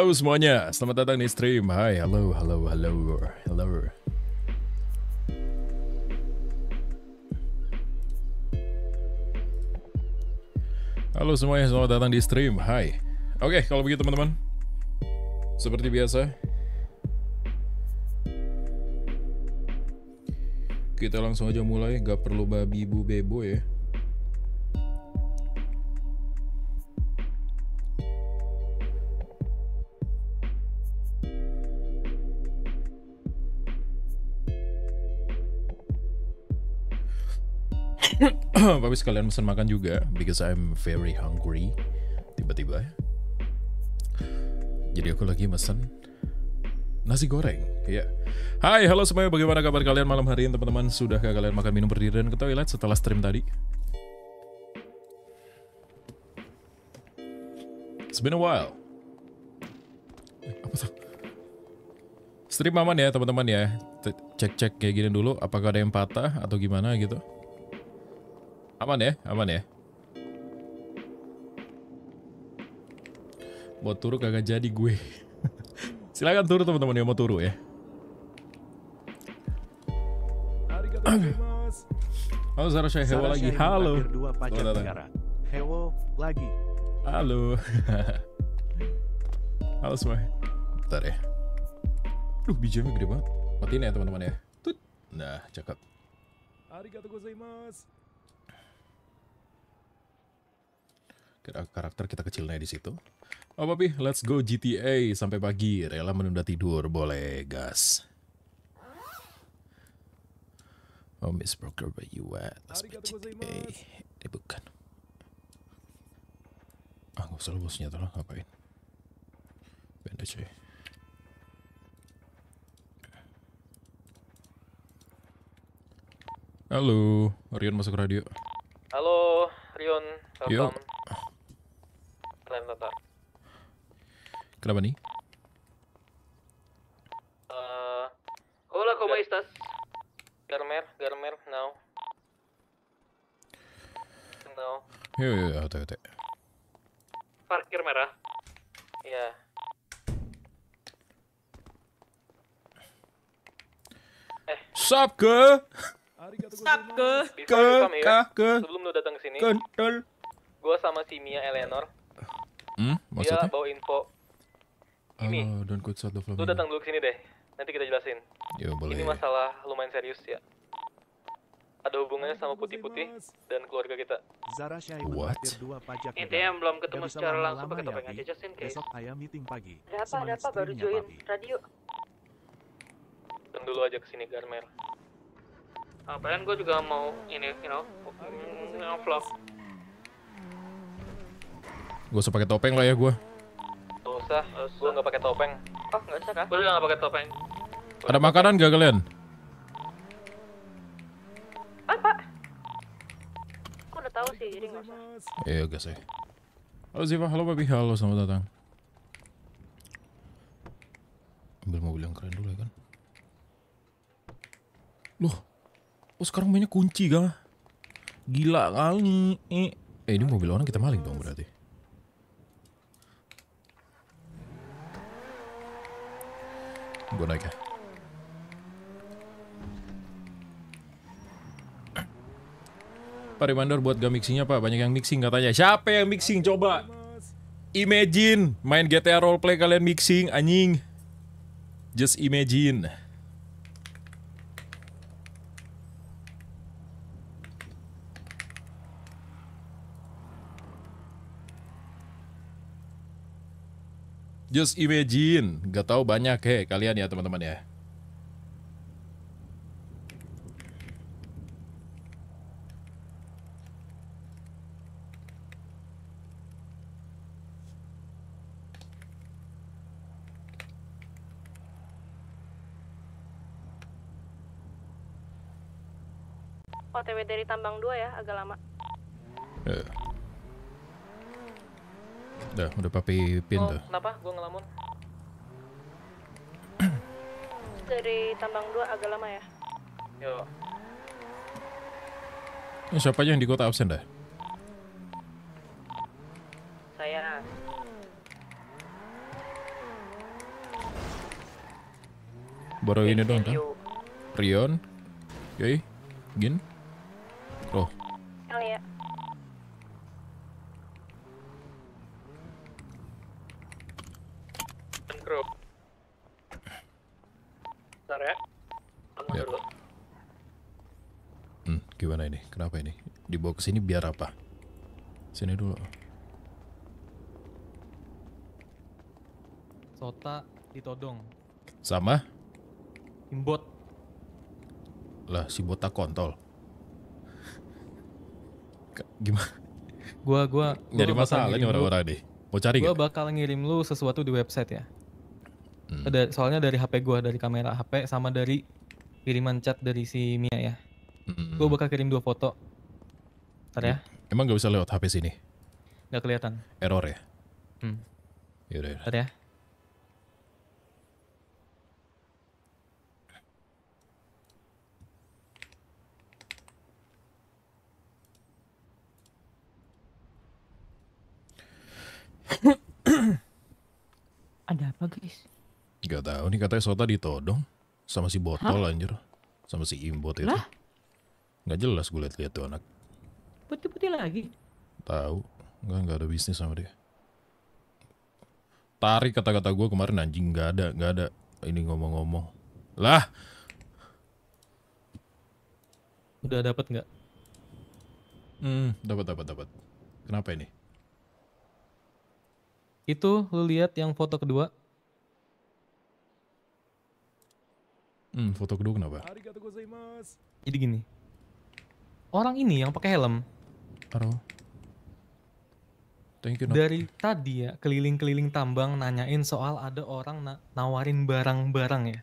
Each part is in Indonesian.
Halo semuanya, selamat datang di stream. Hai, halo, halo, halo, halo. Halo semuanya, selamat datang di stream. Hai. Oke, kalau begitu teman-teman. Seperti biasa. Kita langsung aja mulai, gak perlu babi bu bebo ya. Tapi sekalian pesan makan juga because I'm very hungry tiba-tiba ya. jadi aku lagi pesan nasi goreng ya yeah. Hai halo semuanya bagaimana kabar kalian malam hari ini teman-teman sudahkah kalian makan minum berdiri dan ke toilet setelah stream tadi It's been a while eh, apa stream aman ya teman-teman ya cek-cek kayak gini dulu apakah ada yang patah atau gimana gitu aman ya, aman ya. Mau turu kagak jadi gue. Silakan turu teman-teman yang mau turu ya. Halo Zara Syah, Hewo lagi. Halo. Hewo lagi. Halo. Halo semua. Bentar ya. Duh, bijamnya gede banget. Matiin ya teman-teman ya. Tut. Nah, cakep. Arigatou gozaimasu. karakter kita kecilnya di situ. Oh papi, let's go GTA sampai pagi. Rela menunda tidur, boleh gas. Oh Miss Broker, where you at? Let's play GTA. Eh bukan. Ah nggak usah lo bosnya tuh lah, ngapain? Benda cuy. Halo, Rion masuk radio. Halo, Rion. Yo. Lem bapak. Kenapa nih? Uh, hola, ¿cómo estas? Garmer, Garmer, Now. No. yo yo, yo, hati-hati. Parkir merah. Iya. Eh. Sup, ke? Sup, ke? Ke, ke, ke. Sebelum lu datang ke sini. Kentul. Gua sama si Mia Eleanor Hmm, maksudnya? Dia bawa info. Ini. Oh, don't quit South Lu datang dulu ke sini deh. Nanti kita jelasin. Yo, boleh. Ini masalah lumayan serius ya. Ada hubungannya sama putih-putih dan keluarga kita. What? Dua yang belum ketemu secara langsung pakai ya, topeng aja Justin kayak. Besok apa meeting pagi. baru join radio. Dan dulu aja kesini Garmel. padahal gue juga mau ini, you know, mm, vlog. Gak usah pakai topeng lah ya gue. Gak usah, gue gak pakai topeng. Oh, gak usah kah? Gue udah gak pakai topeng. Ada makanan gak kalian? Apa? Gue udah tahu sih, jadi gak usah. Iya, gak sih. Halo Ziva, halo Papi, halo selamat datang. Ambil mobil yang keren dulu ya kan. Loh, oh sekarang mainnya kunci kah? Gila kali. Eh, eh ini mobil orang kita maling dong berarti. Gå naga. Pak Remandor buat gak mixingnya pak, banyak yang mixing katanya. Siapa yang mixing coba? Imagine main GTA roleplay kalian mixing anjing. Just imagine. Just imagine. Gak tahu banyak he kalian ya teman-teman ya. OTW dari tambang 2 ya, agak lama. Uh. Udah, udah papi pin oh, Kenapa? Gue ngelamun. Dari tambang 2 agak lama ya. Yo. Ini siapa aja yang di kota absen dah? Saya. Baru ini dong, kan? Rion, Yoi, Gin, Oh. Oh ya. Bentar ya. Kamu ya. dulu. Hmm, gimana ini? Kenapa ini? Dibawa ke sini biar apa? Sini dulu. Sota ditodong. Sama? Imbot. Lah, si botak kontol. gimana? Gua gua, gua jadi masalah nih orang-orang deh. Mau cari gua gak? bakal ngirim lu sesuatu di website ya hmm. soalnya dari HP gua dari kamera HP sama dari kiriman chat dari si Mia ya hmm. gua bakal kirim dua foto ntar ya iya. emang gak bisa lewat HP sini Gak kelihatan error ya hmm. yaudah, yaudah. ntar ya Ada apa guys? Gak tahu nih katanya Sota ditodong sama si botol Hah? anjir. Sama si imbot itu. Lah? Gak jelas gue liat-liat tuh anak. Putih-putih lagi? Tahu. gak, gak ada bisnis sama dia. Tarik kata-kata gue kemarin anjing gak ada, gak ada. Ini ngomong-ngomong. Lah. Udah dapat gak? Hmm, dapat dapat dapat. Kenapa ini? Itu lu lihat yang foto kedua? Hmm, foto kedua kenapa? Jadi gini. Orang ini yang pakai helm. Taruh. Thank you. No. Dari tadi ya keliling-keliling tambang nanyain soal ada orang na nawarin barang-barang ya.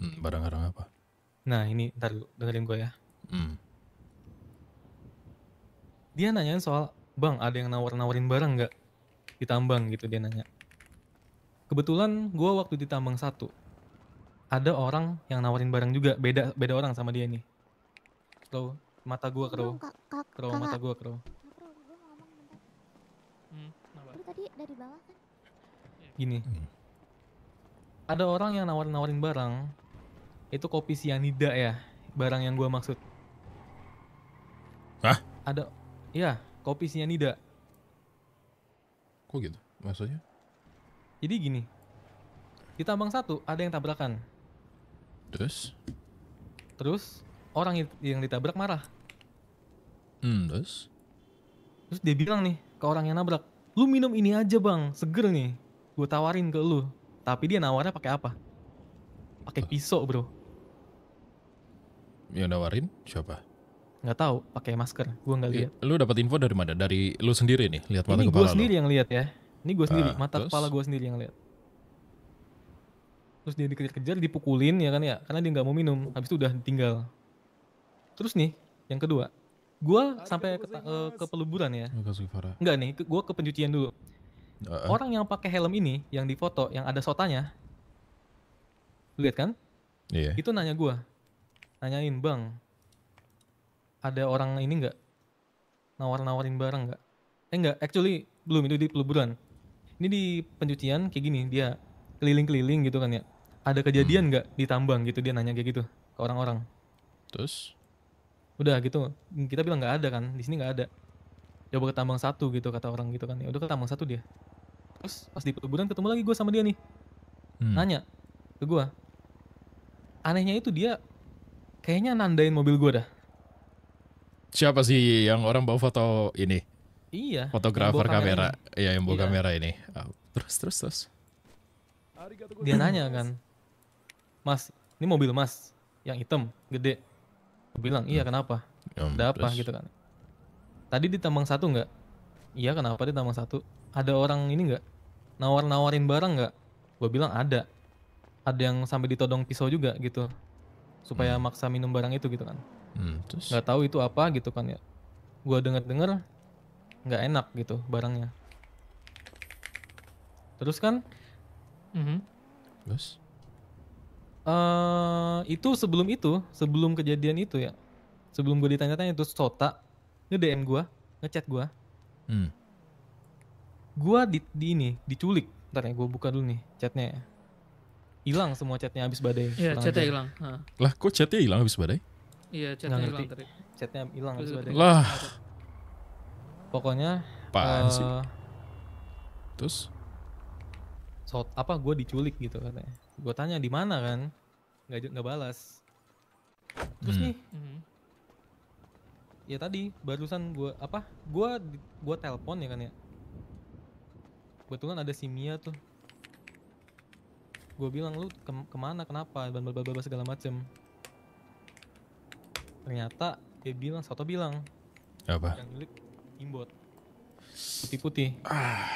barang hmm, barang-barang apa? Nah ini ntar dengerin gue ya. Hmm. Dia nanyain soal bang ada yang nawar-nawarin barang nggak di tambang gitu dia nanya. Kebetulan gue waktu di tambang satu ada orang yang nawarin barang juga beda beda orang sama dia nih kro mata gua kro kro mata gua kro hmm, tadi dari bawah kan gini hmm. ada orang yang nawarin nawarin barang itu kopi sianida ya barang yang gua maksud Hah? ada ya kopi sianida kok gitu maksudnya jadi gini di tambang satu ada yang tabrakan Terus? Terus orang yang ditabrak marah. Hmm, terus? Terus dia bilang nih ke orang yang nabrak, "Lu minum ini aja, Bang. Seger nih. Gue tawarin ke lu." Tapi dia nawarnya pakai apa? Pakai ah. pisau, Bro. Yang nawarin siapa? Gak tau, pakai masker. Gue nggak iya, lihat. Lu dapat info dari mana? Dari lu sendiri nih, lihat mata kepala. Ini gue sendiri yang lihat ya. Ini gue sendiri, ah, mata kepala gue sendiri yang lihat terus dia dikejar-kejar dipukulin ya kan ya karena dia nggak mau minum oh. habis itu udah tinggal terus nih yang kedua gue sampai eh, ke, ke, ke peluburan ya nggak nih gue ke pencucian dulu uh. orang yang pakai helm ini yang di foto yang ada sotanya lihat kan iya yeah. itu nanya gue nanyain bang ada orang ini nggak nawar-nawarin barang nggak eh nggak actually belum itu di peluburan ini di pencucian kayak gini dia keliling-keliling gitu kan ya ada kejadian hmm. nggak hmm. Gak di tambang gitu dia nanya kayak gitu ke orang-orang terus udah gitu kita bilang nggak ada kan di sini nggak ada coba ya ke tambang satu gitu kata orang gitu kan ya udah ke tambang satu dia terus pas di kuburan ketemu lagi gue sama dia nih hmm. nanya ke gue anehnya itu dia kayaknya nandain mobil gue dah siapa sih yang orang bawa foto ini iya fotografer kamera iya yang bawa iya. kamera ini oh. terus terus terus dia nanya kan mas ini mobil mas yang hitam gede aku bilang iya hmm. kenapa um, ada apa terus. gitu kan tadi di tambang satu nggak iya kenapa di tambang satu ada orang ini nggak nawar-nawarin barang nggak gue bilang ada ada yang sampai ditodong pisau juga gitu supaya hmm. maksa minum barang itu gitu kan hmm, tahu itu apa gitu kan ya gue denger dengar nggak enak gitu barangnya terus kan mm -hmm. terus uh, itu sebelum itu, sebelum kejadian itu ya. Sebelum gue ditanya-tanya itu Sota nge DM gue, ngechat gue. Hmm. Gue di, di ini diculik. Ntar ya gue buka dulu nih chatnya. Hilang semua chatnya habis badai. Iya yeah, chatnya hilang. Lah kok chatnya hilang habis badai? Iya chatnya hilang tadi. Chatnya hilang habis badai. Lah. Pokoknya. Apaan uh, sih? Eh, Terus? so, apa gue diculik gitu katanya. Gue tanya di mana kan? nggak nggak balas terus hmm. nih hmm. ya tadi barusan gue apa gue gue telepon ya kan ya kebetulan ada si Mia tuh gue bilang lu ke kemana kenapa dan berbagai segala macem ternyata dia bilang satu bilang apa yang milik imbot putih-putih ah.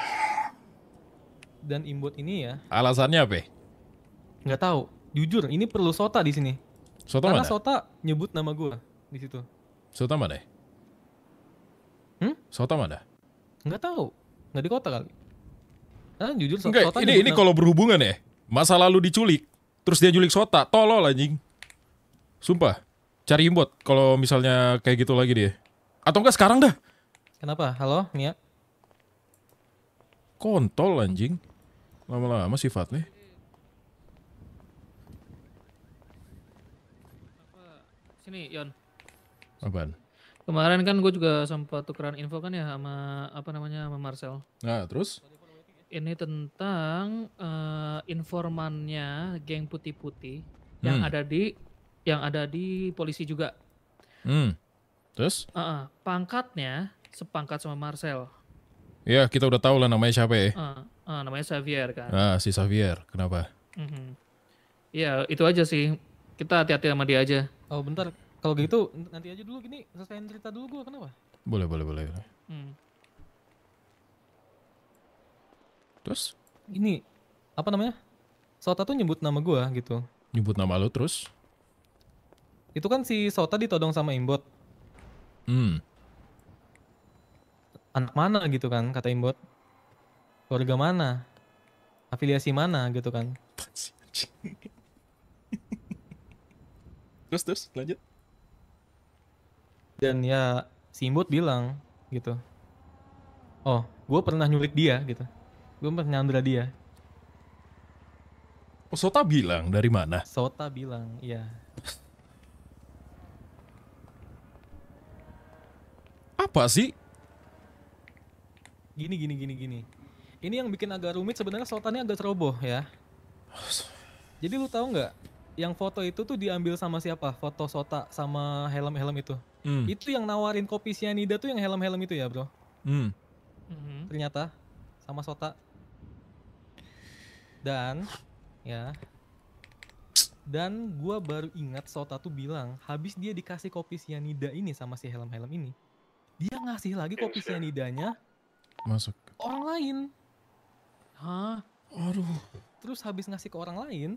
dan imbot ini ya alasannya apa nggak tahu Jujur, ini perlu Sota di sini. Sota Karena mana? Sota nyebut nama gue di situ. Sota mana? Hmm? Sota mana? Nggak tahu. Nggak di kota kali. Nah, jujur Sota. Enggak, ini ini kalau berhubungan ya. Masa lalu diculik, terus dia julik Sota, tolol anjing. Sumpah. Cari imbot kalau misalnya kayak gitu lagi dia. Atau enggak sekarang dah. Kenapa? Halo, Mia? Kontol anjing. Lama-lama sifatnya. Ini Yon. Apaan? Kemarin kan gue juga sempat tukeran info kan ya sama apa namanya sama Marcel. Nah terus? Ini tentang uh, informannya geng putih-putih hmm. yang ada di yang ada di polisi juga. Hmm. Terus? Uh -uh, pangkatnya sepangkat sama Marcel. Ya kita udah tahu lah namanya siapa ya. Uh, uh, namanya Xavier kan. Ah si Xavier kenapa? Uh mhm. -huh. Ya, itu aja sih. Kita hati-hati sama dia aja. Oh bentar kalau gitu nanti aja dulu gini selesai cerita dulu gue kenapa? Boleh boleh boleh. Hmm. Terus? Ini apa namanya? Sota tuh nyebut nama gue gitu. Nyebut nama lo terus? Itu kan si Sota ditodong sama Imbot. Hmm. Anak mana gitu kan kata Imbot? Keluarga mana? Afiliasi mana gitu kan? Terus terus lanjut dan ya Simbot bilang gitu oh gue pernah nyulik dia gitu gue pernah nyandra dia oh, Sota bilang dari mana Sota bilang iya apa sih gini gini gini gini ini yang bikin agak rumit sebenarnya Sota ini agak ceroboh ya oh, jadi lu tahu nggak yang foto itu tuh diambil sama siapa? Foto Sota sama helm-helm itu. Hmm. Itu yang nawarin kopi sianida tuh yang helm-helm itu ya, Bro. Hmm. Mm-hmm. Ternyata sama Sota. Dan ya. Dan gua baru ingat Sota tuh bilang habis dia dikasih kopi sianida ini sama si helm-helm ini, dia ngasih lagi kopi sianidanya masuk orang lain. Hah? Aduh. Terus habis ngasih ke orang lain,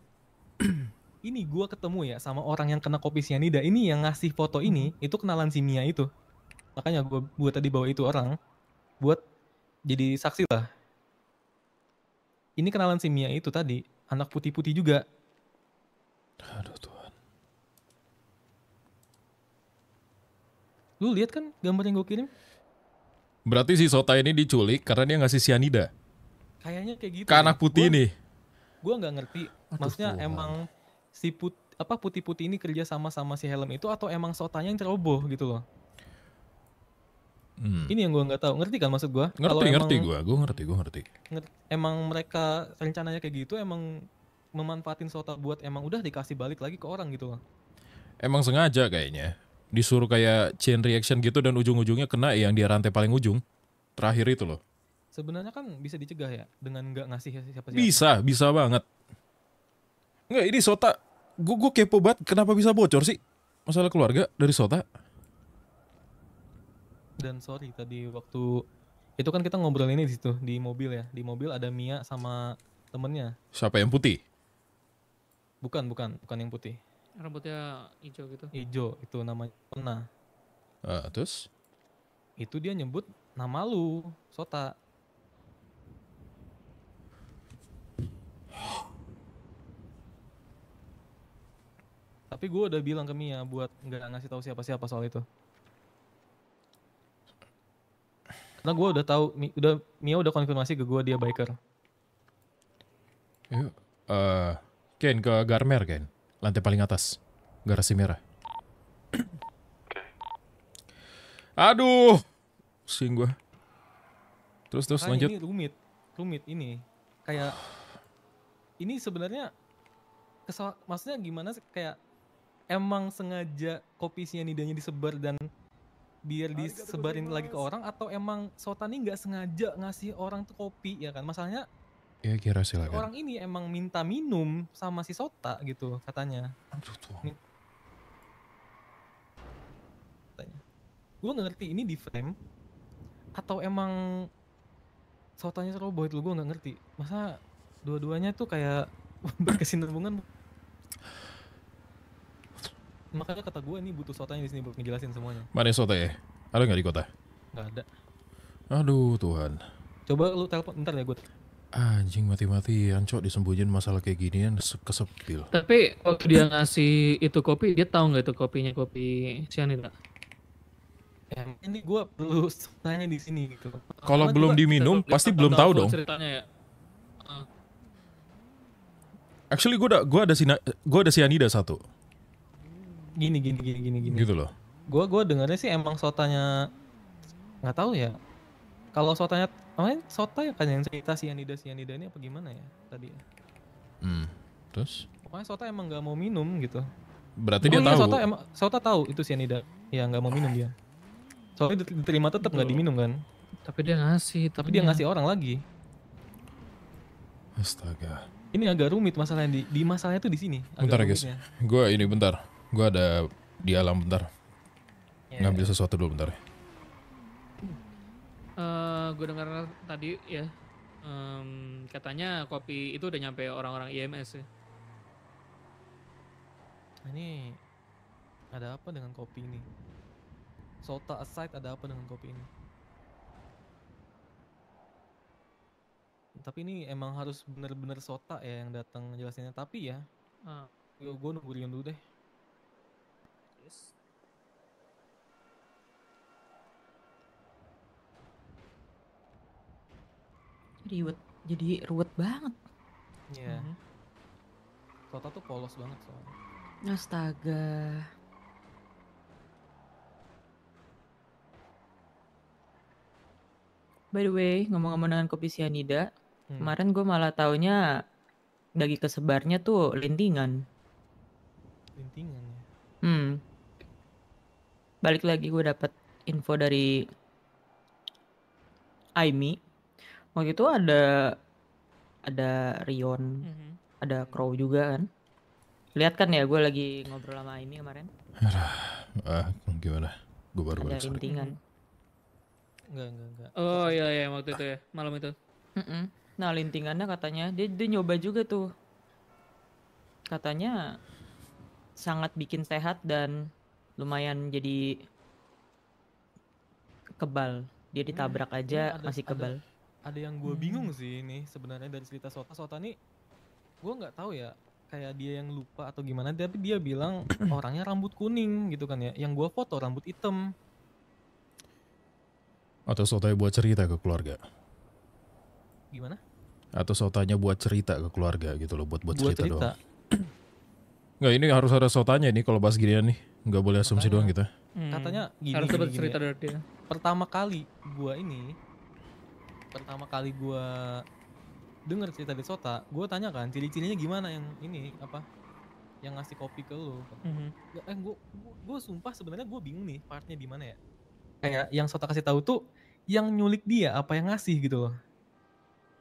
ini gue ketemu ya sama orang yang kena kopi sianida ini yang ngasih foto ini mhm. itu kenalan si Mia itu makanya gue gue tadi bawa itu orang buat jadi saksi lah ini kenalan si Mia itu tadi anak putih-putih juga aduh Tuhan lu lihat kan gambar yang gue kirim berarti si Sota ini diculik karena dia ngasih sianida kayaknya kayak gitu ke ya. anak putih gua, nih gue nggak ngerti Aduh, maksudnya Tuhan. emang si put apa putih-putih ini kerja sama sama si helm itu atau emang sotanya yang ceroboh gitu loh Hmm. Ini yang gue nggak tahu. Ngerti kan maksud gue? Ngerti, Kalo ngerti gue. Gue ngerti, gue ngerti. Emang mereka rencananya kayak gitu, emang memanfaatin Sota buat emang udah dikasih balik lagi ke orang gitu loh. Emang sengaja kayaknya. Disuruh kayak chain reaction gitu dan ujung-ujungnya kena yang dia rantai paling ujung. Terakhir itu loh. Sebenarnya kan bisa dicegah ya dengan nggak ngasih siapa-siapa. Bisa, bisa banget. Enggak, ini Sota gue gue kepo banget kenapa bisa bocor sih masalah keluarga dari Sota dan sorry tadi waktu itu kan kita ngobrol ini di situ di mobil ya di mobil ada Mia sama temennya siapa yang putih bukan bukan bukan yang putih rambutnya hijau gitu hijau itu namanya Ona uh, terus itu dia nyebut nama lu Sota Tapi gue udah bilang ke Mia buat nggak ngasih tahu siapa-siapa soal itu. Karena gue udah tahu, udah Mia udah konfirmasi ke gue dia biker. Yuk, uh, Ken ke Garmer Ken, lantai paling atas, garasi merah. Aduh, sing gue. Terus terus lanjut. Ini rumit, rumit ini. Kayak ini sebenarnya kesal maksudnya gimana sih kayak emang sengaja kopi sianidanya disebar dan biar disebarin lagi ke orang atau emang Sotani nggak sengaja ngasih orang tuh kopi ya kan masalahnya ya kira silakan orang ini emang minta minum sama si Sota gitu katanya aduh katanya gue ngerti ini di frame atau emang Sotanya banget lu gue nggak ngerti masa dua-duanya tuh kayak berkesinambungan makanya kata gue nih butuh sotanya di sini buat ngejelasin semuanya. Mana soto ya? Ada nggak di kota? Gak ada. Aduh Tuhan. Coba lu telepon ntar ya gue. Anjing mati mati ancok disembunyiin masalah kayak ginian kesepil. Tapi waktu dia ngasih itu kopi, dia tahu nggak itu kopinya kopi sianida? Ya, ini gue perlu tanya di sini gitu. Kalau belum diminum pasti belum tahu, dong. Ceritanya ya. Ah. Actually gue ada gue ada si gue ada sianida satu gini gini gini gini gini gitu loh gue gue dengarnya sih emang sotanya nggak tahu ya kalau sotanya apa sota ya kan yang cerita si Anida si Anida ini apa gimana ya tadi ya hmm. terus pokoknya sota emang nggak mau minum gitu berarti oh dia iya, tahu sota emang sota tahu itu si Anida ya nggak mau minum dia soalnya diterima tetap nggak diminum kan tapi dia ngasih tapi dia ngasih orang lagi astaga ini agak rumit masalahnya di, di masalahnya tuh di sini bentar guys gue ini bentar Gue ada di alam bentar. Yeah. Ngambil iya. sesuatu dulu bentar. Uh, eh, gue dengar tadi ya, um, katanya kopi itu udah nyampe orang-orang IMS ya. Nah, ini ada apa dengan kopi ini? Sota aside ada apa dengan kopi ini? Tapi ini emang harus bener-bener Sota ya yang datang jelasinnya. Tapi ya, uh. Ah. gue nunggu Rion dulu deh. Riwet, jadi ruwet banget. Iya. Hmm. Kota tuh polos banget soalnya. Astaga. By the way, ngomong-ngomong dengan kopi sianida, hmm. kemarin gue malah taunya daging kesebarnya tuh lintingan. Lintingan ya? Hmm. Balik lagi gue dapat info dari Aimi Waktu itu ada ada Rion, mm -hmm. ada Crow juga kan. Lihat kan ya gue lagi ngobrol sama ini kemarin. Ah, gimana? Gue baru Ada rintingan. Enggak, enggak, enggak. Oh iya iya waktu itu ya, malam itu. Mm -mm. Nah, lintingannya katanya dia dia nyoba juga tuh. Katanya sangat bikin sehat dan lumayan jadi kebal. Dia ditabrak hmm, aja iya, masih kebal. Ada ada yang gue hmm. bingung sih ini sebenarnya dari cerita Sota. Sota nih gue nggak tahu ya kayak dia yang lupa atau gimana tapi dia bilang orangnya rambut kuning gitu kan ya yang gue foto rambut hitam atau Sotanya buat cerita ke keluarga gimana atau Sotanya buat cerita ke keluarga gitu loh buat buat cerita, cerita. doang Nggak ini harus ada Sotanya nih kalau bahas ginian nih nggak boleh asumsi katanya, doang kita gitu. hmm, katanya gini, harus dapat cerita ya. dari dia pertama kali gue ini pertama kali gue denger cerita dari Sota, gue tanya kan ciri-cirinya gimana yang ini apa yang ngasih kopi ke lo. Mm-hmm. Eh gue gue sumpah sebenarnya gue bingung nih partnya di mana ya. Kayak yang Sota kasih tahu tuh yang nyulik dia apa yang ngasih gitu loh.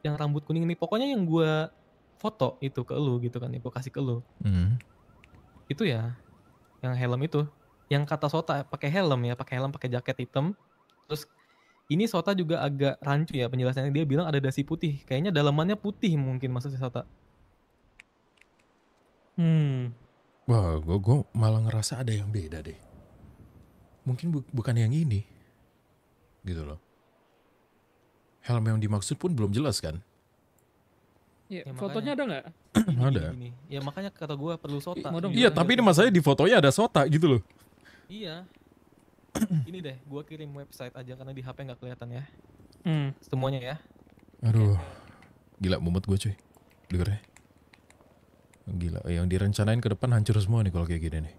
Yang rambut kuning ini pokoknya yang gue foto itu ke lo gitu kan, gue kasih ke lo. Mm-hmm. Itu ya yang helm itu, yang kata Sota pakai helm ya, pakai helm pakai jaket hitam, terus ini Sota juga agak rancu ya penjelasannya. Dia bilang ada dasi putih. Kayaknya dalamannya putih mungkin maksudnya Sota. Hmm. Wah, gue, gue malah ngerasa ada yang beda deh. Mungkin bu bukan yang ini. Gitu loh. Helm yang dimaksud pun belum jelas kan? Iya, ya, ya fotonya makanya. ada nggak? ada. Ini. Ya makanya kata gue perlu Sota. iya, tapi ini masalahnya di fotonya ada Sota gitu loh. Iya. ini deh, gue kirim website aja karena di HP nggak kelihatan ya. Hmm. Semuanya ya. Aduh, gila mumet gue cuy, Denger ya? Gila, yang direncanain ke depan hancur semua nih kalau kayak gini nih.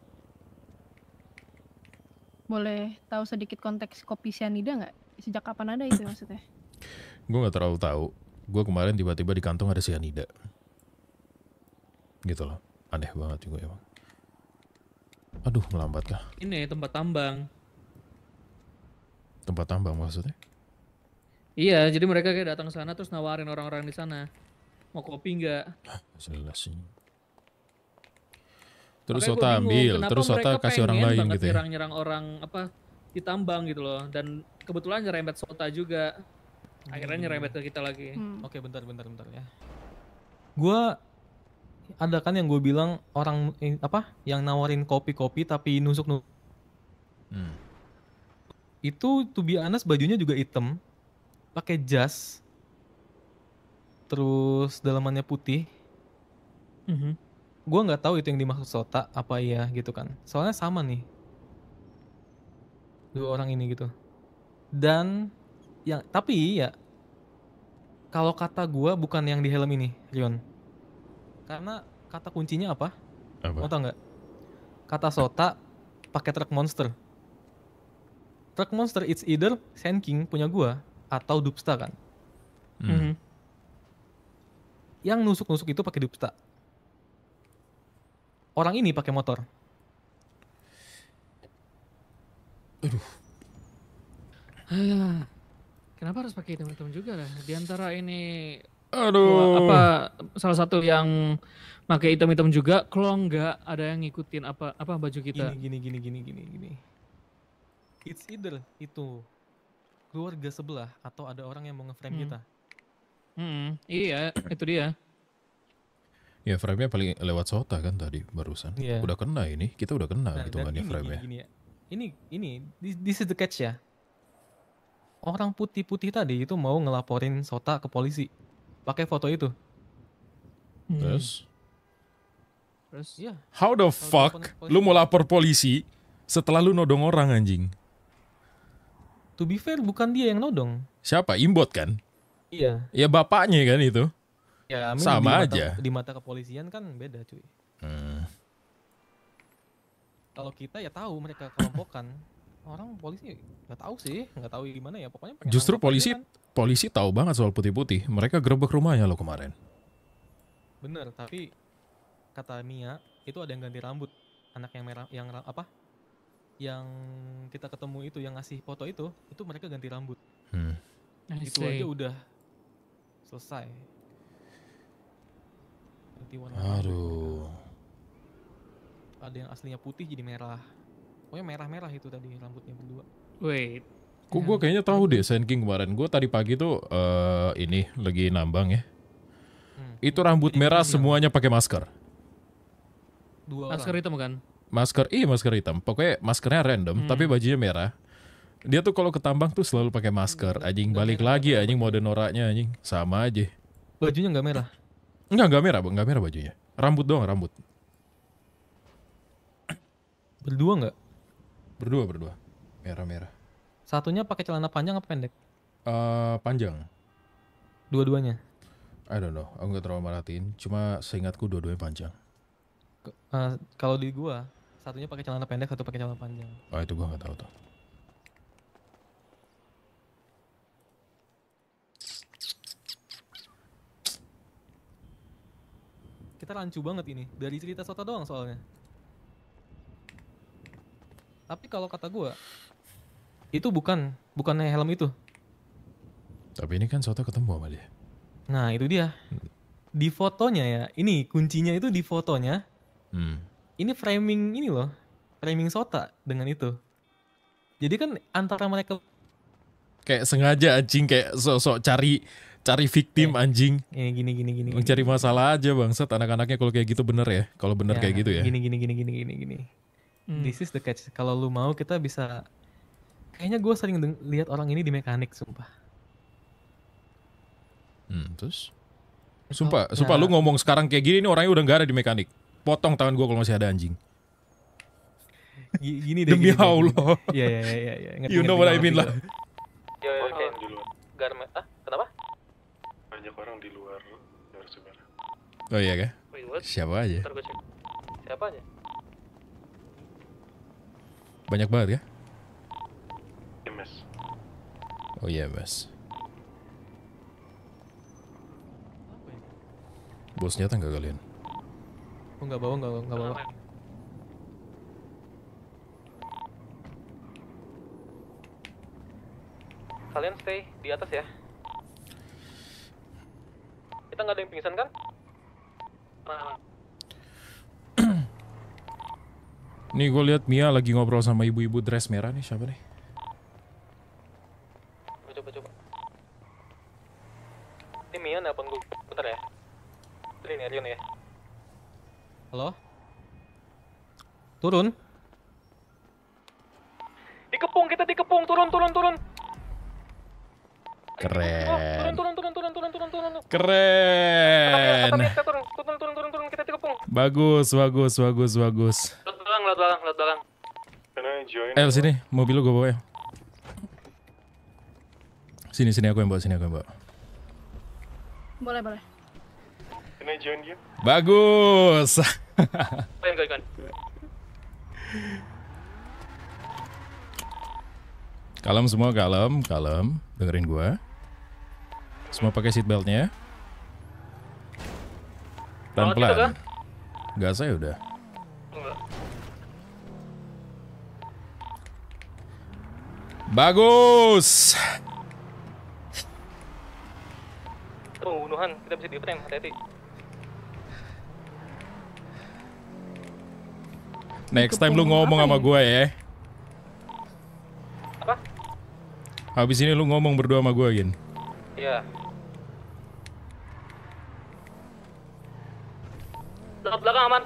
Boleh tahu sedikit konteks kopi sianida nggak? Sejak kapan ada itu maksudnya? gue nggak terlalu tahu. Gue kemarin tiba-tiba di kantong ada sianida. Gitu loh, aneh banget juga emang. Aduh, melambat kah? Ini tempat tambang tempat tambang maksudnya? Iya, jadi mereka kayak datang sana terus nawarin orang-orang di sana. Mau kopi nggak? Jelas sih. Terus Sota ambil, terus Sota kasih orang lain gitu ya. nyerang-nyerang orang apa di tambang gitu loh dan kebetulan nyerempet Sota juga. Akhirnya hmm. nyerempet ke kita lagi. Hmm. Oke, bentar bentar bentar ya. Gua ada kan yang gue bilang orang apa yang nawarin kopi-kopi tapi nusuk nusuk. Hmm itu to be honest bajunya juga hitam pakai jas terus dalamannya putih mm -hmm. gue nggak tahu itu yang dimaksud sota apa ya gitu kan soalnya sama nih dua orang ini gitu dan yang tapi ya kalau kata gue bukan yang di helm ini Rion karena kata kuncinya apa, apa? mau tau nggak kata sota pakai truk monster Truck Monster it's either Sand King punya gua atau Dupsta kan. Hmm. Mhm. Yang nusuk-nusuk itu pakai Dupsta. Orang ini pakai motor. Aduh. Ah. kenapa harus pakai hitam-hitam juga lah? Di antara ini Aduh. Apa salah satu yang pakai item-item juga? Kalau nggak ada yang ngikutin apa apa baju kita? gini gini gini gini gini. It's either itu keluarga sebelah atau ada orang yang mau ngeframe hmm. kita. Hmm, iya, itu dia. Ya frame-nya paling lewat Sota kan tadi barusan. Yeah. Udah kena ini, kita udah kena nah, kan ya frame-nya. Ini, ya. Ini ini this, this is the catch ya. Orang putih-putih tadi itu mau ngelaporin Sota ke polisi pakai foto itu. Hmm. Terus? Terus ya. How the How fuck lu mau lapor polisi setelah lu nodong orang anjing? to be fair bukan dia yang nodong. Siapa? Imbot kan? Iya. Ya bapaknya kan itu. Ya, amin sama di mata, aja. Di mata kepolisian kan beda cuy. Hmm. Kalau kita ya tahu mereka kelompokan. Orang polisi nggak tahu sih, nggak tahu gimana ya. Pokoknya justru polisi kan. polisi tahu banget soal putih-putih. Mereka gerebek rumahnya lo kemarin. Bener, tapi kata Mia itu ada yang ganti rambut anak yang merah yang apa yang kita ketemu itu yang ngasih foto itu itu mereka ganti rambut hmm. itu aja udah selesai ganti warna aduh ada yang aslinya putih jadi merah pokoknya merah-merah itu tadi rambutnya berdua wait Kok gue nah. kayaknya tahu deh Sen King kemarin. Gue tadi pagi tuh uh, ini lagi nambang ya. Hmm. Itu rambut merah semuanya pakai masker. Dua masker itu bukan masker i iya, masker hitam pokoknya maskernya random hmm. tapi bajunya merah dia tuh kalau ke tambang tuh selalu pakai masker hmm. anjing balik lagi anjing mode noraknya anjing sama aja bajunya nggak merah nggak nggak merah nggak merah bajunya rambut doang rambut berdua nggak berdua berdua merah merah satunya pakai celana panjang apa pendek uh, panjang dua-duanya I don't know aku nggak terlalu merhatiin cuma seingatku dua-duanya panjang uh, kalau di gua Satunya pakai celana pendek, satu pakai celana panjang. Oh itu gua nggak tahu tuh. Kita rancu banget ini dari cerita Soto doang soalnya. Tapi kalau kata gua itu bukan bukannya helm itu. Tapi ini kan Soto ketemu sama dia. Nah itu dia. Di fotonya ya, ini kuncinya itu di fotonya. Hmm ini framing ini loh, framing Sota dengan itu. Jadi kan antara mereka kayak sengaja anjing kayak sok-sok cari cari victim eh, anjing. Eh, gini gini gini. Mencari gini. masalah aja bangsat anak-anaknya kalau kayak gitu bener ya. Kalau bener ya, kayak gitu ya. Gini gini gini gini gini gini. Hmm. This is the catch. Kalau lu mau kita bisa kayaknya gue sering lihat orang ini di mekanik sumpah. Hmm, terus? Sumpah, oh, sumpah nah, lu ngomong sekarang kayak gini ini orangnya udah nggak ada di mekanik potong tangan gue kalau masih ada anjing gini deh demi gini, Allah iya iya iya ya, ya. you know what I mean lah ya, ya, kayak Garme ah kenapa banyak orang di luar luar sebenarnya oh iya kah siapa aja siapa aja banyak banget ya mas. oh iya mas ya? bos nyata nggak kalian Oh nggak bawa nggak enggak bawa. Kalian stay di atas ya. Kita nggak ada yang pingsan kan? nih gue lihat Mia lagi ngobrol sama ibu-ibu dress merah nih siapa nih? Coba coba. Ini Mia nelpon gue, bentar ya. Ini Rion ya. Halo? Turun. Dikepung kita dikepung, turun turun turun. Keren. Oh, turun turun turun turun turun turun turun. Keren. kita turun. turun turun turun turun kita dikepung. Bagus bagus bagus bagus. Lewat belakang lewat belakang lewat belakang. Eh sini mobil lu gue bawa ya. Sini sini aku yang bawa sini aku yang bawa. Boleh boleh join Bagus. Kalem semua, kalem, kalem. Dengerin gua. Semua pakai seat beltnya. Pelan-pelan. Gak saya udah. Bagus. Tuh, Nuhan. Kita bisa dipetem, hati-hati. Next time lu ngomong sama ya? gue ya. Apa? Habis ini lu ngomong berdua sama gue, Gin. Iya. Lengkap belakang aman.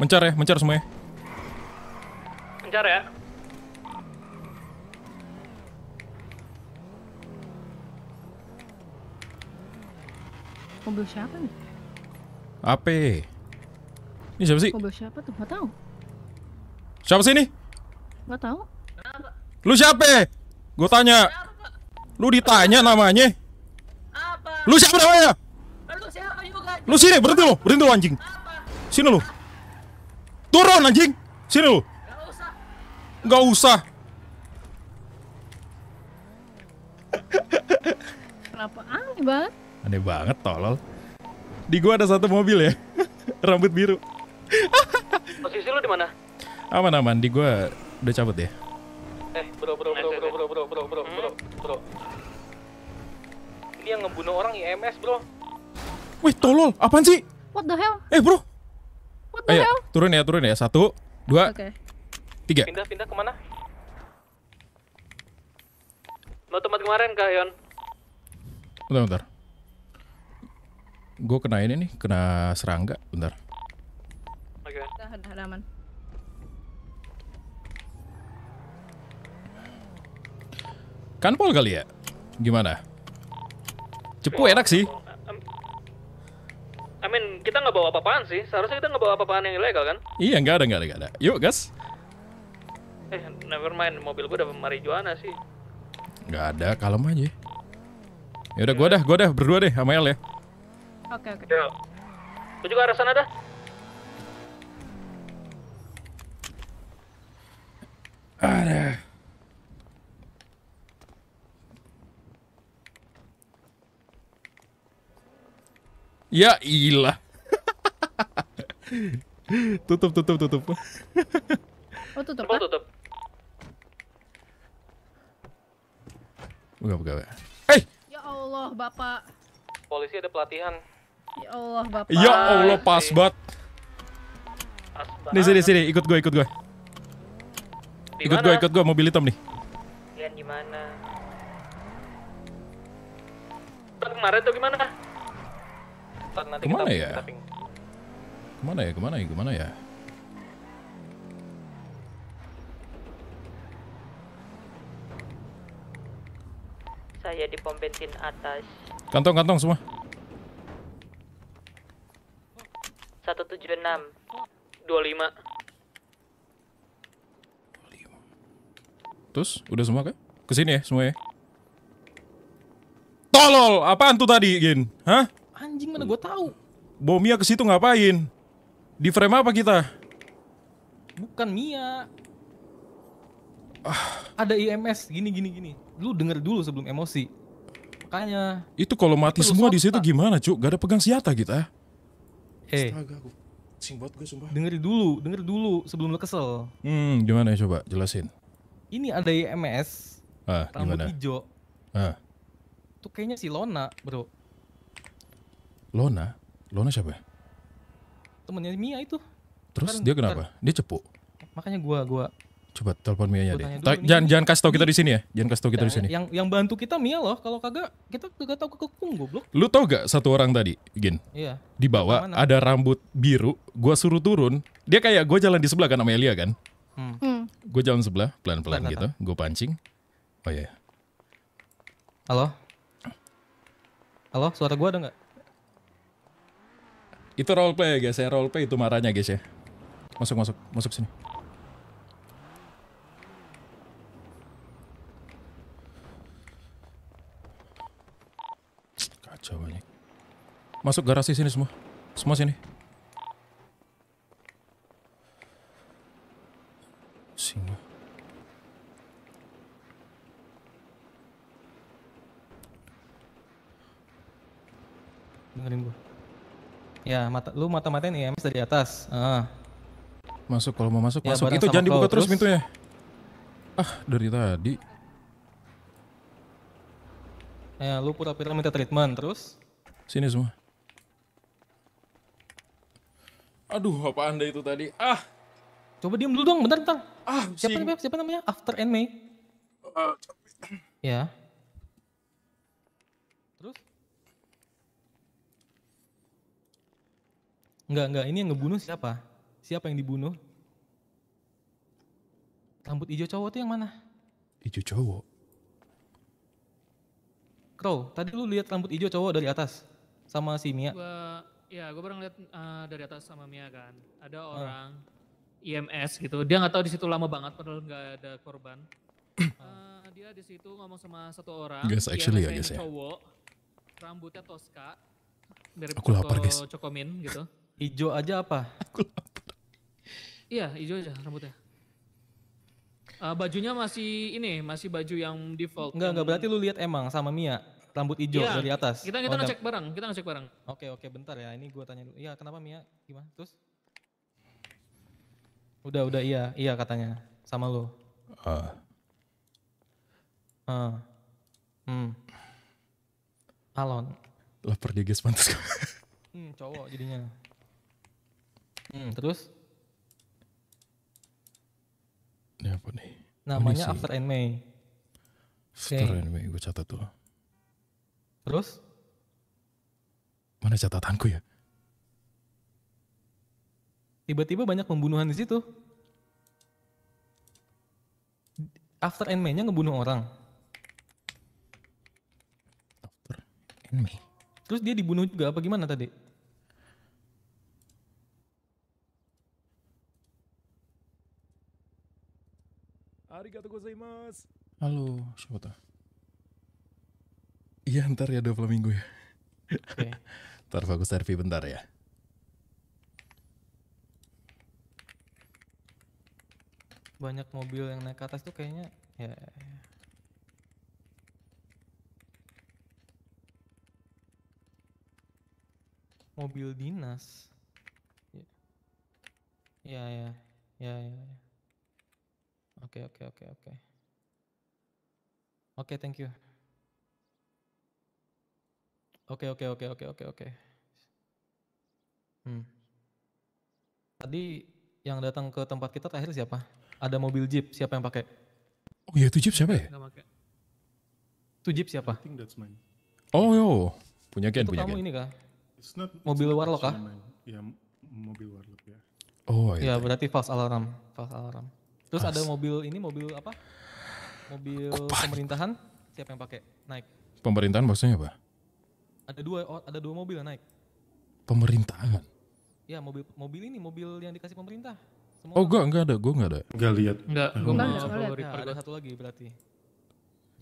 Mencar ya, mencar semuanya. Mencar ya. Mobil siapa nih? AP. Ini siapa sih? Mobil siapa tuh? Gak tahu. Siapa sih ini? Gak tahu. Lu siapa? Gue tanya. Lu ditanya namanya. Apa? Lu siapa namanya? Lu siapa juga? Lu sini berhenti lu, berhenti lu anjing. Apa? Sini lu. Turun anjing. Sini lu. Gak usah. Gak usah. Kenapa aneh banget? Aneh banget tolol. Di gua ada satu mobil ya. Rambut biru. Posisi lu di mana? Aman aman, di gua udah cabut ya. Eh, bro bro bro bro bro bro bro bro bro. bro. Ini yang ngebunuh orang IMS, Bro. Wih, tolol. Apaan sih? What the hell? Eh, Bro. What the Ayo, hell? Turun ya, turun ya. Satu, dua, okay. tiga. Pindah, pindah kemana? Mau tempat kemarin, kah Yon? Bentar, bentar. Gue kena ini nih, kena serangga. Bentar. Oke. Okay. kali ya? Gimana? Cepu enak sih. I mean, kita nggak bawa apa-apaan sih. Seharusnya kita nggak bawa apa-apaan yang ilegal kan? Iya, nggak ada, nggak ada, nggak ada. Yuk, gas. Eh, never mind. Mobil gue udah marijuana sih. Nggak ada, kalem aja. Yaudah, gue dah, gue dah berdua deh sama El ya. Oke, oke. Ya. Tuju ke arah sana dah. Ada. Ya ilah. tutup, tutup, tutup. oh, tutup. Oh, tutup. enggak, buka, buka. Hey! Ya Allah, Bapak. Polisi ada pelatihan. Ya Allah, Bapak. Ya Allah, pas banget. Nih sini sini, ikut gue, ikut gue. Ikut gue, ikut gue, mobil hitam nih. Kalian gimana? Kemarin tuh gimana? nanti kemana kita, ya? Kita Kemana ya? Kemana ya? Kemana ya? Saya di pom bensin atas. Kantong-kantong semua. enam dua lima Terus udah semua kan? Kesini ya semua ya. Tolol, apaan tuh tadi, Gin? Hah? Anjing mana gua tahu. Bomia ke situ ngapain? Di frame apa kita? Bukan Mia. Ah. Ada IMS gini gini gini. Lu denger dulu sebelum emosi. Makanya. Itu kalau mati semua di situ gimana, Cuk? Gak ada pegang senjata kita. Eh. Astaga, aku asing buat gue sumpah. Dengerin dulu, dengerin dulu sebelum lo kesel. Hmm, gimana ya coba jelasin. Ini ada IMS. Ah, rambut gimana? hijau. Ah. Tuh kayaknya si Lona, Bro. Lona? Lona siapa? Ya? Temennya Mia itu. Terus Karena dia kenapa? Dia cepu. Eh, makanya gua gua Coba telepon Mia ya deh. Jangan kan. jangan kasih tau kita di sini ya. Jangan kasih tau kita di nah, sini. Yang yang bantu kita Mia loh. Kalau kagak kita kagak tahu kekepung goblok. Lu tau gak satu orang tadi, Gin? Iya. Di bawah ada rambut biru, gua suruh turun. Dia kayak gue jalan di sebelah kan sama Elia kan? Hmm. hmm. Gua Gue jalan sebelah, pelan-pelan gitu. Gue pancing. Oh iya, iya. Halo? Halo, suara gue ada nggak? Itu role play ya guys, ya role play itu marahnya guys ya. Masuk, masuk, masuk sini. Masuk garasi sini semua. Semua sini. Singa. Dengerin gua. Ya, mata lu mata-matain ya, EMS dari atas. Ah. Masuk kalau mau masuk, ya, masuk. Itu jangan dibuka terus, terus pintunya. Ah, dari tadi. Ya, lu pura-pura minta treatment terus. Sini semua. Aduh, apa anda itu tadi? Ah. Coba diem dulu dong, bentar, bentar. Ah, siapa, namanya, siapa namanya? After and May. Uh, ya. Terus? Enggak, enggak. Ini yang ngebunuh siapa? Siapa yang dibunuh? Rambut hijau cowok tuh yang mana? Hijau cowok? Crow, tadi lu lihat rambut hijau cowok dari atas sama si Mia. Gua Iya, gue pernah lihat uh, eh, dari atas sama Mia kan. Ada ah. orang oh. IMS gitu. Dia nggak tahu di situ lama banget padahal nggak ada korban. uh, dia di situ ngomong sama satu orang. Guys, actually ya guys ya. Cowok, rambutnya toska dari Aku lapar, guys. Cokomin gitu. Ijo aja apa? Aku lapar. Iya, hijau aja rambutnya. Uh, bajunya masih ini, masih baju yang default. Enggak, enggak berarti lu lihat emang sama Mia rambut hijau ya, dari atas. Kita kita oh, ngecek barang, kita ngecek barang. Oke, oke, bentar ya. Ini gua tanya dulu. Iya, kenapa Mia? Gimana? Terus? Udah, udah iya, iya katanya. Sama lo. Uh. Ah. Uh. Ah. Hmm. Alon. Lapar dia guys, pantas Hmm, cowok jadinya. Hmm, terus? Ini apa nih? Namanya After and May. After okay. and May, gue catat tuh. Terus? Mana catatanku ya? Tiba-tiba banyak pembunuhan di situ. After Endman-nya ngebunuh orang. After Terus dia dibunuh juga apa gimana tadi? Arigatou gozaimasu. Halo, siapa Iya ntar ya dua minggu ya. Okay. ntar fokus servi bentar ya. Banyak mobil yang naik ke atas tuh kayaknya ya. ya, ya. Mobil dinas. Ya ya ya ya ya. ya. Oke okay, oke okay, oke okay, oke. Okay. Oke okay, thank you. Oke, oke, oke, oke, oke, oke. Hmm. Tadi yang datang ke tempat kita terakhir siapa? Ada mobil jeep, siapa yang pakai? Oh iya, itu jeep siapa ya? Tujuh Itu jeep siapa? Oh yo, punya Gen, punya kamu Gen. ini kah? It's not, it's mobil warlock kah? Ya, mobil warlock ya. Oh iya. Ya berarti false alarm, false alarm. Terus As. ada mobil ini mobil apa? Mobil Kupan. pemerintahan. Siapa yang pakai? Naik. Pemerintahan maksudnya apa? Ada dua oh, ada dua mobil yang naik. Pemerintahan. Ya mobil mobil ini mobil yang dikasih pemerintah. Semua oh enggak, enggak ada, gue enggak ada. Enggak lihat. Enggak, gue enggak lihat. ada satu lagi berarti.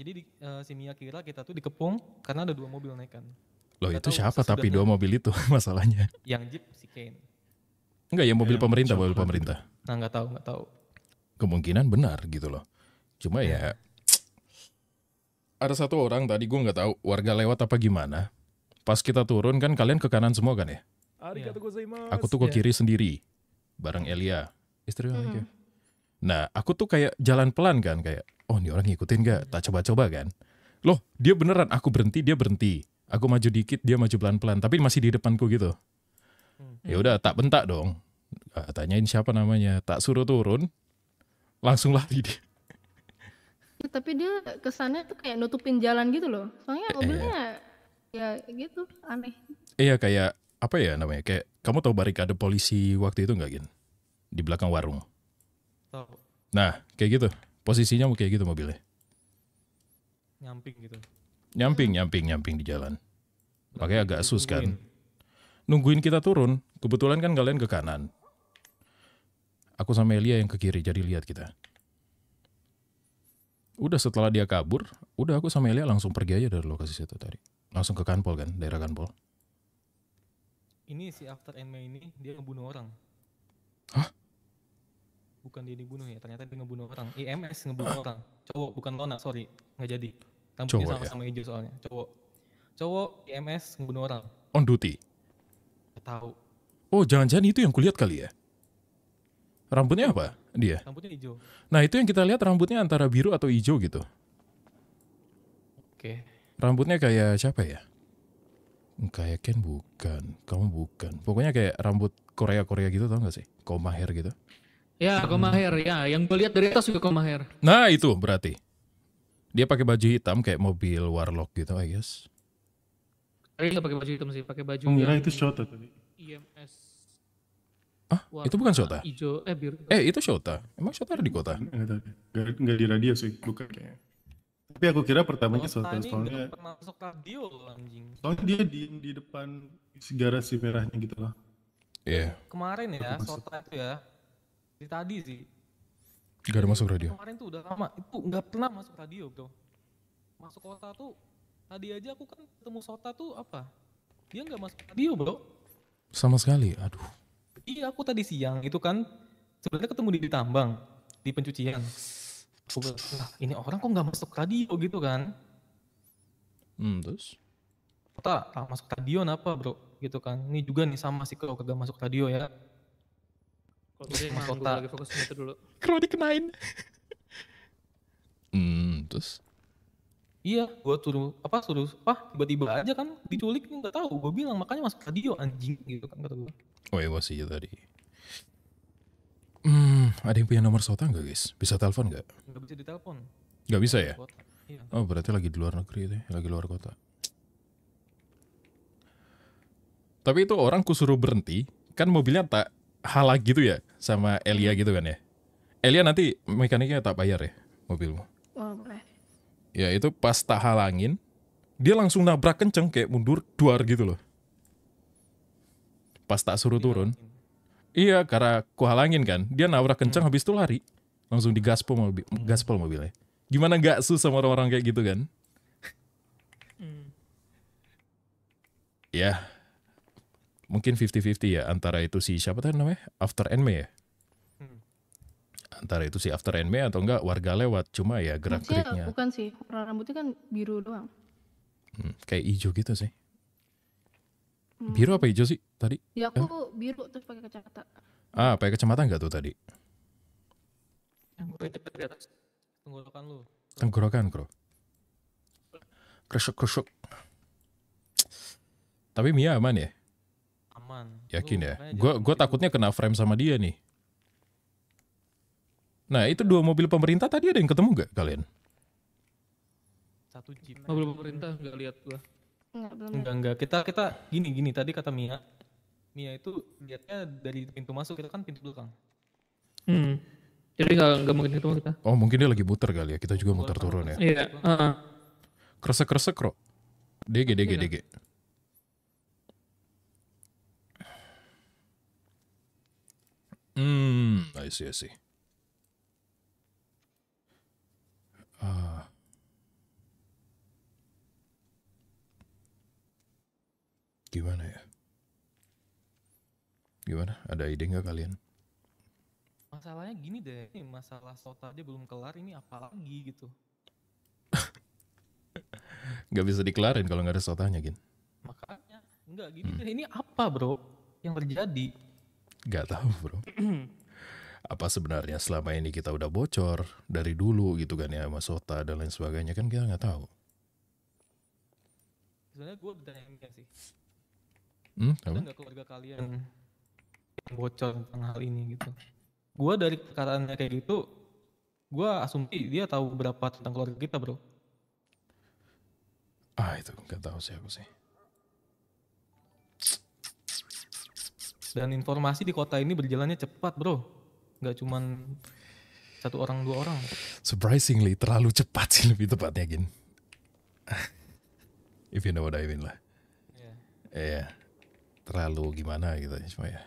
Jadi di, uh, si Mia kira kita tuh dikepung karena ada dua mobil naik kan. Loh Gak itu siapa tapi dua mobil itu masalahnya. Yang Jeep si Kane. Enggak, ya mobil ya, pemerintah, mobil pemerintah. Nah, enggak tahu, enggak tahu. Kemungkinan benar gitu loh. Cuma ya ada satu orang tadi gue nggak tahu warga lewat apa gimana Pas kita turun kan kalian ke kanan semua kan ya? Ah, iya. Aku tuh ke iya. kiri sendiri, bareng Elia, istri mm -hmm. Nah, aku tuh kayak jalan pelan kan, kayak, oh ini orang ngikutin gak? Tak coba-coba kan? Loh, dia beneran, aku berhenti, dia berhenti. Aku maju dikit, dia maju pelan-pelan, tapi masih di depanku gitu. Hmm. Ya udah, tak bentak dong. Tanyain siapa namanya, tak suruh turun, langsung lari dia. tapi dia kesannya tuh kayak nutupin jalan gitu loh. Soalnya iya. mobilnya ya gitu aneh iya kayak apa ya namanya kayak kamu tahu barikade polisi waktu itu nggak gin di belakang warung tahu nah kayak gitu posisinya mau kayak gitu mobilnya nyamping gitu nyamping nyamping nyamping di jalan makanya agak sus kan nungguin kita turun kebetulan kan kalian ke kanan aku sama Elia yang ke kiri jadi lihat kita udah setelah dia kabur udah aku sama Elia langsung pergi aja dari lokasi situ tadi langsung ke Kanpol kan, daerah Kanpol. Ini si After Enme ini dia ngebunuh orang. Hah? Bukan dia dibunuh ya, ternyata dia ngebunuh orang. IMS ngebunuh orang. Cowok bukan Lona, sorry, nggak jadi. Rambutnya sama-sama ya? hijau soalnya. Cowok. Cowok IMS ngebunuh orang. On duty. tahu. Oh, jangan-jangan itu yang kulihat kali ya? Rambutnya apa dia? Rambutnya hijau. Nah itu yang kita lihat rambutnya antara biru atau hijau gitu. Oke. Rambutnya kayak siapa ya? Kayak Ken bukan, kamu bukan. Pokoknya kayak rambut Korea-Korea gitu tau gak sih? Koma hair gitu. Ya, koma hmm. hair. Ya, yang gue lihat dari atas juga koma hair. Nah, itu berarti. Dia pakai baju hitam kayak mobil warlock gitu, I guess. Iya nggak pakai baju hitam sih, pakai baju. Oh, yang... itu Shota tadi. IMS. Ah, Warna itu bukan Shota. Ijo, eh biru. Eh, itu Shota. Emang Shota ada di kota? Enggak, enggak di radio sih, bukan kayaknya. Tapi aku kira pertamanya soal Pernah masuk radio anjing. Soalnya dia di di depan garasi merahnya gitu loh. Iya. Yeah. Kemarin ya, Sultan itu ya. Di tadi sih. Gak ada masuk radio. Kemarin tuh udah lama, itu nggak pernah masuk radio bro. Masuk kota tuh tadi aja aku kan ketemu Sota tuh apa? Dia nggak masuk radio bro. Sama sekali, aduh. Iya aku tadi siang itu kan sebenarnya ketemu di, di tambang di pencucian. Google, nah, ini orang kok nggak masuk radio gitu kan hmm, terus kota ah, masuk radio apa bro gitu kan ini juga nih sama sih kalau kagak masuk radio ya kalau mas kota lagi fokus itu dulu kalau dikenain hmm, terus iya gua suruh apa suruh apa tiba-tiba aja kan diculik nggak tahu gua bilang makanya masuk radio anjing gitu kan kata gua oh iya sih tadi Hmm, ada yang punya nomor Sota nggak guys? Bisa telepon nggak? Nggak bisa ditelepon. Nggak bisa ya? Iya. Oh berarti lagi di luar negeri deh, ya? lagi luar kota. Tapi itu orang kusuruh berhenti, kan mobilnya tak halah gitu ya sama Elia gitu kan ya? Elia nanti mekaniknya tak bayar ya mobilmu? Oh, boleh. Ya itu pas tak halangin, dia langsung nabrak kenceng kayak mundur duar gitu loh. Pas tak suruh turun, Iya, karena kuhalangin kan. Dia nabrak kencang hmm. habis itu lari. Langsung digaspol mobil, hmm. gaspol mobilnya. Gimana gak susah sama orang-orang kayak gitu kan? Hmm. ya. Mungkin 50-50 ya antara itu si siapa tadi namanya? After Enme ya? Hmm. Antara itu si After Enme atau enggak warga lewat. Cuma ya gerak-geriknya. Bukan sih. Warna rambutnya kan biru doang. Hmm, kayak hijau gitu sih. Hmm. Biru apa hijau sih tadi? Ya aku eh? biru terus pakai kacamata. Ah, pakai kacamata enggak tuh tadi? tenggorokan lu. Tenggorokan, Bro. Kresuk-kresuk. Tapi Mia aman ya? Aman. Yakin ya? gua gua takutnya kena frame sama dia nih. Nah, itu dua mobil pemerintah tadi ada yang ketemu gak kalian? Satu jeep. Mobil pemerintah nggak lihat gua. Enggak, belum. Enggak, enggak. Kita kita gini gini tadi kata Mia. Mia itu lihatnya dari pintu masuk kita kan pintu belakang. Hmm. Jadi nggak enggak mungkin itu kita. Oh mungkin dia lagi muter kali ya. Kita juga muter turun ya. Iya. uh -huh. Ah. Kresek kresek kro. DG DG iya. DG. Hmm, I see I see. gimana ya gimana ada ide nggak kalian masalahnya gini deh ini masalah sota aja belum kelar ini apa lagi gitu nggak bisa dikelarin kalau nggak ada sotanya gin makanya nggak gini hmm. deh ini apa bro yang terjadi nggak tahu bro apa sebenarnya selama ini kita udah bocor dari dulu gitu kan ya sama Sota dan lain sebagainya kan kita nggak tahu sebenarnya gue bertanya sih Hmm, Ada nggak keluarga kalian yang bocor tentang hal ini gitu? Gue dari perkataannya kayak gitu, gue asumsi dia tahu berapa tentang keluarga kita bro. Ah itu nggak tahu sih aku sih. Dan informasi di kota ini berjalannya cepat bro, nggak cuman satu orang dua orang. Surprisingly terlalu cepat sih lebih tepatnya gin. If you know what I mean lah. Iya. Yeah. Yeah terlalu gimana gitu cuma ya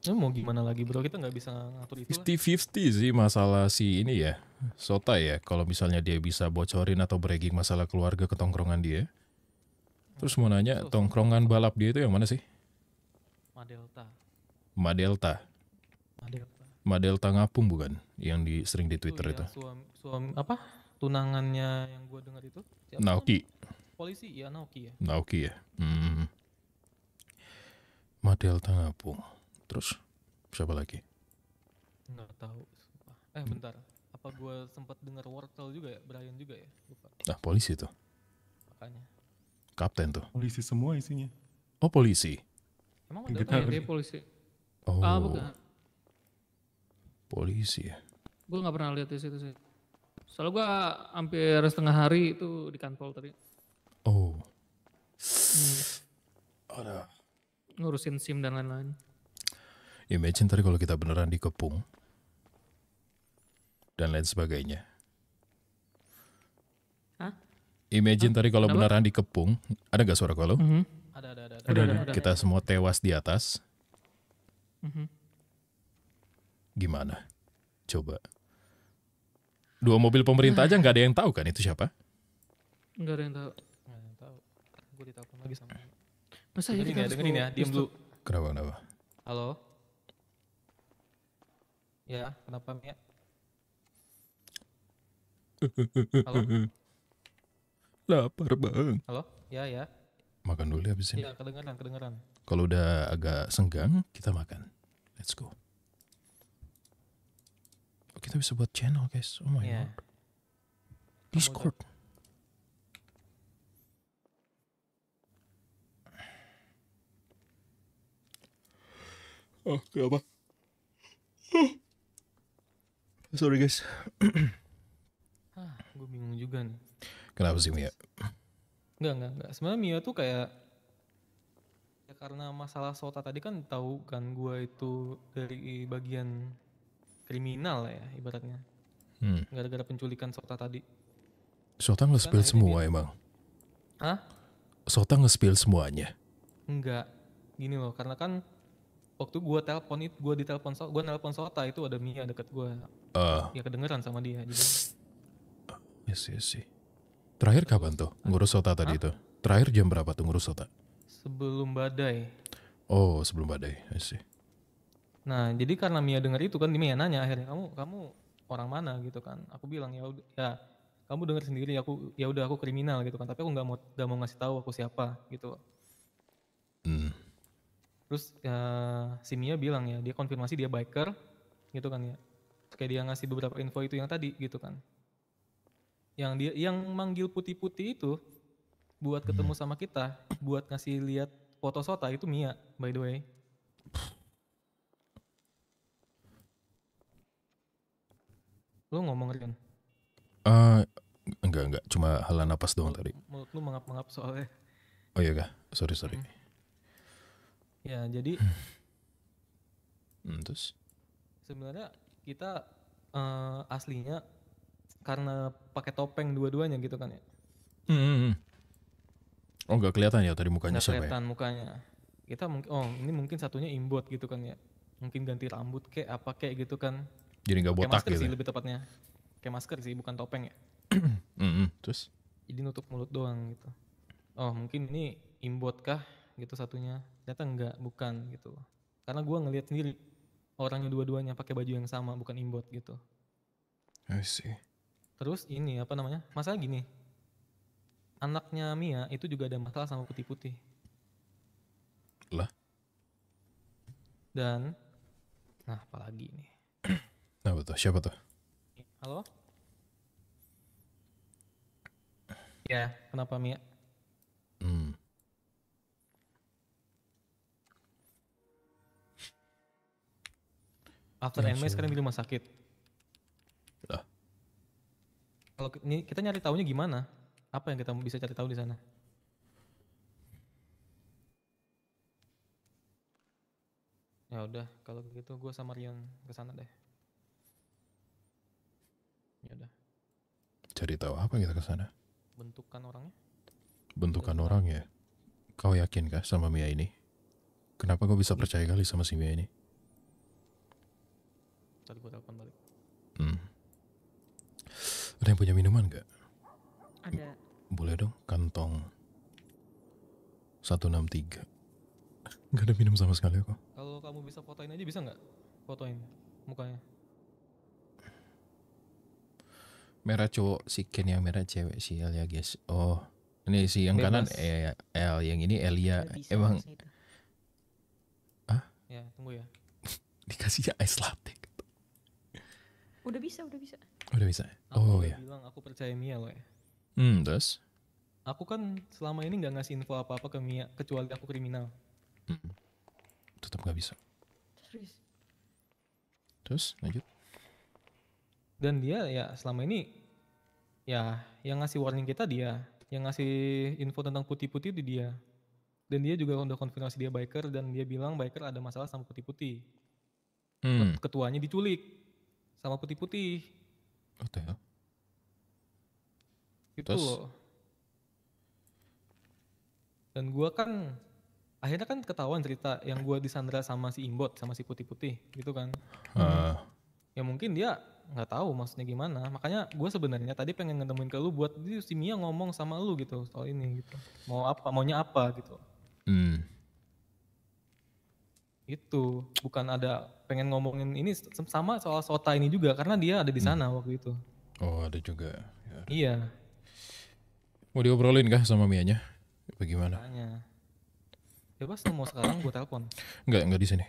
Ya mau gimana lagi bro, kita nggak bisa ngatur itu 50-50 sih masalah si ini ya, Sota ya. Kalau misalnya dia bisa bocorin atau breaking masalah keluarga ke tongkrongan dia. Terus mau nanya, tongkrongan balap dia itu yang mana sih? Madelta. Madelta. Madelta. Madelta ngapung bukan? Yang di, sering di Twitter iya, itu. Ya, itu. Suami, suami, apa? Tunangannya yang gue dengar itu? Siapa Naoki. Kan? Polisi, ya Naoki ya. Naoki ya. Hmm. Madel Tangapung. Terus siapa lagi? Nggak tahu. Eh hmm. bentar, apa gue sempat dengar Wortel juga ya, Brian juga ya? Lupa. Nah polisi tuh. Makanya. Kapten tuh. Polisi semua isinya. Oh polisi. Emang ada Gitar. dia ya? iya, polisi. Oh. Ah, bukan. Polisi ya. Gue nggak pernah lihat di situ sih. Soalnya gue hampir setengah hari itu di kantor tadi. Oh. Hmm. Ada ngurusin SIM dan lain-lain. Ya, imagine tadi kalau kita beneran dikepung dan lain sebagainya. Hah? Imagine Hah? tadi kalau Kenapa? beneran dikepung, ada gak suara kalau? Mm -hmm. Ada, ada, ada, ada, ada, ada, ada. Kita semua tewas di atas. Mm -hmm. Gimana? Coba. Dua mobil pemerintah aja nggak ada yang tahu kan itu siapa? Nggak ada yang tahu. Nggak ada yang tahu. Gue ditelepon lagi sama Masa dengerin gitu ya, kan, dengerin ya, diam dulu. Kenapa, kenapa? Halo? Ya, kenapa Mia? Halo? Lapar bang. Halo? Ya, ya. Makan dulu ya abis ini. Ya, kedengeran, kedengeran. Kalau udah agak senggang, kita makan. Let's go. Oh, kita bisa buat channel guys. Oh my yeah. god. Discord. Oh, apa. Oh. Sorry guys. ah, gue bingung juga nih. Kenapa sih Mia? Enggak, enggak, enggak. Sebenarnya Mia tuh kayak ya karena masalah Sota tadi kan tahu kan gue itu dari bagian kriminal ya ibaratnya. Hmm. Gara-gara penculikan Sota tadi. Sota nge-spill kan semua emang? Hah? Sota nge-spill semuanya? Enggak. Gini loh, karena kan waktu gue telepon itu gue ditelepon so gue nelpon Sota itu ada Mia deket gue uh. ya kedengeran sama dia jadi yes iya yes sih yes. Iya terakhir kapan tuh ngurus Sota tadi itu terakhir jam berapa tuh ngurus Sota sebelum badai oh sebelum badai I yes. nah jadi karena Mia dengar itu kan Mia nanya akhirnya kamu kamu orang mana gitu kan aku bilang ya ya kamu dengar sendiri aku ya udah aku kriminal gitu kan tapi aku nggak mau nggak mau ngasih tahu aku siapa gitu hmm terus uh, si Mia bilang ya dia konfirmasi dia biker gitu kan ya kayak dia ngasih beberapa info itu yang tadi gitu kan yang dia yang manggil putih-putih itu buat ketemu sama kita buat ngasih lihat foto sota itu Mia by the way lu ngomong Rian uh, enggak enggak cuma halan napas doang tadi mulut lu mengap-mengap soalnya oh iya kah sorry sorry hmm Ya, jadi hmm, terus sebenarnya kita uh, aslinya karena pakai topeng dua-duanya gitu kan ya. Hmm. hmm, hmm. Oh, nggak kelihatan ya tadi mukanya gak ya? kelihatan ya? mukanya. Kita mungkin oh, ini mungkin satunya imbot gitu kan ya. Mungkin ganti rambut kayak apa kayak gitu kan. Jadi nggak botak gitu. sih ya? lebih tepatnya. Kayak masker sih bukan topeng ya. Hmm, hmm, terus jadi nutup mulut doang gitu. Oh, mungkin ini imbot kah gitu satunya ternyata enggak bukan gitu karena gue ngelihat sendiri orangnya dua-duanya pakai baju yang sama bukan imbot gitu I see terus ini apa namanya masalah gini anaknya Mia itu juga ada masalah sama putih-putih lah dan nah apalagi ini nah betul siapa tuh halo ya kenapa Mia After ya, NMA sekarang di rumah sakit. Lah. Kalau ini kita nyari tahunya gimana? Apa yang kita bisa cari tahu di sana? Ya udah, kalau begitu gue sama Rian ke sana deh. Ya udah. Cari tahu apa kita ke sana? Bentukan orangnya? Bentukan orang orangnya. Kau yakin kah sama Mia ini? Kenapa kau bisa percaya kali sama si Mia ini? ntar gue telepon balik hmm. ada yang punya minuman gak ada boleh dong kantong 163 Gak ada minum sama sekali kok Kalau kamu bisa fotoin aja bisa gak? Fotoin mukanya Merah cowok si Ken yang merah cewek si Elia guys Oh ini si yang Bebas. kanan eh, ya, El yang ini Elia emang ah ya tunggu ya dikasih ya ice latte Udah bisa, udah bisa. Udah bisa. Aku oh iya. Bilang aku percaya Mia, loh. Hmm, terus? Aku kan selama ini nggak ngasih info apa-apa ke Mia kecuali aku kriminal. Hmm. Tetap nggak bisa. Terus? Terus lanjut. Dan dia ya selama ini ya yang ngasih warning kita dia, yang ngasih info tentang putih-putih itu dia. Dan dia juga udah konfirmasi dia biker dan dia bilang biker ada masalah sama putih-putih. Hmm. Ketuanya diculik sama putih-putih. Oh, -putih. Ya? Itu loh. Dan gua kan akhirnya kan ketahuan cerita yang gua disandra sama si Imbot sama si putih-putih gitu kan. Uh. Ya mungkin dia nggak tahu maksudnya gimana. Makanya gue sebenarnya tadi pengen ngetemuin ke lu buat si Mia ngomong sama lu gitu soal ini gitu. Mau apa, maunya apa gitu. Hmm itu bukan ada pengen ngomongin ini sama soal Sota ini juga karena dia ada di hmm. sana hmm. waktu itu. Oh ada juga. Ya, Iya. Mau diobrolin kah sama Mianya? Bagaimana? Tanya. Ya pas mau sekarang gue telepon. Enggak enggak di sini.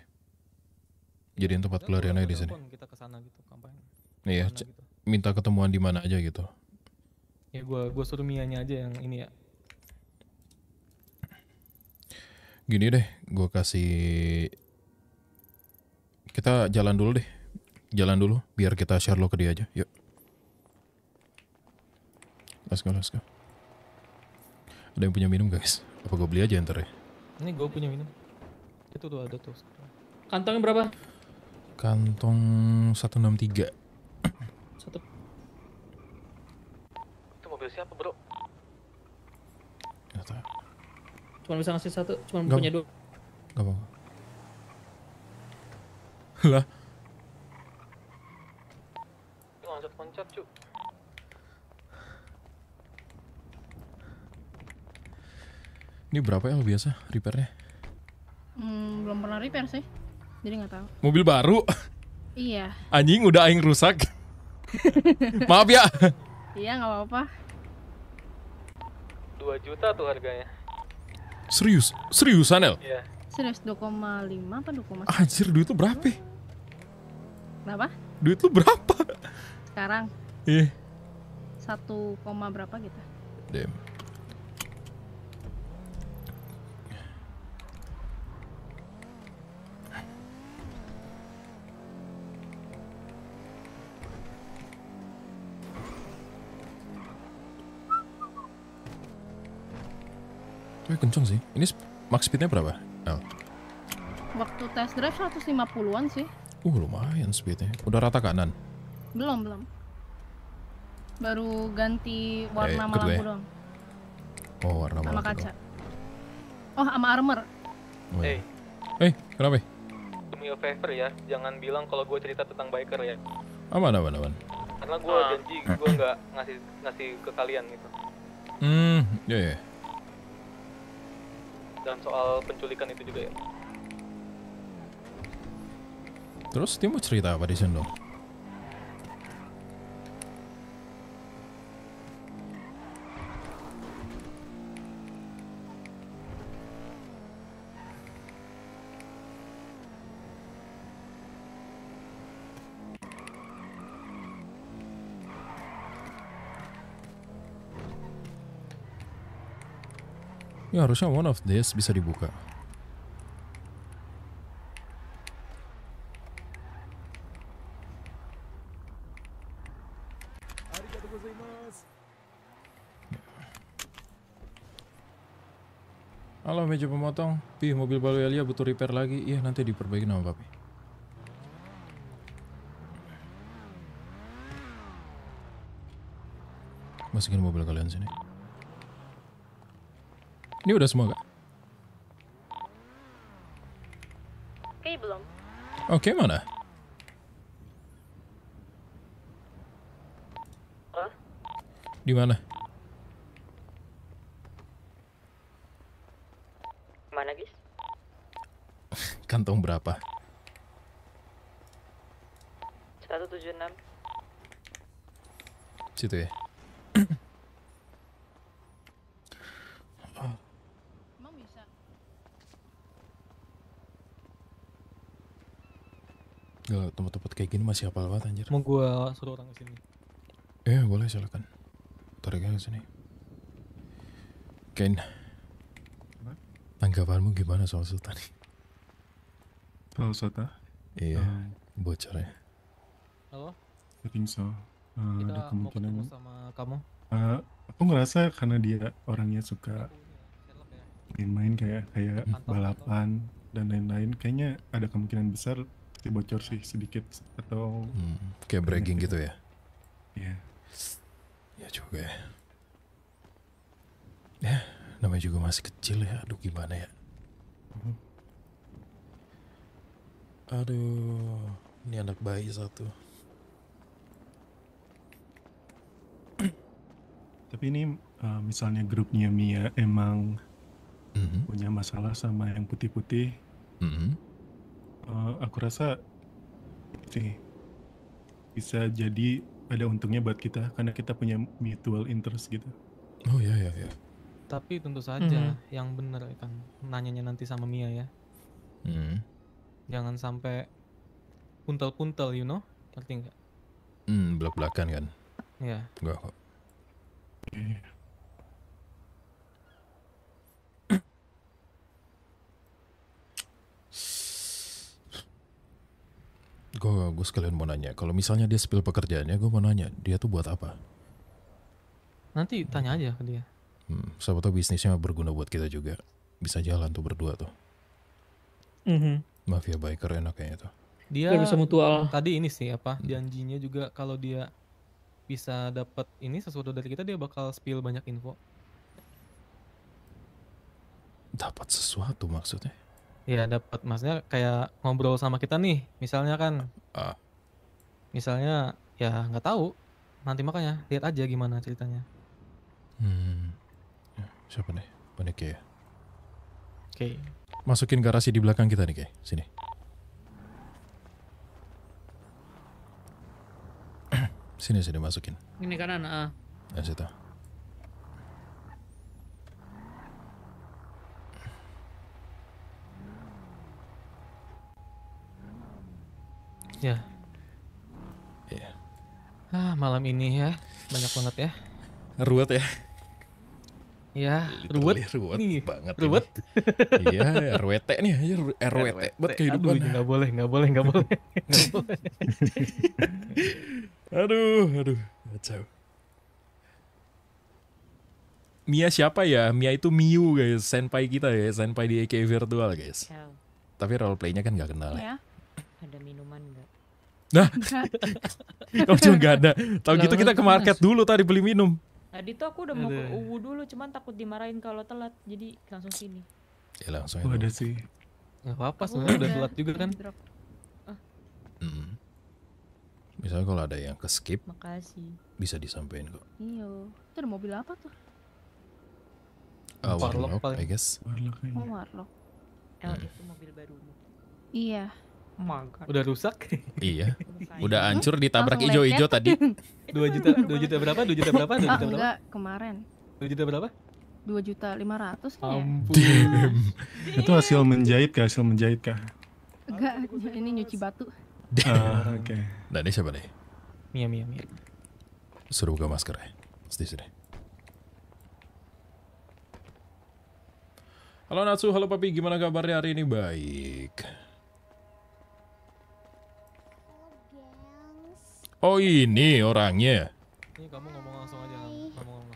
jadi tempat pelarian aja di sini. Kita ke gitu kampanye. Iya. Gitu. Minta ketemuan di mana aja gitu. Ya gue gue suruh Mianya aja yang ini ya. Gini deh, gue kasih kita jalan dulu deh. Jalan dulu biar kita share lo ke dia aja. Yuk. Let's go, let's go. Ada yang punya minum guys? Apa gue beli aja ntar ya? Ini gue punya minum. Itu tuh ada tuh. Kantongnya berapa? Kantong satu enam tiga Satu. Itu mobil siapa bro? Cuma bisa ngasih satu, cuma punya dua. Gak apa-apa. Lah. Ini berapa ya biasa repairnya? Hmm, belum pernah repair sih. Jadi nggak tahu. Mobil baru? Iya. Anjing udah aing rusak. Maaf ya. Iya, nggak apa-apa. dua juta tuh harganya. Serius? Seriusan, El? Iya. Serius 2,5 apa koma? Anjir, duit itu berapa? Berapa? Duit lu berapa? Sekarang? Iya. Yeah. Satu koma berapa gitu? Damn. Tapi kenceng sih. Ini max speednya berapa? Oh. Waktu test drive 150-an sih. Uh, lumayan speednya. Udah rata kanan? Belum, belum. Baru ganti warna eh, malam ya? doang. Oh, warna malam Sama kaca. Oh, sama armor. Oh, iya. Eh. Eh, kenapa? Demi a favor ya, jangan bilang kalau gue cerita tentang biker ya. Aman, aman, aman. Karena gue ah. janji gue nggak ngasih ngasih ke kalian gitu. Hmm, iya, iya. Dan soal penculikan itu juga ya. Terus dia mau cerita apa di sini dong? Ya harusnya one of this bisa dibuka meja pemotong. Pi, mobil baru Elia butuh repair lagi. Iya, nanti diperbaiki sama papi. Masukin mobil kalian sini. Ini udah semua, gak? Oke, belum. Oke, okay, mana? Di mana? kantong berapa? 176. Situ ya. Gak tempat-tempat kayak gini masih apa banget anjir. Mau gua suruh orang ke sini. Eh, boleh silakan. Tarik aja sini. Ken. Tanggapanmu gimana soal sultan? Halo Sata. Ah. Iya, um, bocor ya. Halo. I think so. Uh, ada kemungkinan. Mau sama kamu. Uh, aku ngerasa karena dia orangnya suka main-main kayak kayak balapan atau... dan lain-lain, kayaknya ada kemungkinan besar pasti bocor sih sedikit atau hmm, kayak bragging iya. gitu ya. Iya. Ya juga ya. Ya, namanya juga masih kecil ya. Aduh gimana ya. Hmm. Aduh, ini anak bayi satu. Tapi ini uh, misalnya grupnya Mia emang mm -hmm. punya masalah sama yang putih-putih. Mm -hmm. uh, aku rasa sih eh, bisa jadi ada untungnya buat kita karena kita punya mutual interest gitu. Oh ya ya ya. Tapi tentu saja mm -hmm. yang benar kan nanyanya nanti sama Mia ya. Mm -hmm. Jangan sampai puntel-puntel, you know? Ngerti nggak? Hmm, belak-belakan kan? Iya. Yeah. Gak. gue gue sekalian mau nanya kalau misalnya dia spill pekerjaannya gue mau nanya dia tuh buat apa nanti tanya aja ke dia hmm, siapa tahu bisnisnya berguna buat kita juga bisa jalan tuh berdua tuh mm -hmm. Mafia biker enak kayaknya tuh. Dia Gak bisa mutual. Tadi ini sih apa janjinya juga kalau dia bisa dapat ini sesuatu dari kita dia bakal spill banyak info. Dapat sesuatu maksudnya? Ya dapat maksudnya kayak ngobrol sama kita nih misalnya kan. Uh. Misalnya ya nggak tahu nanti makanya lihat aja gimana ceritanya. Hmm. Ya, siapa nih? Boneka ya? Oke. Okay masukin garasi di belakang kita nih, kayak sini. sini sini masukin. Ini kanan, ah. Uh. Ya, situ. Ya. Iya. Ah, malam ini ya, banyak banget ya. Ruwet ya. Ya, ruwet. Ruwet nih, banget. Ruwet. Iya, RWT nih aja iya, RWT, buat kehidupan. Aduh, enggak boleh, enggak boleh, enggak boleh. aduh, aduh, kacau. Mia siapa ya? Mia itu Miu guys, senpai kita ya, senpai di ak Virtual guys. Ciao. Tapi role playnya kan gak kenal ya. Iya. Ada minuman gak? Nah, kamu oh, cuma gak ada. Tahu gitu kita ke market dulu tadi beli minum. Tadi tuh aku udah mau ke UU dulu, cuman takut dimarahin kalau telat, jadi langsung sini. Ya langsung oh, aja. Ada sih. Gak apa-apa, sebenarnya udah telat juga kan. Ah. Hmm. Misalnya kalau ada yang ke skip, Makasih. bisa disampaikan kok. Iya, itu ada mobil apa tuh? Uh, warlock, warlock I guess. Warlock. Oh, warlock. Hmm. itu mobil baru. Iya. Oh Makan. Udah rusak. Iya. Udah hancur ditabrak ijo-ijo tadi. 2 juta 2 juta berapa? 2 juta berapa? 2 juta berapa? enggak, kemarin. 2 juta berapa? 2 juta 500 ratus ya. Ampun. Itu hasil menjahit kah? Hasil menjahit kah? Enggak, ini nyuci batu. Ah, oke. Okay. Nah, ini siapa nih? Mia, Mia, Mia. Suruh buka masker ya. Pasti sudah. Halo Natsu, halo Papi, gimana kabarnya hari ini? Baik. Oh ini orangnya.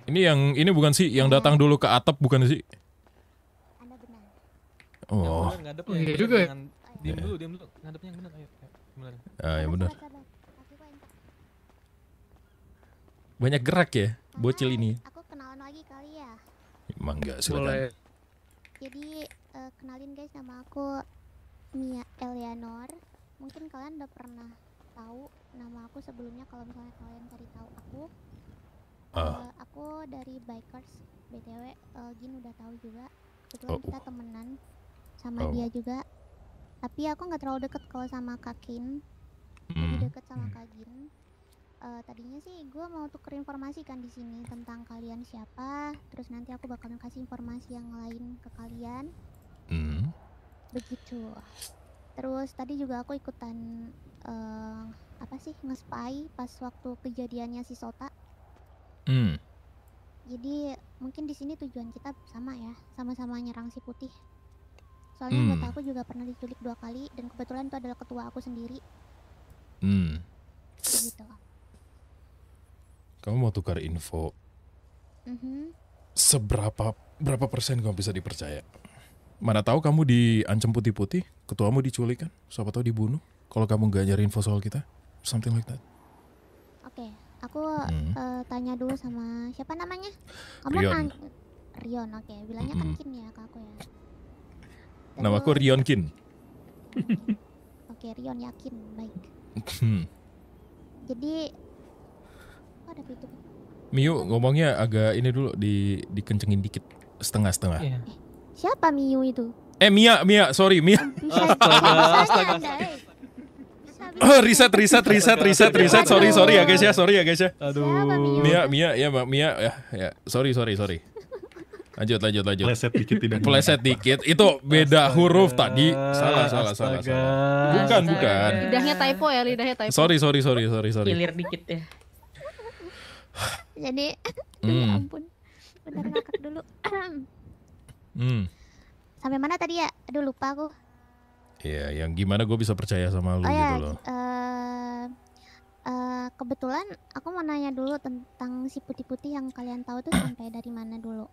Ini yang ini bukan sih yang datang dulu ke atap bukan sih? Oh. Iya juga ya. benar. Ah, yang benar. Banyak gerak ya, bocil ini. Ya. Emang enggak silakan. Jadi eh, kenalin guys nama aku Mia Eleanor. Mungkin kalian udah pernah tahu nama aku sebelumnya kalau misalnya kalian cari tahu aku uh. Uh, aku dari bikers btw uh, eh, udah tahu juga kebetulan oh. kita oh. temenan sama oh. dia juga tapi aku nggak terlalu deket kalau sama Kak Kim lebih hmm. deket sama hmm. Kak Jin uh, tadinya sih gue mau tuker informasi kan di sini tentang kalian siapa terus nanti aku bakal kasih informasi yang lain ke kalian mm. begitu terus tadi juga aku ikutan uh, apa sih ngespai pas waktu kejadiannya si Sota hmm. jadi mungkin di sini tujuan kita sama ya sama-sama nyerang si putih soalnya hmm. aku juga pernah diculik dua kali dan kebetulan itu adalah ketua aku sendiri hmm. gitu kamu mau tukar info mm -hmm. seberapa berapa persen kamu bisa dipercaya Mana tahu kamu diancam putih-putih, ketuamu diculik kan? Siapa tahu dibunuh. Kalau kamu nggak nyari info soal kita, something like that. Oke, okay, aku hmm. uh, tanya dulu sama siapa namanya? Kamu Rion. Kan- Rion, oke. Okay. Bilangnya mm -hmm. kan Kin ya ke aku ya. Terus, Nama aku Rion Kin. oke, okay, Rion yakin baik. Hmm. Jadi oh, ada pintu. Miu ngomongnya agak ini dulu di dikencengin dikit setengah-setengah. Yeah. Eh Siapa Miu itu? Eh Mia, Mia, sorry Mia. Oh, ya. Astaga. riset, riset, riset, riset, riset. Sorry, sorry ya guys ya, sorry ya guys ya. Aduh. Mia, Mia, ya Mbak Mia ya, ya. Sorry, sorry, sorry. Lanjut, lanjut, lanjut. Pleset dikit tidak. Pleset dikit. Itu beda astaga, huruf tadi. Salah, salah, salah, salah. Bukan, astaga. bukan. Lidahnya typo ya, lidahnya typo. Sorry, sorry, sorry, sorry, sorry. Kilir dikit ya. Jadi, hmm. ya ampun. Bentar ngakak dulu. Hmm. Sampai mana tadi ya? Aduh lupa aku. Iya, yang gimana gue bisa percaya sama lu oh, ya, gitu ya, loh. Uh, uh, kebetulan aku mau nanya dulu tentang si putih-putih yang kalian tahu tuh sampai dari mana dulu.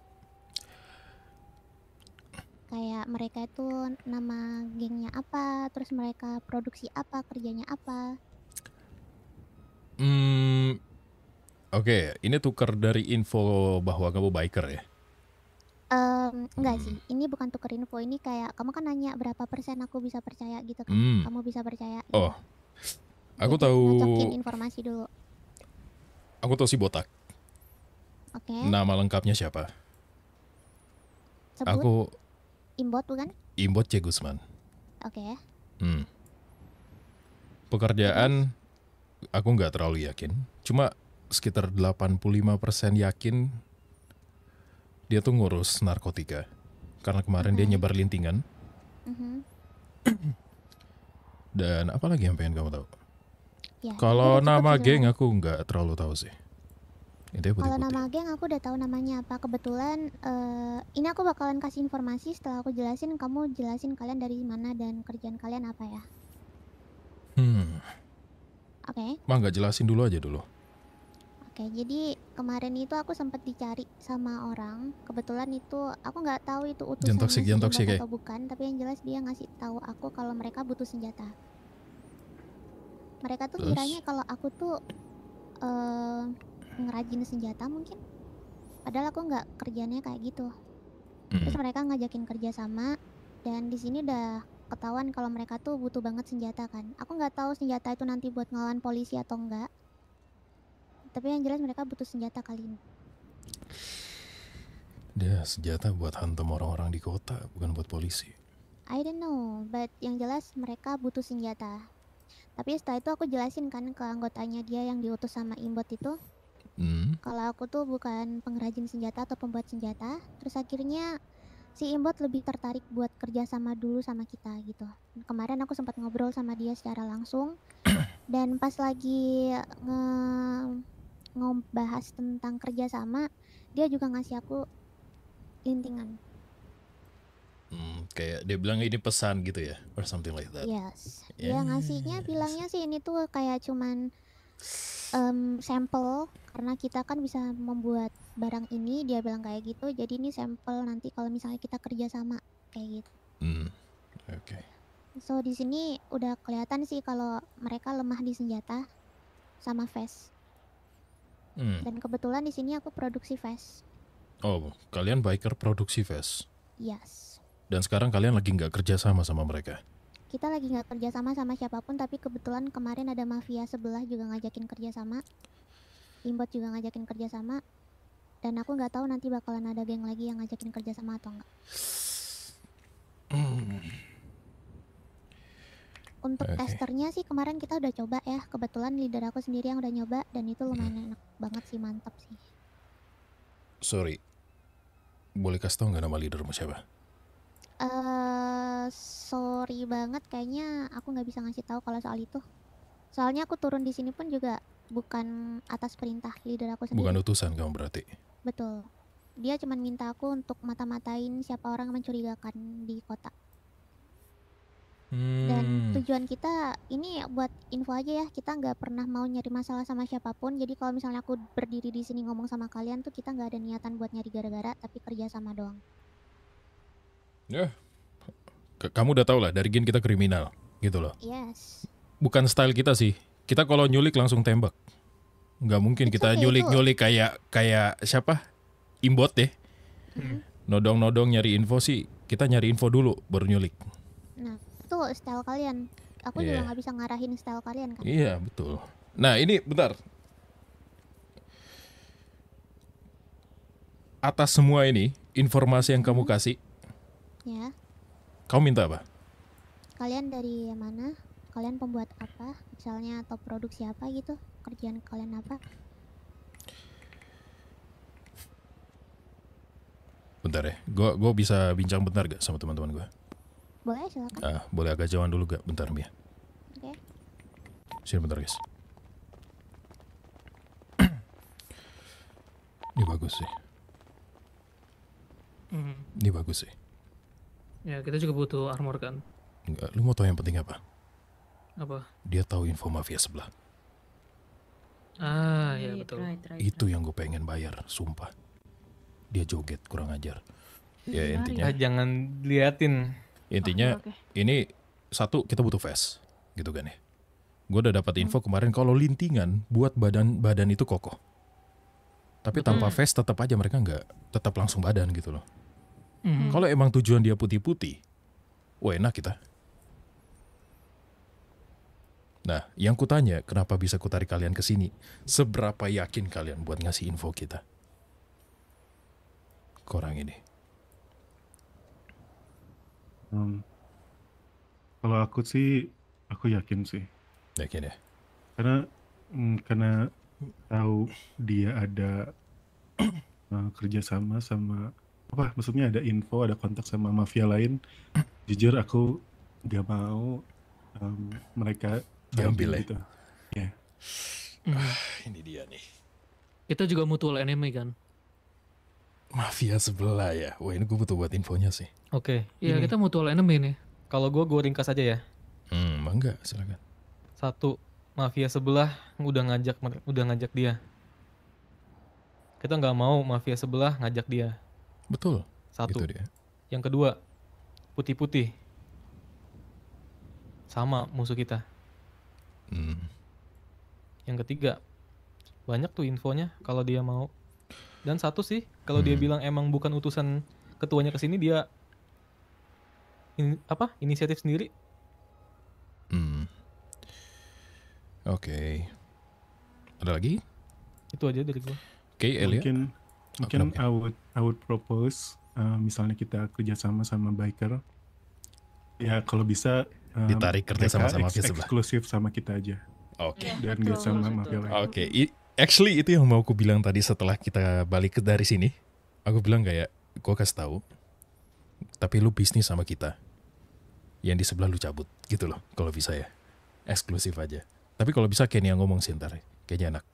Kayak mereka itu nama gengnya apa, terus mereka produksi apa, kerjanya apa? Hmm, Oke, okay, ini tukar dari info bahwa kamu biker ya? Um, enggak sih, hmm. ini bukan tuker info, ini kayak kamu kan nanya berapa persen aku bisa percaya gitu kan, Hmm. kamu bisa percaya gitu. Oh, aku Jadi tahu informasi dulu. aku tahu si botak. Oke. Nama lengkapnya siapa? Sebut. Aku Imbot bukan? Imbot C. Gusman. Oke. Okay. Hmm. Pekerjaan, aku nggak terlalu yakin, cuma sekitar 85% yakin dia tuh ngurus narkotika karena kemarin mm -hmm. dia mm-hmm. nyebar lintingan. Mm -hmm. Dan apa lagi yang pengen kamu tahu? Ya, Kalau nama geng aku nggak terlalu tahu sih. Ya Kalau nama geng aku udah tahu namanya apa. Kebetulan uh, ini aku bakalan kasih informasi setelah aku jelasin kamu jelasin kalian dari mana dan kerjaan kalian apa ya. Hmm. Oke. Okay. Mah nggak jelasin dulu aja dulu. Oke, jadi kemarin itu aku sempat dicari sama orang. Kebetulan itu aku nggak tahu itu utusan toksik, atau toksik, atau bukan, tapi yang jelas dia ngasih tahu aku kalau mereka butuh senjata. Mereka tuh Terus? kiranya kalau aku tuh uh, ngerajin senjata mungkin. Padahal aku nggak kerjanya kayak gitu. Mm. Terus mereka ngajakin kerja sama dan di sini udah ketahuan kalau mereka tuh butuh banget senjata kan. Aku nggak tahu senjata itu nanti buat ngelawan polisi atau enggak tapi yang jelas mereka butuh senjata kali ini dia senjata buat hantam orang-orang di kota bukan buat polisi I don't know but yang jelas mereka butuh senjata tapi setelah itu aku jelasin kan ke anggotanya dia yang diutus sama Imbot itu Hmm. Kalau aku tuh bukan pengrajin senjata atau pembuat senjata, terus akhirnya si Imbot lebih tertarik buat kerja sama dulu sama kita gitu. Kemarin aku sempat ngobrol sama dia secara langsung dan pas lagi ngobahas tentang kerjasama dia juga ngasih aku lintingan Hmm, kayak dia bilang ini pesan gitu ya, or something like that. Yes. Yeah. Dia ngasihnya bilangnya sih ini tuh kayak cuman um, sampel karena kita kan bisa membuat barang ini dia bilang kayak gitu. Jadi ini sampel nanti kalau misalnya kita kerja sama kayak gitu. Hmm. Oke. Okay. So di sini udah kelihatan sih kalau mereka lemah di senjata sama face. Hmm. Dan kebetulan di sini aku produksi vest. Oh, kalian biker produksi vest? Yes. Dan sekarang kalian lagi nggak kerja sama sama mereka? Kita lagi nggak kerja sama sama siapapun, tapi kebetulan kemarin ada mafia sebelah juga ngajakin kerja sama. Imbot juga ngajakin kerja sama. Dan aku nggak tahu nanti bakalan ada geng lagi yang ngajakin kerja sama atau enggak. Hmm untuk okay. testernya sih kemarin kita udah coba ya. Kebetulan leader aku sendiri yang udah nyoba dan itu lumayan hmm. enak banget sih, mantap sih. Sorry, boleh kasih tau nggak nama leadermu siapa? Uh, sorry banget, kayaknya aku nggak bisa ngasih tahu kalau soal itu. Soalnya aku turun di sini pun juga bukan atas perintah leader aku sendiri. Bukan utusan kamu berarti. Betul. Dia cuma minta aku untuk mata-matain siapa orang yang mencurigakan di kota. Hmm. Dan tujuan kita ini ya buat info aja ya, kita nggak pernah mau nyari masalah sama siapapun. Jadi kalau misalnya aku berdiri di sini ngomong sama kalian tuh kita nggak ada niatan buat nyari gara-gara, tapi kerja sama doang. Ya, yeah. kamu udah tau lah dari gin kita kriminal, gitu loh. Yes. Bukan style kita sih. Kita kalau nyulik langsung tembak. Nggak mungkin It's kita nyulik-nyulik kayak kayak siapa? Imbot deh. hmm Nodong-nodong nyari info sih, kita nyari info dulu baru nyulik itu style kalian. Aku yeah. juga iya. nggak bisa ngarahin style kalian kan. Iya, yeah, betul. Nah, ini bentar. Atas semua ini, informasi yang kamu hmm. kasih. Ya. Yeah. Kamu minta apa? Kalian dari mana? Kalian pembuat apa? Misalnya atau produksi apa gitu? Kerjaan kalian apa? Bentar ya, gue gua bisa bincang bentar gak sama teman-teman gue? Boleh silakan. Ah, boleh agak jauhan dulu gak? Bentar Mia. Oke. Okay. Sini bentar guys. Ini bagus sih. Mm. Ini bagus sih. Ya kita juga butuh armor kan. Enggak, lu mau tahu yang penting apa? Apa? Dia tahu info mafia sebelah. Ah, ya betul. Try, try, try. Itu yang gue pengen bayar, sumpah. Dia joget kurang ajar. Ya, intinya. Ah, jangan liatin. Intinya okay, okay. ini satu kita butuh vest gitu kan ya. Gue udah dapat info hmm. kemarin kalau lintingan buat badan badan itu kokoh. Tapi hmm. tanpa vest tetap aja mereka nggak tetap langsung badan gitu loh. Hmm. Kalau emang tujuan dia putih-putih, wah enak kita. Nah, yang kutanya, kenapa bisa kutarik kalian ke sini? Seberapa yakin kalian buat ngasih info kita? Korang ini. Hmm. Kalau aku sih, aku yakin sih. Yakin ya? Karena, mm, karena tahu dia ada uh, kerjasama sama apa? Maksudnya ada info, ada kontak sama mafia lain. Jujur aku gak mau um, mereka diambil ya? gitu. Ya. Yeah. Uh, ini dia nih. Kita juga mutual enemy kan? mafia sebelah ya. Wah ini gue butuh buat infonya sih. Oke, okay. ya kita mutual enemy nih. Kalau gue, gue ringkas aja ya. Hmm, bangga silakan. Satu, mafia sebelah udah ngajak udah ngajak dia. Kita nggak mau mafia sebelah ngajak dia. Betul. Satu. Itu dia. Yang kedua, putih-putih. Sama musuh kita. Hmm. Yang ketiga, banyak tuh infonya kalau dia mau dan satu sih kalau hmm. dia bilang emang bukan utusan ketuanya ke sini dia in, apa inisiatif sendiri hmm. oke okay. ada lagi itu aja dari gua oke okay, Elia mungkin mungkin oh, I would I would propose uh, misalnya kita kerjasama sama biker ya kalau bisa um, ditarik kerja sama sama eksklusif sama kita aja oke okay. Iya, dan nggak sama mafia lain oke okay actually itu yang mau aku bilang tadi setelah kita balik dari sini. Aku bilang kayak, ya? gue kasih tahu, tapi lu bisnis sama kita. Yang di sebelah lu cabut, gitu loh, kalau bisa ya. Eksklusif aja. Tapi kalau bisa Kenny yang ngomong sih ntar, kayaknya enak.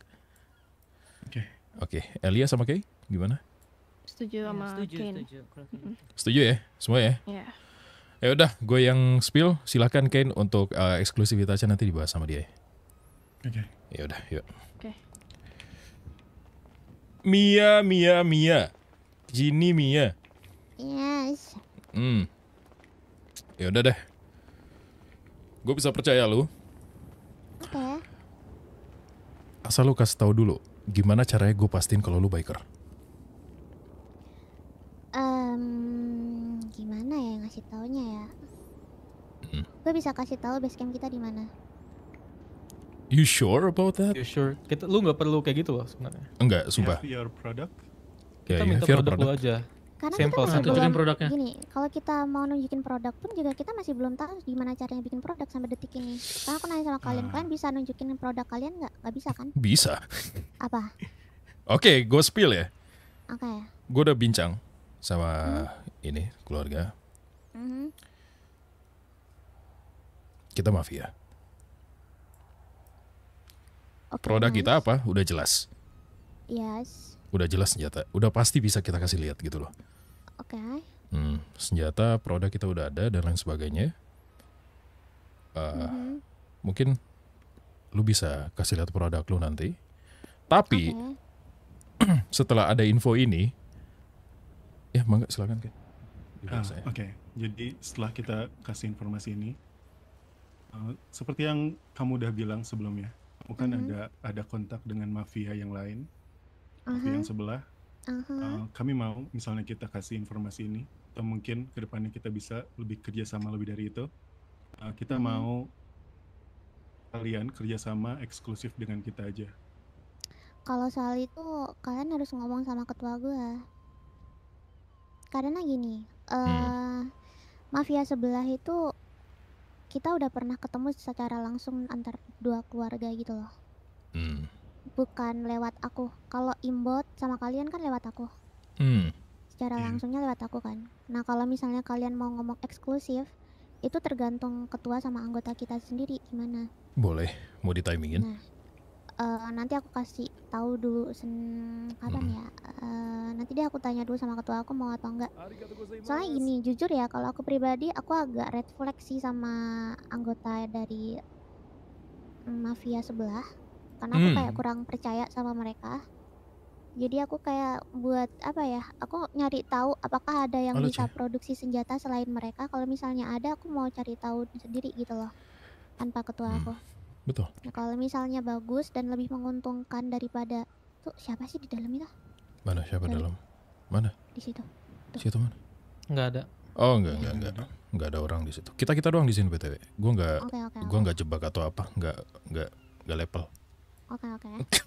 Oke. Okay. Oke, okay. Elia sama Kay, gimana? Setuju iya, sama ya, setuju, Ken. Setuju. setuju ya, semua ya? Yeah. Ya udah, gue yang spill, silahkan Kane untuk uh, eksklusivitasnya nanti dibahas sama dia. Ya. Oke. Okay. Ya udah, yuk. Oke. Okay. Mia, Mia, Mia. Gini Mia. Yes. Hmm. Ya udah deh. Gue bisa percaya lu. Apa Asal lu kasih tahu dulu, gimana caranya gue pastiin kalau lu biker? Um, gimana ya ngasih taunya ya? Hmm. Gue bisa kasih tahu basecamp kita di mana? You sure about that? You sure? Kita lu nggak perlu kayak gitu loh sebenarnya. Enggak, sumpah. Have your product. Ya, kita yeah, minta produk, lu aja. Karena sampel, kita sampel. Kan, Tunjukin produknya. Gini, kalau kita mau nunjukin produk pun juga kita masih belum tahu gimana caranya bikin produk sampai detik ini. Karena aku nanya sama kalian, ah. kalian bisa nunjukin produk kalian nggak? Gak bisa kan? Bisa. Apa? Oke, okay, gue spill ya. Oke. Okay. Gue udah bincang sama hmm. ini keluarga. Mm -hmm. Kita mafia. Okay, Produk nice. kita apa? Udah jelas. Yes. Udah jelas senjata. Udah pasti bisa kita kasih lihat gitu loh. Oke. Okay. Hmm, senjata, produk kita udah ada dan lain sebagainya. Uh, mm -hmm. Mungkin lu bisa kasih lihat produk lu nanti. Tapi okay. setelah ada info ini, ya mangga silakan kan. Uh, Oke, okay. jadi setelah kita kasih informasi ini, uh, seperti yang kamu udah bilang sebelumnya, bukan mm -hmm. ada ada kontak dengan mafia yang lain, uh -huh. mafia yang mm-hmm. sebelah. Uh -huh. uh, eh, kami mau misalnya kita kasih informasi ini, atau mungkin kedepannya kita bisa lebih kerjasama lebih dari itu. Uh, kita mm-hmm. mau kalian kerjasama eksklusif dengan kita aja. Kalau soal itu kalian harus ngomong sama ketua gue. Karena gini, uh, mm. mafia sebelah itu kita udah pernah ketemu secara langsung antar dua keluarga gitu loh hmm. bukan lewat aku kalau imbot sama kalian kan lewat aku hmm. secara hmm. langsungnya lewat aku kan nah kalau misalnya kalian mau ngomong eksklusif itu tergantung ketua sama anggota kita sendiri gimana boleh mau ditimingin nah uh, nanti aku kasih tahu dulu sen kapan hmm. ya uh, nanti dia aku tanya dulu sama ketua aku mau atau enggak soalnya gini jujur ya kalau aku pribadi aku agak red flag sih sama anggota dari mafia sebelah karena hmm. aku kayak hmm. kurang percaya sama mereka jadi aku kayak buat apa ya aku nyari tahu apakah ada yang Halo, oh, bisa produksi senjata selain mereka kalau misalnya ada aku mau cari tahu sendiri gitu loh tanpa ketua hmm. aku Betul. Nah, kalau misalnya bagus dan lebih menguntungkan daripada tuh siapa sih di dalam itu? Mana siapa Dari. dalam? Mana? Di situ. Tuh. Situ mana? Enggak ada. Oh enggak enggak enggak Enggak ada orang di situ. Kita kita doang di sini PTW Gue enggak okay, okay, gue enggak jebak atau apa. Enggak enggak enggak level. Oke okay, oke. Okay.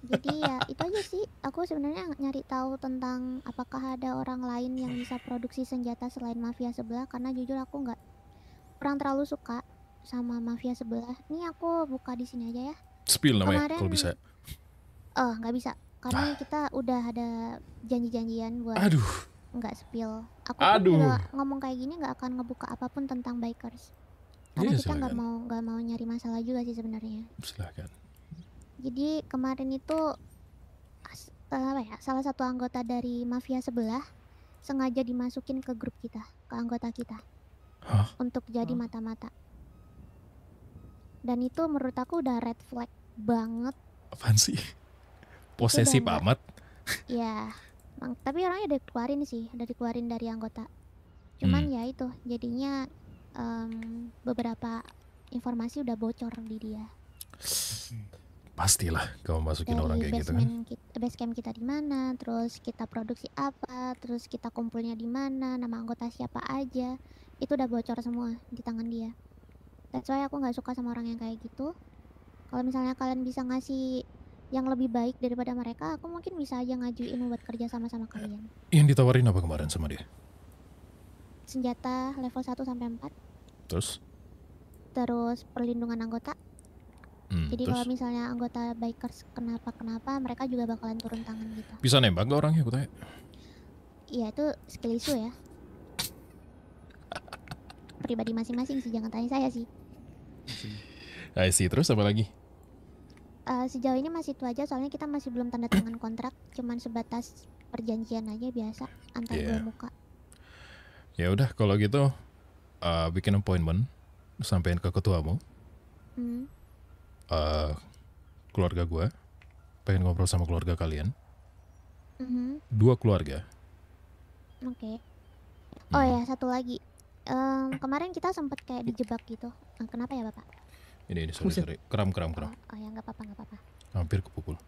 Jadi ya itu aja sih. Aku sebenarnya nyari tahu tentang apakah ada orang lain yang bisa produksi senjata selain mafia sebelah karena jujur aku nggak kurang terlalu suka sama mafia sebelah. Nih aku buka di sini aja ya. Spill namanya kalau bisa. Oh, nggak bisa. Karena ah. kita udah ada janji-janjian buat Aduh. nggak spill. Aku Aduh. ngomong kayak gini nggak akan ngebuka apapun tentang bikers. Karena yeah, kita nggak mau nggak mau nyari masalah juga sih sebenarnya. Silakan. Jadi kemarin itu eh, apa ya, salah satu anggota dari mafia sebelah sengaja dimasukin ke grup kita, ke anggota kita. Hah? Untuk jadi mata-mata. Huh? dan itu menurut aku udah red flag banget apaan sih iya, posesif amat ya tapi orangnya udah dikeluarin sih udah dikeluarin dari anggota cuman hmm. ya itu jadinya um, beberapa informasi udah bocor di dia pastilah kalau masukin Dari orang kayak gitu kan kita, base camp kita di mana terus kita produksi apa terus kita kumpulnya di mana nama anggota siapa aja itu udah bocor semua di tangan dia That's why aku nggak suka sama orang yang kayak gitu. Kalau misalnya kalian bisa ngasih yang lebih baik daripada mereka, aku mungkin bisa aja ngajuin buat kerja sama sama eh, kalian. Yang ditawarin apa kemarin sama dia? Senjata level 1 sampai 4. Terus? Terus perlindungan anggota. Hmm, Jadi kalau misalnya anggota bikers kenapa-kenapa, mereka juga bakalan turun tangan gitu. Bisa nembak gak orangnya, aku Iya, itu skill isu ya. Pribadi masing-masing sih, jangan tanya saya sih. I see. Terus apa lagi? Uh, sejauh ini masih itu aja soalnya kita masih belum tanda tangan kontrak, cuman sebatas perjanjian aja biasa antar yeah. dua muka. Ya udah kalau gitu uh, bikin appointment, sampaikan ke ketuamu. Hmm. Uh, keluarga gue pengen ngobrol sama keluarga kalian. Mm -hmm. Dua keluarga. Oke. Okay. Hmm. Oh hmm. ya satu lagi. Um, kemarin kita sempat kayak dijebak gitu Eh, kenapa ya bapak? Ini ini sorry sorry. Kram kram kram. Oh, oh ya nggak apa-apa nggak apa-apa. Hampir kepukul.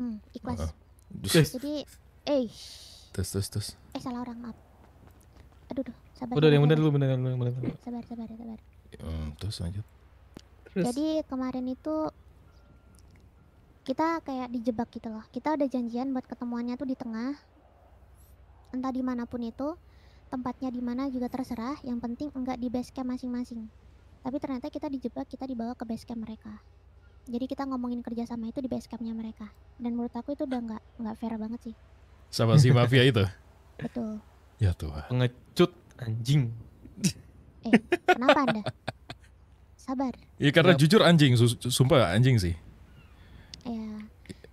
Hmm, ikhlas. Uh, ah, -huh. Ah. Jadi, eh. Tes tes tes. Eh salah orang maaf. Aduh duh, sabar. Udah yang benar dulu benar yang benar. Sabar sabar sabar. Hmm, terus lanjut. Terus. Jadi kemarin itu kita kayak dijebak gitu loh. Kita udah janjian buat ketemuannya tuh di tengah. Entah dimanapun itu, tempatnya di mana juga terserah. Yang penting enggak di base camp masing-masing tapi ternyata kita dijebak kita dibawa ke base camp mereka jadi kita ngomongin kerjasama itu di base campnya mereka dan menurut aku itu udah nggak nggak fair banget sih sama si mafia itu betul ya tuh pengecut anjing eh kenapa anda sabar iya karena ya. jujur anjing sumpah anjing sih ya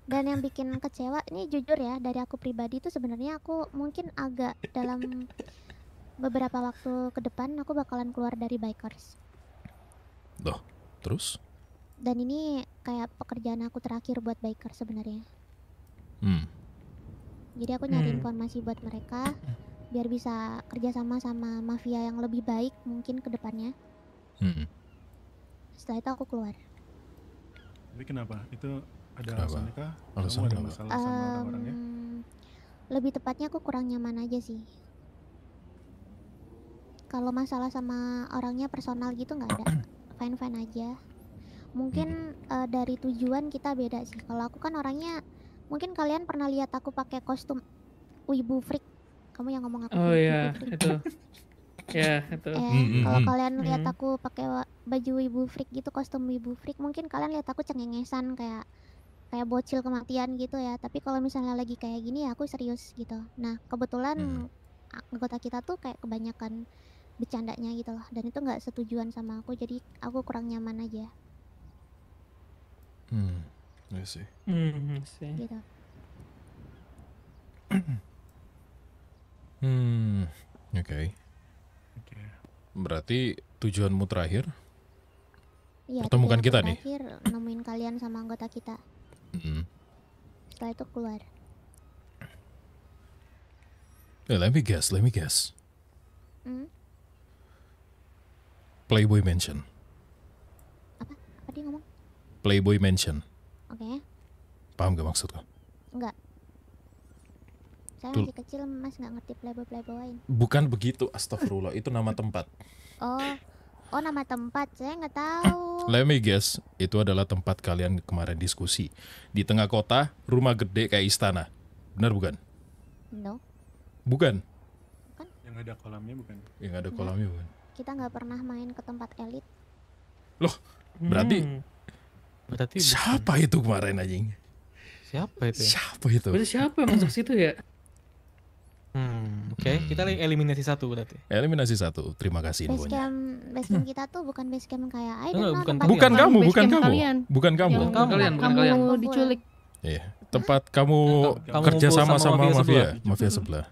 dan yang bikin kecewa ini jujur ya dari aku pribadi itu sebenarnya aku mungkin agak dalam beberapa waktu ke depan aku bakalan keluar dari bikers Loh, terus? Dan ini kayak pekerjaan aku terakhir buat biker sebenarnya. Hmm. Jadi aku nyari hmm. informasi buat mereka biar bisa kerja sama sama mafia yang lebih baik mungkin ke depannya. Hmm. Setelah itu aku keluar. Tapi kenapa? Itu ada kenapa? kah? Alasan Kamu ada masalah sama orang-orangnya? Lebih tepatnya aku kurang nyaman aja sih. Kalau masalah sama orangnya personal gitu nggak ada. fine fine aja mungkin uh, dari tujuan kita beda sih kalau aku kan orangnya mungkin kalian pernah lihat aku pakai kostum wibu freak kamu yang ngomong aku oh iya yeah, itu ya yeah, itu mm kalau kalian lihat aku pakai baju wibu freak gitu kostum wibu freak mungkin kalian lihat aku cengengesan kayak kayak bocil kematian gitu ya tapi kalau misalnya lagi kayak gini ya aku serius gitu nah kebetulan mm. anggota kita tuh kayak kebanyakan bercandanya gitu loh dan itu nggak setujuan sama aku jadi aku kurang nyaman aja hmm I iya see hmm I see gitu hmm oke okay. berarti tujuanmu terakhir Iya, pertemukan kita terakhir, nih. Terakhir nemuin kalian sama anggota kita. hmm Setelah itu keluar. Eh, let me guess, let me guess. Mm? Playboy Mansion. Apa? Apa dia ngomong? Playboy Mansion. Oke. Okay. Paham gak maksudku? Enggak. Saya Tuh. masih kecil, Mas nggak ngerti playboy playboyin. Bukan begitu, astagfirullah. itu nama tempat. Oh, oh nama tempat. Saya nggak tahu. Let me guess, itu adalah tempat kalian kemarin diskusi di tengah kota, rumah gede kayak istana. Benar bukan? No. Bukan. Bukan. Yang ada kolamnya bukan? Yang ada kolamnya bukan kita nggak pernah main ke tempat elit loh berarti hmm. berarti siapa bukan. itu kemarin aja siapa itu ya? siapa itu berarti siapa yang masuk situ ya Hmm, Oke, okay. Hmm. kita eliminasi satu berarti. Eliminasi satu. Terima kasih infonya. base basecamp kita tuh bukan base camp kayak I bukan, bukan kamu, bukan kamu. Kalian. Bukan kamu. Bukan kamu. Kalian, bukan kamu kalian. diculik. Iya. Tempat kamu, kamu kerja sama sama, sama mafia, mafia sebelah.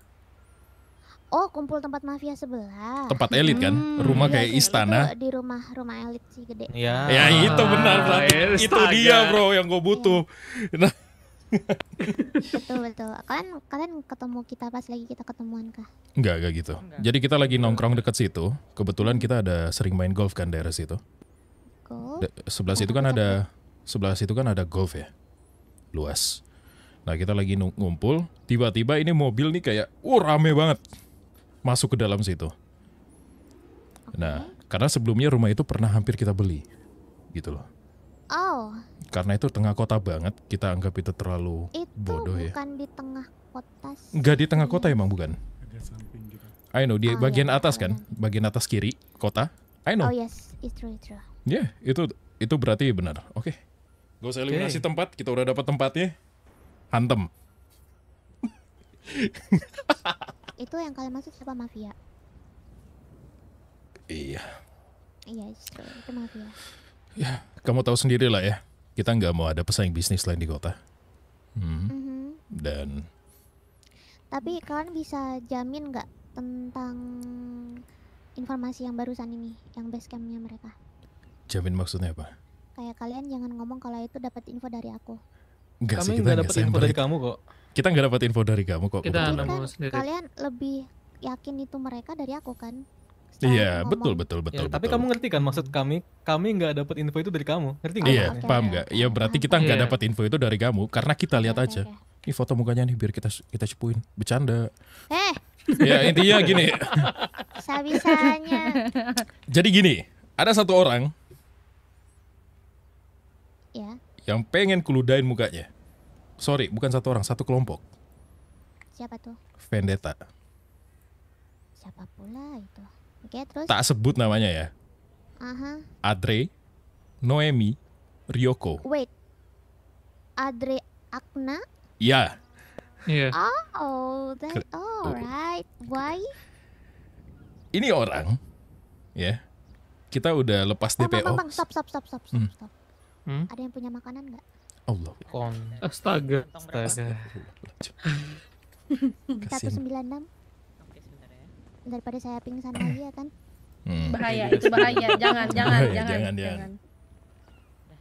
Oh, kumpul tempat mafia sebelah. Tempat elit kan? Hmm. rumah iya, kayak iya, istana. Itu di rumah rumah elit sih gede. Ya, ya itu benar Ah, itu dia, Bro, yang gue butuh. Iya. Nah. betul betul. Kalian kalian ketemu kita pas lagi kita ketemuan kah? Enggak, enggak gitu. Oh, enggak. Jadi kita lagi nongkrong dekat situ. Kebetulan kita ada sering main golf kan daerah situ. Golf. De sebelah situ kan ada sebelah situ kan ada golf ya. Luas. Nah, kita lagi ngumpul, tiba-tiba ini mobil nih kayak, "Uh, rame banget." masuk ke dalam situ. Nah, karena sebelumnya rumah itu pernah hampir kita beli, gitu loh. Oh. Karena itu tengah kota banget, kita anggap itu terlalu itu bodoh ya. Itu bukan di tengah kota. Sih. di tengah kota emang bukan. I know di oh, iya, bagian yeah, atas kan, bagian atas kiri kota. I know. Oh yes, it's true, it's true. yeah, itu itu berarti benar. Oke. Okay. Gak usah eliminasi tempat, kita udah dapat tempatnya. Hantem. itu yang kalian maksud siapa mafia iya iya itu, mafia ya kamu tahu sendiri lah ya kita nggak mau ada pesaing bisnis lain di kota hmm. mm -hmm. dan tapi kalian bisa jamin nggak tentang informasi yang barusan ini yang basecampnya mereka jamin maksudnya apa kayak kalian jangan ngomong kalau itu dapat info dari aku Enggak sih nggak dapat info dari kamu kok kita nggak dapat info dari kamu kok. Kita kan Kalian lebih yakin itu mereka dari aku kan? Iya, betul betul betul. Ya, tapi betul. kamu ngerti kan maksud kami? Kami nggak dapat info itu dari kamu, ngerti nggak? Iya, okay. paham nggak? Ya berarti kita nggak yeah. dapat info itu dari kamu karena kita lihat okay, aja. Okay. Ini foto mukanya nih biar kita kita cepuin, bercanda. Eh. ya intinya gini. Sabisanya. Jadi gini, ada satu orang. Ya. Yang pengen kuludain mukanya. Sorry, bukan satu orang, satu kelompok. Siapa tuh? Vendetta. Siapa pula itu? Oke, terus? Tak sebut namanya ya. Aha. Adre, Noemi, Ryoko. Wait. Adre Akna? Ya. Yeah. Oh, that alright. Why? Ini orang, ya. Yeah. Kita udah lepas bang, DPO. bang, bang, stop, stop, stop, stop, stop. Hmm. stop. Hmm? Ada yang punya makanan nggak? Allah. Kon. Astaga. Astaga. Satu sembilan enam. Ya. Daripada saya pingsan lagi ya kan. Hmm. Bahaya iya. itu bahaya. Jangan jangan bahaya, jangan, jangan jangan. jangan.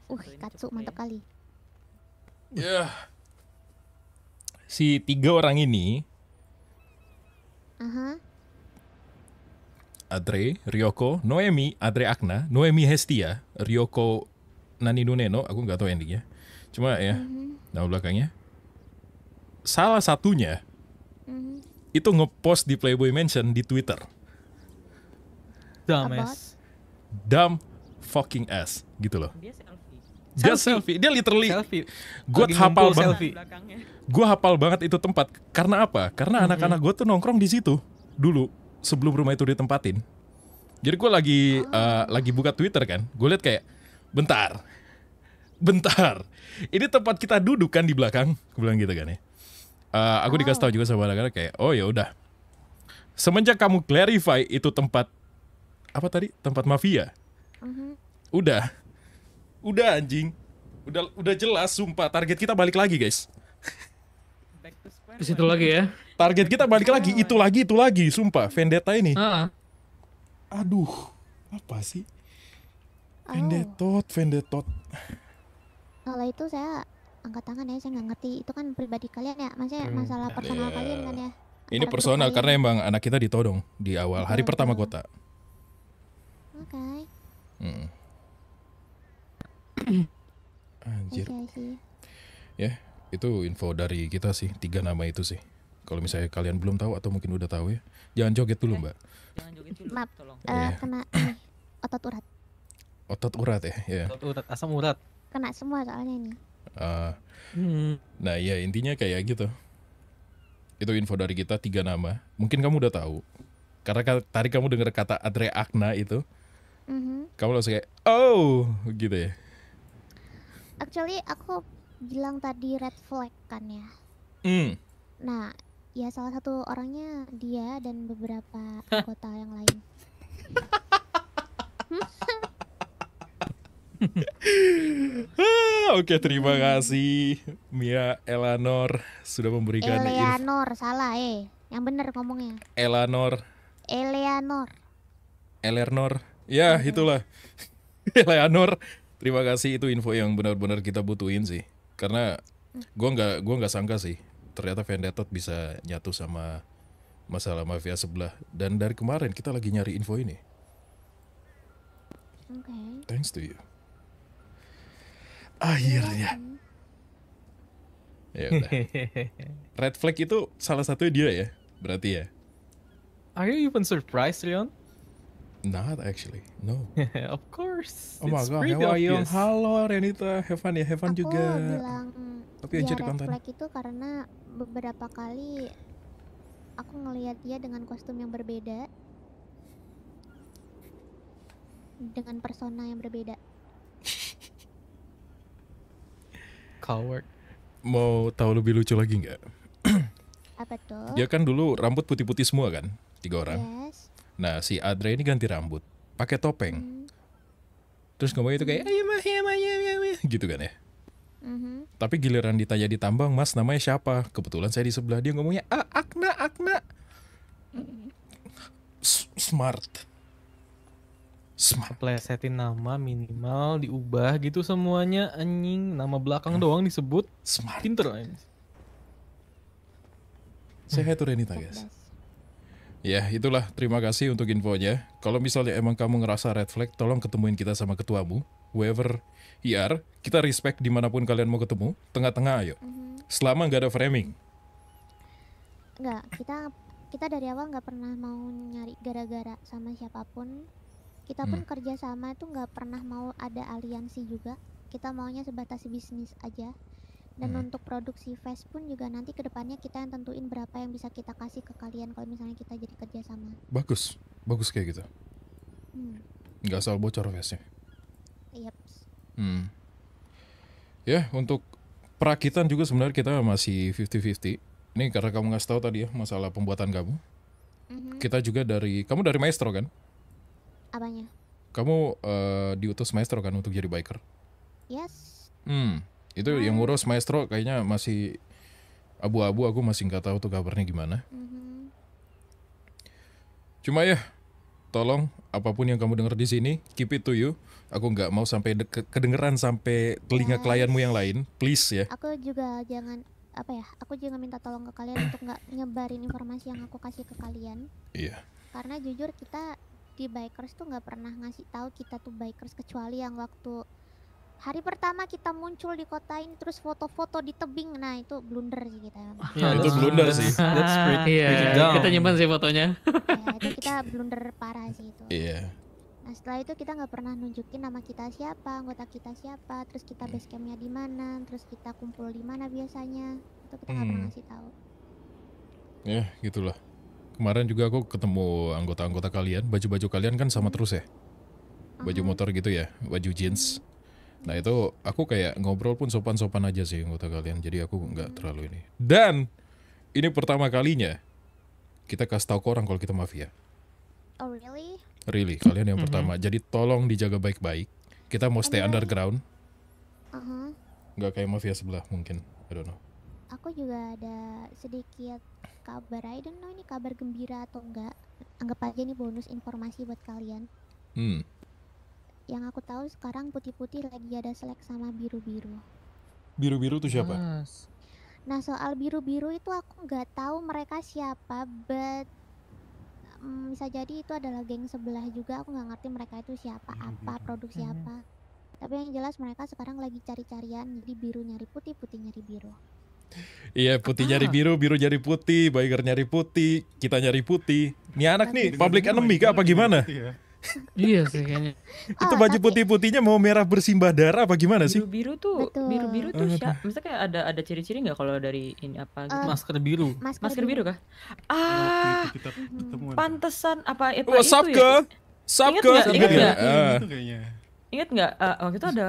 Uh katsu mantap kali. Ya. Yeah. Si tiga orang ini. Aha. Uh -huh. Adre, Ryoko, Noemi, Adre Akna, Noemi Hestia, Ryoko Nani Duneno, aku nggak tahu endingnya. Cuma ya, mm-hmm. nah belakangnya salah satunya mm-hmm. itu ngepost di Playboy Mansion di Twitter. Dumb ass. Dumb fucking ass gitu loh. Dia selfie. Dia selfie. Dia literally. Selfie. Gue hafal banget. Gue hafal banget itu tempat. Karena apa? Karena mm-hmm. anak-anak gue tuh nongkrong di situ dulu sebelum rumah itu ditempatin. Jadi gue lagi oh. uh, lagi buka Twitter kan. Gue liat kayak bentar bentar. Ini tempat kita duduk kan di belakang. Aku bilang gitu kan ya. Uh, aku oh. dikasih tahu juga sama anak-anak kayak, oh ya udah. Semenjak kamu clarify itu tempat apa tadi? Tempat mafia. Uh-huh. Udah, udah anjing, udah udah jelas sumpah target kita balik lagi guys. Ke situ lagi ya. Target kita balik lagi, itu lagi, itu lagi, sumpah vendetta ini. Uh-huh. Aduh, apa sih? Oh. Vendetot, vendetot kalau itu saya angkat tangan ya saya nggak ngerti itu kan pribadi kalian ya maksudnya hmm. masalah iya, personal yeah. Iya, kalian iya. kan ya ini personal karena emang anak kita ditodong di awal hari betul. pertama kota oke okay. hmm. anjir ya yeah, itu info dari kita sih tiga nama itu sih kalau misalnya kalian belum tahu atau mungkin udah tahu ya jangan joget dulu eh, mbak maaf uh, eh, yeah. kena otot urat otot urat ya yeah. otot urat asam urat kena semua soalnya ini. Uh, hmm. Nah ya intinya kayak gitu. Itu info dari kita tiga nama. Mungkin kamu udah tahu. Karena tadi kamu dengar kata Adre Akna itu, mm-hmm. kamu langsung kayak oh gitu ya. Actually aku bilang tadi red flag kan ya. Mm. Nah ya salah satu orangnya dia dan beberapa anggota yang lain. Oke, terima kasih Mia Elanor sudah memberikan Eleanor salah eh. Yang benar ngomongnya. Elanor. Eleanor. Eleanor. Ya, itulah. Eleanor. Terima kasih itu info yang benar-benar kita butuhin sih. Karena gue nggak gua nggak sangka sih ternyata Vendetta bisa nyatu sama masalah mafia sebelah dan dari kemarin kita lagi nyari info ini. Okay. Thanks to you. Akhirnya. Ya udah. Red flag itu salah satunya dia ya, berarti ya. Are you even surprised, Leon? Not actually, no. of course. Oh my god, how are you? Halo Renita, fun ya, fun Aku juga. bilang Tapi dia red flag itu karena beberapa kali aku ngelihat dia dengan kostum yang berbeda dengan persona yang berbeda Coward. Mau tahu lebih lucu lagi nggak? Apa tuh? Dia kan dulu rambut putih-putih semua kan, tiga orang. Yes. Nah si Adre ini ganti rambut, pakai topeng. Hmm. Terus ngomong itu kayak ayo mah ya mah ya mah gitu kan ya. Mm-hmm. Tapi giliran ditanya di tambang, Mas namanya siapa? Kebetulan saya di sebelah dia ngomongnya ah, Akna Akna. Mm-hmm. Smart. Smart. Plesetin nama minimal diubah gitu semuanya anjing nama belakang doang disebut. Smart. Pinter Saya Sehat udah nih guys. Ya itulah terima kasih untuk infonya. Kalau misalnya emang kamu ngerasa red flag, tolong ketemuin kita sama ketuamu. Whoever IR, kita respect dimanapun kalian mau ketemu. Tengah-tengah ayo. Mhm. Selama nggak ada framing. Nggak, kita kita dari awal nggak pernah mau nyari gara-gara sama siapapun kita pun hmm. kerjasama itu nggak pernah mau ada aliansi juga kita maunya sebatas bisnis aja dan hmm. untuk produksi face pun juga nanti kedepannya kita yang tentuin berapa yang bisa kita kasih ke kalian kalau misalnya kita jadi kerjasama bagus bagus kayak gitu hmm. nggak hmm. asal bocor festnya yep. hmm. ya untuk perakitan juga sebenarnya kita masih 50-50 ini karena kamu nggak tahu tadi ya masalah pembuatan kamu mm-hmm. kita juga dari kamu dari maestro kan Apanya? Kamu uh, diutus maestro kan untuk jadi biker? Yes. Hmm, itu hmm. yang ngurus maestro kayaknya masih abu-abu aku masih nggak tahu tuh kabarnya gimana. Mm-hmm. Cuma ya, tolong apapun yang kamu dengar di sini, keep it to you. Aku nggak mau sampai kedengeran sampai telinga yes. Nah. klienmu yang lain, please ya. Aku juga jangan apa ya aku juga minta tolong ke kalian untuk nggak nyebarin informasi yang aku kasih ke kalian iya karena jujur kita di bikers tuh nggak pernah ngasih tahu kita tuh bikers kecuali yang waktu hari pertama kita muncul di kota ini terus foto-foto di tebing nah itu blunder sih kita ya, itu blunder sih that's pretty yeah, iya, iya, kita nyimpan sih fotonya ya, itu kita blunder parah sih itu iya yeah. nah setelah itu kita nggak pernah nunjukin nama kita siapa anggota kita siapa terus kita hmm. base campnya di mana terus kita kumpul di mana biasanya itu kita nggak hmm. pernah ngasih tahu ya yeah, gitulah kemarin juga aku ketemu anggota-anggota kalian, baju-baju kalian kan sama terus ya? Baju hmm. motor gitu ya, baju jeans. Nah itu aku kayak ngobrol pun sopan-sopan aja sih anggota kalian, jadi aku nggak terlalu ini. Dan ini pertama kalinya kita kasih tahu ke orang kalau kita mafia. Oh really? Really, kalian yang pertama. Jadi tolong dijaga baik-baik. Kita mau stay underground. Uh -huh. Nggak kayak mafia sebelah mungkin, I don't know aku juga ada sedikit kabar I don't know ini kabar gembira atau enggak anggap aja ini bonus informasi buat kalian hmm. yang aku tahu sekarang putih-putih lagi ada selek sama biru-biru biru-biru tuh siapa yes. nah soal biru-biru itu aku nggak tahu mereka siapa but um, bisa jadi itu adalah geng sebelah juga aku nggak ngerti mereka itu siapa biru iya, -biru. apa iya. produk hmm. apa tapi yang jelas mereka sekarang lagi cari-carian jadi biru nyari putih putih nyari biru Iya putih ah. nyari biru, biru nyari putih, Bayer nyari putih, kita nyari putih. Ini anak nih public enemy kah apa gimana? Iya. iya sih kayaknya. itu baju ah, putih-putihnya mau merah bersimbah darah apa gimana sih? Biru-biru tuh, biru-biru tuh siapa? kayak ada ada ciri-ciri nggak kalau dari ini apa? Gitu? Ah. masker biru. Masker, masker biru kah? Ah, hmm, pantesan apa, apa itu Oh, ya? What's up, gitu ya? ah. Ingat nggak? Ingat nggak? Oh Ingat waktu itu ada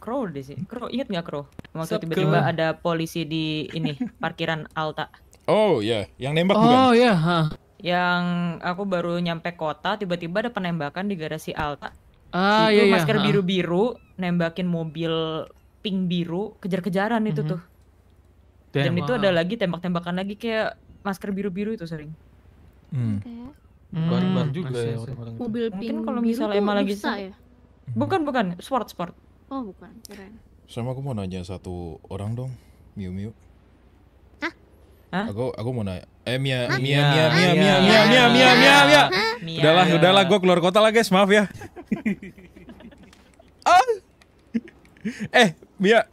Crow di sini. Crow inget nggak Crow? Waktu tiba-tiba ada polisi di ini parkiran Alta. Oh ya, yeah. yang nembak oh, bukan? Oh yeah. ya, huh. Yang aku baru nyampe kota, tiba-tiba ada penembakan di garasi Alta. Ah itu Yeah, iya, masker biru-biru, huh. nembakin mobil pink biru, kejar-kejaran mm -hmm. itu mm-hmm. tuh. Dan itu ada lagi tembak-tembakan lagi kayak masker biru-biru itu sering. Hmm. Okay. Hmm. juga ya, orang -orang Mobil pink. Mungkin kalau misalnya emang lagi ya? Bukan bukan, sport sport. Oh bukan, keren. Sama aku mau nanya satu orang dong, Miu Miu. Hah? Hah? Aku aku mau nanya. Eh Mia, Hah? Mia, Mia, Mia, Mia, Mia, Mia, Mia, Mia, Mia. Udahlah, udahlah, gue keluar kota lah guys, maaf ya. oh. eh, Mia,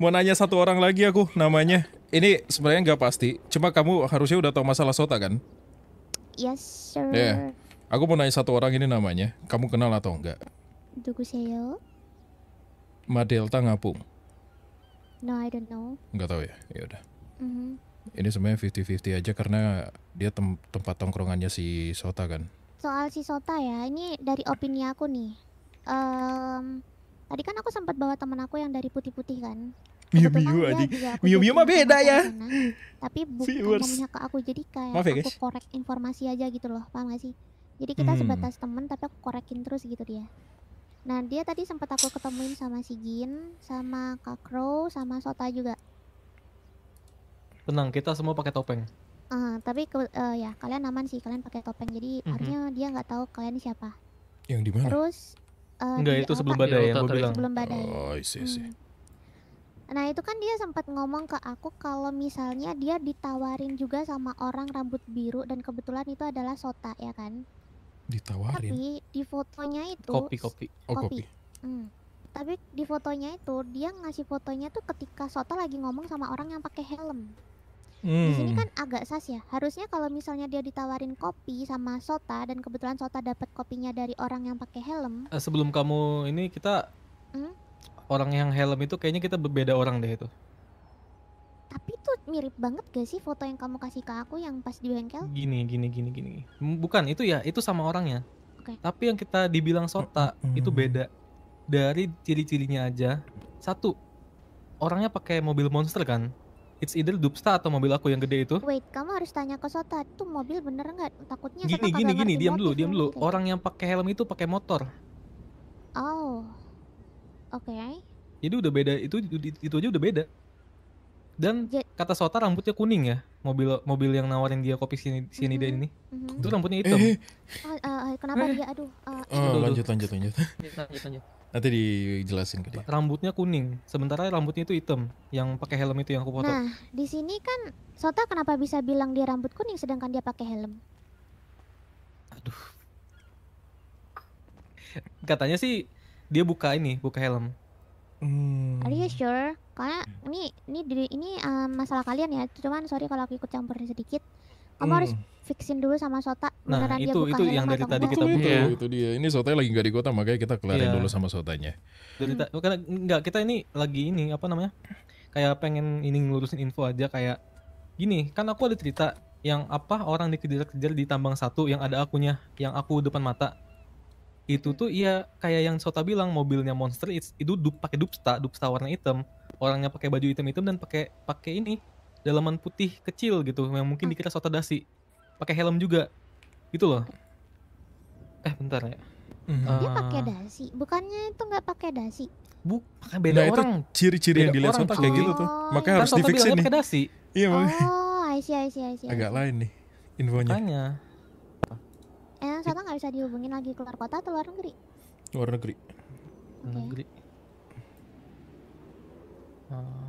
mau nanya satu orang lagi aku namanya. Ini sebenarnya nggak pasti. Cuma kamu harusnya udah tahu masalah Sota kan? Yes, sir. Yeah. Aku mau nanya satu orang ini namanya. Kamu kenal atau enggak? Dugu Madelta ngapung? No, I don't know. Enggak tahu ya, ya udah. Mm -hmm. Ini sebenarnya fifty fifty aja karena dia tem tempat tongkrongannya si Sota kan. Soal si Sota ya, ini dari opini aku nih. Um, tadi kan aku sempat bawa teman aku yang dari putih-putih kan. Mio Mio aja. Mio Mio mah beda ya. Sana, tapi bukan ke aku jadi kayak Maaf ya, aku korek informasi aja gitu loh, paham gak sih? Jadi kita hmm. sebatas teman, tapi aku korekin terus gitu dia. Nah dia tadi sempat aku ketemuin sama si Jin, sama Kak Crow, sama Sota juga. Tenang, kita semua pakai topeng. Uh, tapi ke, uh, ya kalian aman sih, kalian pakai topeng. Jadi mm -hmm. artinya dia nggak tahu kalian siapa. Yang di mana? Terus uh, eh, nggak itu sebelum badai yang gue bilang. Sebelum badai. Oh, I see, Hmm. Nah, itu kan dia sempat ngomong ke aku kalau misalnya dia ditawarin juga sama orang rambut biru dan kebetulan itu adalah Sota, ya kan? Ditawarin. Tapi di fotonya itu kopi kopi. Oh, kopi. kopi. Hmm. Tapi di fotonya itu dia ngasih fotonya tuh ketika Soto lagi ngomong sama orang yang pakai helm. Hmm. Di sini kan agak sas ya. Harusnya kalau misalnya dia ditawarin kopi sama Sota dan kebetulan Sota dapat kopinya dari orang yang pakai helm. Eh, sebelum kamu ini kita hmm? orang yang helm itu kayaknya kita berbeda orang deh itu tapi itu mirip banget gak sih foto yang kamu kasih ke aku yang pas di bengkel? Gini, gini, gini, gini. Bukan, itu ya, itu sama orangnya. Okay. Tapi yang kita dibilang sota mm -hmm. itu beda. Dari ciri-cirinya aja. Satu, orangnya pakai mobil monster kan? It's either Dubsta atau mobil aku yang gede itu. Wait, kamu harus tanya ke Sota, itu mobil bener nggak? Takutnya gini, gini, gini, diam dulu, diam dulu. Okay. Gitu. Orang yang pakai helm itu pakai motor. Oh, oke. Okay. Jadi udah beda, itu itu aja udah beda. Dan ya. kata Sota rambutnya kuning ya. Mobil mobil yang nawarin dia kopi sini sini mm -hmm. ini. Mm -hmm. Itu rambutnya eh, hitam. Eh. Oh, uh, kenapa eh. dia aduh. Uh, oh, lanjut, lanjut lanjut lanjut. lanjut Nanti dijelasin ke dia. Rambutnya kuning, sementara rambutnya itu hitam yang pakai helm itu yang aku foto. Nah, di sini kan Sota kenapa bisa bilang dia rambut kuning sedangkan dia pakai helm? Aduh. Katanya sih dia buka ini, buka helm. Hmm. Are you sure? karena ini ini ini um, masalah kalian ya cuman sorry kalau aku ikut campurin sedikit kamu hmm. harus fixin dulu sama Sota nah, itu, dia buka itu yang dari tadi kita butuh ya. itu dia ini Sota lagi nggak di kota makanya kita kelarin yeah. dulu sama Sotanya dari hmm. karena nggak kita ini lagi ini apa namanya kayak pengen ini ngelurusin info aja kayak gini kan aku ada cerita yang apa orang dikejar-kejar di tambang satu yang ada akunya yang aku depan mata itu tuh iya kayak yang Sota bilang mobilnya monster itu dup pakai dupsta dupsta warna hitam orangnya pakai baju hitam hitam dan pakai pakai ini dalaman putih kecil gitu yang mungkin hmm. dikira dasi pakai helm juga gitu loh eh bentar ya mm-hmm. dia pakai dasi bukannya itu nggak pakai dasi bu pakai beda nah, orang ciri-ciri yang dilihat sota kayak gitu tuh oh. makanya kan harus di fixin nih dasi. iya oh I see, I see, I see, agak lain nih infonya makanya eh sota nggak bisa dihubungin lagi keluar kota atau luar negeri luar negeri okay. negeri Oh.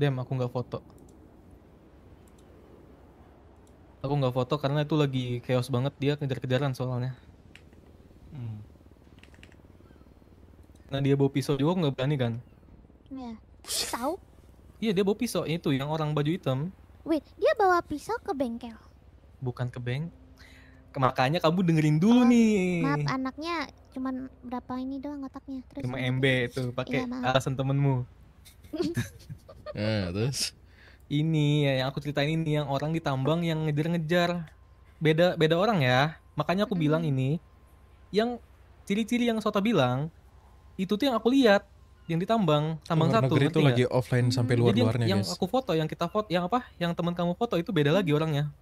Dem, aku nggak foto. Aku nggak foto karena itu lagi chaos banget dia kejar-kejaran soalnya. Hmm. Nah dia bawa pisau juga nggak berani kan? Iya. Pisau? Iya dia bawa pisau itu yang orang baju hitam. Wait, dia bawa pisau ke bengkel? Bukan ke beng. Makanya kamu dengerin dulu oh, nih. Maaf anaknya cuman berapa ini doang otaknya terus cuma MB itu iya, pakai iya, alasan temenmu nah, terus ini ya, yang aku ceritain ini yang orang ditambang yang ngejar-ngejar beda beda orang ya makanya aku bilang hmm. ini yang ciri-ciri yang Sota bilang itu tuh yang aku lihat yang ditambang tambang Luar satu negeri itu lagi offline hmm. sampai luar-luarnya yang, yang guys. aku foto yang kita foto yang apa yang teman kamu foto itu beda lagi orangnya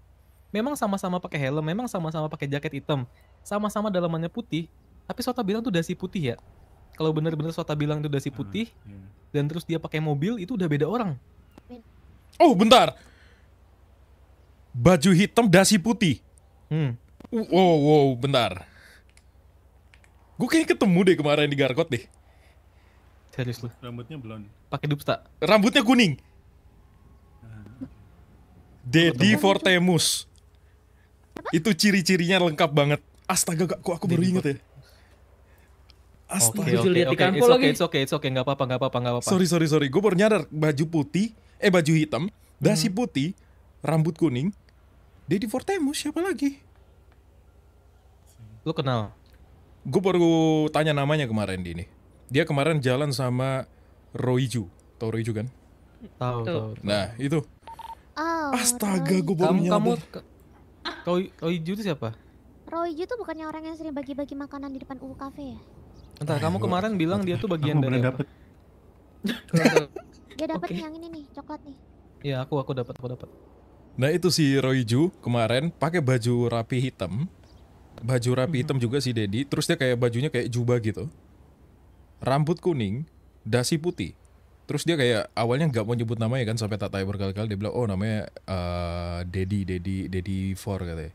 memang sama-sama pakai helm memang sama-sama pakai jaket hitam sama-sama dalamannya putih tapi Sota bilang tuh dasi putih ya kalau benar-benar Sota bilang tuh dasi hmm, putih uh, iya. yeah. dan terus dia pakai mobil itu udah beda orang oh bentar baju hitam dasi putih hmm. wow wow bentar gue kayak ketemu deh kemarin di Garkot deh serius lu rambutnya blond. pakai dupsta rambutnya kuning ah. Dedi Fortemus. Itu ciri-cirinya lengkap banget. Astaga, kok aku baru inget ya. Astaga. Okay, okay, lihat okay. di kanvo okay, lagi. Oke, it's okay, it's okay, nggak apa-apa, nggak apa-apa, nggak apa-apa. Sorry, sorry, sorry. Gue baru nyadar baju putih, eh baju hitam, dasi hmm. putih, rambut kuning. Dedi Fortemus siapa lagi? Lo kenal? Gue baru tanya namanya kemarin di ini. Dia kemarin jalan sama Roiju. Tau Roiju kan? Tahu, tahu. Nah, itu. Oh, Astaga, gue baru kamu, nyadar. Kamu, Roiju itu siapa? Roiju tuh bukannya orang yang sering bagi-bagi makanan di depan UU Cafe ya? Entar kamu kemarin gua, bilang dia tuh bagian dari dapet. dia dapat okay. yang ini nih, coklat nih. Iya, aku aku dapat, aku dapat. Nah, itu si Royju kemarin pakai baju rapi hitam. Baju rapi hmm. hitam juga si Dedi, terus dia kayak bajunya kayak jubah gitu. Rambut kuning, dasi putih. Terus dia kayak awalnya nggak mau nyebut namanya kan sampai tak tanya berkali-kali dia bilang oh namanya Dedi eh, Dedi Dedi Four katanya.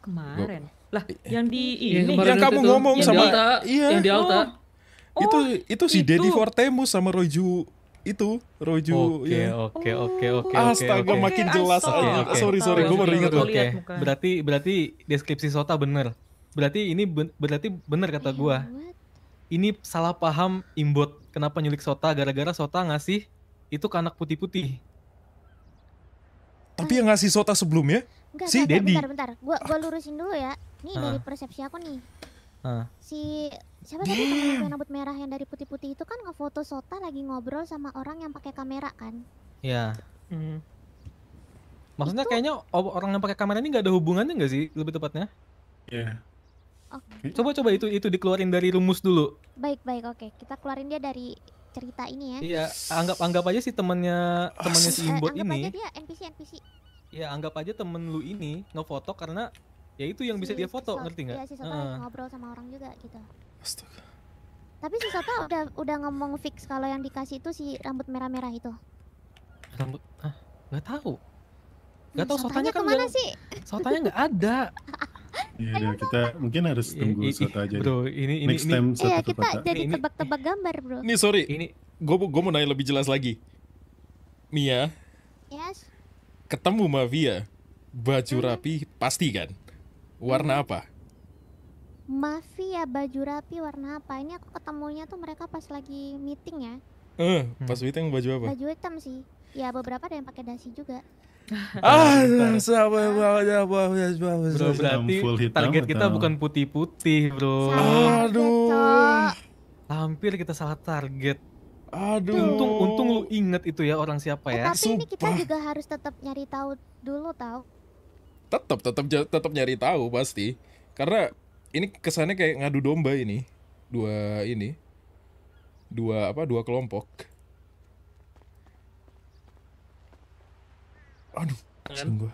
Kemarin. Lah, yang di ini yang, yang kamu itu, ngomong yang sama di Alta, iya. Yang di Alta. Oh. oh. Itu itu si Dedi Fortemus sama Roju itu Roju oke ya. oke oke oke astaga okay, makin iya, jelas okay, okay. sorry sorry gue baru ingat oke berarti berarti deskripsi Sota bener berarti ini berarti bener kata iya, gue ini salah paham imbot kenapa nyulik Sota gara-gara Sota ngasih itu ke anak putih-putih tapi yang ngasih Sota sebelumnya Enggak, si Dedi bentar bentar gue lurusin dulu ya nih dari ah. persepsi aku nih Uh. Si siapa tadi teman yang rambut merah yang dari putih-putih itu kan ngefoto Sota lagi ngobrol sama orang yang pakai kamera kan? Iya. Mm. Maksudnya itu... kayaknya orang yang pakai kamera ini nggak ada hubungannya nggak sih lebih tepatnya? Iya. Yeah. Okay. Coba coba itu itu dikeluarin dari rumus dulu. Baik baik oke okay. kita keluarin dia dari cerita ini ya. Iya anggap anggap aja sih temennya temennya ah, si Imbot ini. Anggap aja dia NPC NPC. Iya anggap aja temen lu ini ngefoto karena ya itu yang bisa dia foto so, ngerti nggak? Iya si Sota uh. ngobrol sama orang juga gitu. Astaga. Tapi si Sota udah udah ngomong fix kalau yang dikasih itu si rambut merah-merah itu. Rambut ah nggak tahu. nggak hmm, tahu. sotanya, kan kemana sih? Sotanya nggak ada. Iya, ya, kita mungkin harus iya, tunggu ya, Sota aja. Bro, ini ini next time iya, ini, Iya, kita patah. jadi tebak-tebak gambar, Bro. Nih, sorry. Ini gue gue mau nanya lebih jelas lagi. Mia. Yes. Ketemu Mavia. Baju hmm. rapi pasti kan? Warna apa? Mafia ya, baju rapi warna apa? Ini aku ketemunya tuh mereka pas lagi meeting ya. Eh, hmm. pas meeting baju apa? Baju hitam sih. Ya beberapa ada yang pakai dasi juga. ah, bro, berarti target kita bukan putih-putih, bro. Aduh. Hampir kita salah target. Aduh. Untung untung lu inget itu ya orang siapa ya. Eh, tapi Sumpah. ini kita juga harus tetap nyari tahu dulu tahu tetap tetap tetap nyari tahu pasti karena ini kesannya kayak ngadu domba ini dua ini dua apa dua kelompok aduh kan? sungguh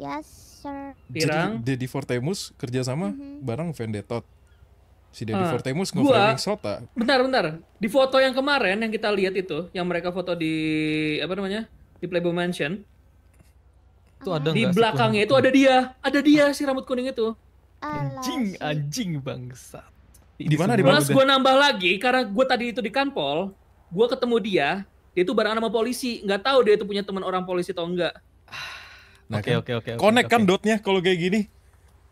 yes sir pirang jadi Deddy Fortemus kerjasama mm-hmm. bareng Vendetot si Deddy uh, ah, Fortemus ngomongin Sota bentar bentar di foto yang kemarin yang kita lihat itu yang mereka foto di apa namanya di Playboy Mansion itu ada Di belakangnya itu ada dia, ada dia si rambut kuning itu. Anjing, anjing bangsa. Di mana di mana? gue nambah lagi karena gue tadi itu di kanpol, gue ketemu dia, dia itu bareng nama polisi, nggak tahu dia itu punya teman orang polisi atau enggak. Nah, kan oke, oke, oke. konekkan kan dotnya kalau kayak gini.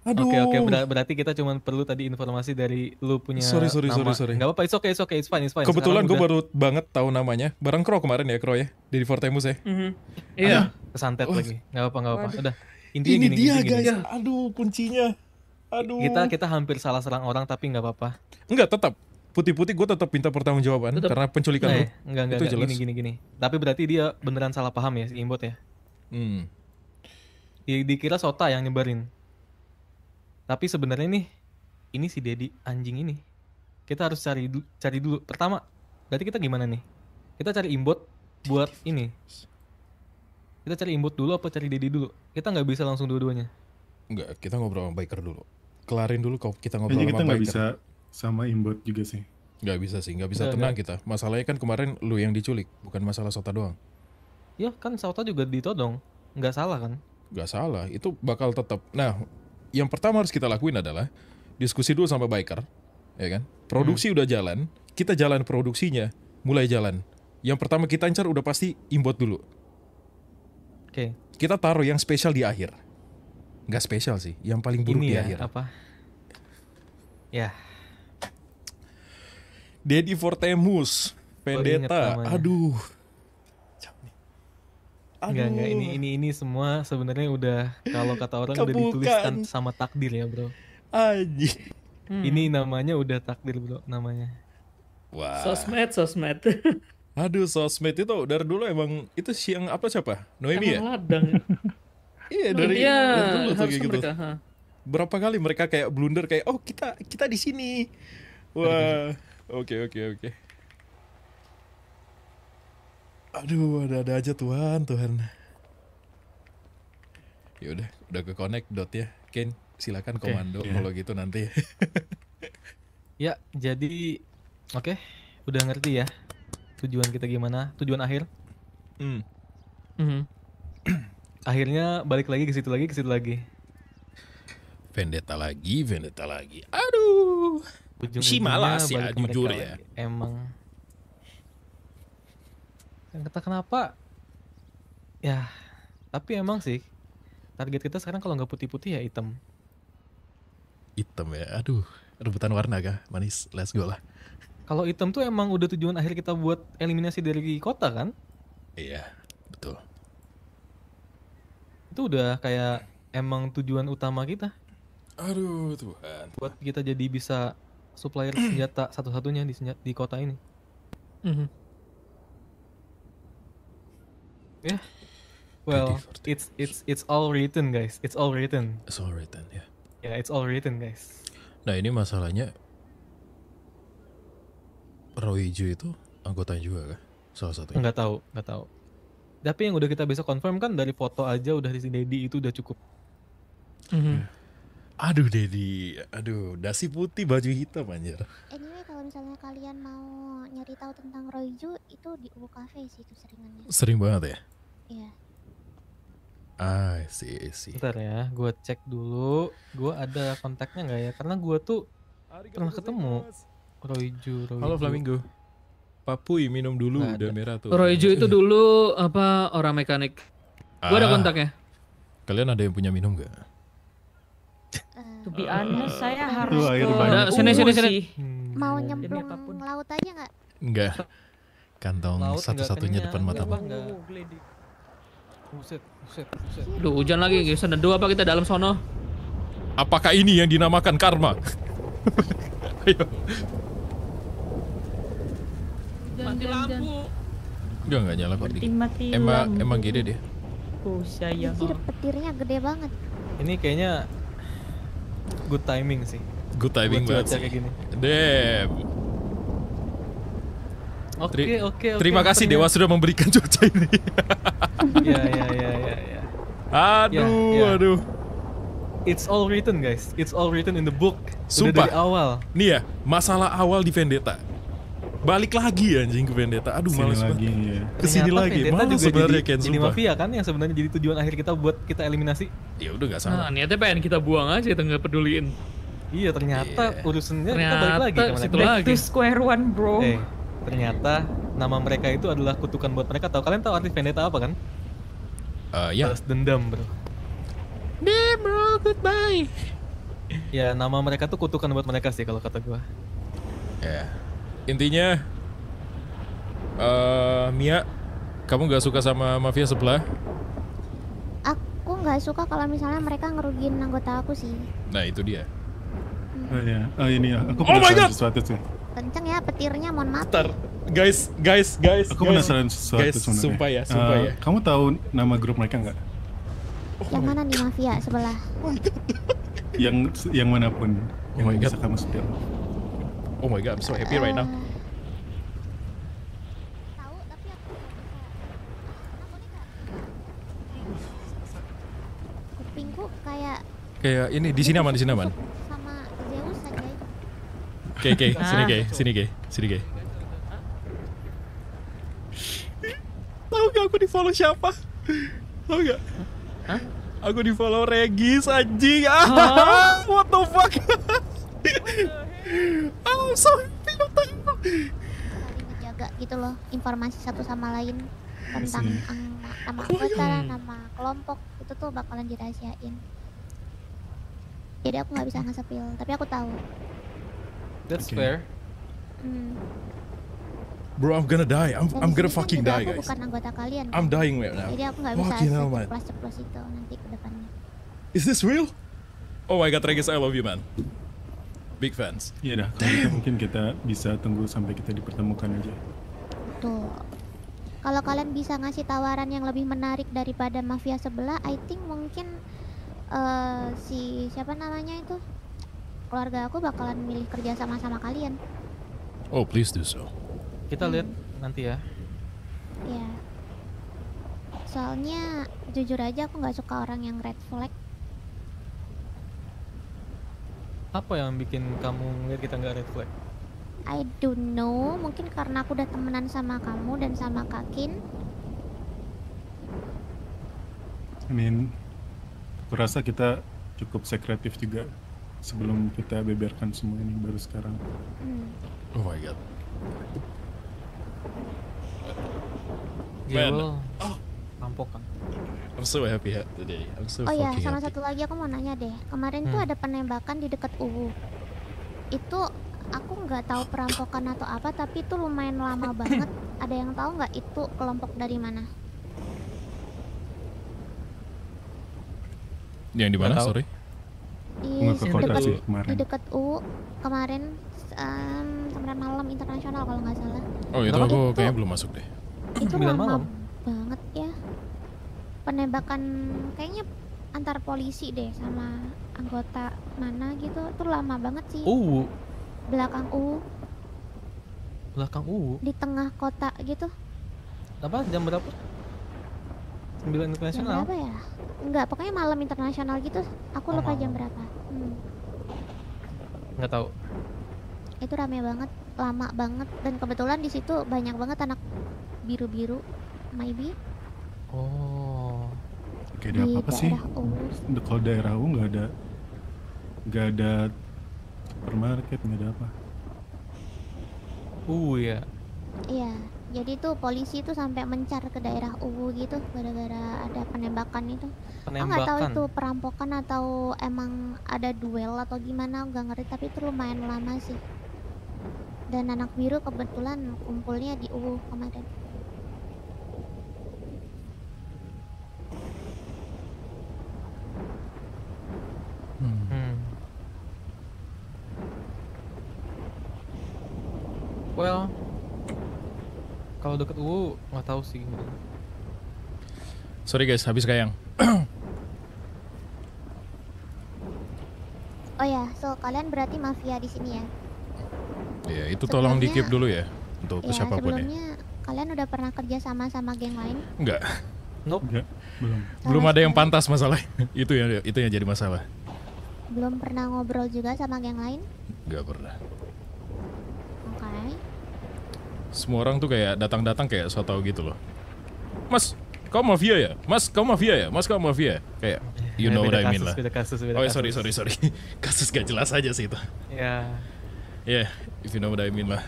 Aduh. Oke oke Ber berarti kita cuma perlu tadi informasi dari lu punya Sorry sorry nama. sorry sorry. Gak apa-apa it's okay it's okay it's fine it's fine. Kebetulan gue baru banget tahu namanya. Barang Kro kemarin ya Kro ya dari Fortemus ya. Iya. Mm -hmm. Iya. Kesantet oh. lagi. Gak apa apa gak apa. apa Udah. Ini gini, dia gini, guys. Gini. Aduh kuncinya. Aduh. Kita kita hampir salah serang orang tapi nggak apa-apa. Enggak tetap putih-putih gue tetap minta jawaban tetep. karena penculikan nah, lu. Enggak, ya? Enggak enggak, itu enggak. Gini gini gini. Tapi berarti dia beneran salah paham ya si Imbot ya. Hmm. dikira Sota yang nyebarin tapi sebenarnya nih ini si Dedi anjing ini kita harus cari cari dulu pertama berarti kita gimana nih kita cari imbot buat ini kita cari imbot dulu apa cari Dedi dulu kita nggak bisa langsung dua-duanya nggak kita ngobrol sama biker dulu kelarin dulu kok kita ngobrol Hanya sama kita biker kita nggak bisa sama imbot juga sih nggak bisa sih nggak bisa gak, tenang gak. kita masalahnya kan kemarin lu yang diculik bukan masalah Sota doang ya kan Sota juga ditodong nggak salah kan nggak salah itu bakal tetap nah yang pertama harus kita lakuin adalah diskusi dulu sama biker, ya kan? Produksi hmm. udah jalan, kita jalan produksinya, mulai jalan. Yang pertama kita incar udah pasti import dulu. Oke. Okay. Kita taruh yang spesial di akhir. Gak spesial sih, yang paling buruk Ini di ya, akhir. Apa? Ya. Daddy Fortemus, Pendeta. Aduh. Enggak, enggak. Ini ini ini semua sebenarnya udah kalau kata orang Kebukan. udah dituliskan sama takdir ya, Bro. Aji. Hmm. Ini namanya udah takdir, Bro, namanya. Wah. Sosmed, sosmed. Aduh, sosmed itu dari dulu emang itu siang apa siapa? Noemi ya? Ladang. Ya? iya, dari, ya, dari dulu tuh gitu. Mereka, Berapa kali mereka kayak blunder kayak oh kita kita di sini. Wah. Oke, oke, oke. Aduh, ada-ada aja Tuhan, Tuhan. Ya udah, udah ke connect dot ya. Ken, silakan okay. komando yeah. kalau gitu nanti. ya, jadi oke, okay. udah ngerti ya tujuan kita gimana, tujuan akhir. Hmm. Mm -hmm. Akhirnya balik lagi ke situ lagi, ke situ lagi. Vendetta lagi, vendetta lagi. Aduh. si malas ah, ya, jujur ya. Emang yang kata kenapa ya tapi emang sih target kita sekarang kalau nggak putih-putih ya hitam hitam ya aduh rebutan warna kah manis let's go lah kalau hitam tuh emang udah tujuan akhir kita buat eliminasi dari kota kan iya betul itu udah kayak emang tujuan utama kita aduh tuhan buat kita jadi bisa supplier senjata satu-satunya di, di kota ini mm -hmm. Yeah. Well, it's it's it's all written guys. It's all written. It's all written, ya. Yeah. Ya, yeah, it's all written guys. Nah ini masalahnya Royju itu anggota juga kah? Salah satu. Enggak tahu, enggak tahu. Tapi yang udah kita bisa confirm kan dari foto aja udah di Dedi itu udah cukup. Mm -hmm. Aduh Dedi, aduh dasi putih baju hitam anjir kalau misalnya kalian mau nyari tahu tentang Royju itu di Ubu Cafe sih itu Sering banget ya? Iya. Ah, sih sih. Bentar ya, gue cek dulu. Gue ada kontaknya nggak ya? Karena gue tuh pernah ketemu Royju. Royju. Halo Flamingo. Papui minum dulu gak udah merah tuh. Royju itu dulu apa orang mekanik. Gue ada ah. kontaknya. Kalian ada yang punya minum gak? Eh, to be honest, saya harus ke... Sini, sini, sini mau nyemplung laut aja nggak kan kantong satu-satunya depan mata pak Buset, hujan lagi, guys. bisa dua apa kita dalam sono? Apakah ini yang dinamakan karma? Ayo. Mati lampu. Enggak enggak nyala kok. emang emang gede deh. Oh, petirnya gede banget. Ini kayaknya good timing sih. Good timing buat banget sih. Kayak gini. Oke, oke, Terima okay, kasih Dewa sudah memberikan cuaca ini. ya, ya, ya, ya, iya. Aduh, yeah, yeah. aduh. It's all written, guys. It's all written in the book. Sumpah. dari awal. Nih ya, masalah awal di Vendetta. Balik lagi ya, anjing ke Vendetta. Aduh, males lagi, banget. Ya. Kesini Ternyata lagi. Vendetta males sebenarnya Ken Sumpah. jadi mafia kan yang sebenarnya jadi tujuan akhir kita buat kita eliminasi. Ya udah gak salah. Nah, niatnya pengen kita buang aja, kita nggak peduliin. Iya ternyata yeah. urusannya kita balik lagi ke Back lagi. to square one bro. Eh, ternyata nama mereka itu adalah kutukan buat mereka. Tahu kalian tahu arti vendetta apa kan? Uh, eh, ya. Yeah. Balas dendam bro. Damn bro, goodbye. ya nama mereka tuh kutukan buat mereka sih kalau kata gua. Ya. Yeah. Intinya, uh, Mia, kamu gak suka sama mafia sebelah? Aku gak suka kalau misalnya mereka ngerugiin anggota aku sih. Nah itu dia. Oh iya. Oh ini ya. Aku oh my god. Sesuatu sih. Kenceng ya petirnya, mohon maaf. Ter. Guys, guys, guys. Aku guys. penasaran sesuatu guys, sebenarnya. Sumpah ya, ah, sumpah uh, ya. Kamu tahu nama grup mereka nggak? Oh yang mana nih mafia sebelah? Oh yang yang manapun oh yang my bisa god. kamu spill. Oh my god, I'm so happy uh, right now. Ah. Kupingku kayak kayak ini di sini aman di sini aman. Oke, oke, ah. sini gay, sini gay, sini gay. Tahu gak aku di follow siapa? Tahu gak? Hah? Aku di follow Regis anjing. Ah, oh. what the fuck? oh, sorry, menjaga gitu loh informasi satu sama lain tentang nama nama anggota, nama kelompok itu tuh bakalan dirahasiain. Jadi aku nggak bisa ngasapil, tapi aku tahu. That's okay. fair. Hmm. Bro, I'm gonna die. I'm, Dan I'm gonna fucking die, guys. Bukan anggota kalian. I'm kan? dying right now. Jadi aku nggak bisa ceplos-ceplos itu nanti ke depannya. Is this real? Oh my god, Regis, I love you, man. Big fans. Iya dah, gitu mungkin kita bisa tunggu sampai kita dipertemukan aja. Tuh. Kalau kalian bisa ngasih tawaran yang lebih menarik daripada mafia sebelah, I think mungkin uh, si siapa namanya itu keluarga aku bakalan milih kerja sama sama kalian. Oh, please do so. Kita hmm. lihat nanti ya. Iya. Soalnya jujur aja aku nggak suka orang yang red flag. Apa yang bikin kamu ngeliat kita nggak red flag? I don't know, mungkin karena aku udah temenan sama kamu dan sama Kakin. I mean, aku rasa kita cukup sekretif juga sebelum kita beberkan semua ini baru sekarang. Hmm. Oh my god. Yeah, Oh. I'm so happy today. I'm so oh ya, sama happy. satu lagi aku mau nanya deh. Kemarin hmm. tuh ada penembakan di dekat UU. Itu aku nggak tahu perampokan atau apa, tapi itu lumayan lama banget. Ada yang tahu nggak itu kelompok dari mana? Yang di mana? Sorry Iya, di dekat U kemarin um, kemarin malam internasional kalau nggak salah. Oh, itu aku kayaknya belum masuk deh. Itu lama malam. banget ya. Penembakan kayaknya antar polisi deh sama anggota mana gitu. tuh lama banget sih. U. Belakang U. Belakang U. Di tengah kota gitu. Apa jam berapa? 9 internasional? Jam berapa ya? Enggak, pokoknya malam internasional gitu. Aku oh, lupa malam. jam berapa. Hmm. Enggak tahu. Itu rame banget, lama banget dan kebetulan di situ banyak banget anak biru-biru maybe. Oh. Kayak ada apa-apa sih? Kalau daerah U nggak ada nggak ada supermarket, nggak ada apa. Uh ya. Iya jadi tuh polisi tuh sampai mencar ke daerah Uwu gitu gara-gara ada penembakan itu penembakan. aku nggak tahu itu perampokan atau emang ada duel atau gimana nggak ngerti tapi itu lumayan lama sih dan anak biru kebetulan kumpulnya di Uwu kemarin hmm. Well, kalau deket UU nggak tahu sih gitu. Sorry guys, habis kayang. oh ya, so kalian berarti mafia di sini ya? Ya, itu sebelumnya, tolong dikip dulu ya untuk ya, siapapun ya. kalian udah pernah kerja sama sama geng lain? Enggak. Nope. Nggak. Belum. Soalnya Belum ada yang pantas masalah. itu yang itu yang jadi masalah. Belum pernah ngobrol juga sama geng lain? Enggak pernah. Semua orang tuh kayak datang-datang kayak so tau gitu loh. Mas, kau mafia ya? Mas, kau mafia ya? Mas, kau mafia? Ya? Kayak you know what I mean lah. oh, sorry, sorry, sorry. kasus gak jelas aja sih itu. Ya. Yeah. if you know what I mean lah.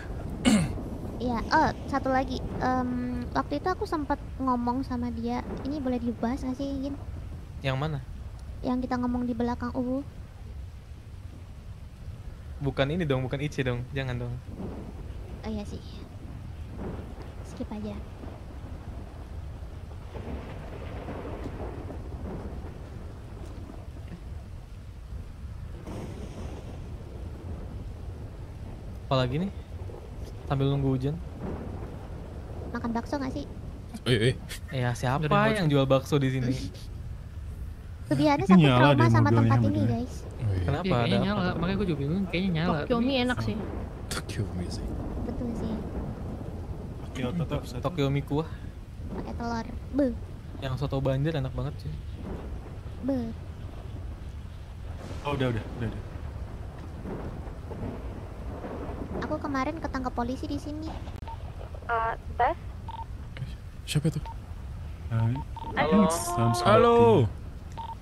Iya, oh satu lagi. waktu itu aku sempat ngomong sama dia. Ini boleh dibahas nggak sih, Yin? Yang mana? Yang kita ngomong di belakang Ubu. Bukan ini dong, bukan Ichi dong. Jangan dong. Oh iya sih skip aja apalagi nih sambil nunggu hujan makan bakso gak sih Eh, eh. Ya siapa yang jual bakso di sini? kebiasaan trauma sama tempat ini guys. Iya, Kenapa? Ya, kayaknya nyala, makanya gue juga bingung. Kayaknya nyala. Tokyomi enak sih. Tokyomi sih. Betul. Tokyo tetap Tokyo Mikuah pakai telur be yang soto banjir enak banget sih be oh udah udah udah, udah. aku kemarin ketangkep polisi di sini uh, Bas siapa itu eh, Halo. Halo. Halo.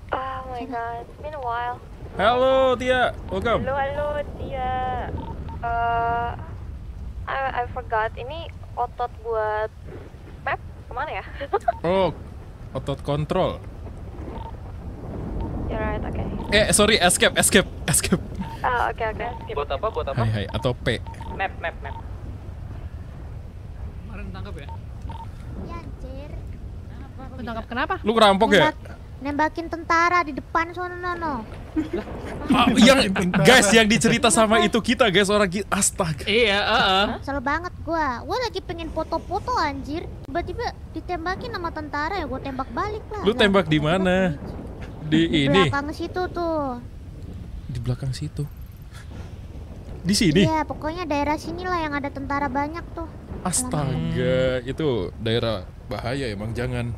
Ah, oh my god, it's been a while. Halo Tia, welcome. Halo, halo Tia. Uh, I, I forgot. Ini otot buat map kemana ya? oh, otot kontrol. You're right, oke. Okay. Eh, sorry, escape, escape, escape. Ah, oh, oke, okay, oke. Buat apa, buat apa? Hai, hai, atau P. Map, map, map. Kemarin tangkap ya? Ya, anjir. Kenapa? Lu tangkap kenapa? Lu kerampok ya? Nembakin tentara di depan sono no. Ah, yang guys yang dicerita sama itu kita guys orang kita astaga. Iya, heeh. Uh -uh. Salah banget gua. Gua lagi pengen foto-foto anjir. Tiba-tiba ditembakin sama tentara ya gua tembak balik lah. Lu nah, tembak di mana? Di, ini. Di belakang situ tuh. Di belakang situ. Di sini. Iya, pokoknya daerah sinilah yang ada tentara banyak tuh. Astaga, Alamanya. Hmm. itu daerah bahaya emang jangan.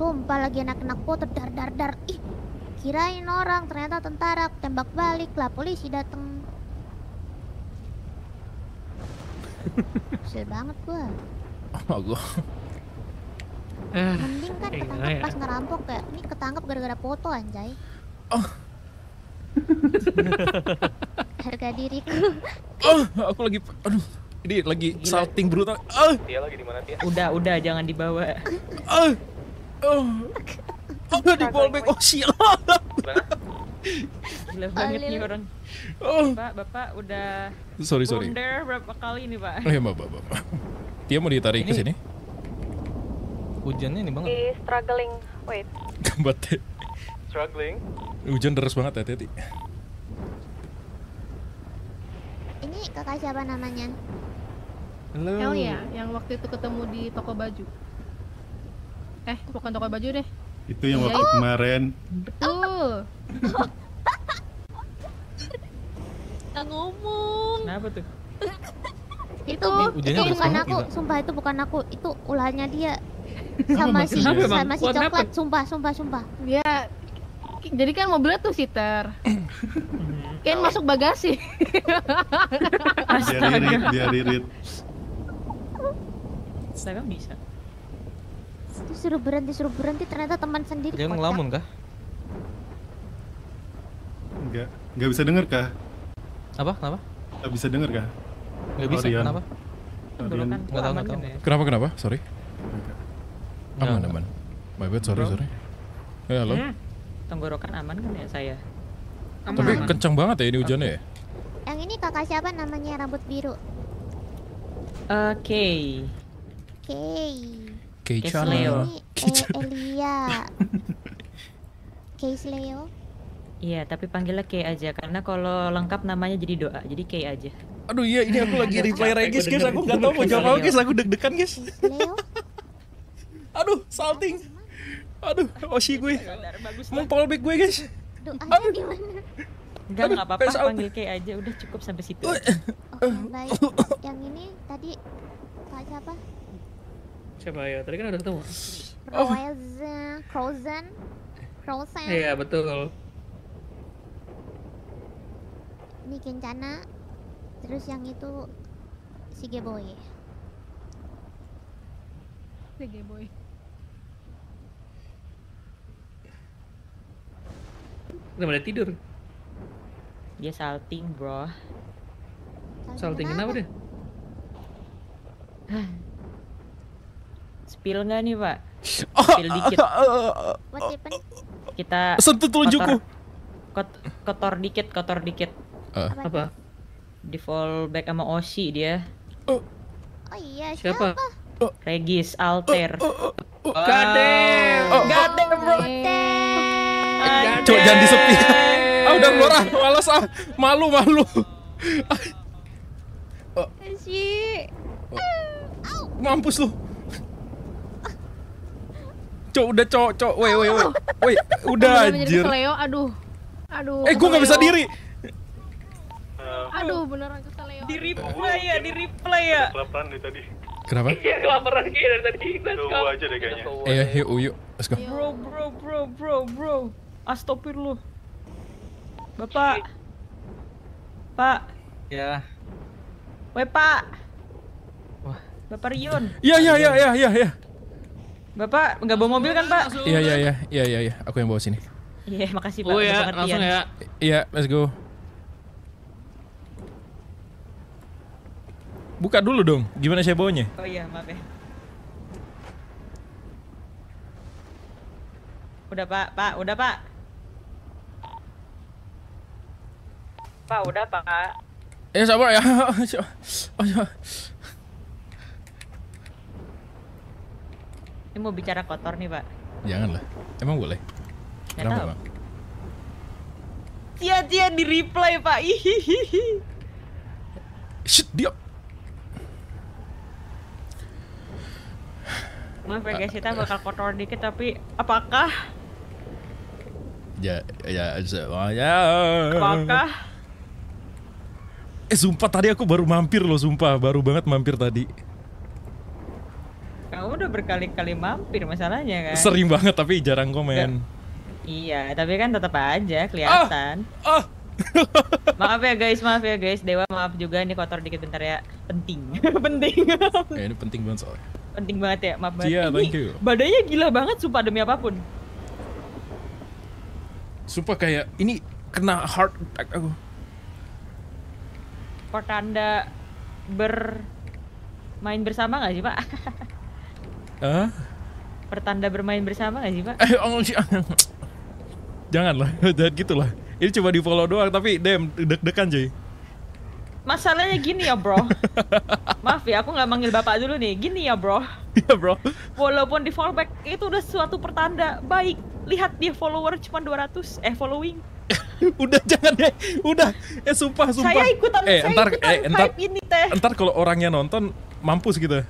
Sumpah lagi enak-enak foto dar dar dar. Ih, kirain orang ternyata tentara. Tembak balik lah polisi dateng. Kesel banget gua. Oh, Mending kan ketangkep pas ya? ngerampok kayak ini ketangkep gara-gara foto anjay. Oh. Harga diriku. oh, aku lagi aduh. Ini lagi Gila. salting brutal. Ah. Dia lagi di mana dia? Udah, udah jangan dibawa. Ah. Oh, oh di fallback sial Gila banget nih orang. Oh. Bapak, bapak udah sorry, sorry. berapa kali nih, Pak? Oh iya, Bapak, Bapak. Dia mau ditarik ke sini. Hujannya ini banget. Di struggling. Wait. Gambat Struggling. Hujan deras banget, hati-hati. Ya, ini kakak siapa namanya? Halo. Elia, yang waktu itu ketemu di toko baju eh bukan toko baju deh itu yang iya. waktu oh. kemarin betul kita ngomong kenapa tuh itu itu, itu bukan aku sumpah itu bukan aku itu ulahnya dia sama si sama si coklat sumpah sumpah sumpah dia jadi kan mobilnya tuh sitter kan masuk bagasi biar irit dia ririt Saya bisa disuruh berhenti suruh berhenti ternyata teman sendiri dia ngelamun kah enggak enggak bisa denger kah apa kenapa enggak bisa denger kah enggak bisa ya. kenapa Enggak kan tahu, enggak tahu. Ya. Kenapa kenapa? Sorry. Aman, aman. My bad, sorry, Bro. sorry. hey, eh, halo. Hmm. Tenggorokan aman kan ya saya? Aman. Tapi aman. kencang banget ya ini hujannya ya? Yang ini kakak siapa namanya rambut biru? Oke. Eh, okay. Oke. Okay. Keicana. Elia. Leo. Iya, tapi panggilnya K aja karena kalau lengkap namanya jadi doa. Jadi K aja. Aduh iya, ini aku lagi iya. reply Regis, guys. Aku nggak tahu mau jawab apa, guys. Aku deg-degan, guys. Aduh, salting. Aduh, osi gue. Mau back gue, guys. Aduh, gimana? Enggak, enggak apa-apa, panggil K aja. Udah cukup sampai situ. Oke, oh, oh, baik. Yang ini tadi Pak siapa? Siapa ya? Tadi kan udah ketemu. oh. Frozen, Frozen. Iya betul. Ini Kencana, terus yang itu si Geboy. Si Geboy. Udah mulai tidur. Dia salting, bro. Salting, salting kenapa deh? spill nggak nih pak? Oh, spill dikit. Oh, oh, Kita sentuh telunjukku. Kotor, kotor dikit, kotor dikit. Uh. Apa? Di back sama Oshi dia. Oh, oh iya siapa? siapa? Regis Alter. Gadem. Gadem bro. Coba jangan disepi. Ah udah keluar ah, malas ah. Malu malu. Oh. Mampus lu. Cok udah cok cok. Woi woi woi. Woi udah anjir. Leo aduh. Aduh. Eh gua nggak bisa diri. Aduh beneran Leo Di replay ya, di replay ya. Kelaparan dari tadi. Kenapa? Iya kelaparan kayak dari tadi. Let's go. aja deh kayaknya. Eh yuk yuk. Let's go. Iya. Bro bro bro bro bro. lu Bapak. Pak. Ya. Woi, Pak. Bapak Rion. Iya, iya, iya, iya, iya, iya. Bapak nggak bawa mobil kan Pak? Iya iya iya iya iya ya. aku yang bawa sini. Iya yeah, makasih Pak. Oh ya langsung ya. Iya let's go. Buka dulu dong. Gimana saya bawanya? Oh iya maaf ya. Udah Pak Pak udah Pak. Pak udah Pak. Eh sabar ya. Oh, ya. Ini mau bicara kotor nih, Pak. Janganlah. Emang boleh? Gak Kenapa, Tia Tia di reply, Pak. Hihihi. Shit, dia. Maaf ya guys, kita ah, bakal ah. kotor dikit tapi apakah ya, ya ya ya apakah eh sumpah tadi aku baru mampir loh sumpah baru banget mampir tadi berkali-kali mampir masalahnya kan. Sering banget tapi jarang komen. Iya, tapi kan tetap aja kelihatan. Ah! ah! maaf ya guys, maaf ya guys. Dewa maaf juga ini kotor dikit bentar ya. Penting. penting. eh, ini penting banget soalnya. Penting banget ya, maaf banget. Iya, yeah, thank you. Badannya gila banget sumpah demi apapun. Sumpah kayak ini kena heart attack aku. Pertanda ber main bersama nggak sih, Pak? Huh? Pertanda bermain bersama gak sih pak? Eh, Janganlah, jangan gitulah. Ini coba di follow doang, tapi dem deg-degan cuy. Masalahnya gini ya bro Maaf ya aku nggak manggil bapak dulu nih Gini ya bro Iya bro Walaupun di follow back itu udah suatu pertanda baik Lihat dia follower cuma 200 Eh following udah jangan deh udah eh sumpah sumpah saya ikutan eh saya entar ikutan eh entar ini teh entar kalau orangnya nonton mampus gitu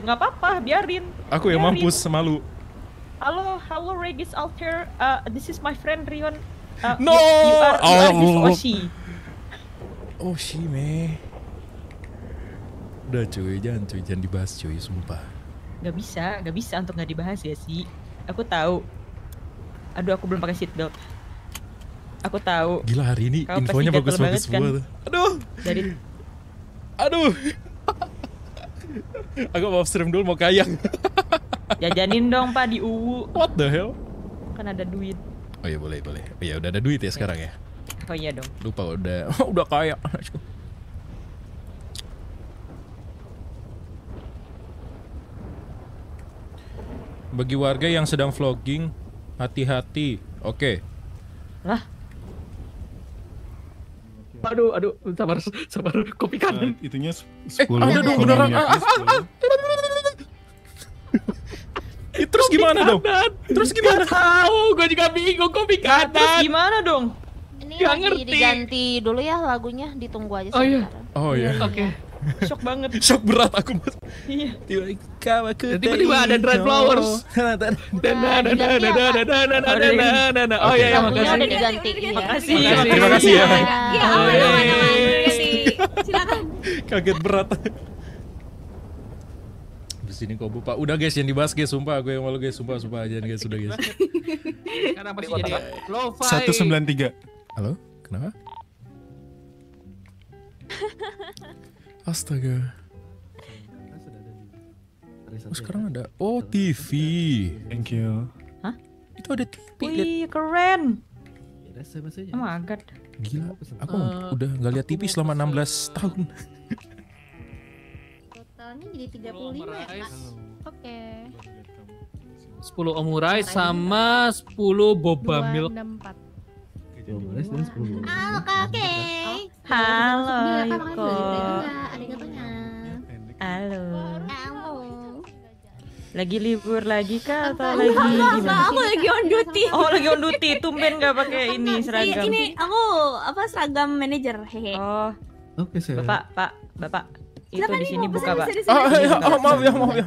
nggak apa-apa biarin aku biarin. mampus semalu halo halo Regis Alter uh, this is my friend Rion uh, no you, you are, you are oh. this Oshi Oshi me udah cuy jangan cuy jangan dibahas cuy sumpah nggak bisa nggak bisa untuk nggak dibahas ya sih aku tahu aduh aku belum pakai seatbelt aku tahu gila hari ini Kau infonya bagus-bagus semua kan? aduh jadi aduh Aku mau stream dulu mau kayang. Jajanin dong pak di UU. What the hell? Kan ada duit. Oh iya boleh boleh. Oh, iya udah ada duit ya, ya. sekarang ya. Oh iya dong. Lupa udah udah kaya. Bagi warga yang sedang vlogging, hati-hati. Oke. Okay. Lah, aduh aduh sabar sabar kopi kanan uh, itunya 10 eh, udah dong udah ah, ah, ah, ah. Eh, terus gimana dong terus gimana tahu gue juga bingung kopi kanan terus gimana dong ini Gak lagi ngerti. diganti dulu ya lagunya ditunggu aja oh, iya. sebentar. oh iya oh iya oke okay shock banget shock berat aku mas iya tiba-tiba ada dried Flowers oh iya ya makasih Oh diganti iya. makasih terima kasih ya silakan kaget berat di sini kok pak udah guys yang dibahas guys sumpah aku yang malu guys sumpah sumpah aja guys sudah guys ya? satu sembilan tiga halo kenapa Astaga. Oh sekarang ada. Oh TV. Ya? Oh, Thank you. Hah? Itu ada TV. Wih keren. Ya, oh my god. Gila. Aku uh, udah nggak lihat TV selama 16 tahun. Totalnya jadi 35 ya. Oke. Okay. 10 omurai sama 10 boba 2, milk. 6, 12 dan 10 12. Halo kakek. Halo Yuko. Iya, iya, iya, Halo. Lagi libur lagi kak atau lagi gimana? Aku lagi on duty. Oh, lagi on duty. Tumben gak pakai ini seragam. Ini aku apa seragam manager Hehe. Oh. Oke, okay, Bapak, Pak, Bapak itu di sini buka pak oh, ya, oh maaf ya maaf ya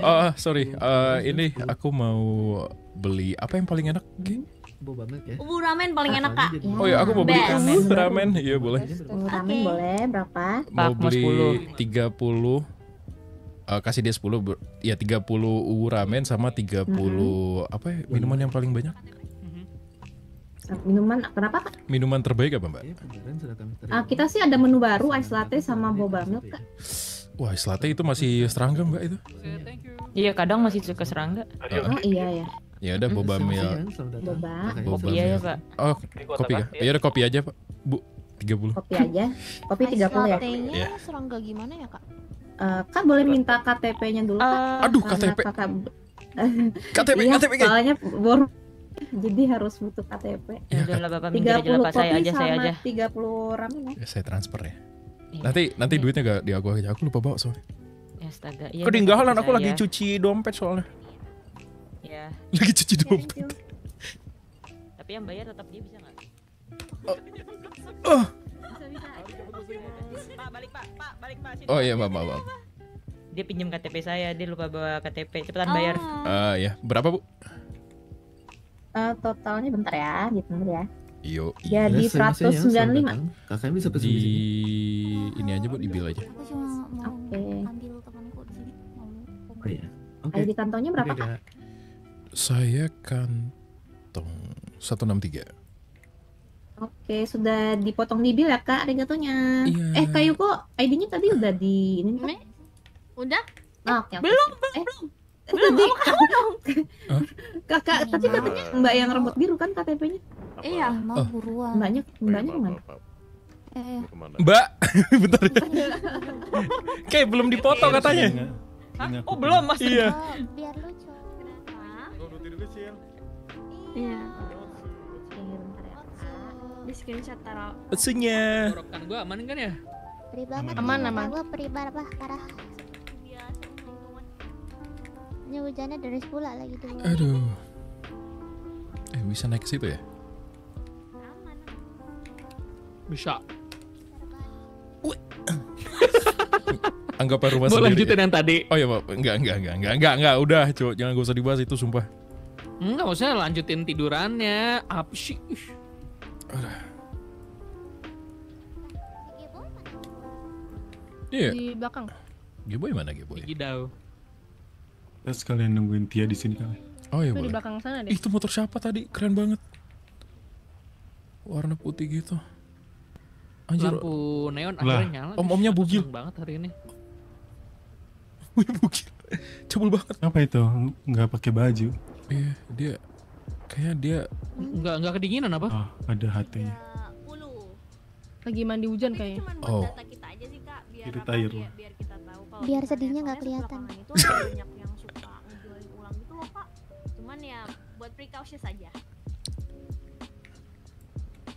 oh, sorry uh, ini aku mau beli apa yang paling enak gini Boba banget ya. Ubu ramen paling ah, enak kak. Oh iya aku mau beli ramen. Iya boleh. ramen boleh berapa? Mau beli tiga puluh. Uh, kasih dia 10 ya 30 uwu ramen sama 30 puluh mm apa ya minuman yang paling banyak mm-hmm. Minuman kenapa kak? Minuman terbaik apa mbak? Uh, kita sih ada menu baru ice latte sama boba milk Wah ice latte itu masih serangga mbak itu? Iya kadang masih suka serangga. oh iya ya. Ya udah hmm, boba hmm, mil. Boba. Boba iya, ya, Pak. Oh, kopi ya? ya. Ya udah kopi aja, Pak. Bu, 30. Kopi aja. Kopi 30 ya. Katanya yeah. serangga gimana ya, Kak? Uh, eh, kak boleh minta KTP-nya dulu, Kak. Uh, Aduh, KTP. Kakak... KTP, ya, KTP. Soalnya bor, jadi harus butuh KTP. Ya, ya udah Bapak tiga puluh saya aja saya aja. 30 ramen ya. Saya transfer ya. Iya. Nanti nanti iya. duitnya gak di aku aja. Aku lupa bawa soalnya. Ya, astaga. Iya, Kedinggalan aku lagi cuci dompet soalnya. lagi cuci ya, dompet tapi yang bayar tetap dia bisa nggak oh. oh. Pak balik pak, pak balik pak. Sini, oh iya Dia pinjam KTP saya, dia lupa bawa KTP. Cepetan oh. bayar. Ah uh, ya, berapa bu? Uh, totalnya bentar ya, gitu ya. Iya jadi Ya di 195. Kakaknya bisa pesen di ini aja bu, di bill aja. Oke. okay. ambil temanku di sini. Oh iya. Okay. ID kantongnya berapa kak? Saya kantong 163. Oke, sudah dipotong di bill ya kak regatonya. Iya. Eh kayu kok ID-nya tadi udah di ini kan? Udah? Oh, oke, okay, belum, belum, eh. belum. Eh, belum, belum kamu dong. Kakak, tapi katanya mbak yang rambut biru kan KTP-nya? Iya, mau oh. buruan. Mbaknya, mbaknya kemana? Eh. Mbak, bentar. Kayak belum dipotong iya, katanya. Hah? Oh belum masih. Iya. Biar lucu kecil ya. iya, iya ya. di screenshot taruh Utsunya Rekan gue aman kan ya? banget Aman aman Gue pribadi apa parah Ini hujannya deras pula lagi tuh Aduh Eh bisa naik ke situ ya? Bisa anggap rumah Boleh sendiri Boleh lanjutin ya? yang tadi Oh iya enggak enggak enggak enggak enggak enggak udah cowok jangan gak usah dibahas itu sumpah Enggak, maksudnya lanjutin tidurannya. Apa sih? Iya. Di belakang. Gboy mana Gigi Gidau. Kita ya, sekalian nungguin Tia di sini kali. Oh iya itu boleh. di belakang sana deh. itu motor siapa tadi? Keren banget. Warna putih gitu. Anjir. Lampu neon lah. akhirnya nyala. Om-omnya bugil. banget hari ini. Wih, bugil. Cebul banget. Apa itu? Enggak pakai baju. Iya, dia kayaknya dia nggak nggak kedinginan apa? Oh, ada hatinya. Lagi mandi hujan kayaknya. Oh. Data kita aja sih, Kak, biar itu tayar. Biar, biar kita tahu kalau biar sedihnya nggak kelihatan. Itu banyak yang suka ngejualin ulang gitu loh, Pak. Cuman ya buat precaution saja.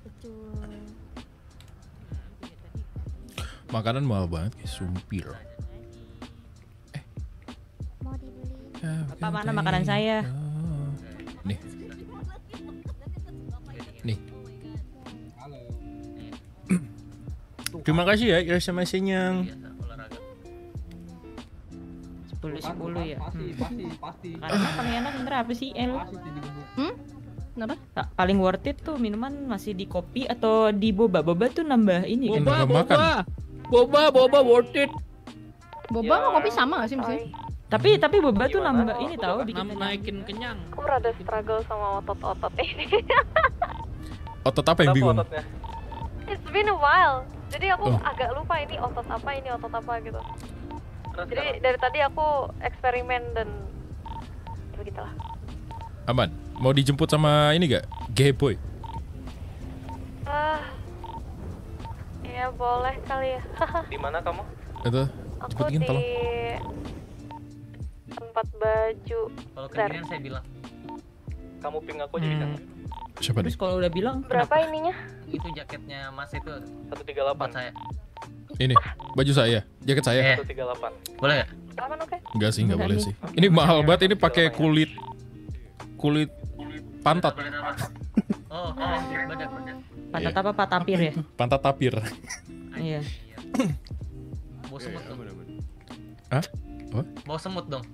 Betul. Makanan mahal banget kayak sumpir. Eh. Mau dibeli. Ya, Apa ya, mana makanan saya? Nih. Halo. Terima kasih ya, ya SMS-nya. Sepuluh sepuluh ya. Pasti, hmm. pasti, pasti. Karena paling enak bener apa sih? El? Hmm? Kenapa? Nah, paling worth it tuh minuman masih di kopi atau di boba. Boba tuh nambah ini boba, kan. Boba, boba. Boba, boba worth it. Boba sama kopi sama gak sih maksudnya? Tapi tapi boba tuh nambah ini tahu bikin naikin kenyang. Aku rada struggle sama otot-otot ini. Otot apa yang bingung? It's been a while. Jadi aku oh. agak lupa ini otot apa, ini otot apa gitu. Terus Jadi sekarang? dari tadi aku eksperimen dan ya begitulah. Aman. Mau dijemput sama ini gak? Gay boy. Uh, ah, ya boleh kali ya. di mana kamu? Itu. Aku di tempat baju. Kalau kirian saya bilang. Kamu ping aku aja hmm. Kan? Siapa Terus kalau udah bilang berapa kenapa? ininya? Itu jaketnya Mas itu 138 delapan saya. Ini baju saya, jaket saya. Eh. tiga 138. Boleh enggak? Aman oke. Okay. Enggak sih, enggak boleh sih. Ini mahal banget ini pakai kulit kulit pantat. Oh, badak, oh, badak. Pantat iya. apa Pak Tapir ya? Pantat Tapir. Iya. Bawa iya, iya, semut dong. Hah? Bawa semut dong.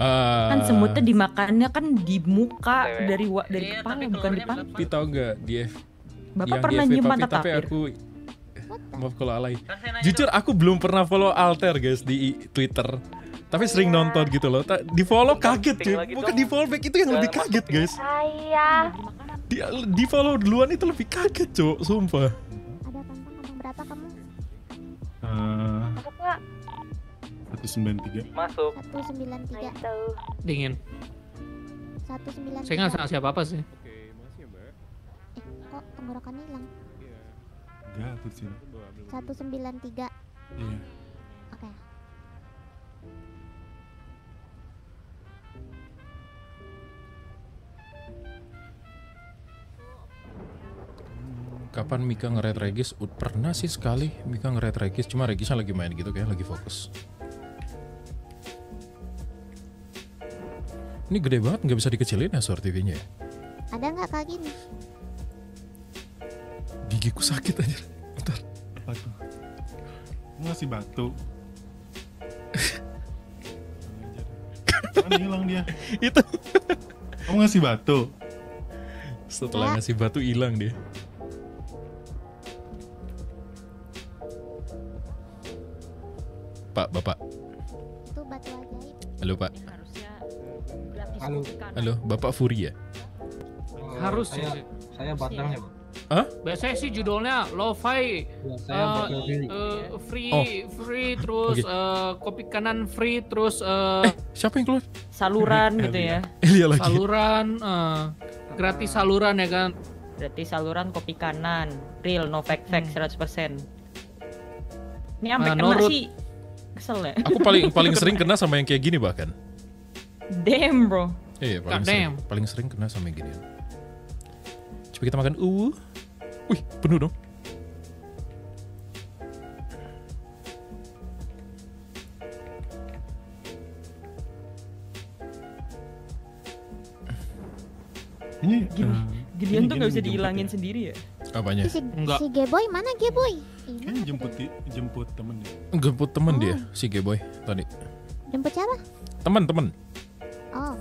Uh, kan eh. semutnya dimakannya kan di muka iya, iya. dari wa, dari iya, kepala bukan di pantat. Tapi tau gak dia Bapak yang pernah nyium mata tapi aku maaf kalau alay. Jujur aku belum pernah follow Alter guys di Twitter. Tapi sering iya. nonton gitu loh. Di follow kaget cuy. Bukan di follow back itu yang lebih kaget guys. Saya. Di, di follow duluan itu lebih kaget cok, sumpah. Ada tantangan berapa kamu? Uh, 193. Masuk. 193. Masuk. Dingin. 193. Saya nggak salah siapa-apa sih. Oke, makasih ya, Mbak. Eh, kok tenggorokannya hilang? Iya. Gatot sih. 193. Iya. Oke. Okay. kapan Mika ngeret Regis? Udah Pernah sih sekali Mika ngeret Regis, cuma Regisnya lagi main gitu kayak lagi fokus. Ini gede banget nggak bisa dikecilin ya Suara TV-nya ya? Ada nggak kayak gini? Gigiku sakit aja. Bentar. Aduh. Masih batu. Mana hilang dia? Itu. Kamu oh, ngasih batu? Setelah ya. ngasih batu hilang dia. Pak, Bapak. Itu batu ajaib. Halo, Pak. Halo. Halo, Bapak Furia. Ya? Uh, Harus saya, ya. Saya Batang ya, Pak. Hah? Biasanya sih judulnya lo-fi uh, uh, free oh. free terus okay. uh, eh, kopi kanan free terus uh, eh siapa yang keluar? Saluran gitu ya. Elia lagi. Saluran uh, gratis saluran ya kan. Gratis saluran kopi kanan, real no fake fake hmm. 100%. Ini sampai uh, kena sih. Kesel ya. Aku paling paling sering kena sama yang kayak gini bahkan damn bro iya yeah, paling, sering, paling sering kena sama yang gini coba kita makan uwu uh. wih penuh dong ini gini, gini, Gideon tuh nggak bisa dihilangin ya? sendiri ya apanya si, Enggak. si Geboy mana Geboy ini iya. jemput di, jemput temen dia jemput temen oh. dia si Geboy tadi jemput siapa teman teman あ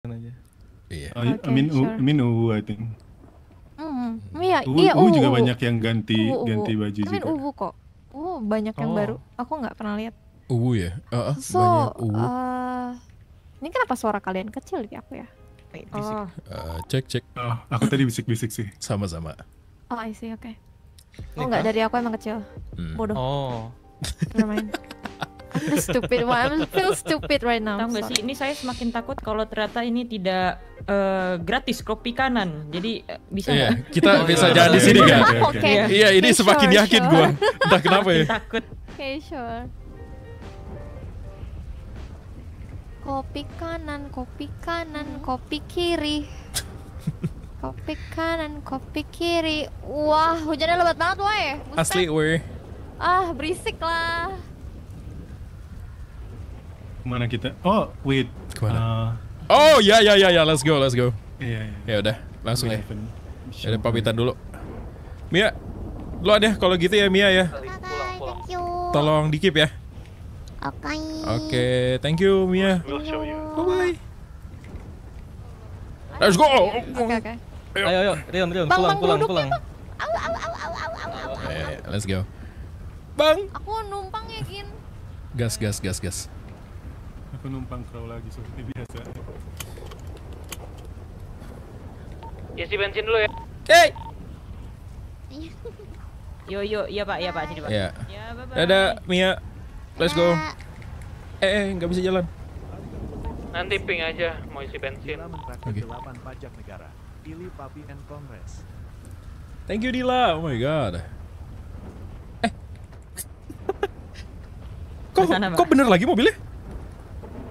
Kan aja. Iya. Oh, I, iya. okay, I think. Hmm, Iya, iya, juga banyak yang ganti ganti baju I mean, juga. kok. Uh, banyak yang oh. baru. Aku nggak pernah lihat. U ya. Uh, uh, so, UU. Uh, eh, ini kenapa suara kalian kecil di ya, aku ya? Oh. Uh, cek cek. Oh, aku tadi bisik-bisik sih. Sama-sama. Oh, I see, oke. Okay. Oh, enggak dari aku emang kecil. Hmm. Bodoh. Oh. Bermain. I'm stupid one. I'm feel stupid right now. Tahu gak sih? Ini saya semakin takut kalau ternyata ini tidak uh, gratis kopi kanan. Jadi uh, bisa yeah, gak? kita oh, bisa iya. jalan di sini kan? yeah. Iya, ini okay, semakin sure, yakin sure. gua. Entah kenapa ya. takut. Oke, okay, sure. Kopi kanan, kopi kanan, kopi kiri. kopi kanan, kopi kiri. Wah, hujannya lebat banget, woi. Asli, woi. Ah, berisik lah. Kemana kita? Oh, wait. Kemana? Uh, oh, ya, ya, ya, ya. Let's go, let's go. Iya, iya. iya. Ya udah, langsung ya. Iya, ya Ada pamitan dulu. Mia, lo ada kalau gitu ya Mia ya. Bye, Tolong dikip ya. Oke. Okay. Oke, okay, thank you Mia. Bye bye. Let's go. Oke, okay, oke. Okay. Ayo, ayo, Rion, Rion, pulang, pulang, pulang. Au, au, au, au, au, au. Let's go. Bang. Aku numpang ya, Gin. Gas, gas, gas, gas penumpang kau lagi seperti biasa. Isi ya, bensin dulu ya. Oke. Okay. Yo yo, iya Pak, iya Pak, sini Pak. Iya. Ya, Ada Mia. Let's go. Eh, eh, nggak bisa jalan. Nanti ping aja, mau isi bensin. Oke. Okay. pajak negara. Pilih Papi and Congress. Thank you Dila. Oh my god. Eh. kok, kok bener lagi mobilnya?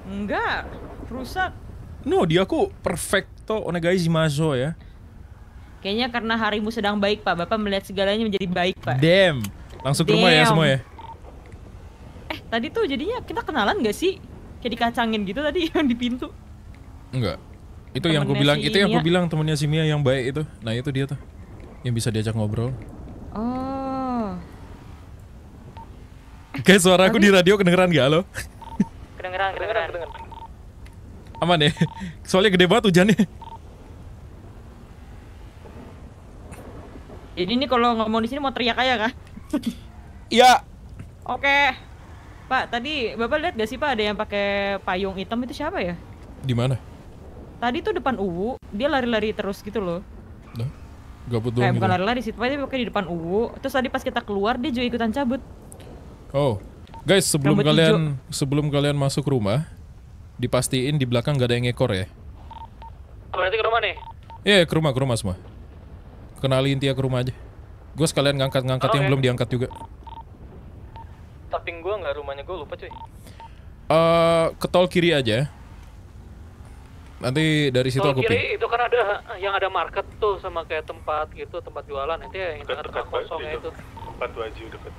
Enggak, rusak. No, dia aku perfecto onegaizimazo ya. Kayaknya karena harimu sedang baik, Pak. Bapak melihat segalanya menjadi baik, Pak. Damn. Langsung ke rumah ya semua ya. Eh, tadi tuh jadinya kita kenalan gak sih? Kayak dikacangin gitu tadi yang di pintu. Enggak. Itu temennya yang aku bilang, si itu yang aku bilang temennya si Mia yang baik itu. Nah, itu dia tuh. Yang bisa diajak ngobrol. Oh. Kayak suara aku Tapi... di radio kedengeran gak lo? Kedengeran, kedengeran. kedengeran. Aman ya? Soalnya gede banget hujannya. Jadi ini kalau nggak mau di sini mau teriak aja kah? Iya. Oke. Pak, tadi Bapak lihat gak sih Pak ada yang pakai payung hitam itu siapa ya? Di mana? Tadi tuh depan UU, dia lari-lari terus gitu loh. Nah, gak Kayak eh, bukan lari-lari sih, tapi dia pakai di depan UU. Terus tadi pas kita keluar dia juga ikutan cabut. Oh. Guys, sebelum Rambut kalian hijau. sebelum kalian masuk rumah, dipastiin di belakang gak ada yang ekor ya. Berarti ke rumah nih? Iya, yeah, ke rumah, ke rumah semua. Kenalin dia ke rumah aja. Gue sekalian ngangkat-ngangkat oh, yang okay. belum diangkat juga. Tapi gue nggak rumahnya gue lupa cuy. Uh, ke tol kiri aja. Nanti dari situ aku kiri itu kan ada yang ada market tuh sama kayak tempat gitu, tempat jualan. Nanti yang tengah-tengah kosongnya itu. Tempat baju dekat.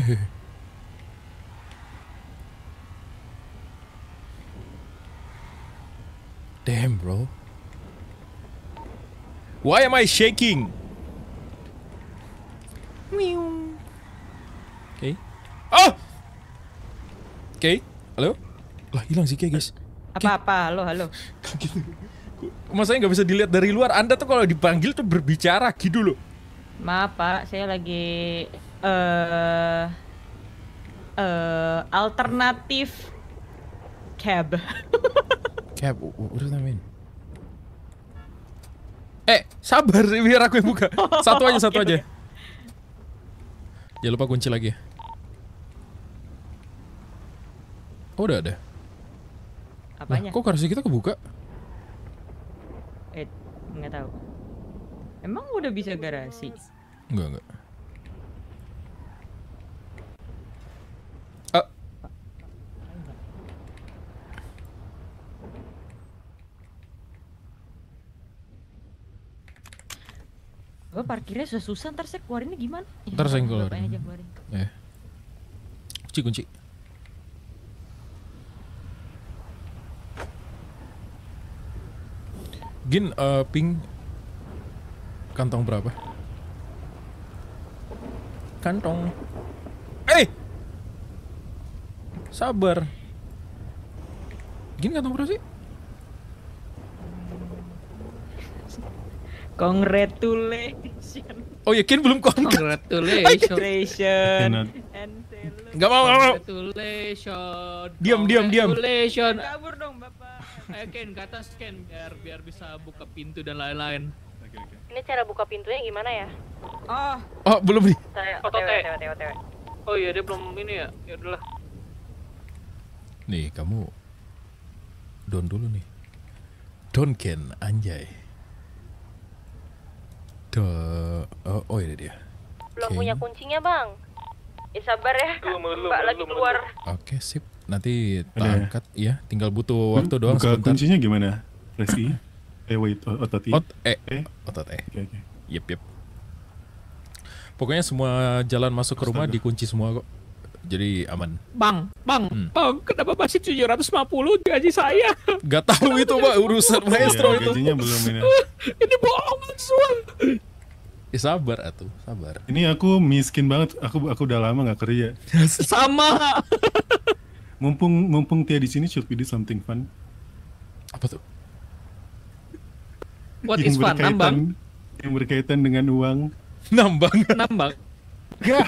Damn, bro. Why am I shaking? Okay. Oh! Ah! Okay. Halo? Lah, hilang sih kayak, guys. Apa-apa, halo, halo. Masanya nggak bisa dilihat dari luar. Anda tuh kalau dipanggil tuh berbicara gitu loh. Maaf, Pak. Saya lagi uh, uh, alternatif cab. cab, what does that mean? Eh, sabar biar aku yang buka. Satu aja, satu aja. Jangan ya, lupa kunci lagi. Oh, udah ada. Apanya? Nah, kok kursi kita kebuka? Eh, nggak tahu. Emang udah bisa garasi? Enggak, enggak. gue parkirnya sudah susah ntar saya keluarinnya gimana ya, ntar saya keluarin aja keluarin yeah. kunci kunci Gin, uh, ping kantong berapa? Kantong. Eh, sabar. Gin kantong berapa sih? Congratulations. Oh ya, Ken belum kontak. Congratulations. Gak mau, gak mau. Congratulations. Diam, diam, diam. Congratulations. Kabur dong, Bapak. Ayo Ken, ke atas Ken biar biar bisa buka pintu dan lain-lain. Okay, okay. Ini cara buka pintunya gimana ya? Ah. Oh, belum nih. Oh, tewe, tewe, tewe, Oh iya, dia belum ini ya. Ya udahlah. Nih, kamu don dulu nih. Don Ken, anjay oh, oh ini dia. Belum okay. punya kuncinya bang. Ya sabar ya, lagi keluar. Oke okay, sip, nanti ya. tangkat ya. Tinggal butuh hmm? waktu doang. Buka sebentar. kuncinya gimana, Resi. eh wait, otot E. Ot eh. E. Otot E. Okay, okay. Yep, yep. Pokoknya semua jalan masuk ke rumah dikunci semua kok jadi aman. Bang, bang, hmm. bang, kenapa masih 750 gaji saya? Gak tahu itu pak urusan iya, maestro iya, itu. Gajinya belum ini. ini bohong semua. Eh, ya, sabar atuh, sabar. Ini aku miskin banget. Aku aku udah lama gak kerja. Sama. mumpung mumpung Tia di sini should we something fun. Apa tuh? What yang is fun? Nambang. Yang berkaitan dengan uang. Nambang. Nambang. Yeah.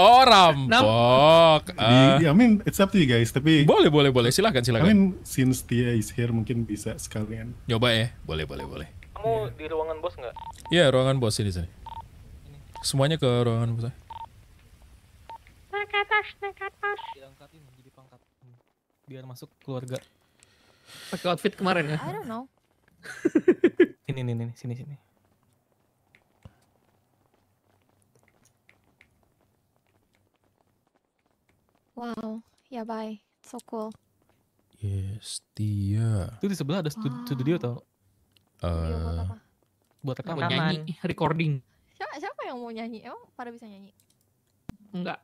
oh rampok. No. Uh, ah. I mean it's up to you guys tapi boleh boleh boleh silakan silakan. I mean since Tia is here mungkin bisa sekalian. Coba ya boleh boleh boleh. Kamu yeah. di ruangan bos nggak? Iya yeah, ruangan bos di sini. Semuanya ke ruangan bos. Naik atas naik atas. Diangkatin menjadi pangkat biar masuk keluarga. Pakai outfit kemarin ya? I don't know. ini ini ini sini sini. Wow, ya bye. So cool. Yes, dia. Itu di sebelah ada studio, wow. studio tau. uh, buat apa? Buat rekaman. nyanyi, recording. Siapa, siapa yang mau nyanyi? Emang pada bisa nyanyi? Enggak.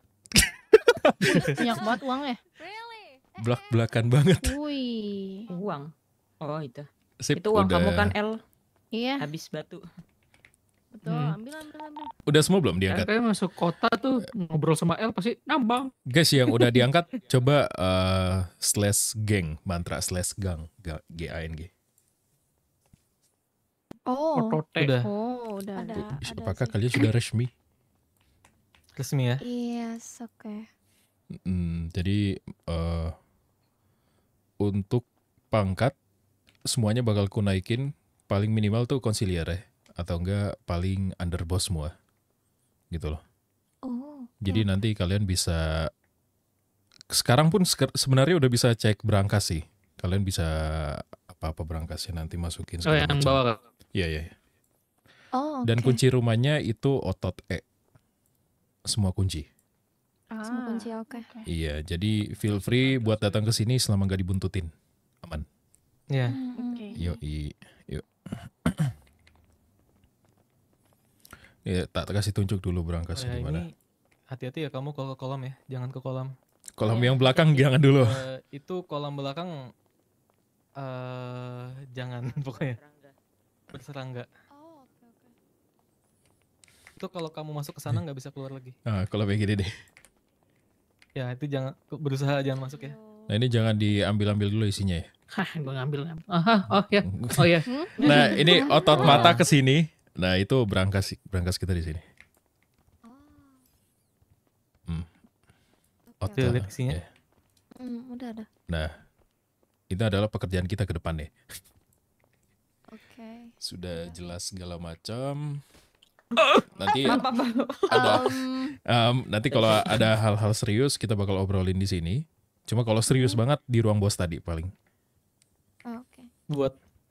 Banyak banget uangnya. Really? Eh, Belak-belakan eh. banget. Wih. Uang. Oh itu. Sip, itu uang udah. kamu kan L. Iya. Habis batu. Betul, hmm. ambil, ambil, ambil. Udah semua belum diangkat? Kayaknya masuk kota tuh ngobrol sama L pasti nambang. Guys yang udah diangkat, coba uh, slash gang mantra slash gang, G-A-N-G. Oh, Otote. udah. Oh, udah ada. Apakah ada kalian sudah resmi? Resmi ya? Yes, oke. Okay. Hmm, jadi uh, untuk pangkat semuanya bakal ku paling minimal tuh konsiliare ya atau enggak paling underboss semua gitu loh. Oh. Jadi okay. nanti kalian bisa sekarang pun sebenarnya udah bisa cek berangkas sih. Kalian bisa apa-apa berangkasnya nanti masukin. Oh yang bawa ya Iya iya. Oh. Okay. Dan kunci rumahnya itu otot E. Semua kunci. Ah. Semua kunci oke. Okay. Iya jadi feel free buat datang ke sini selama nggak dibuntutin aman. ya Yeah. Oke. Okay. Yoi. Yuk. Iya, tak kasih tunjuk dulu berangkas oh, ya, gimana. Hati-hati ya kamu kalau ke kolam ya, jangan ke kolam. Kolam oh, yang belakang iya, jangan dulu. Uh, itu kolam belakang uh, jangan pokoknya. Berserangga. Oh, okay, okay. Itu kalau kamu masuk ke sana nggak bisa keluar lagi. Ah, kalau kayak gini deh. Ya, itu jangan berusaha jangan masuk ya. Nah, ini jangan diambil-ambil dulu isinya ya. Hah, gue ngambil. ngambil. Oh, ya. Oh ya. Hmm? nah, ini otot mata ke sini. Nah itu berangkas berangkas kita di sini. Oh. Hmm. Oke, lihat isinya. Iya. Hmm, udah ada. Nah, itu adalah pekerjaan kita ke depan nih. Oke. Okay. Sudah jelas segala macam. Nanti ada um, nanti kalau ada hal-hal serius kita bakal obrolin di sini. Cuma kalau serius hmm. banget di ruang bos tadi paling. Oh, oke. Okay. Buat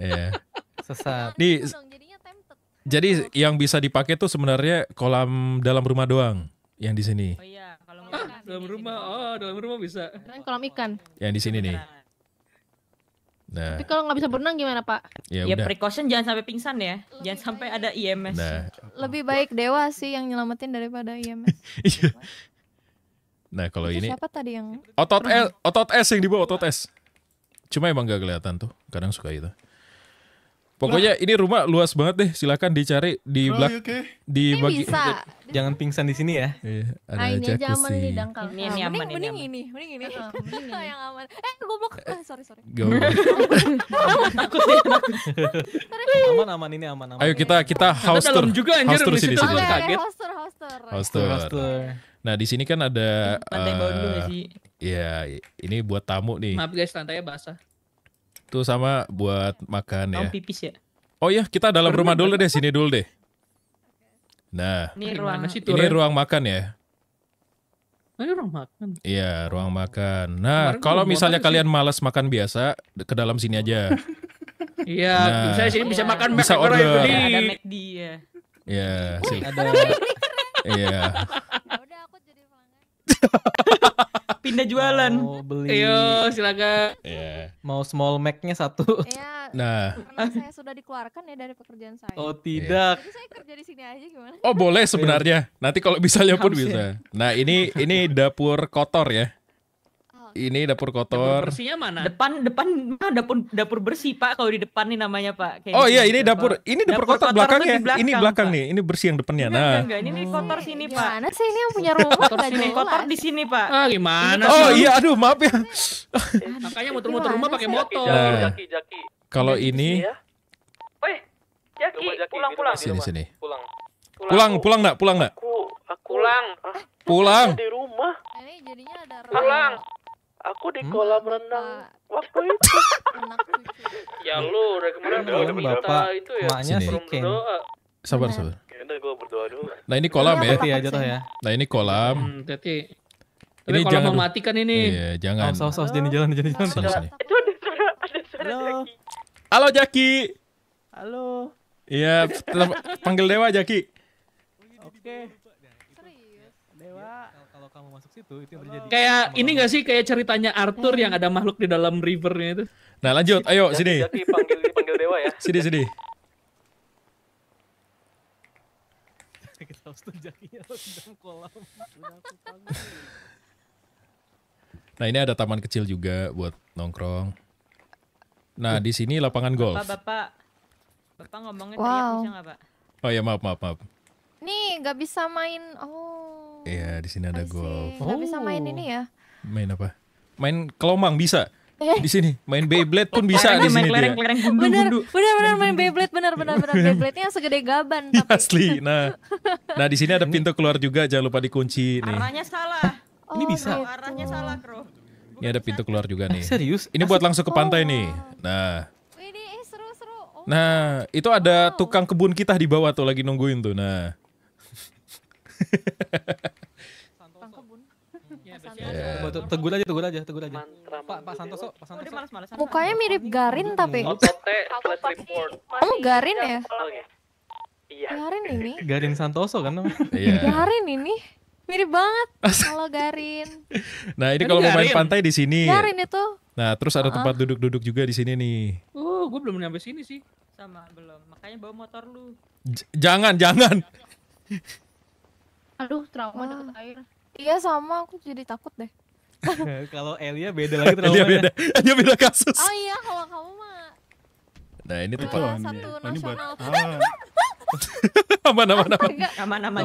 yeah. sesat iya, nih jadi yang bisa dipakai tuh sebenarnya kolam dalam rumah doang yang di sini. Oh iya, kalau ah, dalam rumah. Oh, dalam rumah bisa. Keren kolam ikan. Yang di sini nih. Nah. nah. Tapi kalau nggak bisa berenang gimana Pak? Ya, ya precaution jangan sampai pingsan ya, Lebih jangan sampai ada IMS. Nah. Lebih baik dewa sih yang nyelamatin daripada IMS. Iya. nah kalau ini siapa tadi yang otot S, otot S yang dibawa otot S. Cuma emang nggak kelihatan tuh, kadang suka itu. Pokoknya ini rumah luas banget deh. Silakan dicari di oh, belak okay. di ini bagi. Bisa. Jangan pingsan di sini ya. Eh, ada ah, ini aja aman di dangkal. Ini, ini nah, aman, mending, mending ini, oh, mending ini. mending ini. yang aman. Eh, goblok. Eh, ah, sorry, sorry. Takut sih. Sorry. aman, aman ini aman, aman. Ayo kita kita house tour. juga anjir house tour sini. Okay, kaget. House tour, house tour. House tour. House tour. Nah, di sini kan ada Pantai uh, Bondo sih. Eh, iya, ini buat tamu nih. Maaf guys, lantainya basah. Tuh sama buat makan ya. Oh, pipis ya. Oh ya, kita dalam rumah dulu deh, sini dulu deh. Nah, ini ruang, ini ruang makan ya. Oh, ini ruang makan. Iya, ruang makan. Nah, kalau misalnya kalian malas makan biasa, ke dalam sini aja. Iya, nah, sini bisa iya. makan bisa order. Iya. Ada iya. ya. Iya, sih. Ada. Iya. Udah aku pindah jualan. Mau beli. Ayo, silakan. Yeah. Mau small Mac-nya satu. Iya. Nah. Karena saya sudah dikeluarkan ya dari pekerjaan saya. Oh, tidak. Jadi saya kerja di sini aja gimana? Oh, boleh sebenarnya. Nanti kalau misalnya pun bisa. Nah, ini ini dapur kotor ya ini dapur kotor. Dapur bersihnya mana? Depan depan mana dapur dapur bersih Pak kalau di depan nih namanya Pak. Kayak oh iya gitu, ini dapur apa? ini dapur, dapur kotor, kotor belakangnya. Belakang, ini belakang Pak. nih, ini bersih yang depannya. Nah. Enggak, enggak, ini, ini nah. kotor sini Pak. Mana sih ini yang punya rumah kotor sini kotor di sini Pak. Ah gimana? sih? Oh iya aduh maaf ya. Makanya muter-muter rumah pakai motor. Nah, jaki, jaki. kalau ini ya. Woi, Jaki, pulang-pulang. Sini sini. Pulang. Pulang, pulang enggak? Pulang enggak? Aku, aku pulang. Ah, pulang. Di rumah. Ini jadinya ada Pulang. Aku di hmm? kolam hmm? renang waktu itu. ya lu udah kemarin udah bapak, bapak itu ya. Maknya berdoa. Sabar sabar. Nah ini kolam iya, ya. Iya, teti aja ya. Nah ini kolam. Hmm, teti. Ini jangan mematikan ini. Iya, jangan. Oh, saus saus jadi jalan jadi jalan. Itu ada suara ada suara Halo Jaki. Halo. Iya, panggil Dewa Jaki. Oke. Okay masuk situ itu yang terjadi. Kayak Sama ini gak sih kayak ceritanya Arthur hmm. yang ada makhluk di dalam rivernya itu. Nah lanjut, ayo jati, sini. Jati, panggil, panggil dewa ya. Sini sini. Ya, nah ini ada taman kecil juga buat nongkrong. Nah di sini lapangan golf. Bapak, bapak, bapak ngomongnya wow. teriak bisa nggak pak? Oh ya maaf maaf maaf. Nih nggak bisa main. Oh. Iya di sini ada golf. Nggak oh. bisa main oh. ini ya? Main apa? Main kelomang bisa. Eh. Di sini main Beyblade pun bisa di sini dia. Bener, bener, bener main Beyblade, bener, bener, bener. Iya. Beyblade-nya segede gaban. Iya, tapi. asli. Nah, nah di sini ada pintu keluar juga, jangan lupa dikunci nih. Arahnya salah. Oh, ini bisa. Gitu. Arahnya salah, Bro. Ini ada pintu keluar juga eh, nih. Serius? Ini buat langsung ke pantai nih. Oh. Nah. Ini seru-seru. Eh, oh. Nah, itu ada tukang kebun kita di bawah tuh lagi nungguin tuh. Nah. Yeah. Iya, iya. tegur aja, tegur aja, tegur aja. Pak, Pak Santoso, Pak Santoso. Udah Mukanya mirip Garin tapi. Kamu oh, Garin ya? ya? Iya. Garin ini. Garin Santoso kan namanya. Iya. Garin ini. Mirip banget. Halo Garin. Nah, ini kan kalau mau main pantai di sini. Garin itu. Nah, terus ada ah. tempat duduk-duduk juga di sini nih. Uh, oh, gue belum nyampe sini sih. Sama belum. Makanya bawa motor lu. J jangan, jangan. aduh trauma ah. air iya sama aku jadi takut deh kalau Elia beda lagi trauma Elia beda Elia beda kasus oh iya kalau kamu mah nah ini tuh apa satu ya. nasional nama nama nama nama aman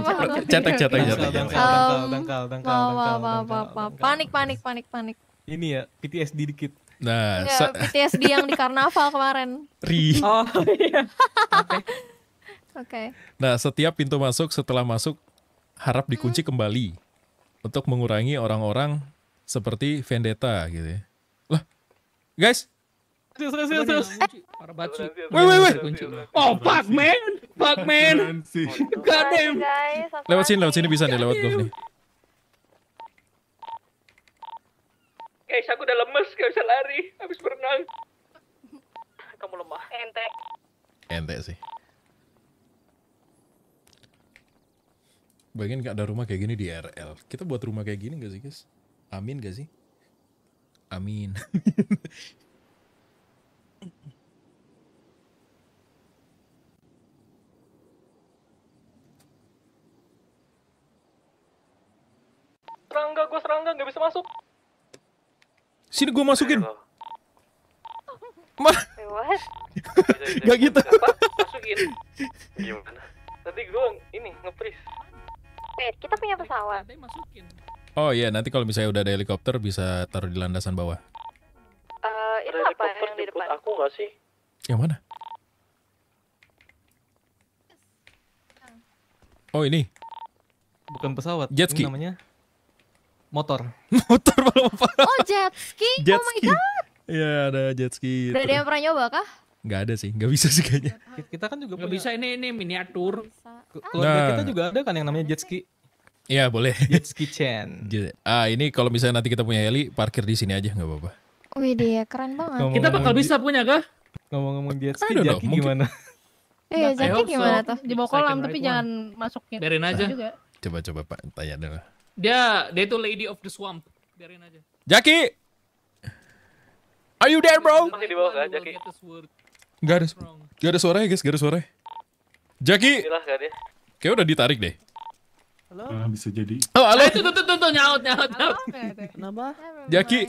cetek cetek cetek dangkal dangkal dangkal dangkal panik panik panik panik ini ya PTSD dikit nah Enggak, PTSD yang di karnaval kemarin ri oh iya oke okay. nah setiap pintu masuk setelah masuk harap dikunci kembali untuk mengurangi orang-orang seperti Vendetta gitu ya. Lah, guys. terus terus terus Para Wait, wait, wait. Oh, fuck man. Fuck man. God damn. Lewat sini, lewat sini bisa nih, lewat gue nih. Guys, aku udah lemes, gak bisa lari. Habis berenang. Kamu lemah. Ente. Ente sih. Bayangin gak ada rumah kayak gini di RL. Kita buat rumah kayak gini gak sih guys? Amin gak sih? Amin. serangga, gue serangga gak bisa masuk. Sini gue masukin. Ma gak gitu. Masukin. Gimana? Tadi gue ini nge-freeze cockpit. Kita punya pesawat. Oh iya, nanti kalau misalnya udah ada helikopter bisa taruh di landasan bawah. Uh, itu ada apa yang di depan? Aku nggak sih? Yang mana? Oh ini? Bukan pesawat. Jet ski. namanya motor. motor apa? Oh jet ski. Oh jet oh ski. my god. Iya ada jet ski. Udah ada yang pernah nyoba kah? Gak ada sih, gak bisa sih kayaknya. Kita kan juga gak bisa ini ini miniatur. Bisa. Keluarga nah. kita juga ada kan yang namanya jet ski. Iya boleh. Jet ski Chen. ah ini kalau misalnya nanti kita punya heli, parkir di sini aja nggak apa-apa. Wih dia keren banget. Ngomong kita bakal bisa punya kah? Ngomong-ngomong jet ski, jet Jaki gimana? Iya, jet Jaki gimana tuh? Di bawah kolam tapi one. jangan masuknya. Biarin aja. Coba-coba Pak, tanya dulu. Dia, dia itu lady of the swamp. Biarin aja. Jaki! Are you there bro? Masih di bawah Jaki? Gak ada, gak ada suaranya guys, gak ada suaranya. Jaki. Kayak udah ditarik deh. Halo? Ah, bisa jadi. Oh, halo. Itu tuh tuh tuh nyaut nyaut. nyaut. Kenapa? Jaki.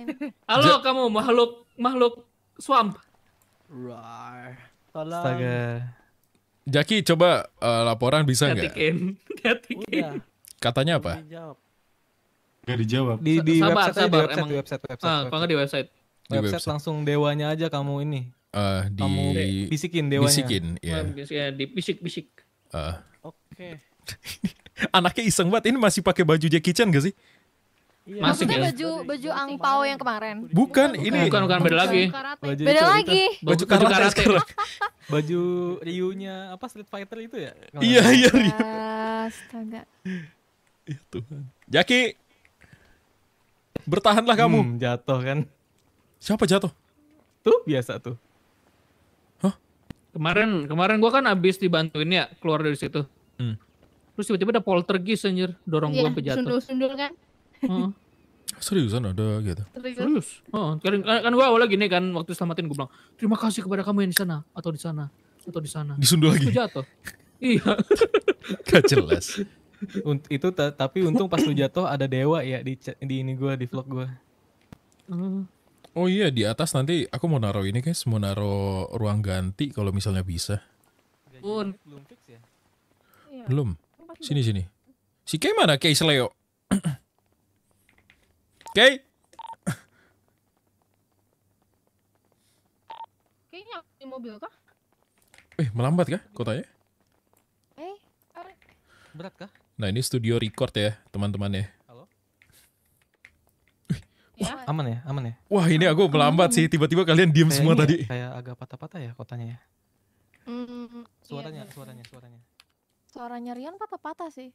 Halo ja kamu makhluk makhluk swamp. Roar. Tolong. Astaga. Jaki coba uh, laporan bisa nggak? Ketikin. Ketikin. Katanya apa? Gak dijawab. Di, di sabar, website sabar, di website, emang. Di website, website, website. Ah, website. Kalau nggak di website. Di website, website langsung dewanya aja kamu ini uh, di kamu bisikin dewanya. Bisikin, oh, ya. Yeah. Dibisik-bisik. Eh, uh. Eh. Oke. Okay. Anaknya iseng banget. Ini masih pakai baju Jackie Chan gak sih? Iya. Masih ya? baju baju angpau yang kemarin. Bukan, bukan ini bukan bukan beda lagi. Baju beda lagi. Baju karate. Baju, karate. Sekarang. baju Ryu-nya apa Street Fighter itu ya? Iya, iya Ryu. Astaga. Ya Tuhan. Jaki. Bertahanlah kamu. Hmm, jatuh kan. Siapa jatuh? Tuh biasa tuh. Kemarin hmm. kemarin gua kan abis dibantuin ya keluar dari situ. Hmm. Terus tiba-tiba ada poltergeist anjir dorong yeah, gua iya, sampai jatuh. Sundul-sundul kan. Uh. Seriusan ada gitu. Serius. Oh, kan, kan gua awalnya gini kan waktu selamatin gua bilang, "Terima kasih kepada kamu yang di sana atau di sana atau di sana." Disundul lagi. Terus jatuh. iya. Gak jelas. Unt itu tapi untung pas lu jatuh ada dewa ya di di ini gua di vlog gua. Hmm. Oh iya di atas nanti aku mau naruh ini guys, mau naruh ruang ganti kalau misalnya bisa. Pun. Belum fix ya? Belum. Sini sini. Si Kay mana? Kay Sleo. Kay. Kayaknya di mobil kah? Eh, melambat kah kotanya? Eh, berat kah? Nah, ini studio record ya, teman-teman ya. Ya. Wah, aman ya, aman ya. Wah ini aku melambat sih, tiba-tiba kalian diem kayak semua tadi. Kayak agak patah-patah ya kotanya ya. Mm, suaranya, iya. suaranya, suaranya. Suaranya Rian patah-patah sih.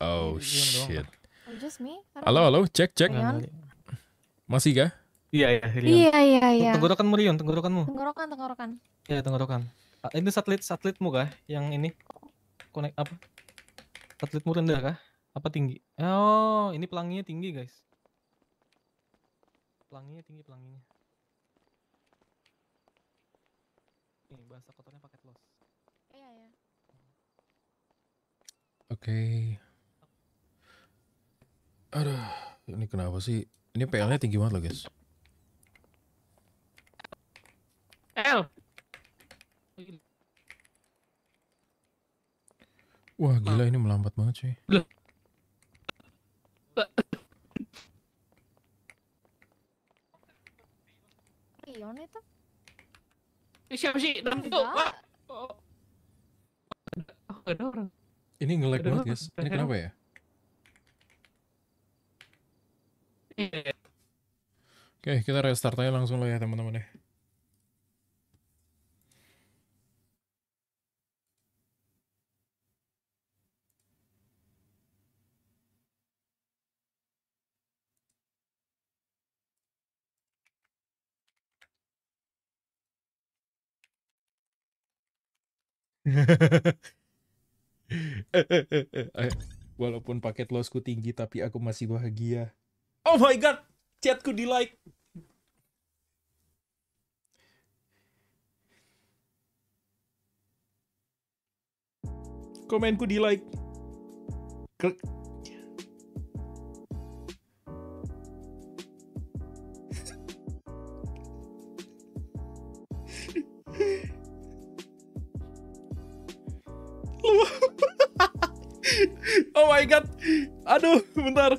Oh iya, iya, iya, shit. Oh, just me. Halo, halo, cek, cek. Rian. Masih gak? Iya, iya, Rian. Iya, iya, iya. Tenggorokanmu Rian, tenggorokanmu. Tenggorokan, tenggorokan. Iya, tenggorokan. Ah, ini satelit satelitmu kah? Yang ini connect apa? Satelitmu rendah kah? Apa tinggi? Oh, ini pelanginya tinggi, guys. Pelanginya tinggi pelanginya. ini bahasa kotornya pakai los. Iya, ya. Oke. Okay. Aduh, ini kenapa sih? Ini PL-nya tinggi banget loh, guys. l Wah, gila ini melambat banget, cuy. Leon itu? Siapa sih? Dalam itu. Oh, oh. Oh, ada orang. Ini ngelag banget, guys. Ini kenapa ya? Iya, iya. Oke, kita restart aja langsung lah ya, teman-teman ya. Walaupun paket lossku tinggi tapi aku masih bahagia. Oh my god, chatku di like. Komenku di like. Oh my god. Aduh, bentar.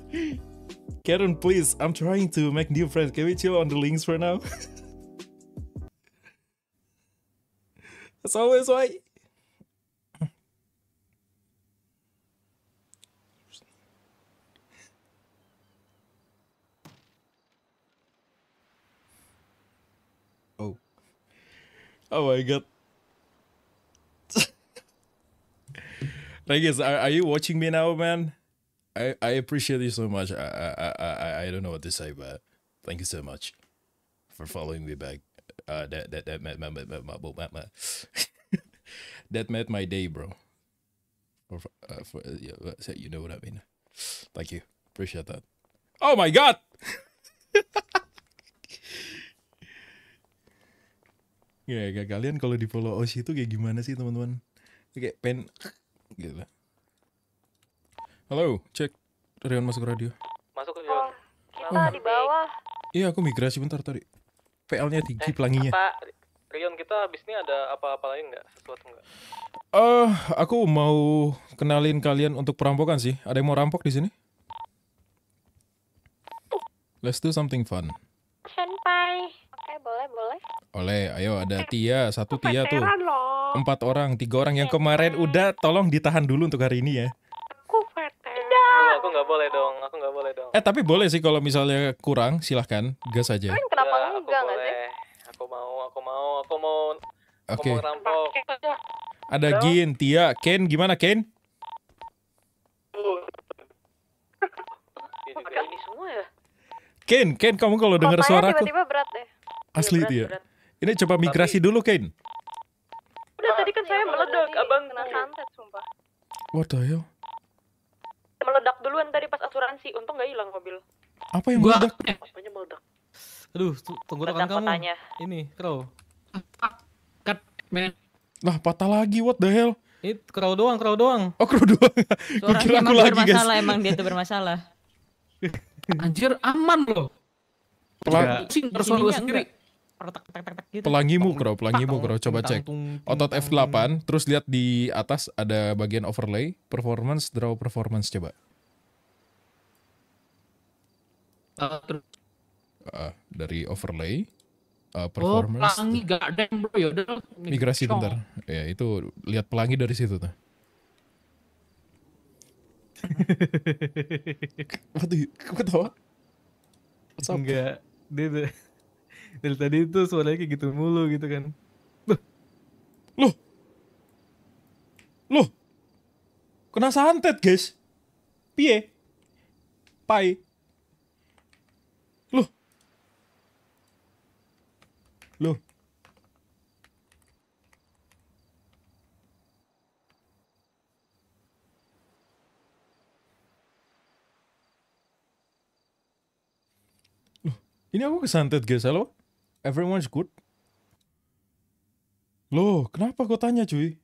Karen, please. I'm trying to make new friends. Can we chill on the links for now? That's always, why? Oh. Oh my god. like yes are, are you watching me now man i i appreciate you so much i i i i don't know what to say but thank you so much for following me back uh that that that meant my, my, my, my, my, that meant my day bro for, uh, for uh, yeah, you know what i mean thank you appreciate that oh my god ya kalian kalau di follow Oshi itu kayak gimana sih teman-teman kayak pen gitu halo cek Rion masuk radio masuk ke oh, Rion kita oh. di bawah iya aku migrasi bentar tadi PL-nya tinggi eh, pelanginya apa? Rion kita habis ini ada apa-apa lain nggak sesuatu nggak eh uh, aku mau kenalin kalian untuk perampokan sih ada yang mau rampok di sini Let's do something fun. Senpai. Oke, okay, boleh, boleh. Oleh, ayo ada Tia, satu Tia tuh. Loh. Empat orang, tiga orang yang iya, kemarin udah tolong ditahan dulu untuk hari ini ya. Aku Tidak. Aku nggak boleh dong. Aku nggak boleh dong. Eh tapi boleh sih kalau misalnya kurang, silahkan gas aja. Kan kenapa ya, enggak nggak sih? Aku mau, aku mau, aku mau. Oke. Okay. Ada Halo? Gin, Tia, Ken, gimana Ken? Ya? Ken, Ken, kamu kalau dengar suara aku. Tiba-tiba berat deh. Asli iya, dia. Ini coba migrasi Tapi, dulu, Ken. Udah tadi kan saya meledak, iya, abang. Kena santet, sumpah. What the hell? Meledak duluan tadi pas asuransi, untung gak hilang mobil. Apa yang meledak? Eh. Apanya meledak? Aduh, tenggorokan kamu. Ini, Crow. Cut, man. Lah, patah lagi, what the hell? It Crow doang, Crow doang. Oh, Crow doang. Gue kira aku lagi, guys. Emang dia tuh bermasalah. Anjir, aman loh. Pusing Sini, sendiri retak tek tek gitu. Pelangimu Kro, pelangimu Kro, coba cek. Otot F8, terus lihat di atas ada bagian overlay, performance, draw performance coba. Uh, dari overlay uh, performance. Oh, pelangi gak bro, yaudah. Migrasi bentar. Ya, itu lihat pelangi dari situ tuh. Waduh, ketawa? Enggak, dia dari tadi itu suaranya kayak gitu mulu gitu kan loh loh kena santet guys pie, pai loh loh Ini aku kesantet guys, halo? everyone's good? Loh, kenapa kau tanya cuy?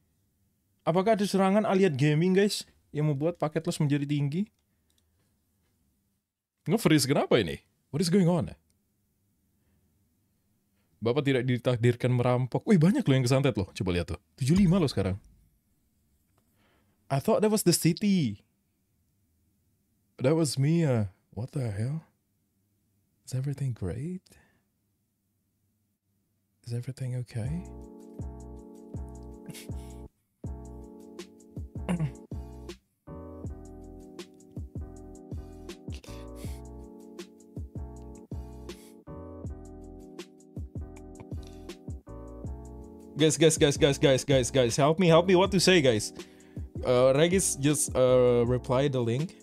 Apakah ada serangan alien gaming guys yang membuat paket loss menjadi tinggi? Nge-freeze kenapa ini? What is going on? Eh? Bapak tidak ditakdirkan merampok. Wih, banyak loh yang kesantet loh. Coba lihat tuh. 75 loh sekarang. I thought that was the city. That was Mia. Uh, what the hell? Is everything great? Is everything okay? guys, guys, guys, guys, guys, guys, guys, help me, help me, what to say, guys? Uh, Regis just uh replied the link.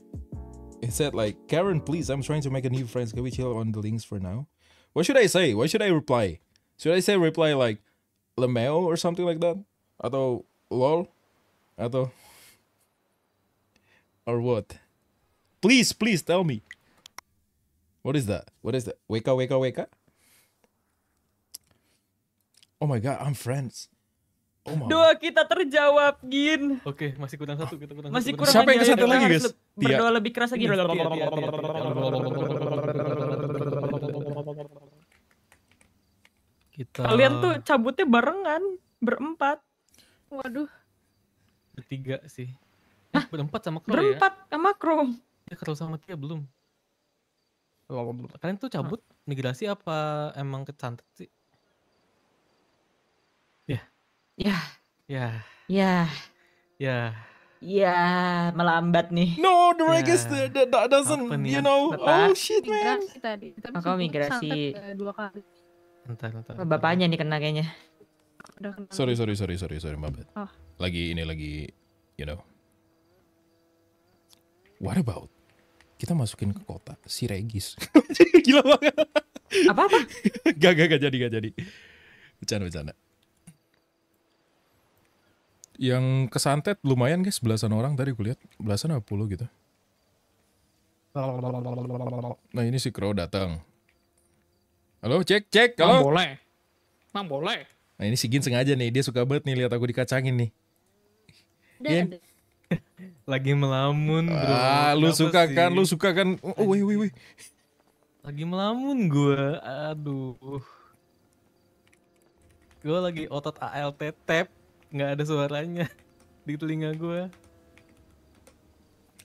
He said like, Karen, please, I'm trying to make a new friends. Can we chill on the links for now? What should I say? What should I reply? should I say reply like Lemeo or something like that? Atau lol? Atau or what? Please, please tell me. What is that? What is that? Wake up, wake up, wake up. Oh my god, I'm friends. Oh my. Doa kita terjawab, Gin. Oke, okay, masih kurang satu, kita kurang Masih kurang Siapa yang kesantai lagi, guys? Berdoa lebih keras lagi. Kita... Gitu. Kalian tuh cabutnya barengan, berempat. Waduh. Bertiga sih. Eh, Hah? Berempat sama Kro ya? Berempat ya? sama Kro. Ya, Kro sama dia belum. Kalian tuh cabut migrasi apa emang kecantik sih? Ya. Ya. Ya. Ya. Ya. Ya, melambat nih. No, the yeah. that, that doesn't, you ya? know. Oh shit, man. Migrasi tadi. Kita migrasi. Eh, dua kali. Entar, entar, oh, Bapaknya nih kena kayaknya. Sorry, sorry, sorry, sorry, sorry, mbak. Oh. Lagi ini lagi, you know. What about kita masukin ke kota si Regis? Gila banget. Apa apa? gak, gak, gak jadi, gak jadi. Bercanda, bercanda. Yang kesantet lumayan guys, belasan orang tadi kulihat, belasan apa puluh gitu. Nah ini si Crow datang, Halo, cek, cek. Halo. Mang boleh. Mang boleh. Nah, ini si Gin sengaja nih, dia suka banget nih lihat aku dikacangin nih. Udah, Lagi melamun, bro. Ah, Kenapa suka sih? kan, lu suka kan. Oh, oh, wih, wih, wih. Lagi melamun gua. aduh. Gua lagi otot ALT tap, nggak ada suaranya di telinga gua.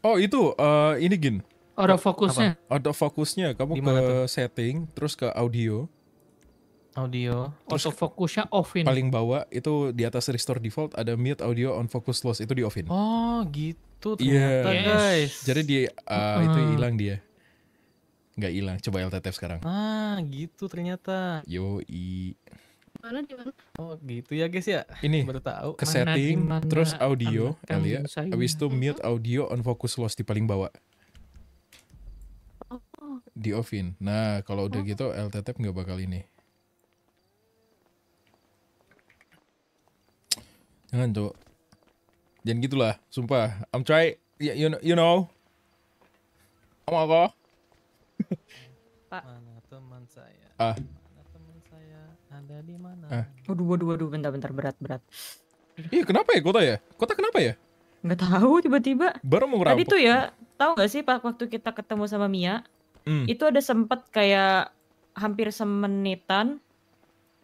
Oh itu, uh, ini Gin. Ada fokusnya. Ada fokusnya. Kamu Dimana ke tuh? setting, terus ke audio. Audio. Terus Auto fokusnya offin. Paling bawah itu di atas restore default ada mute audio on focus loss itu di offin. Oh gitu ternyata yeah. guys. Jadi di uh, uh. itu hmm. hilang dia. Nggak hilang. Coba LTTF sekarang. Ah gitu ternyata. Yo i. Mana di Oh gitu ya guys ya. Ini baru tahu. Ke setting, terus audio, Elia. Abis itu mute audio on focus loss di paling bawah di oven. Nah, kalau udah hmm. gitu LTTP nggak bakal ini. Jangan, tuh. Jangan gitulah, sumpah. I'm try you, you know, you know. Kamu apa? Pak. Mana teman saya? Ah. Mana teman saya? Ada di mana? Ah. Waduh, waduh, waduh, bentar bentar berat berat. Iya, kenapa ya kota ya? Kota kenapa ya? Nggak tahu tiba-tiba. Baru mau ngerampok. Tadi tuh ya, tahu nggak sih Pak waktu kita ketemu sama Mia? mm. itu ada sempet kayak hampir semenitan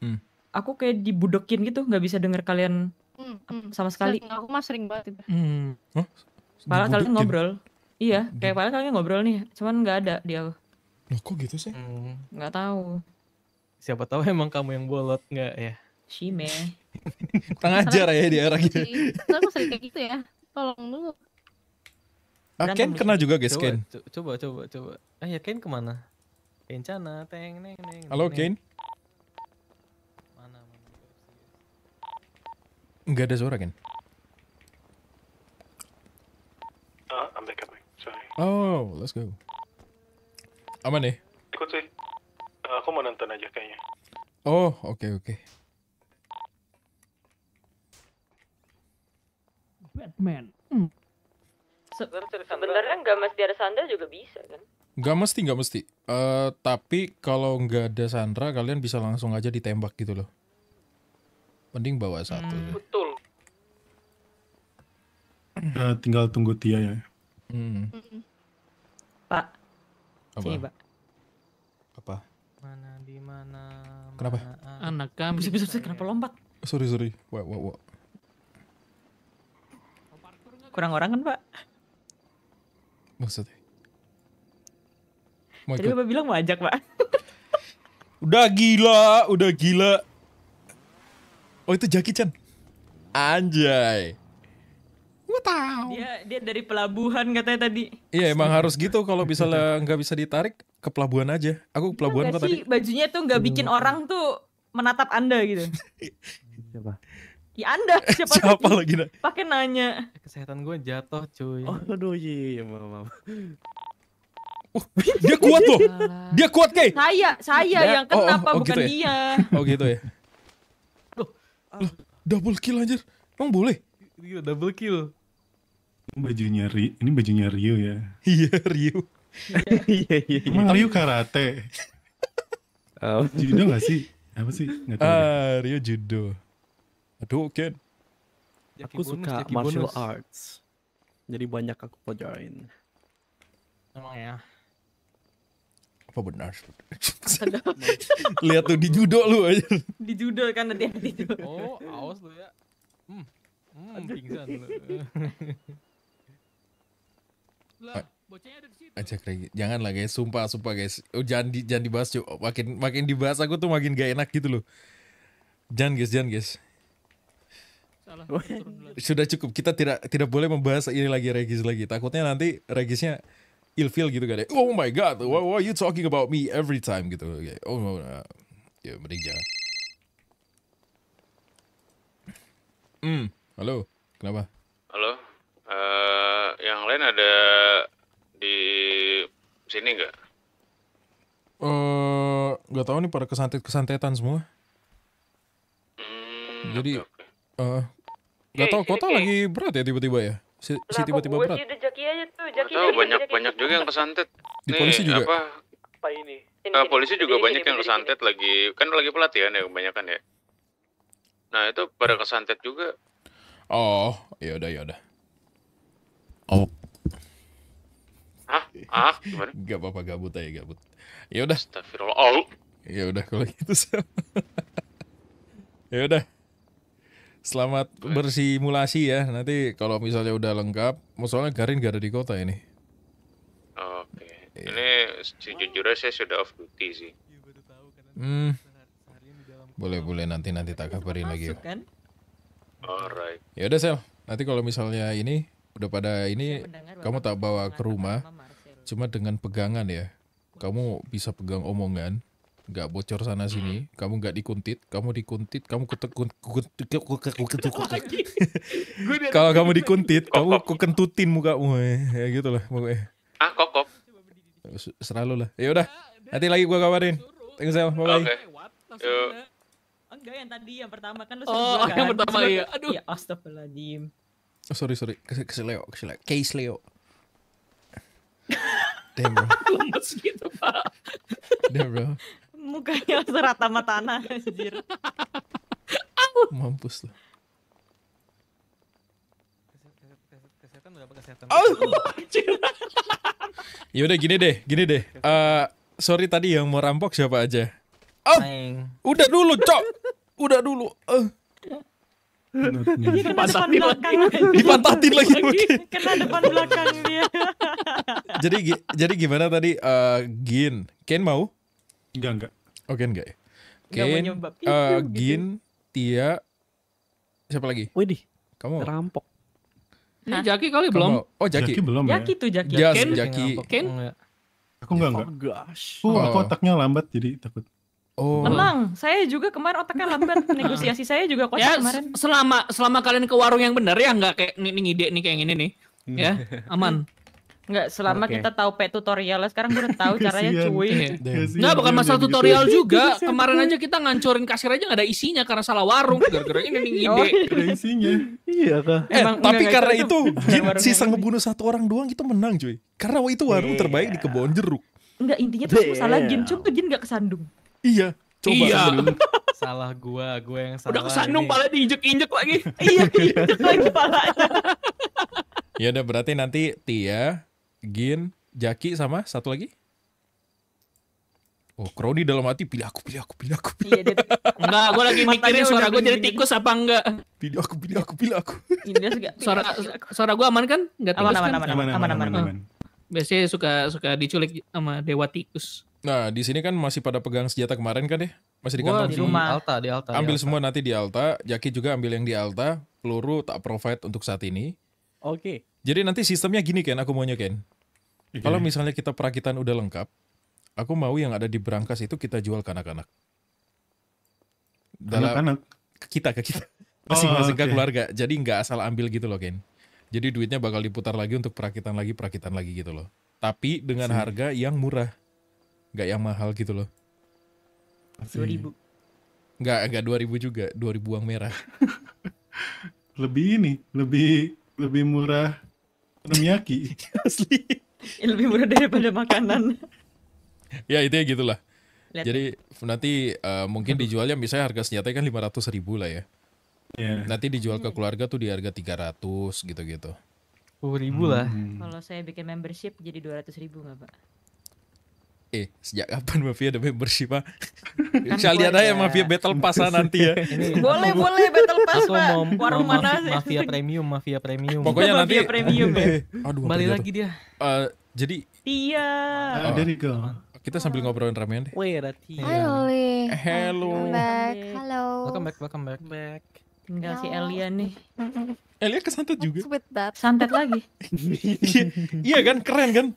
mm. aku kayak dibudekin gitu nggak bisa denger kalian mm, mm. sama sekali sering, aku mah sering banget itu mm. huh? kalian ngobrol iya hmm. kayak paling kalian ngobrol nih cuman nggak ada dia Loh, kok gitu sih mm. nggak tahu siapa tahu emang kamu yang bolot nggak ya Shime Pengajar ya di era itu. Aku sering kayak gitu ya Tolong dulu Ah, Ken kena juga guys coba, Ken. Coba coba coba. Eh ya Kane kemana? Kencana, teng neng neng. Halo Kane. Mana mana? Enggak ada suara Kane. Uh, ah, I'm back, I'm back. Sorry. Oh, let's go. Aman nih? Ya? Ikut sih. Uh, aku mau nonton aja kayaknya. Oh, oke okay, oke. Okay. Batman. Hmm. sebenarnya nggak ada sandal juga bisa kan? Gak mesti, gak mesti. Uh, tapi kalau nggak ada Sandra, kalian bisa langsung aja ditembak gitu loh. Mending bawa satu. Hmm, betul. Uh, tinggal tunggu Tia ya. Hmm. Pak. Apa? Sini, iya, Pak. Apa? Mana di mana? Kenapa? Ah. Anak kami bisa bisa kenapa lompat? Oh, sorry sorry. Wah wah wah. Kurang orang kan Pak? Maksudnya? Mau Tadi Bapak bilang mau ajak, Pak. udah gila, udah gila. Oh, itu Jackie Chan. Anjay. Gue tahu. Dia dia dari pelabuhan katanya tadi. Iya, emang harus gitu kalau misalnya nggak bisa ditarik ke pelabuhan aja. Aku ke pelabuhan kok tadi. bajunya tuh nggak bikin orang tuh menatap Anda gitu. Siapa? Ya Anda siapa, siapa lagi? lagi? Pakai nanya. Kesehatan gue jatuh, cuy. Oh, aduh, iya, iya, iya maaf, maaf. dia kuat loh. Dia kuat, kayak. Saya, saya dia, yang kenapa oh, oh, bukan oh, gitu ya? dia. Oh gitu ya. Loh, loh, double kill anjir. Emang boleh? Rio iya, double kill. Bajunya Rio, ini bajunya Rio ya. Iya, Rio. Iya, iya, iya, Emang Rio karate. Oh. judo gak sih? Apa sih? Enggak tahu. Ah, Rio judo. Aduh, Ken. Jaki aku bonus, suka martial bonus. arts. Jadi banyak aku pelajarin. Emang ya apa benar lihat tuh di judo lu aja di judo kan nanti di judo oh aus lu ya hmm, hmm pingsan lu lah bocahnya ada di situ jangan lah guys sumpah sumpah guys oh, jangan di, jangan dibahas cuy makin makin dibahas aku tuh makin gak enak gitu loh jangan guys jangan guys Salah, sudah cukup kita tidak tidak boleh membahas ini lagi Regis lagi takutnya nanti Regisnya ilfeel gitu kan ya, Oh my god, why, why are you talking about me every time gitu. Kayak, oh no, nah. ya mending jangan. Hmm, halo, kenapa? Halo, uh, yang lain ada di sini nggak? Eh, uh, nggak tahu nih pada kesantet kesantetan semua. mm, Jadi, okay, okay. Uh, eh, nggak tahu kota lagi berat ya tiba-tiba ya. Si, tiba-tiba berat. jadi jaki aja tuh, jaki, Tahu banyak jaki. banyak juga yang kesantet. Di polisi juga. Apa? Apa ini? Nah, polisi juga ini, banyak ini, yang ini, kesantet ini. lagi kan lagi pelatihan ya kebanyakan ya. Nah, itu pada kesantet juga. Oh, ya udah ya udah. Oh. Hah? Ah, gimana? Gak apa-apa gabut aja gabut. Ya udah. Astagfirullah. Oh. Ya udah kalau gitu. ya udah. Selamat bersimulasi ya. Nanti kalau misalnya udah lengkap, soalnya Garin gak ada di kota ini. Oke. Okay. Iya. Ini sejujurnya saya sudah off duty sih. Hmm. Boleh boleh nanti nanti tak kabarin lagi. Kan? Alright. Ya udah sel. Nanti kalau misalnya ini udah pada ini kamu tak bawa ke rumah, cuma dengan pegangan ya. Kamu bisa pegang omongan nggak bocor sana sini, hmm. kamu nggak dikuntit, kamu dikuntit, kamu kutek Kalau kamu dikuntit, kamu kukentutin mukamu ya gitu lah pokoknya. Ah kokok. Selalu lah. Ya udah, nanti lagi gua kabarin. Thanks ya, bye bye. Okay. Enggak yang tadi yang pertama kan lu Oh, yang kan? pertama iya. Aduh. Ya astagfirullahaladzim. Oh, sorry sorry, keseleo, keseleo. Case Leo. Damn bro. Lemes gitu pak. Damn bro mukanya serata sama tanah anjir. Mampus lu. Oh, ya udah gini deh, gini deh. Uh, sorry tadi yang mau rampok siapa aja? Oh, Aing. udah dulu, Cok. Udah dulu. Uh. Eh. Dipantatin lagi. Dipantatin lagi. Kena depan belakang dia. jadi jadi gimana tadi uh, Gin? Ken mau? Enggak, enggak. Gen gak ya? Gen, uh, eh, Gin, Tia, siapa lagi? Widih, kamu rampok. Ini Jaki kali kamu. belum? Oh Jaki, Jaki belum Jaki ya? tuh Jaki. Jas, Ken, Jaki. Ken? Aku enggak enggak. Oh, gosh. Uh, aku oh. otaknya lambat jadi takut. Oh. Tenang, saya juga kemarin otaknya lambat. Negosiasi saya juga kocak ya, kemarin. Selama selama kalian ke warung yang benar ya nggak kayak ini, ini ide nih kayak ini nih. Hmm. Ya, aman. Enggak, selama okay. kita tahu pet tutorialnya sekarang gue udah tahu caranya cuy. Enggak, iya. bukan masalah tutorial juga. Gitu. Kemarin aja kita ngancurin kasir aja nggak ada isinya karena salah warung. Gara-gara ini nih ide. Oh, ada isinya. Iya kah? Eh, tapi enggak, karena itu, itu sisa ngebunuh satu orang doang kita menang cuy. Karena waktu itu warung yeah. terbaik di kebun jeruk. Enggak, intinya tuh yeah. salah Jin. Iya. Coba Jin gak kesandung. Iya, coba. Iya. iya. salah gua, gua yang salah. Udah kesandung pala diinjek-injek lagi. iya, diinjek lagi palanya. Ya udah berarti nanti Tia Gin, Jaki sama satu lagi? Oh, Crowdy dalam hati pilih aku, pilih aku, pilih aku. Pilih. Iya, dia... enggak, gue lagi mikirin suara gue jadi tikus apa enggak. Pilih aku, pilih aku, pilih aku. Ini suara suara gue aman kan? Enggak tikus aman, kan? Aman, aman, aman, aman, aman, oh. Biasanya suka suka diculik sama dewa tikus. Nah, di sini kan masih pada pegang senjata kemarin kan ya? Masih di kantong di rumah. Alta, di Alta. Ambil di Alta. semua nanti di Alta. Jaki juga ambil yang di Alta. Peluru tak provide untuk saat ini. Oke. Okay. Jadi nanti sistemnya gini Ken, aku maunya Ken. Okay. Kalau misalnya kita perakitan udah lengkap, aku mau yang ada di berangkas itu kita jual ke anak-anak. Anak-anak? Kita ke kita. Oh, Masing-masing oh, okay. ke keluarga. Jadi nggak asal ambil gitu loh, Ken. Jadi duitnya bakal diputar lagi untuk perakitan lagi, perakitan lagi gitu loh. Tapi dengan Sini. harga yang murah. Nggak yang mahal gitu loh. Dua ribu. Nggak, nggak dua ribu juga. Dua ribu uang merah. lebih ini, lebih lebih murah. Onomiyaki. Asli. lebih murah daripada makanan ya itu ya gitulah Lihat. jadi nanti uh, mungkin dijualnya misalnya harga senjata kan lima ratus ribu lah ya yeah. nanti dijual ke hmm. keluarga tuh di harga tiga ratus gitu-gitu 10 ribu hmm. lah hmm. kalau saya bikin membership jadi dua ratus ribu nggak pak eh sejak kapan Mafia ada membership pak? Bisa kan lihat aja Mafia Battle Pass nanti ya. boleh boleh Battle Pass pak. Warung mana sih? Mafia Premium, Mafia Premium. Pokoknya nanti. Mafia Premium ya. Aduh, Balik lagi dia. Eh, jadi. Iya. Ah, dari ke. Kita sambil ngobrolin ramen deh. Wait, Rati. Iya. Ya. Halo. Hello. Welcome back. Hello. Welcome back. Welcome back. back. Tinggal si Elia nih. Elia kesantet juga. Santet lagi. Iya, iya kan keren kan.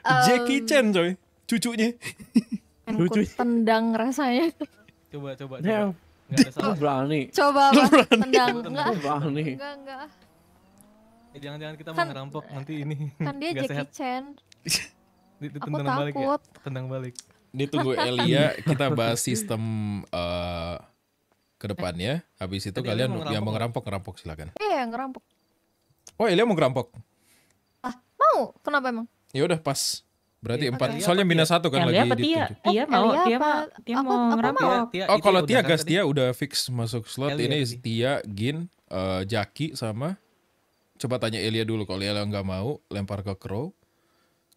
Um, Jackie Chan coy cucunya cucu tendang rasanya coba coba ya. coba yeah. Enggak ada salah. berani. Coba apa? Berani. Tendang. Enggak. Berani. Enggak, enggak. Eh, jangan-jangan kita mau kan- ngerampok nanti ini. Kan dia Jackie sehat. Chan. aku balik ya. Tendang balik. Ini tunggu Elia, kita bahas sistem uh, ke depannya. Habis itu Tadi kalian mau yang mau ngerampok, ngerampok silakan. Iya, ngerampok. Oh, Elia mau ngerampok. Ah, mau. Kenapa emang? Ya udah pas. Berarti ya, empat. Soalnya iya, minus satu kan lagi lagi di Tia. Tia oh, mau Elia dia mau dia mau Oh, kalau Tia gas dia udah fix masuk slot. Elia. Ini Tia, Gin, uh, eh, Jaki sama coba tanya Elia dulu kalau Elia nggak mau lempar ke Crow.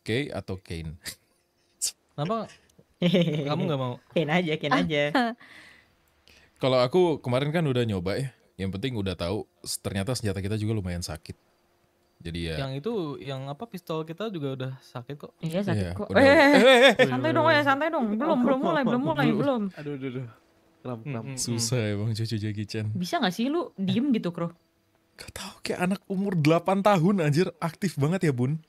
Kay atau Kane. Kenapa kamu nggak mau? Kane aja, Kane aja. kalau aku kemarin kan udah nyoba ya. Yang penting udah tahu ternyata senjata kita juga lumayan sakit. Jadi ya. Yang itu yang apa pistol kita juga udah sakit kok. Iya sakit yeah, kok. eh, eh, eh, eh. santai dong ya, santai dong. Belum, belum mulai, belum mulai, belum. Aduh, aduh, aduh. Kram, mm, mm, mm. Susah ya Bang Jojo Jackie Chan. Bisa gak sih lu diem gitu, Kro? Gak tau kayak anak umur 8 tahun anjir aktif banget ya, Bun.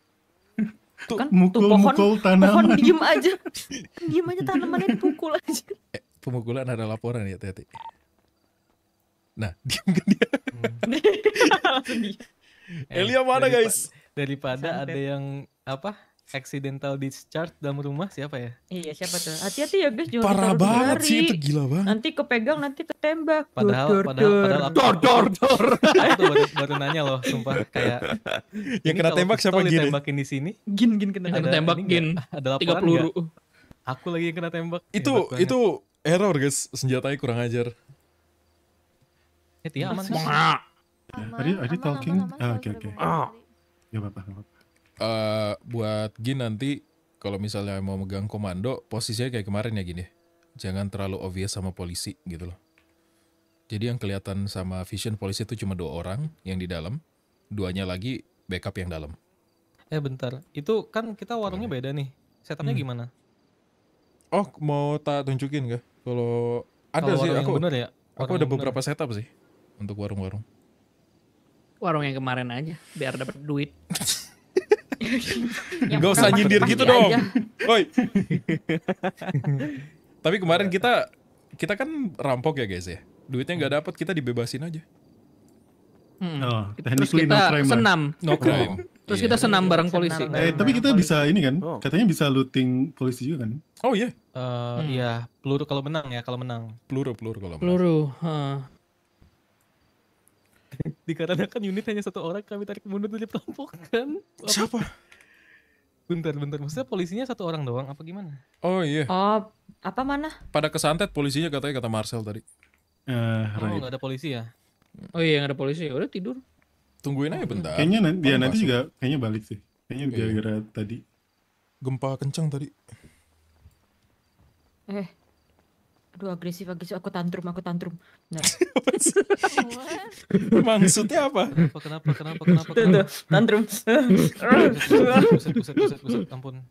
Tuh, kan mukul, tuh pohon, mukul tanaman. Pohon diem aja. diem aja tanamannya dipukul aja. Eh, pemukulan ada laporan ya, Tete. Nah, diem kan dia. Hmm eh, Elia mana daripada, guys? Daripada Sampai. ada yang apa? Accidental discharge dalam rumah siapa ya? Iya siapa tuh? Hati-hati ya guys jangan Parah banget sih itu gila banget. Nanti kepegang nanti ketembak. Padahal dor, padahal dor. padahal aku, dor dor dor. Aku baru, baru nanya loh sumpah kayak yang kena tembak siapa gini? Tembakin di sini. Gin gin kena ada, tembak gin. Ada laporan 30 peluru. Aku lagi yang kena tembak. Itu ya, itu error guys, senjatanya kurang ajar. Ya, aman. sih. Aman, are you, are you talking? Ah, oke oke. okay, okay. Ah. Uh, buat Gin nanti kalau misalnya mau megang komando, posisinya kayak kemarin ya gini. Ya. Jangan terlalu obvious sama polisi gitu loh. Jadi yang kelihatan sama Vision polisi itu cuma dua orang yang di dalam, duanya lagi backup yang dalam. Eh bentar, itu kan kita warungnya beda nih. Setupnya hmm. gimana? Oh mau tak tunjukin gak? Kalau ada sih aku. Bener ya? aku ada beberapa setup sih untuk warung-warung warung yang kemarin aja biar dapat duit. Gak usah nyindir gitu dong. Woi. Tapi kemarin kita kita kan rampok ya guys ya. Duitnya nggak dapat kita dibebasin aja. Hmm. Oh, Terus kita no senam. No Terus iya. kita senam bareng polisi. Eh, tapi kita bisa ini kan, oh. katanya bisa looting polisi juga kan? Oh iya. Eh, eh, hmm. Iya, peluru kalau menang ya, kalau menang. Peluru, peluru kalau menang. Peluru. Dikarenakan unit hanya satu orang, kami tarik mundur dari perampokan. Siapa? Bentar, bentar. Maksudnya polisinya satu orang doang apa gimana? Oh iya. Oh, apa mana? Pada kesantet polisinya katanya kata Marcel tadi. Uh, eh, right. Oh, gak ada polisi ya? Oh iya, nggak ada polisi. Ya udah tidur. Tungguin aja bentar. Kayaknya nanti, dia ya, nanti juga kayaknya balik sih. Kayaknya iya. gara-gara okay. tadi. Gempa kencang tadi. Eh, aduh agresif agresif aku tantrum aku tantrum nah. maksudnya apa kenapa kenapa kenapa kenapa, kenapa? tantrum ampun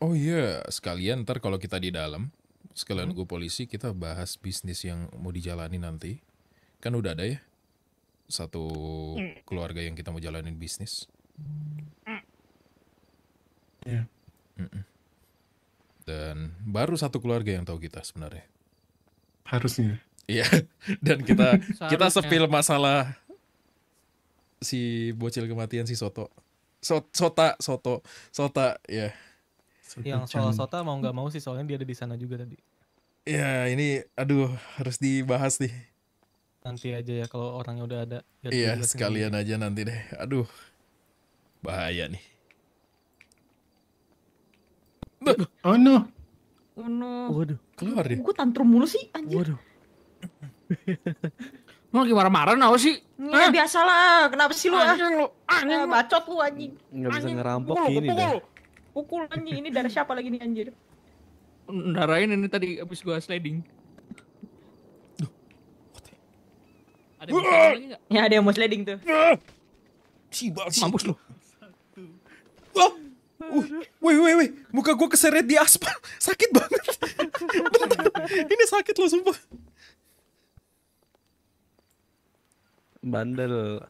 oh iya yeah. sekalian ntar kalau kita di dalam sekalian hmm? gue polisi kita bahas bisnis yang mau dijalani nanti kan udah ada ya satu keluarga yang kita mau jalanin bisnis ya yeah. mm -mm. Dan baru satu keluarga yang tahu kita sebenarnya. Harusnya. Iya. Dan kita kita sepil masalah si bocil kematian si Soto. So, sota, Soto, Sota, ya. Yeah. yang soal Sota mau nggak mau sih soalnya dia ada di sana juga tadi. Ya ini, aduh harus dibahas nih. Nanti aja ya kalau orangnya udah ada. Iya sekalian aja nanti deh. Aduh bahaya nih. Oh no. Oh no. Waduh. Keluar dia. Gue tantrum mulu sih anjir. Waduh. Lu lagi marah-marah nawa sih? Ya, eh? biasa lah, kenapa sih lu? Ah? Anjing lu, anjing ah, Bacot lu anjing. Enggak bisa ngerampok pukul, gini pukul. dah. Pukul anjing, ini darah siapa lagi nih anjir? Darahin ini tadi abis gua sliding. Ada yang mau sliding Ya ada yang mau sliding tuh. si sih. Mampus lu. Uh, wih, wih, wih, muka gue keseret di aspal, sakit banget. Bentar, ini sakit loh sumpah. Bandel.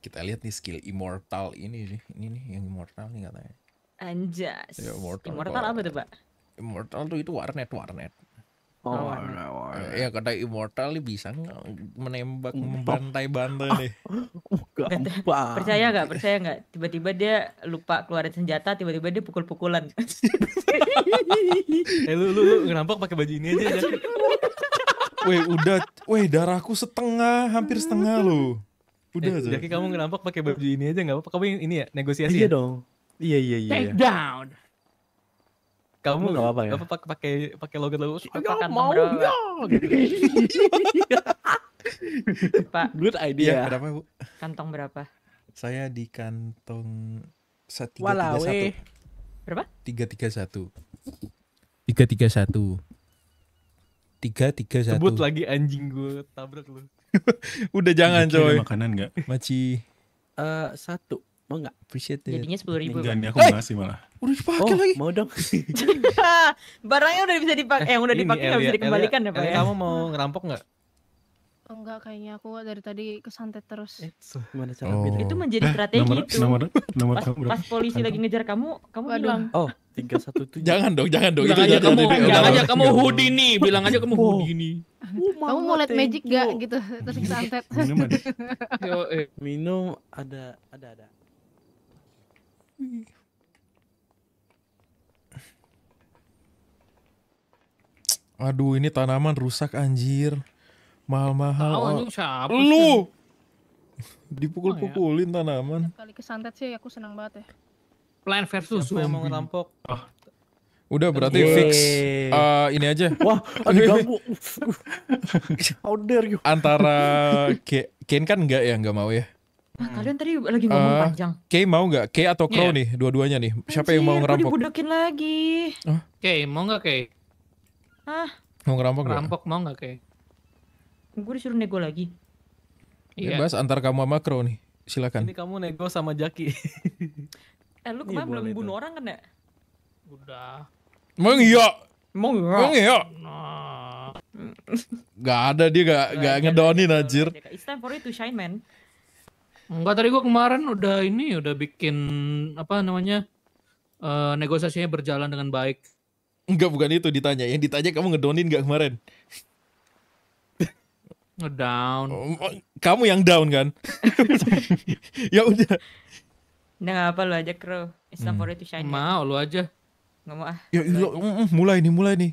Kita lihat nih skill immortal ini nih, ini nih yang immortal nih katanya. Anjas. Ya, immortal, immortal apa tuh pak? Immortal tuh itu warnet warnet. Oh, iya, ya kata immortal nih bisa nggak menembak bantai-bantai deh. Percaya nggak? Percaya nggak? Tiba-tiba dia lupa keluarin senjata, tiba-tiba dia pukul-pukulan. eh lu lu, lu nampak pakai baju ini aja. weh udah, weh darahku setengah, hampir setengah lo. Udah aja. Eh, Jadi kamu ngerampok pakai baju ini aja nggak apa-apa? Kamu ini ya negosiasi. Iya ya? dong. Iya, iya iya iya. Take down kamu nggak apa-apa ya apa pakai pakai logo logo ya, mau ya gitu. pak good idea ya, berapa bu kantong berapa saya di kantong satu berapa tiga tiga satu tiga tiga satu tiga tiga satu sebut lagi anjing gue tabrak lu udah jangan coy makanan nggak maci uh, eh, satu mau gak? appreciate jadinya sepuluh ribu enggak nih aku hey! ngasih eh! malah udah dipakai oh, lagi mau dong barangnya udah bisa dipakai eh, udah dipakai gak bisa dikembalikan ya pak ya kamu mau ngerampok nggak Enggak oh, kayaknya aku dari tadi kesantet terus. Eh, gimana cara oh. Itu menjadi eh, strategi nomor, itu. Nomor, nomor pas, nomor pas polisi lagi ngejar kamu, kamu Waduh. bilang. Oh, tiga satu tujuh. jangan dong, jangan dong. Bilang itu aja kamu, jangan aja, kamu kamu Houdini, bilang aja kamu oh. Houdini. Oh, kamu mau liat magic gak gitu terus kesantet. Minum ada. Minum ada ada ada. Aduh, ini tanaman rusak anjir. Mahal-mahal. Tahu oh, anjing siapa? Lu. Dipukul-pukulin oh, ya. tanaman. kali kesantet sih aku senang banget ya. Plan versus Siapa yang mau ngerampok? oh. Udah berarti Yeay. fix uh, ini aja. Wah, ada ganggu. How dare you. Antara Ken kan enggak ya, enggak mau ya? Hmm. kalian tadi lagi ngomong uh, panjang. K mau nggak? K atau Crow yeah. nih? Dua-duanya nih. Siapa yang mau ngerampok? dibudekin lagi. Huh? K mau nggak K? Ah. Mau ngerampok nggak? Ngerampok mau nggak K? Gue disuruh nego lagi. Iya. Yeah. Bebas antar kamu sama Crow nih. Silakan. Ini kamu nego sama Jaki. eh lu iya, kemarin belum bunuh itu. orang kan ya? Udah. Emang iya? Emang iya? Emang iya? Nah. gak ada dia gak, gak, gak ngedonin anjir. It's time for you to shine man. Enggak tadi gue kemarin udah ini udah bikin apa namanya uh, negosiasinya berjalan dengan baik. Enggak bukan itu ditanya. Yang ditanya kamu ngedownin nggak kemarin? Ngedown. Oh, oh, kamu yang down kan? ya udah. Nah nggak apa lu aja Kro. It's time hmm. for it to shine. Mau lu aja. Nggak mau ah. Ya, lu, mm, mm, mulai nih mulai nih.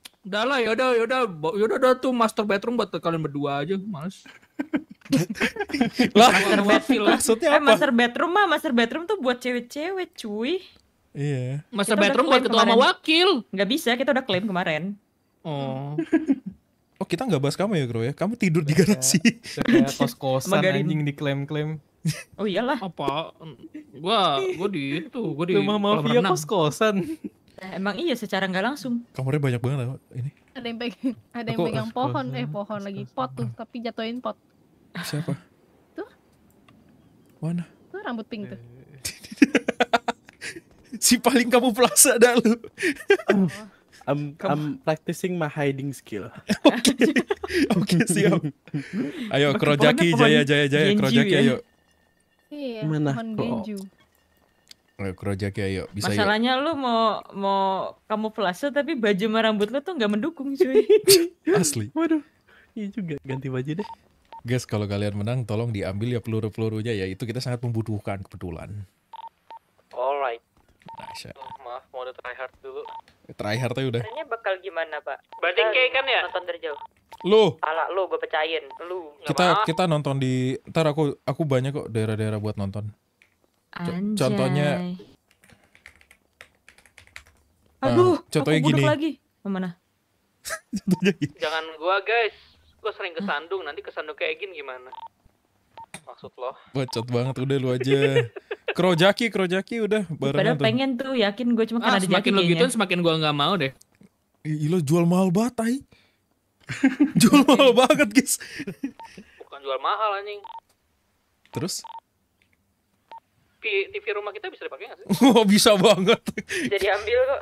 udah lah yaudah yaudah yaudah udah tuh master bedroom buat kalian berdua aja males lah master maksudnya eh, apa eh, master bedroom mah master bedroom tuh buat cewek-cewek cuy iya master kita bedroom buat ketua sama wakil Gak bisa kita udah klaim kemarin oh oh kita nggak bahas kamu ya bro ya kamu tidur di garasi kos-kosan anjing diklaim-klaim Oh iyalah. Apa? Gua gua di itu, gua di rumah mafia kos-kosan emang iya secara nggak langsung. Kamarnya banyak banget loh ini. Ada yang pegang, ada yang pegang pohon, eh pohon lagi pot tuh, tapi jatuhin pot. Siapa? Tuh. Mana? Tuh rambut pink tuh. si paling kamu plaza dah lu. I'm, I'm practicing my hiding skill. Oke, okay. okay, siap. Ayo, Kerojaki, kan jaya, jaya, jaya, Kerojaki, ya. ayo. Iya, Mana? Pohon Genju kerojak ya, yuk. Bisa Masalahnya yuk. lu mau mau kamu pelase tapi baju sama rambut lu tuh nggak mendukung cuy. Asli. Waduh. Iya juga ganti baju deh. Guys, kalau kalian menang tolong diambil ya peluru-pelurunya ya. Itu kita sangat membutuhkan kebetulan. Alright. Nice. Oh, maaf, mau ada try hard dulu. Try hard aja udah. Ternyata bakal gimana, Pak? Berarti kayak kan ya? Nonton dari jauh. Lu. Ala lu gue percayain. Lu. Kita maaf. kita nonton di ntar aku aku banyak kok daerah-daerah buat nonton. Anjay. Contohnya Aduh, uh, contohnya aku gini. lagi. Mana? Jangan gua, guys. Gua sering kesandung, nanti kesandung kayak gini gimana? Maksud lo? Bacot banget udah lu aja. krojaki, krojaki udah bareng. Padahal tuh. pengen tuh, yakin gua cuma ah, kan ada semakin lo gitu, semakin gua nggak mau deh. Ih, lo jual mahal banget, tai. jual mahal banget, guys. Bukan jual mahal anjing. Terus? TV rumah kita bisa dipakai nggak sih? Wah oh, bisa banget. Jadi ambil kok.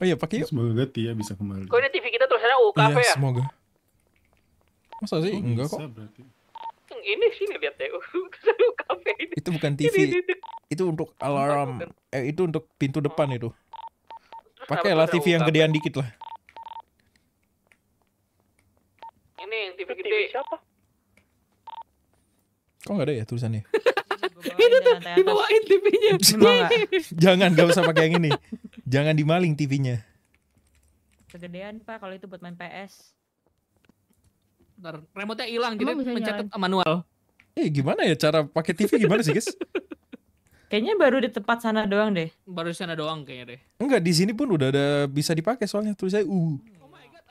Oh iya pakai yuk. Semoga ya bisa kembali. Kok ini TV kita tulisannya UKV iya, ya? semoga. Masa sih? Enggak kok. Berarti. Hmm, ini nih lihat deh. Ya, UKV ini. Itu bukan TV. Itu untuk alarm. Eh itu untuk pintu oh. depan oh. itu. Pakailah TV yang gedean dikit lah. Ini yang TV gede. siapa? Kok gak ada ya tulisannya? itu tuh dibawain TV-nya. Iya. Jangan, gak usah pakai yang ini. Jangan dimaling TV-nya. Kegedean pak, kalau itu buat main PS. Ntar remote-nya hilang, jadi mencatat manual. Eh gimana ya cara pakai TV gimana sih guys? Kayaknya baru di tempat sana doang deh. Baru di sana doang kayaknya deh. Enggak, di sini pun udah ada bisa dipakai soalnya tulisannya U. Uh. Oh my god.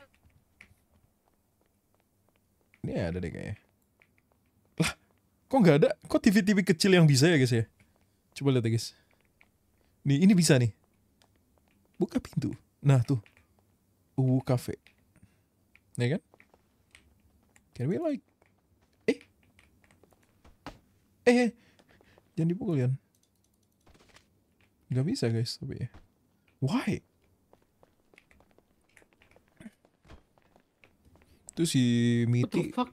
Ini ada deh kayaknya. Kok nggak ada? Kok TV-TV kecil yang bisa ya guys ya? Coba lihat ya guys. Nih ini bisa nih. Buka pintu. Nah tuh. uh Cafe. Ya kan? Can we like... Eh? Eh? eh. Jangan dipukul ya Gak bisa guys tapi ya. Why? Itu si Miti. What the fuck?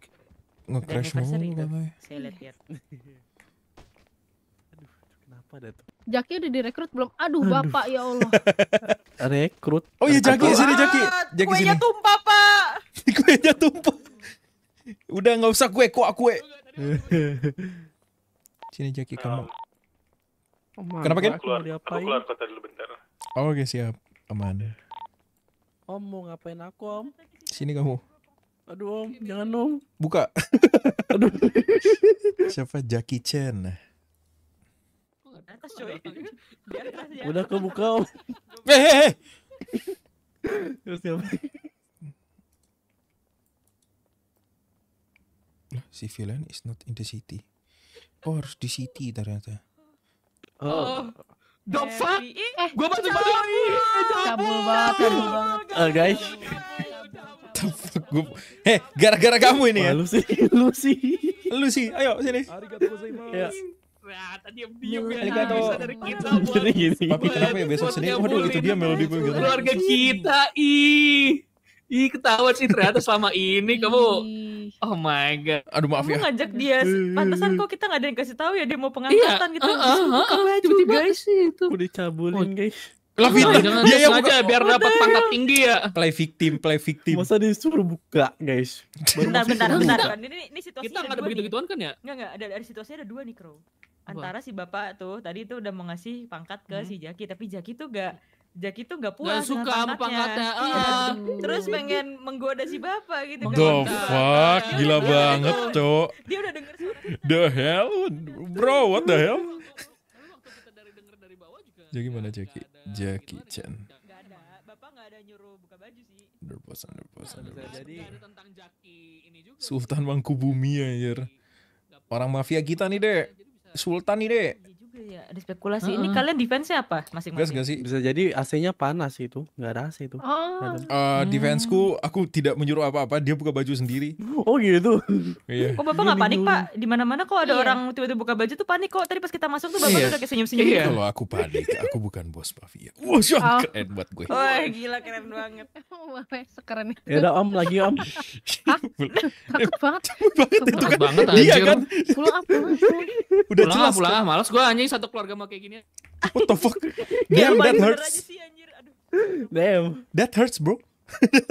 nge-crash mulu katanya. Saya lihat-lihat. Aduh, kenapa dah tuh? Jaki udah direkrut belum? Aduh, Bapak ya Allah. Rekrut. Oh iya Jaki sini Jaki. Ah, Jaki sini. Kuenya tumpah, Pak. kuenya tumpah. Udah nggak usah kue, kok kue. sini Jaki kamu. Oh, Kenapa kan? aku keluar kota dulu bentar. Oh, Oke, okay, siap. Aman. Om mau ngapain aku, Om? Sini kamu. Aduh om, jangan om. Buka. Aduh. Siapa Jackie Chan? Udah kebuka om. Hehehe. Terus siapa? Si villain is not in the city. Oh harus di city ternyata. Oh. oh. The fuck? Eh, gua baca baca. Cabul banget, cabul eh, guys the fuck gue heh gara-gara kamu ini ya lu sih lu sih lu sih ayo sini iya. iya, ya Nah, diem diem ya. Arigato. Dari kita buat, Papi kenapa ya besok Senin? Waduh itu dia melodi gue gitu. Keluarga kita ih. Ih ketahuan sih ternyata selama ini kamu Oh my god. Aduh maaf kamu ya. ngajak dia. Pantesan kok kita gak ada yang kasih tahu ya dia mau pengangkatan iya, gitu. Uh, uh, uh, tiba-tiba guys itu. Udah cabulin guys. Lah victim. Jangan dia yang aja biar dapat pangkat tinggi ya. Play victim, play victim. Masa disuruh buka, guys. bentar, bentar, bentar. Ini, ini situasi Kita nggak ada begitu-gituan kan ya? Enggak, enggak. Ada, ada situasinya ada dua nih, Crow. Antara si bapak tuh tadi tuh udah ngasih pangkat ke hmm. si Jaki, tapi Jaki tuh enggak Jaki tuh gak puas gak suka sama pangkatnya. Iya. Ah. Terus pengen menggoda si bapak gitu. Kan. The kan. fuck, gila banget, Cok. Dia udah denger suara. The hell? Bro, what the hell? jadi gimana, Jaki? Jackie Chan. Gak ada. Bapak gak ada nyuruh buka baju sih. tentang Sultan Mangkubumi anjir. Orang mafia kita nih, Dek. Sultan nih, Dek. Iya, ada spekulasi. Uh-uh. Ini kalian defense-nya apa masing-masing? Gak, sih. Bisa jadi AC-nya panas itu. nggak ada AC itu. Oh. Ada. Uh, defense-ku aku tidak menyuruh apa-apa, dia buka baju sendiri. Oh gitu. Iya. Kok Bapak nggak panik, Pak? Di mana-mana kok ada iya. orang tiba-tiba buka baju tuh panik kok. Tadi pas kita masuk tuh Bapak iya. udah kayak senyum-senyum. Iya. Gitu. Kalau aku panik, aku bukan bos mafia. Wah, oh. keren buat gue. Wah, gila keren banget. Wah, oh, sekeren itu. Ya udah Om, lagi Om. Takut banget. Takut banget. Takut banget kan. Iya Dia kan. Pulang, pulang. Udah jelas. Pulang, pulang. Malas gue anjing satu satu keluarga mau kayak gini. What the fuck? Damn, iya, that hurts. Damn. That hurts, bro. takut,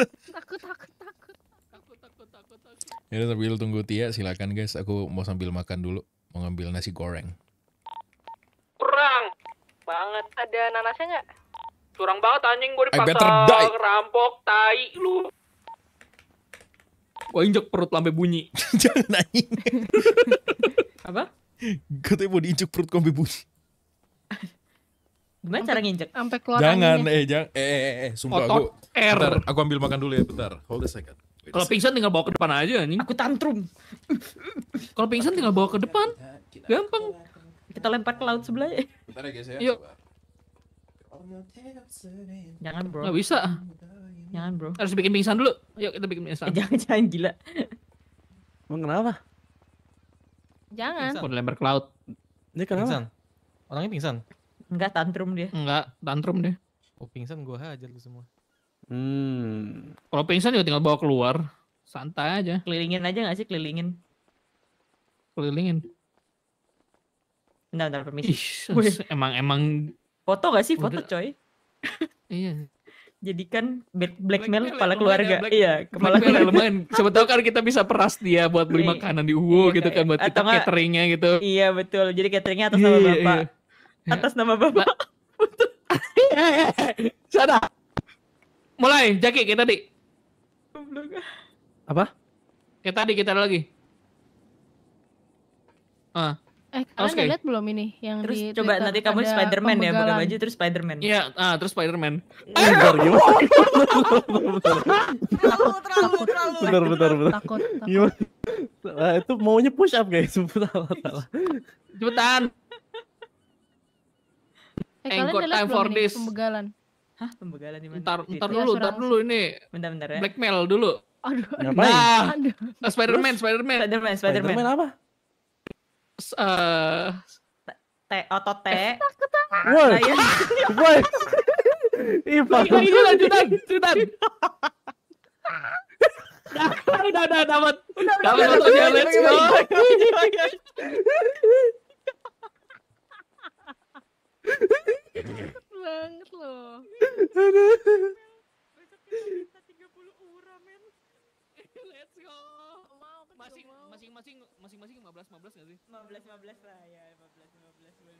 takut, takut. Takut, takut, takut, takut. Ya sambil tunggu Tia, silakan guys. Aku mau sambil makan dulu. Mau ngambil nasi goreng. Kurang banget. Ada nanasnya nggak? Kurang banget anjing gue dipasang rampok tai lu. Gue injek perut lampe bunyi. Jangan anjing. Apa? Katanya mau diinjek perut kombi bunyi. Gimana cara nginjek? Sampai keluar Jangan, eh jangan. Eh, eh, eh, eh sumpah aku. R. Bentar, aku ambil makan dulu ya, bentar. Hold a second. Kalau pingsan tinggal bawa ke depan aja nih. Aku tantrum. Kalau pingsan tinggal bawa ke depan. Gampang. Kita lempar ke laut sebelah ya. Bentar ya guys ya. Yuk. Jangan bro. Gak bisa. Jangan bro. Harus bikin pingsan dulu. Yuk kita bikin pingsan. Jangan-jangan eh, gila. Emang kenapa? Jangan. Pingsan. Udah lempar ke laut. Dia kenapa? Pingsan. Orangnya pingsan. Enggak tantrum dia. Enggak, tantrum dia. Oh, pingsan gua hajar lu semua. Hmm. Kalau pingsan juga tinggal bawa keluar. Santai aja. Kelilingin aja gak sih kelilingin? Kelilingin. Bentar, bentar, permisi. emang emang foto gak sih foto Udah. coy? iya jadikan black blackmail black ya, kepala ya, keluarga. Black, iya, kepala ya, keluarga. Elemen. Siapa tahu kan kita bisa peras dia buat beli iya. makanan di UU iya, gitu kan buat kita gak, cateringnya gitu. Iya, betul. Jadi cateringnya atas iya, nama Bapak. Atas nama Bapak. Mulai, Jaki, kita di. Apa? Kita di kita lagi. Ah. Eh, kalian okay. lihat belum ini yang terus di coba Twitter nanti kamu Spider-Man ya, bukan baju terus Spider-Man. Iya, ah, terus Spider-Man. Bentar, gimana? Bentar, bentar, bentar. Takut, takut. Nah, itu maunya push up, guys. Salah, salah. Cepetan. Eh, kalian udah lihat belum ini pembegalan? Hah, pembegalan di mana? Ntar, ntar dulu, ntar dulu ini. Bentar, bentar ya. Blackmail dulu. Aduh, ngapain Nah, Spider-Man, Spider-Man. Spider-Man, Spider-Man. Spider-Man apa? uh, te otot teh. Woi, iya. woi. Ih, bagus. Ini lanjutan, lanjutan. Udah, udah, dapat. Dapat fotonya, let's go. Banget loh. Let's go. Mau masing, mau. Masing-masing masing-masing 15 15 enggak sih? 15 15 lah ya, 15 15 boleh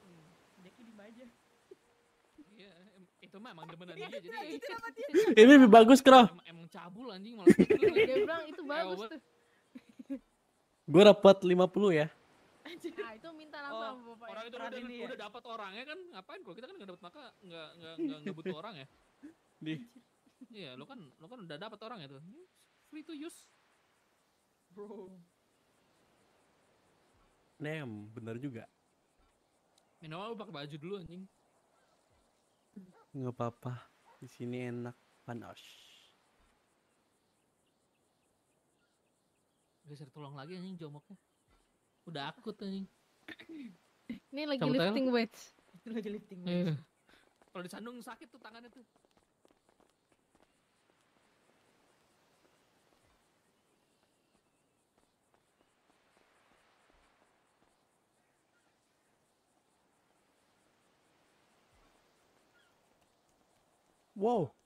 Hmm. Jaki di aja. Iya, itu mah emang demenan iya, dia jadi. Ini lebih bagus, Kro. Emang, emang cabul anjing malah. Gitu. Dia bilang itu ya, bagus tuh. Gue dapat 50 ya. Nah, itu minta langsung oh, Bapak. Orang ya. itu udah, ini udah ya. dapat orangnya kan, ngapain kalau kita kan enggak dapat maka enggak enggak enggak butuh orang ya. Di. Iya, lo kan lo kan udah dapat orang ya tuh free to use bro nem bener juga minimal lu pakai baju dulu anjing nggak apa-apa di sini enak panas geser tulang lagi anjing jomoknya udah akut anjing ini lagi lifting weights lagi lifting weights iya. kalau disandung sakit tuh tangannya tuh Whoa.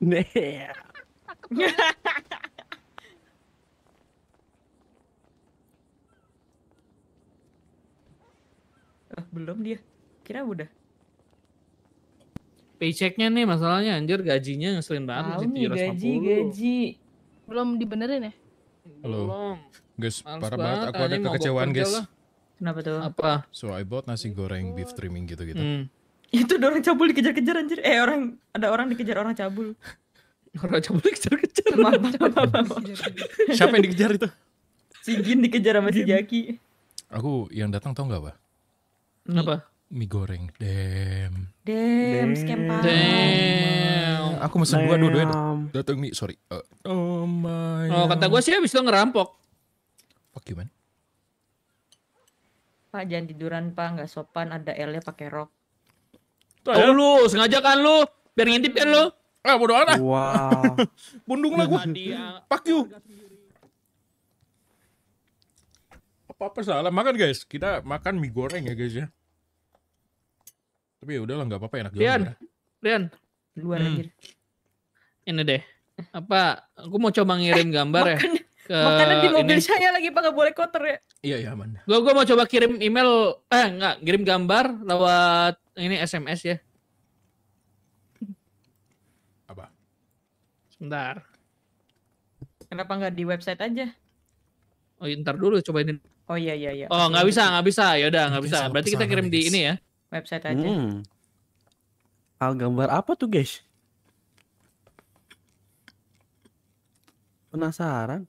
Yeah. Belum dia. Kira udah. Paychecknya nih masalahnya anjir gajinya ngeselin banget Tahu nih gaji gaji belum dibenerin ya? Halo. Belum. Guys, parah banget aku ada kekecewaan guys. Kenapa tuh? Apa? So I bought nasi goreng beef trimming gitu-gitu. Hmm. Itu orang cabul dikejar-kejar anjir. Eh orang ada orang dikejar orang cabul. orang cabul dikejar-kejar. Siapa yang dikejar itu? Si Gin dikejar sama si Jaki. Aku yang datang tau nggak, apa? Kenapa? Mie goreng. Damn. Damn, scam parah. Damn. Aku mesen dua dua dua. Datang mie, sorry. Uh, oh my. Oh, kata gue sih abis itu ngerampok. Fuck you, man. Pak, jangan tiduran, Pak. Nggak sopan ada L-nya pakai rok. Tuh, oh, lu, sengaja kan lu. Biar ngintip kan lu. Ah, bodo amat. Wow. Bundung lah gue. Fuck you. Apa-apa salah makan, guys. Kita makan mie goreng ya, guys ya. Tapi ya udahlah nggak apa-apa enak Rian, ya. Rian, luar hmm. aja. Ini deh. Apa aku mau coba ngirim eh, gambar ya makan, ya ke Makanan di mobil ini. saya lagi pakai boleh kotor ya. Iya, iya aman. Gua gua mau coba kirim email eh enggak, kirim gambar lewat ini SMS ya. Apa? Sebentar. Kenapa nggak di website aja? Oh, iya, ntar dulu coba ini. Oh iya iya iya. Oh nggak bisa nggak bisa ya udah nggak bisa. Berarti kita kirim ya, di ini ya Website aja. Hmm. Al gambar apa tuh, guys? Penasaran.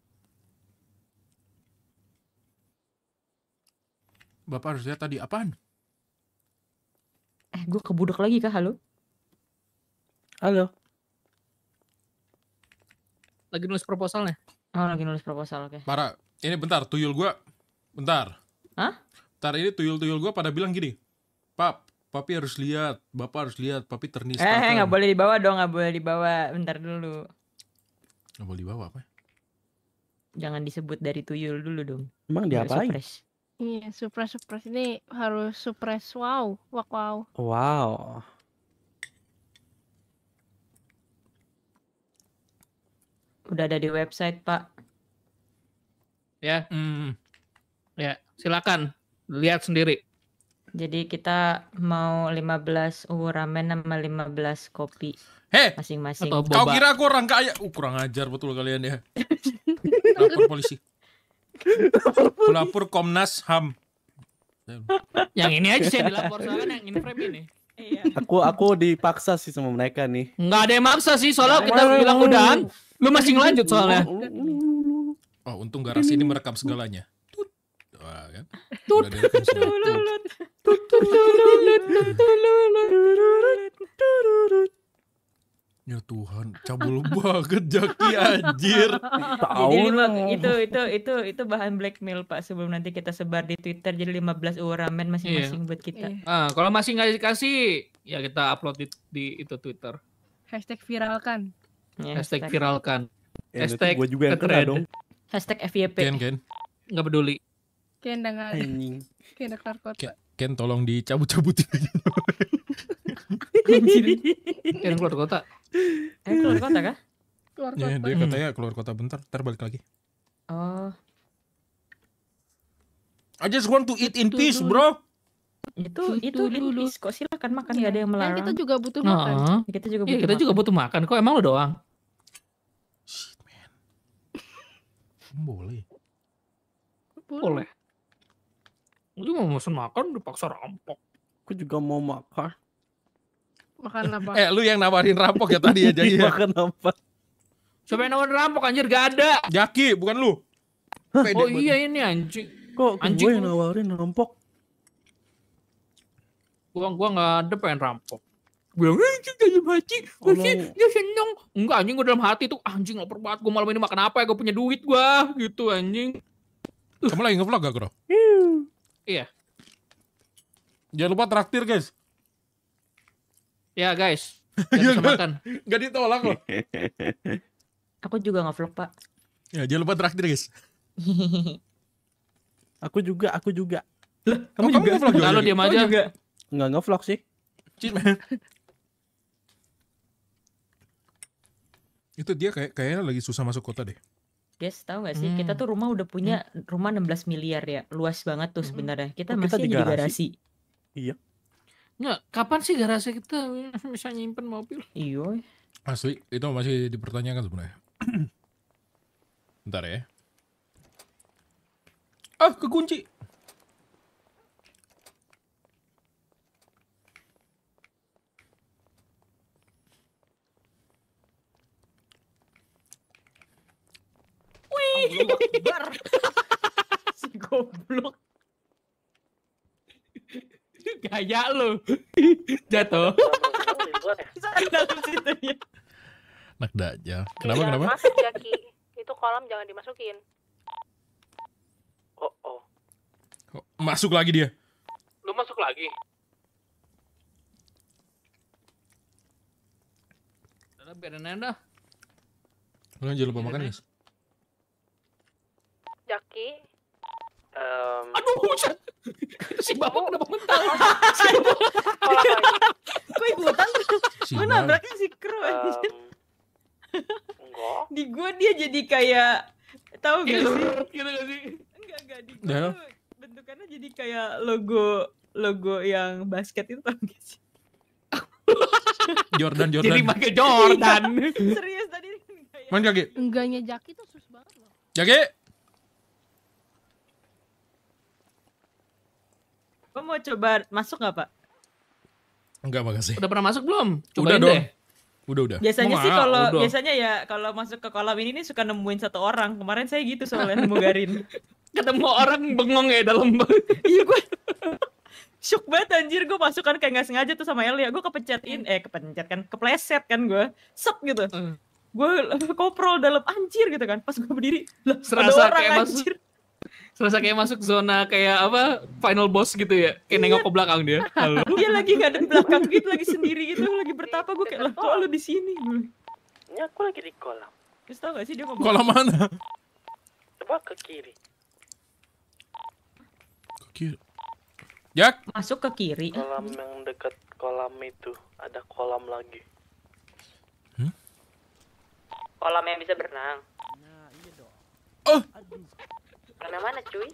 Bapak harus lihat tadi apaan? Eh, gue kebudek lagi kah? Halo? Halo. Lagi nulis proposal nih? Oh, lagi nulis proposal, oke. Okay. Para, ini bentar, tuyul gue. Bentar. Hah? Bentar, ini tuyul-tuyul gue pada bilang gini pap papi harus lihat bapak harus lihat papi ternis eh nggak boleh dibawa dong nggak boleh dibawa bentar dulu nggak boleh dibawa apa ya? jangan disebut dari tuyul dulu dong emang diapain Iya, surprise surprise ini harus surprise wow, wow wow. Wow. Udah ada di website pak. Ya, Mm. ya silakan lihat sendiri. Jadi kita mau 15 uh, ramen sama 15 kopi. Heh, masing-masing. Kau kira aku orang kaya? Uh, kurang ajar betul kalian ya. Lapor polisi. Lapor Komnas HAM. yang ini aja saya dilapor soalnya kan yang ini frame iya. ini. Aku aku dipaksa sih sama mereka nih. Enggak ada yang maksa sih soalnya kita bilang udah, lu masih ngelanjut soalnya. Oh, untung garasi ini merekam segalanya kan? Ya Tuhan, cabul banget Jaki anjir. Tahu jadi itu itu itu itu bahan blackmail Pak sebelum nanti kita sebar di Twitter jadi 15 uramen masing-masing iya. buat kita. Iya. Ah, kalau masih nggak dikasih ya kita upload di, di itu Twitter. Hashtag viralkan. Ya, hashtag, viralkan. Ya, hashtag gue juga yang kena dong. Hashtag FYP. Ken, Ken. Gak peduli. Ken dengar. Anjing. Ken keluar kota. Ken, tolong dicabut cabut Ken keluar kota. Eh keluar kota kah? Keluar ya, kota. Ya, dia katanya keluar kota bentar, ntar balik lagi. Oh. I just want to eat in peace, bro itu itu dulu kok silakan makan iya. nggak ya. ada yang kan melarang kan kita juga butuh makan kita juga iya, butuh ya, kita makan. juga butuh makan kok emang lo doang shit man boleh boleh Gue mau pesen makan dipaksa rampok. Gue juga mau makan. Makan apa? Eh lu yang nawarin rampok ya tadi ya jadi ya? Makan apa? Siapa yang nawarin rampok anjir gak ada. Jaki bukan lu. Hah? Oh iya ini anjing. Kok anjing gue yang nawarin rampok? Gua gua gak ada pengen rampok. Bilang eh, anjing dalam hati, masih dia seneng. Enggak anjing gue dalam hati tuh anjing lapar banget. Gue malam ini makan apa ya? Gua punya duit gue. gitu anjing. Kamu lagi ngevlog gak, Bro? Iya. Jangan lupa traktir, guys. Ya, guys. Jangan iya, makan. Gak ditolak loh. Aku juga nggak vlog Pak. Ya, jangan lupa traktir, guys. aku juga, aku juga. Lah, kamu oh, juga. Kamu vlog juga. Lalu diam aja. Juga. Enggak vlog sih. Itu dia kayak kayaknya lagi susah masuk kota deh guys tahu gak sih hmm. kita tuh rumah udah punya hmm. rumah 16 miliar ya luas banget tuh hmm. sebenarnya kita oh, masih kita di garasi. iya nggak kapan sih garasi kita bisa nyimpen mobil iyo asli itu masih dipertanyakan sebenarnya Bentar ya ah kekunci si goblok. Gaya lu. Jatuh. Sandal situ ya. Nak dajal. Kenapa kenapa? Masuk Jaki. Itu kolam jangan dimasukin. Oh oh. Masuk lagi dia. Lu masuk lagi. biarin aja dah. Lu jangan lupa iya, makan, kan? Yes? Jaki. Um, Aduh, hujan. si bapak kenapa mental? si bapak. Kok ikutan? mana nabraknya si kru um, Enggak. Di gua dia jadi kayak tahu gak sih? Gitu gak sih? Enggak, enggak di gua. yeah. bentukannya jadi kayak logo logo yang basket itu tahu gak sih? Jordan Jordan. Jadi pakai Jordan. Iya. Serius tadi. Ya? Mana Jaki. Enggaknya Jaki tuh sus banget loh. Jaki. Bapak mau coba masuk nggak Pak? Enggak makasih. Udah pernah masuk belum? udah udah dong. deh. Udah udah. Biasanya sih kalau biasanya ya kalau masuk ke kolam ini nih suka nemuin satu orang. Kemarin saya gitu soalnya nemu Garin. Ketemu orang bengong ya dalam Iya gue shock banget anjir gue masuk kan kayak gak sengaja tuh sama Elia gue kepencetin eh kepencet kan kepleset kan gue Sok gitu mm. gue koprol dalam anjir gitu kan pas gue berdiri lah serasa ada orang kayak anjir Selesai kayak masuk zona kayak apa final boss gitu ya. Kayak iya. nengok ke belakang dia. Halo. dia lagi nggak ada belakang gitu, lagi sendiri gitu, lagi bertapa gue kayak lah kok lu di sini. Ini ya, aku lagi di kolam. Terus tau gak sih dia ngomong? Kolam mana? Coba ke kiri. Ke kiri. Jak. Masuk ke kiri. Kolam yang dekat kolam itu ada kolam lagi. Hmm? Kolam yang bisa berenang. Nah, iya dong. Oh. Aduh. Mana mana cuy.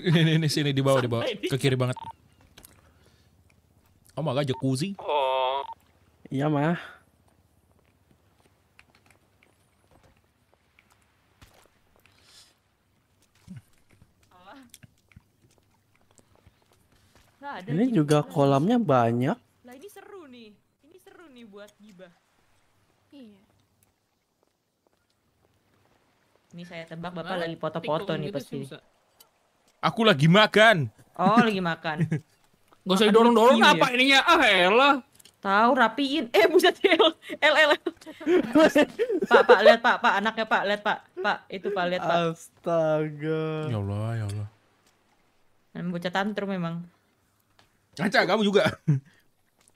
ini, ini sini di bawah di bawah. Ke kiri banget. Oh malah jacuzzi. Oh. Iya mah. ini juga kolamnya banyak. Ini saya tebak Bapak nah, lagi foto-foto nih gitu pasti. Aku lagi makan. Oh, lagi makan. Gak usah didorong-dorong ya. apa ya? ininya? Ah, elah. Tahu rapiin. Eh, buset el. El el. pak, Pak, lihat Pak, Pak anaknya Pak, lihat Pak. Pak, itu Pak, lihat Pak. Astaga. Ya Allah, ya Allah. Dan bocah tantrum memang. Caca, kamu juga.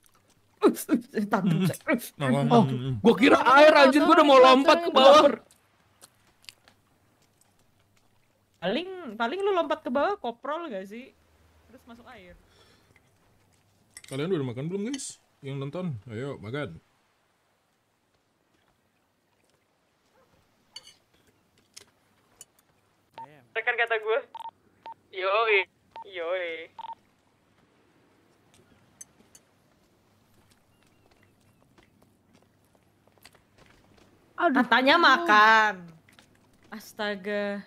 tantrum. Oh, gua kira air anjir, gua udah mau lompat ke bawah. paling paling lu lompat ke bawah koprol gak sih terus masuk air kalian udah makan belum guys yang nonton ayo makan tekan kata gue yoi yoi Aduh. Katanya makan. Astaga.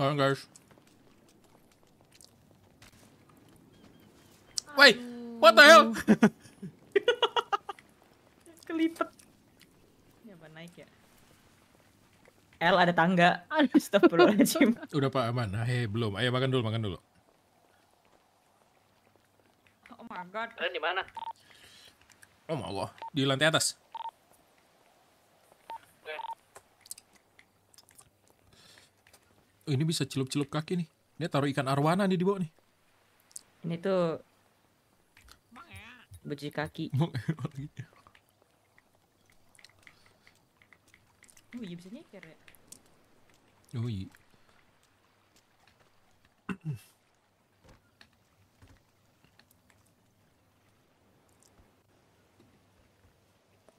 Alright, guys. Wait, what the hell? Kelipet. Ya, apa naik ya? L ada tangga. Astagfirullahaladzim. Udah Pak aman. Nah, hei, belum. Ayo makan dulu, makan dulu. Oh my god. Kalian di mana? Oh my god, di lantai atas. ini bisa celup-celup kaki nih. Ini taruh ikan arwana nih di bawah nih. Ini tuh baju kaki. Oh iya bisa ya. Oh iya.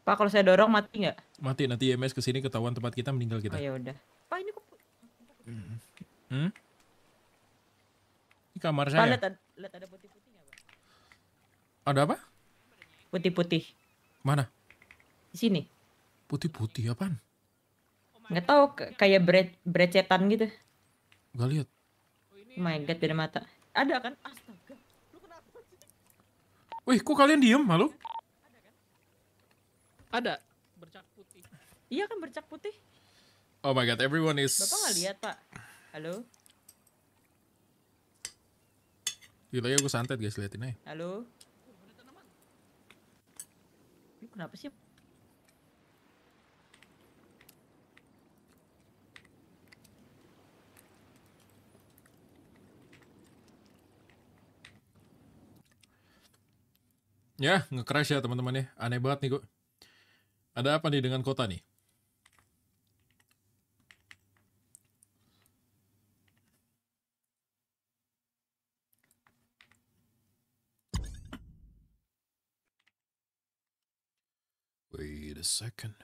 Pak kalau saya dorong mati nggak? Mati nanti IMS e kesini ketahuan tempat kita meninggal kita. Oh ya udah. Hmm? kamar saya. lihat, ada putih-putih Ada apa? Putih-putih. Mana? Di sini. Putih-putih apa Nggak tahu kayak bre brecetan gitu. Gak lihat. Oh my god, beda mata. Ada kan? Astaga. Lu kenapa sih? Wih, kok kalian diem? malu Ada Ada. Bercak putih. Iya kan bercak putih. Oh my god, everyone is. Bapak nggak lihat pak? Halo. Gila ya, gue santet guys liatin aja. Halo. Lu kenapa sih? Ya, nge-crash ya teman-teman ya. Aneh banget nih kok. Ada apa nih dengan kota nih? a second.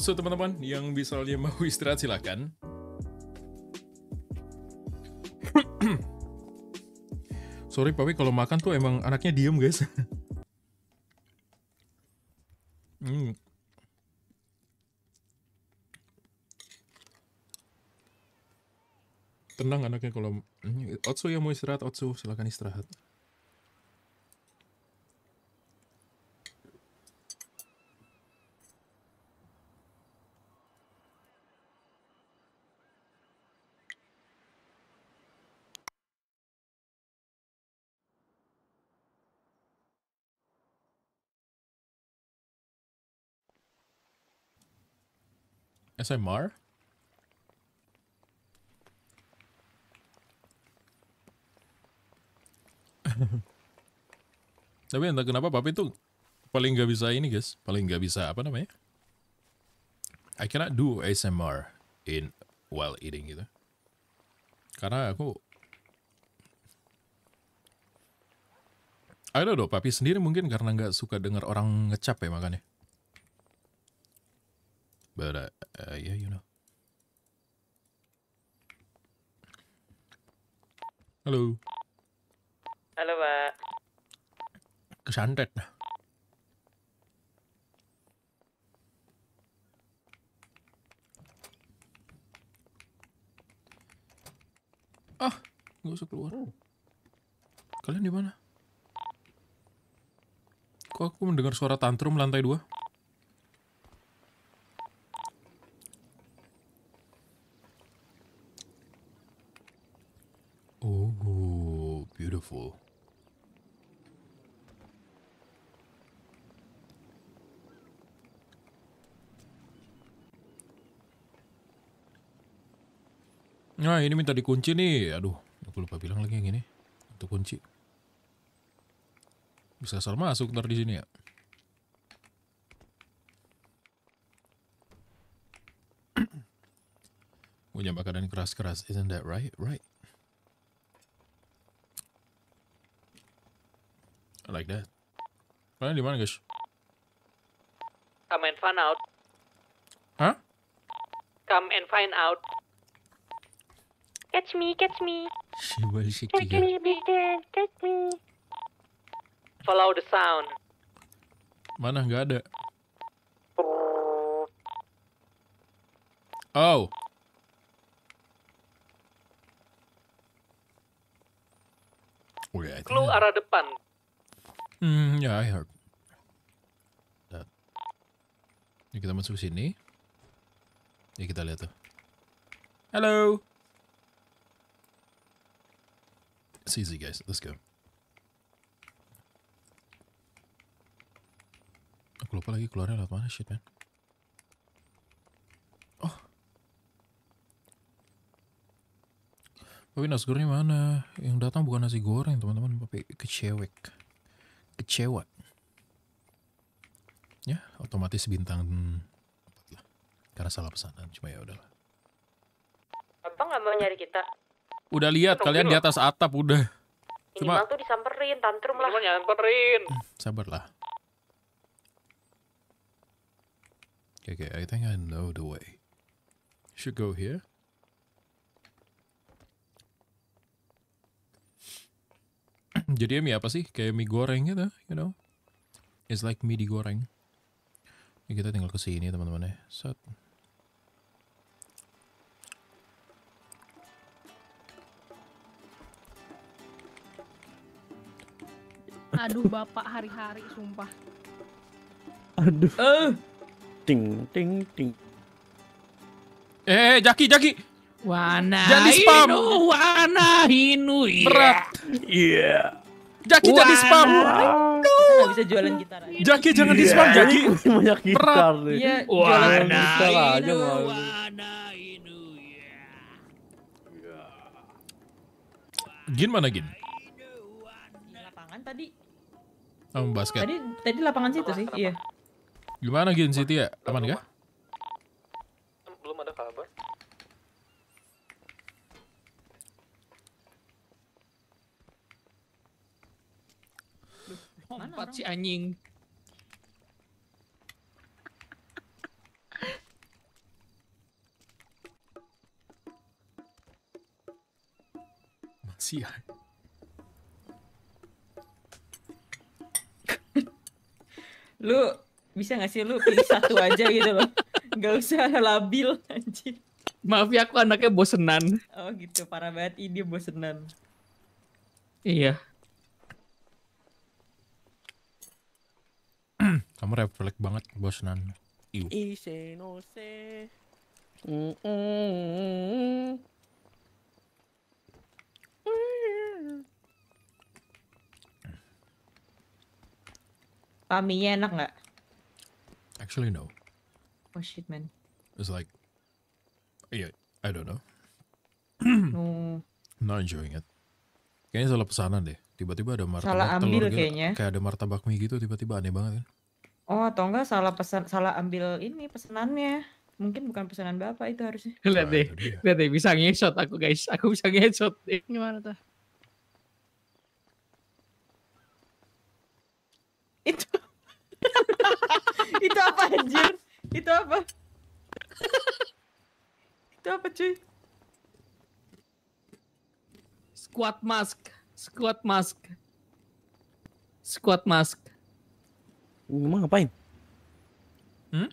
also teman-teman. Yang bisa misalnya mau istirahat silahkan. Sorry Papi kalau makan tuh emang anaknya diem guys. hmm. Tenang anaknya kalau hmm, Otsu yang mau istirahat, Otsu silahkan istirahat. SMR? Tapi entah kenapa Papi tuh paling gak bisa ini guys, paling gak bisa apa namanya? I cannot do ASMR in while eating gitu. Karena aku I don't know, papi sendiri mungkin karena nggak suka dengar orang ngecap ya makanya. But uh, Uh, eh, yeah, you know. Halo. Halo, Pak. Kesantet. Ah, nggak usah keluar. Hmm. Kalian di mana? Kok aku mendengar suara tantrum lantai dua? beautiful. Nah ini minta dikunci nih. Aduh, aku lupa bilang lagi yang ini. Untuk kunci. Bisa asal masuk ntar di sini ya. Punya makanan keras-keras, isn't that right? Right. I like that. Kalian di mana, guys? Come and find out. Hah? Come and find out. Catch me, catch me. She catch me, be dad, catch me. Follow the sound. Mana nggak ada? Oh. Oh, oh ya. Clue ya. arah depan. Hmm, ya, yeah, I heard that. Ini kita masuk sini. Ya kita lihat tuh. Hello. It's easy, guys. Let's go. Aku lupa lagi keluarnya lewat mana shit, man. Oh. Tapi nasi mana? Yang datang bukan nasi goreng, teman-teman, tapi kecewek kecewa. Ya, otomatis bintang lah. Karena salah pesanan, cuma ya udahlah. Apa nggak mau nyari kita? Udah lihat kalian di atas atap udah. Cuma tuh disamperin, tantrum lah. Cuma nyamperin. Hmm, sabarlah. Okay, okay, I think I know the way. Should go here. Jadi mie apa sih? Kayak mie goreng gitu, you know? It's like mie digoreng. Ya, kita tinggal ke sini teman-teman ya. Set. Aduh bapak hari-hari sumpah. Aduh. Uh. Ting ting ting. Eh, eh Jaki, Jaki. Wana Jangan spam. wana Hinu. Yeah. Berat. Iya. Yeah. Jaki jadi spam. Kita gak bisa jualan gitar. Aja. Jaki jangan di spam Jaki. Iya, banyak gitar nih. Iya, nah. jualan gitar nah, aja nah, Gin mana Gin? Lapangan tadi. Oh, basket. Tadi tadi lapangan situ sih, iya. Gimana Gin Siti ya? Aman gak? Empat si anjing. Masih ya? lu bisa gak sih lu pilih satu aja gitu loh. Gak usah labil anjir. Maaf ya aku anaknya bosenan. Oh gitu, parah banget. Ini bosenan. Iya. Kamu reflek banget Bos Iu. Ise no se. Paminya enak nggak? Actually no. Oh shit man. It's like, yeah, I don't know. no. Oh. not enjoying it. Kayaknya salah pesanan deh. Tiba-tiba ada martabak salah ambil telur gitu. kayaknya. Kayak ada martabak mie gitu tiba-tiba aneh banget kan. Oh, atau enggak salah pesan, salah ambil ini pesanannya. Mungkin bukan pesanan Bapak itu harusnya. Lihat nah, deh, lihat deh bisa nge-shot aku guys. Aku bisa nge-shot. Gimana tuh? Itu Itu apa anjir? Itu apa? itu apa cuy? Squad mask, squad mask. squad mask. Emang ngapain? Hmm?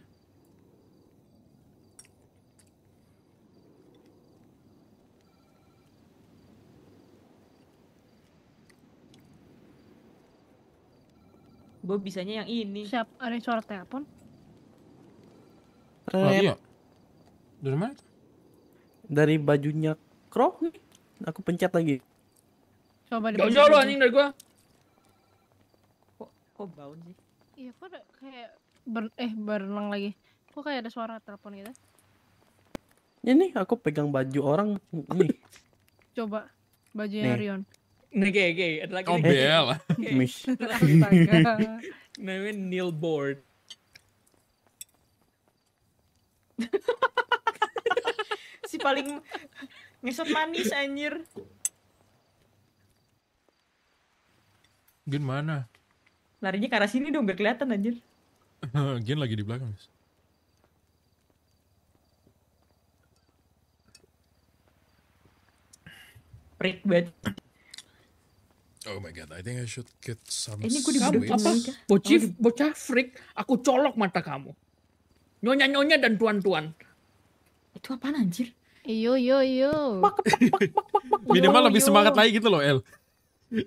Gue bisanya yang ini. Siap, ada yang suara telepon. Oh iya. Dari mana Dari bajunya Crow Aku pencet lagi. Coba di Gak jauh lo anjing dari gua. Kok, kok bau sih? Iya, kok ada kayak ber eh berenang lagi. Kok kayak ada suara telepon gitu? Ini aku pegang baju orang nih. Coba bajunya Rion. Nih, kayak kayak ada lagi. Oh, Bel. Mish. Namanya Neil Board. si paling ngesot manis anjir. Gimana? Larinya ke arah sini dong, biar kelihatan anjir. Gen lagi di belakang, guys. Prick banget. Oh my god, I think I should get some Ini gue kamu apa? Bocif, bocah freak, aku colok mata kamu. Nyonya-nyonya dan tuan-tuan. Itu apaan anjir? Iyo, iyo, iyo. Minimal lebih semangat lagi gitu loh, El.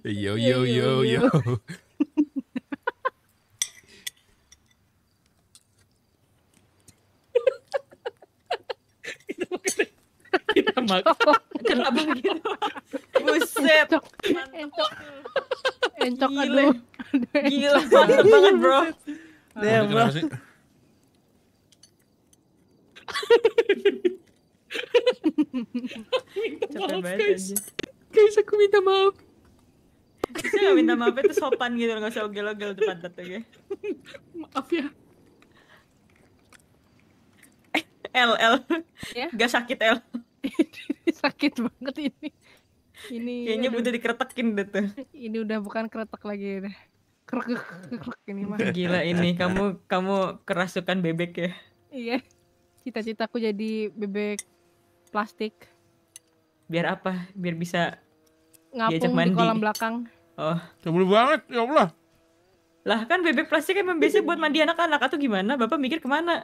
Yo, yo, iya, iya, yo, iya, yo. yo. Kenapa gitu? Buset. Entok. Entok. Entok Gila. aduh. Gila, mantep banget, Bro. Damn, bro. Capek guys. guys, aku minta maaf. Bisa gak minta maaf itu sopan gitu, gak usah ogel-ogel depan tante ya. maaf ya. L, L. Yeah? Gak sakit L. sakit banget ini ini kayaknya udah butuh dikeretekin deh tuh ini udah bukan keretek lagi deh krek krek ini mah gila ini kamu kamu kerasukan bebek ya iya cita-citaku jadi bebek plastik biar apa biar bisa ngapung mandi. kolam belakang oh sebelum banget ya Allah lah kan bebek plastik emang biasa buat mandi anak-anak atau gimana bapak mikir kemana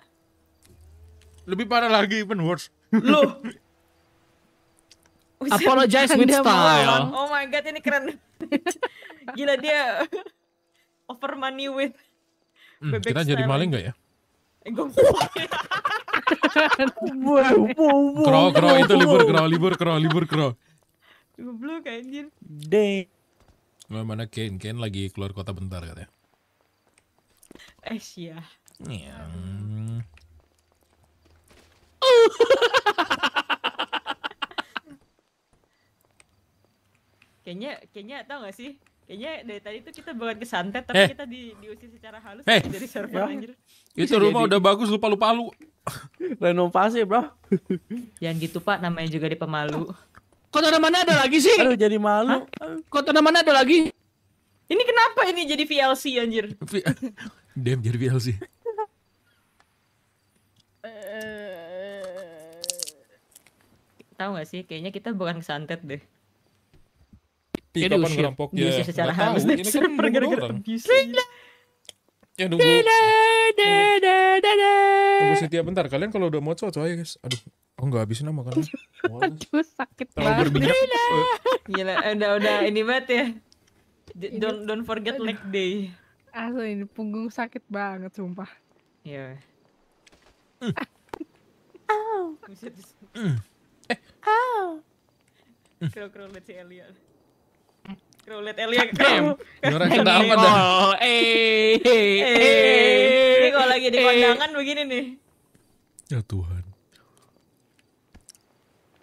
lebih parah lagi even worse loh Apologize with style. Oh my god, ini keren. Gila dia over money with hmm, Bebek Kita style. jadi maling gak ya? Eh, kro, kro, itu libur, kro, libur, kro, libur, kro. Goblok anjir. Deh. Lo mana Ken? Ken lagi keluar kota bentar katanya. Eh, iya. Yang... Kayaknya kayaknya tau gak sih? Kayaknya dari tadi tuh kita banget santet tapi eh. kita di, diusir secara halus hey. Eh. dari server ya. anjir. Itu rumah udah bagus lupa-lupa lu. Renovasi, Bro. Jangan gitu, Pak, namanya juga di pemalu. Kota mana ada lagi sih? Aduh jadi malu. Hah? Kota mana ada lagi? Ini kenapa ini jadi VLC anjir? V Damn jadi VLC. Eh, Tahu gak sih? Kayaknya kita bukan santet deh. Pika kapan ngerampok dia? Diusir secara Nggak halus tahu. Ini kan nunggu orang. Ya nunggu. Tunggu setiap bentar. Kalian kalau udah mau cocok aja guys. Aduh, oh enggak habis nama kan. Aduh, sakit banget. Gila, Gila, udah udah ini banget ya. Don't don't forget leg day. Asli ini punggung sakit banget sumpah. Iya. Oh. Eh. Oh. Ah. Kro-kro lihat si Elian. Roulette Elia Damn. Ini orang kenapa dah? Oh, eh, eh, eh. Ini kalau lagi di eh. kondangan begini nih. Ya Tuhan.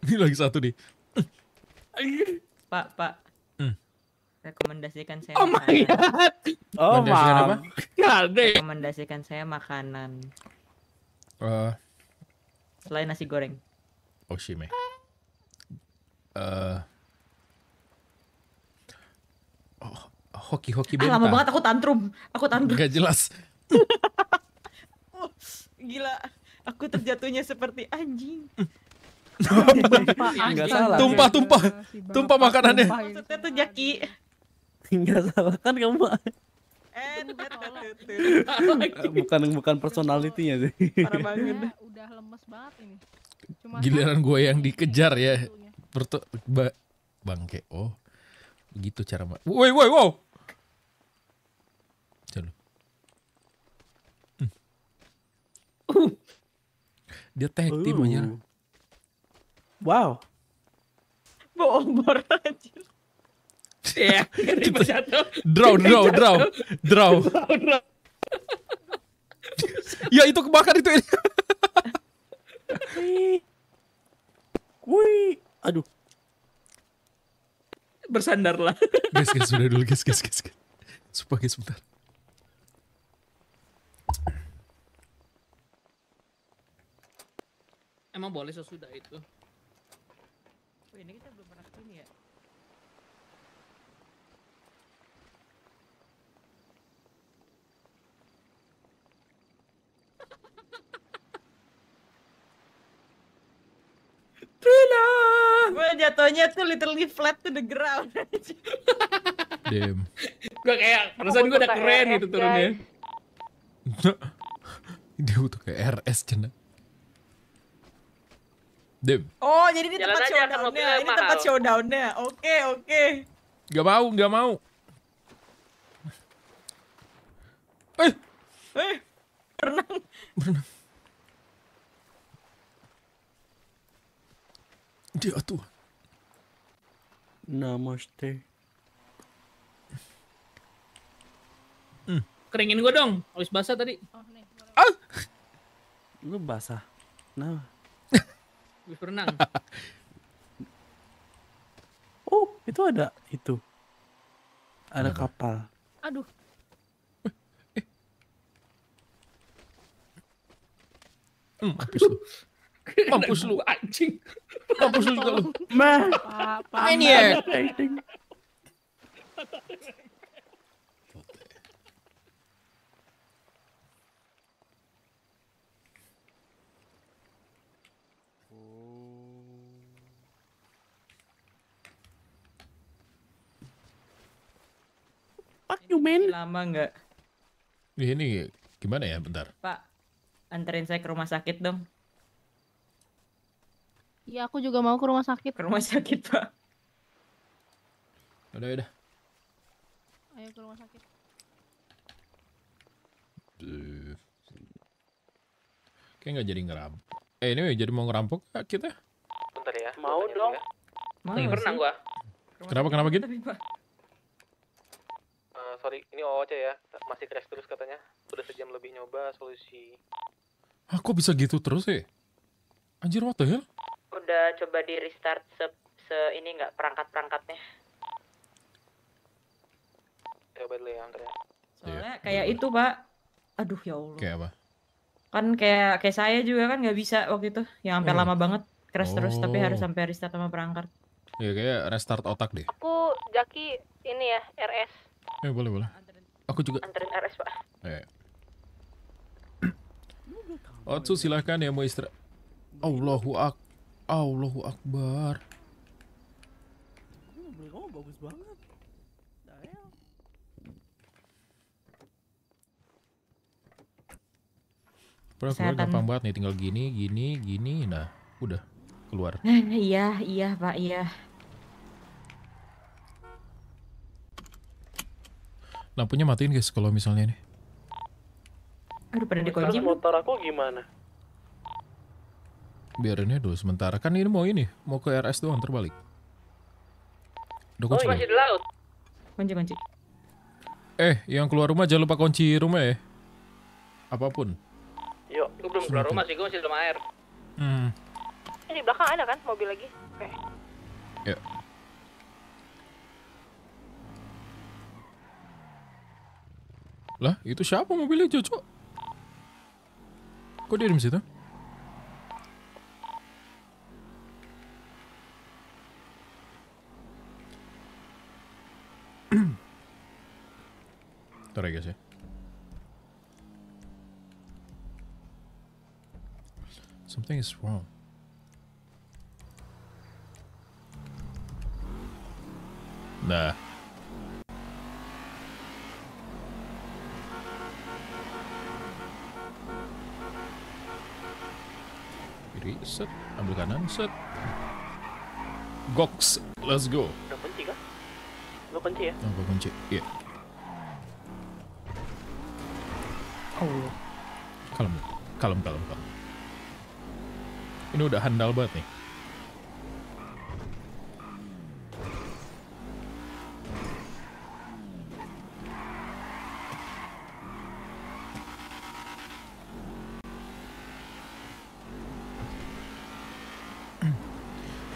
Ini lagi satu nih. Pak, Pak. Hmm. Rekomendasikan saya oh makanan. My God. Oh my apa? God. Rekomendasikan saya makanan. Uh. Selain nasi goreng. Oh Oh, uh, hoki-hoki benta. Ah, lama banget aku tantrum. Aku tantrum. Gak jelas. Oh, gila, aku terjatuhnya seperti anjing. Tumpah, tumpah. Tumpah makanannya. Maksudnya tuh jaki. Enggak salah kan kamu. bukan bukan personalitinya sih. Iya, udah lemes banget ini. Cuma Giliran gue yang dikejar ya. Bertu ba bangke. Oh gitu cara ma Woi woi wow. Coba. Hmm. Uh. Dia tag tim oh. aja. Wow. bohong aja. Ya, draw, draw, draw, draw. ya itu kebakar itu. Wih, aduh bersandarlah. Guys, guys, sudah dulu guys, guys, guys. Sumpah guys, sebentar. Emang boleh sesudah itu? Oh, ini kita belum Pila. Gue jatuhnya tuh literally flat to the ground. Damn. gue kayak perasaan gue udah keren gitu turunnya. Dia butuh kayak RS cina. Dem. Oh, jadi ini Jalan tempat showdownnya. Ini mahal. tempat showdownnya. Oke, okay, oke. Okay. Gak mau, gak mau. Eh. Eh. Berenang. Berenang. Dia tuh Namaste. Hmm. Keringin gue dong, habis basah tadi. Oh, nih, ah. Lu basah. Nah. Habis berenang. oh, itu ada itu. Ada Apa? kapal. Aduh. Eh. Hmm, habis Mampus lu anjing. Mampus lu juga lu. Mah. Maniac. Fuck you man. Lama nggak? Ini gimana ya bentar? Pak, anterin saya ke rumah sakit dong. Iya, aku juga mau ke rumah sakit. Ke rumah sakit, Pak. Udah, udah. Ayo ke rumah sakit. Kayak nggak jadi ngeram. Eh, ini anyway, jadi mau ngerampok gak kita? Bentar ya. Mau ya, dong. Mau ya, gue. gua. Kenapa kenapa gitu? Uh, sorry, ini OOC ya. Masih crash terus katanya. Udah sejam lebih nyoba solusi. Aku ah, bisa gitu terus sih? Ya? Anjir, what the hell? udah coba di restart se, se ini nggak perangkat-perangkatnya? Coba dulu ya, Andrea. Soalnya yeah. kayak itu, Pak. Aduh, ya Allah. Kayak apa? Kan kayak kayak saya juga kan nggak bisa waktu itu. Yang sampai oh. lama banget keras oh. terus tapi oh. harus sampai restart sama perangkat. Ya kayak restart otak deh. Aku Jaki ini ya, RS. Ya eh, boleh, boleh. Aku juga. Anterin RS, Pak. yeah. Otsu silahkan ya mau istirahat. Allahu Akbar. Allahu Akbar. Mobil bagus banget. Pernah keluar gampang banget nih, tinggal gini, gini, gini, nah udah keluar. Nah, nah, iya, iya pak, iya. Lampunya matiin guys kalau misalnya nih. Aduh pada dikunci. Motor aku gimana? Biarinnya dulu sementara. Kan ini mau ini, mau ke RS doang terbalik. Duh, kunci. Oh, masih di laut. Kunci, kunci. Eh, yang keluar rumah jangan lupa kunci rumah ya. Apapun. Yuk, gue belum keluar rumah sih, gue masih rumah air. Hmm. Ini eh, di belakang ada kan mobil lagi? Oke. Ya. Lah, itu siapa mobilnya, Jojo? Kok dia di situ? Something is wrong. Nah. Kiri, set. Ambil kanan, set. Gox, let's go. Udah kunci kah? Gue kunci ya? Oh, gue kunci, iya. Yeah. Oh. Kalem, kalem, kalem, kalem. Ini udah handal banget nih.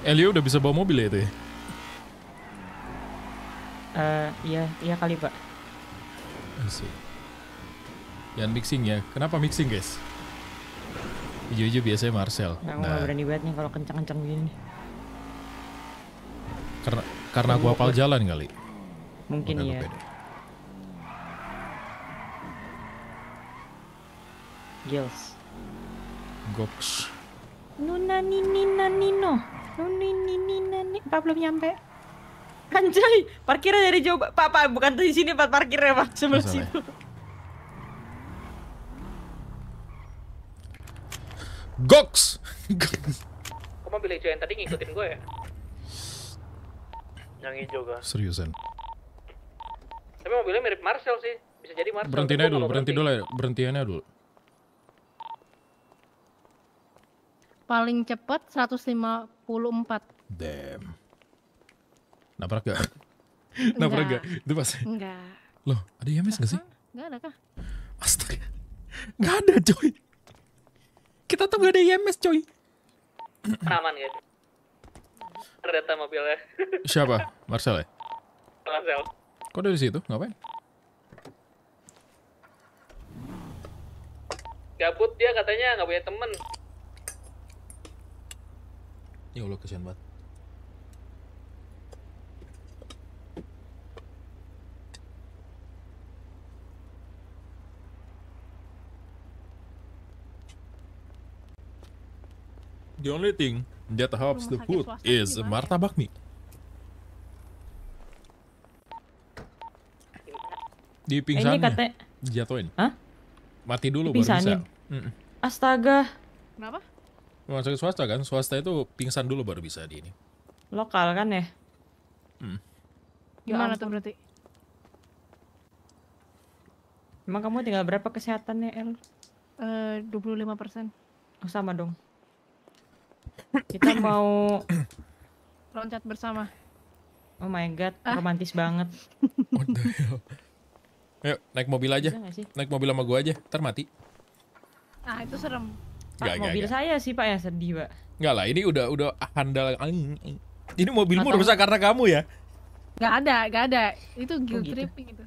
Elio udah bisa bawa mobil ya itu ya? Uh, iya, iya kali pak. Asik. Yang mixing ya. Kenapa mixing guys? Hijau-hijau biasanya Marcel. Nah, nah. gak berani banget nih kalau kencang-kencang begini. Karena karena gua hafal jalan kali. Mungkin iya. Pede. Gils. Goks. Nuna nini nanino. Nuni nini nani. Pak belum nyampe. Anjay, parkirnya dari jauh. Pak, Pak, bukan di sini, Pak, parkirnya, Pak. Sebelah ya. situ. Gox. Kok mobil hijau yang tadi ngikutin gue ya? Yang hijau kan? Seriusan. Tapi mobilnya mirip Marcel sih. Bisa jadi Marcel. Berhenti aja dulu, berhenti dulu ya. Berhentiannya dulu. Paling cepat 154. Damn. Nabrak gak? Nabrak gak? Itu pasti. Enggak. Loh, ada YMS gak sih? Enggak ada kah? Astaga. Enggak ada coy. Kita tuh gak ada IMS e coy. Aman gak? Terdata mobilnya. Siapa? Marcel ya? Marcel. Kok dari situ? Ngapain? Gabut dia katanya nggak punya temen. Ya Allah kesian banget. The only thing that helps the food is martabak mie. Di pingsannya. Eh, kata... Jatuhin. Hah? Mati dulu baru bisa. Mm -mm. Astaga. Kenapa? Masuk ke swasta kan? Swasta itu pingsan dulu baru bisa di ini. Lokal kan ya? Hmm. Gimana tuh berarti? Emang kamu tinggal berapa kesehatannya, El? Eh, uh, 25%. Oh, sama dong. Kita mau loncat bersama. Oh my god, ah. romantis banget. What the hell? Ayo, naik mobil aja. Naik mobil sama gua aja, ntar mati. Ah, itu serem. Pak, gak, mobil gak, saya sih, Pak, ya sedih, Pak. Enggak lah, ini udah udah handal. Ini mobilmu Atau... rusak karena kamu ya? Gak ada, gak ada. Itu oh, guilt oh, gitu. tripping itu.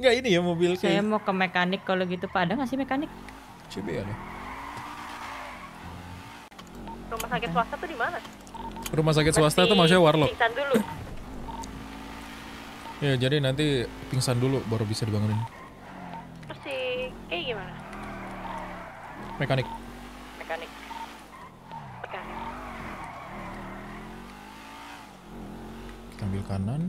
Enggak ini ya mobil Saya kayak... mau ke mekanik kalau gitu, Pak. Ada nggak sih mekanik? Coba ya deh. Rumah sakit swasta tuh di mana? Rumah sakit swasta tuh maksudnya warlock. Pingsan dulu. ya, jadi nanti pingsan dulu baru bisa dibangunin. Terus si kayak gimana? Mekanik. Mekanik. Mekanik. Kita ambil kanan.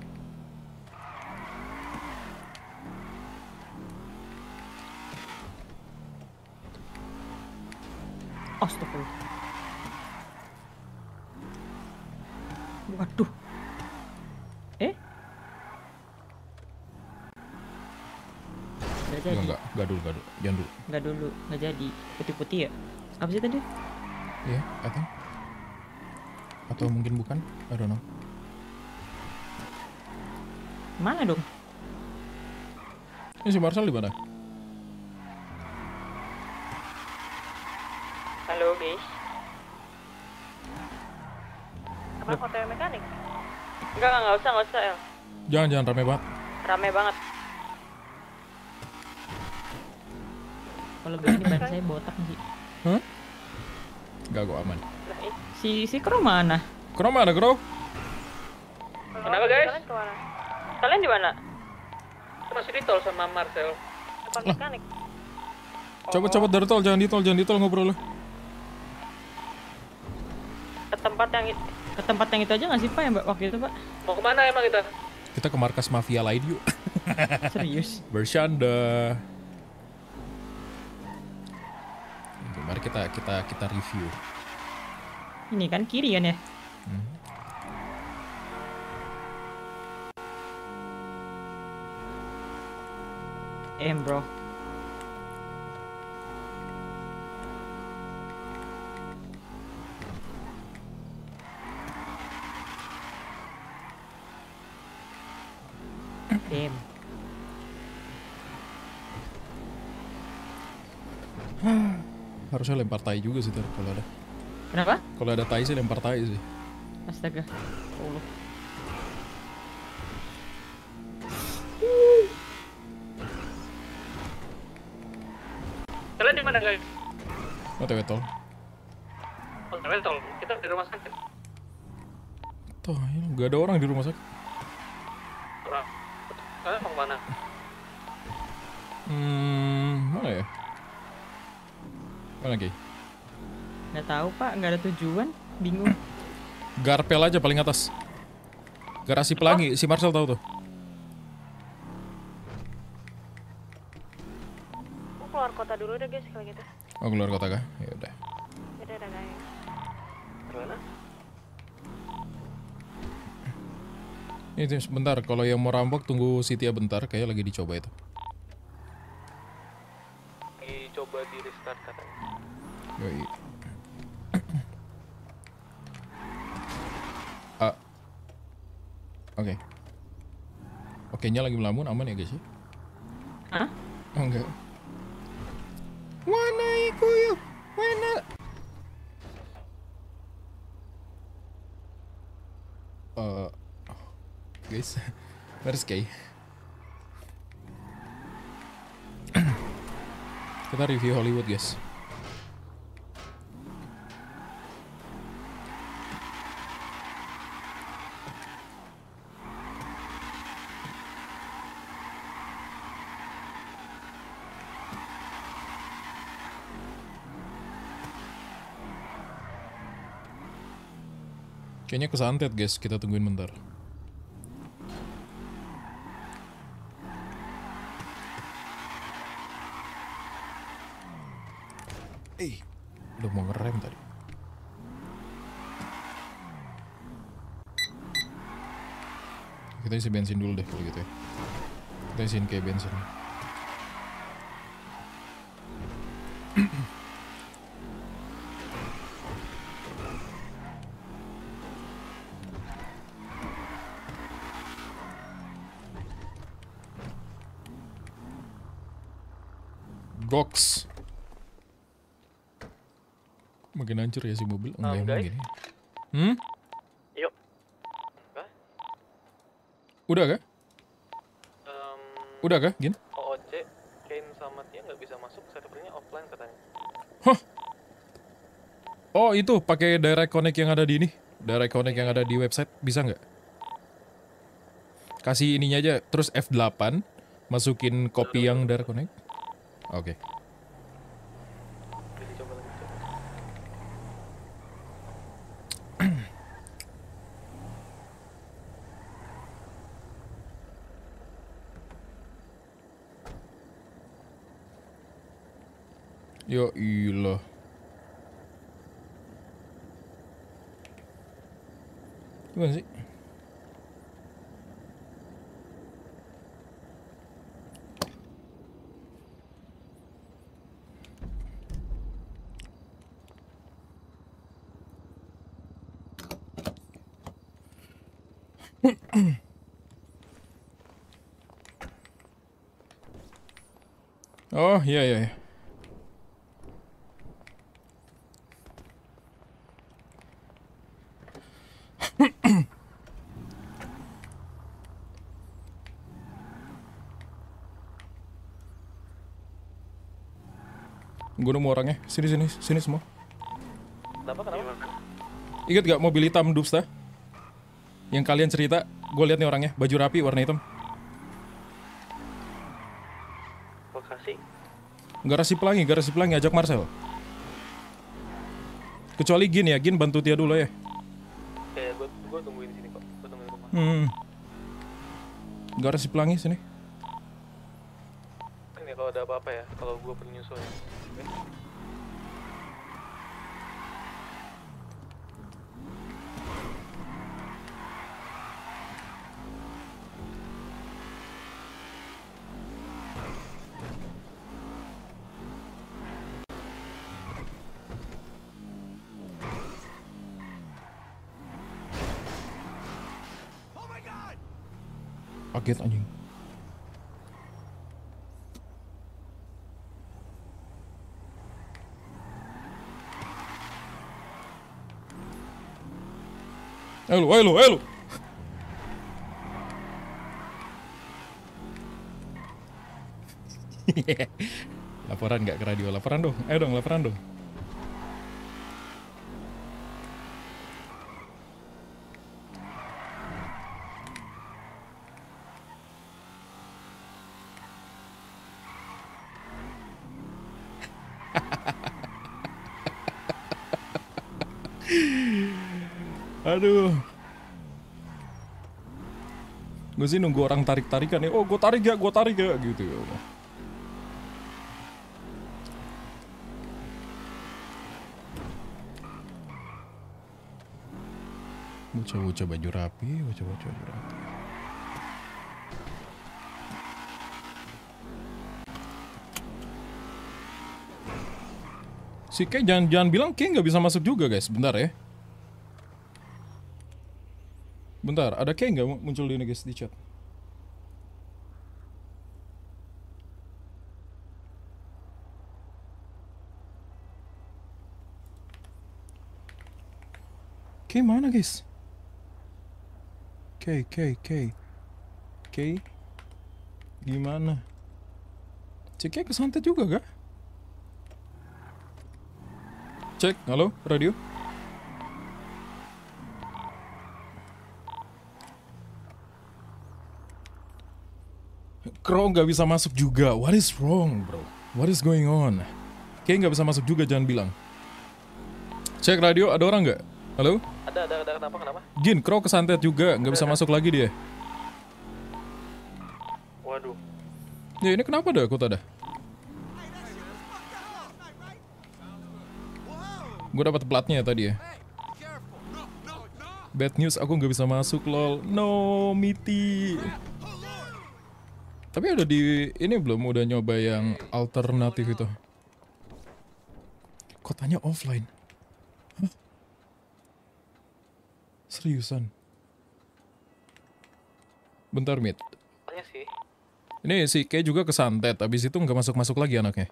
Astagfirullah. Waduh. Eh? Gak jadi. Enggak, enggak dulu, enggak dulu. Jangan dulu. Enggak dulu, enggak jadi. Putih-putih ya? Apa sih tadi? Iya, yeah, I think. Atau hmm. mungkin bukan, I don't know. Mana dong? Ini si Marcel di mana? Halo guys. Orang hotel mekanik? Enggak, enggak, enggak usah, enggak usah, El. Jangan, jangan, rame banget. Rame banget. Kalau begini ban saya botak sih. Hah? Enggak, gua aman. Si si Kro mana? Kro mana, Kro? Kenapa, guys? Kalian kemana? Kalian di mana? Masih di tol sama Marcel. Depan mekanik. Cepat cepat oh. dari tol, jangan di tol, jangan di tol ngobrol lah. Ke tempat yang ke tempat yang itu aja nggak sih Pak yang waktu itu Pak? Mau kemana emang kita? Kita ke markas mafia lain yuk. Serius? Bercanda. mari kita kita kita review. Ini kan kiri kan ya? Hmm. bro Harusnya lempar tai juga sih kalau ada. Kenapa? Kalau ada tai sih lempar tai sih. Astaga. Allah. Kalian di mana guys? OTW oh, tol. OTW oh, tol. Kita di rumah sakit. Tuh, iya. nggak ada orang di rumah sakit. Kalian mau kemana? Hmm, mana ya? Mana lagi? Gak tau pak, nggak ada tujuan, bingung. Garpel aja paling atas. Garasi pelangi, si Marcel tahu tuh. Aku keluar kota dulu deh guys kalau gitu. Oh keluar kota kah? Ya udah. Ya udah, udah, udah. Kemana? Ini sebentar, kalau yang mau rampok tunggu Cynthia bentar, kayak lagi dicoba itu. Dicoba di restart katanya. Yoi. ah. Oke. Okay. Oke, nya lagi melamun aman ya guys ya? Hah? Oh, enggak. yuk, ikuyu, ya, wana. Uh, eh, guys. Where's Kay? Kita review Hollywood, guys. Kayaknya kesantet guys, kita tungguin bentar. udah mau ngerem tadi kita isi bensin dulu deh kalau gitu ya kita isiin kayak bensin Udah kah, Gin? OOC, Kain sama Tia nggak bisa masuk, servernya offline katanya. Hah? Oh, itu pakai direct connect yang ada di ini. Direct connect yang ada di website, bisa nggak? Kasih ininya aja, terus F8, masukin copy yang direct connect. Oke. Okay. Jag yla. Come on, see. oh, yeah, yeah, yeah. gue nemu orangnya. Sini sini sini semua. Kenapa kenapa? Ingat gak mobil hitam Dusta? Yang kalian cerita, gue lihat nih orangnya, baju rapi warna hitam. Bekasi. Garasi Pelangi, Garasi Pelangi ajak Marcel. Kecuali Gin ya, Gin bantu dia dulu ya. Oke, gue gue tungguin sini kok. Gue tungguin rumah. Hmm. Garasi Pelangi sini. Ini kalau ada apa-apa ya, kalau gue penyusul ya. kaget anjing Ayo lu, ayo lu, ayo lu. laporan nggak ke radio, laporan dong. Ayo dong, laporan dong. gue sih nunggu orang tarik tarikan nih, ya, oh gue tarik ya gue tarik ya gitu Baca-baca baju rapi baca-baca baju rapi si Kay jangan jangan bilang Kay nggak bisa masuk juga guys bentar ya Bentar, ada kayak nggak muncul di guys di chat? K mana guys? K, K, K K Gimana? Ceknya kesantet juga ga? Cek, halo, radio? Crow nggak bisa masuk juga. What is wrong, bro? What is going on? Kayaknya nggak bisa masuk juga, jangan bilang. Cek radio, ada orang nggak? Halo? Ada, ada, ada. Kenapa, kenapa? Jin, Crow kesantet juga. Nggak bisa masuk lagi dia. Waduh. Ya, ini kenapa dah, kota dah? Gue dapat platnya ya tadi ya. Bad news, aku nggak bisa masuk, lol. No, Miti. Tapi ada di ini belum udah nyoba yang alternatif itu. Kotanya offline. Hah? Seriusan? Bentar, Mit. Iya ini si K juga kesantet, Abis itu nggak masuk-masuk lagi anaknya.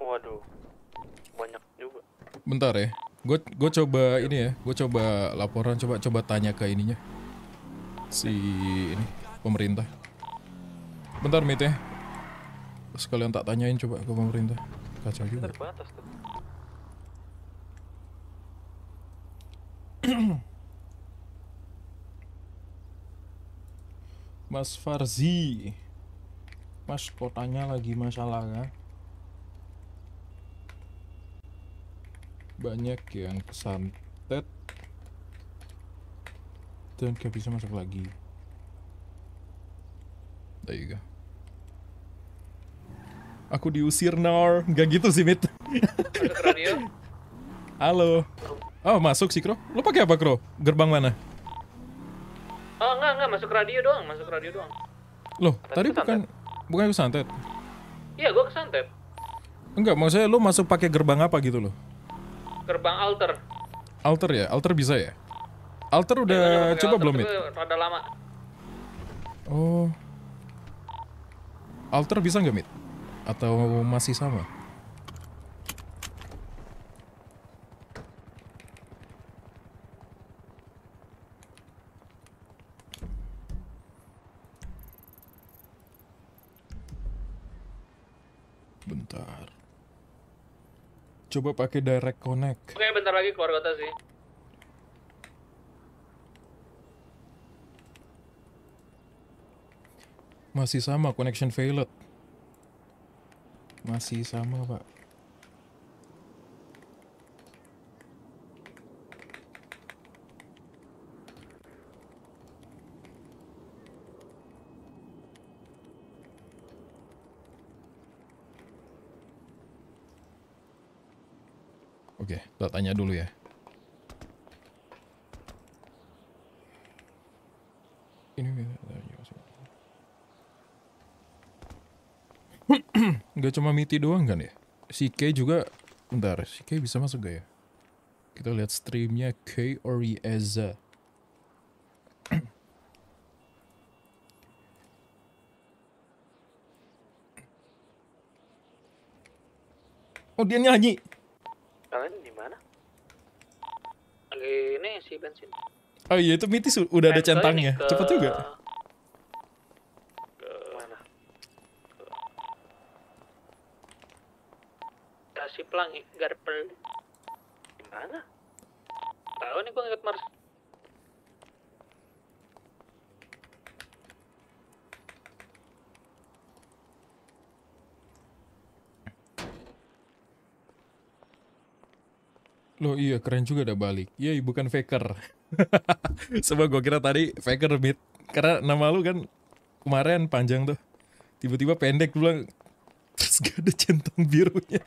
Waduh, banyak juga. Bentar ya, gue gue coba ini ya, gue coba laporan, coba coba tanya ke ininya, si ini pemerintah. Bentar mite. Ya. Sekalian tak tanyain coba ke pemerintah. Kacau juga. Terbatas Mas Farzi. Mas kotanya lagi masalah ya. Banyak yang kesantet dan gak bisa masuk lagi. There you aku diusir nor nggak gitu sih mit halo oh masuk sih kro lo pakai apa kro gerbang mana oh nggak nggak masuk radio doang masuk radio doang Lo, Atas tadi bukan santet. bukan ke santet iya gua Santet. enggak maksudnya lo masuk pakai gerbang apa gitu lo? gerbang alter alter ya alter bisa ya alter udah ya, coba alter belum mit rada lama oh alter bisa nggak mit atau masih sama? Bentar. Coba pakai direct connect. Oke, bentar lagi keluar kota sih. Masih sama connection failed. Masih sama, Pak. Oke, kita tanya dulu ya. Gak cuma Miti doang kan ya? Si K juga... Bentar, si K bisa masuk gak ya? Kita lihat streamnya K Eza. Oh dia nyanyi. Kalian di mana? ini si bensin. Oh iya itu Miti sudah ada eh, centangnya. cepat Cepet juga. pelangi garpel gimana tahu nih gue ngeliat Mars lo iya keren juga udah balik. iya bukan faker. Sebab gue kira tadi faker mid. Karena nama lu kan kemarin panjang tuh. Tiba-tiba pendek bilang terus gak ada centang birunya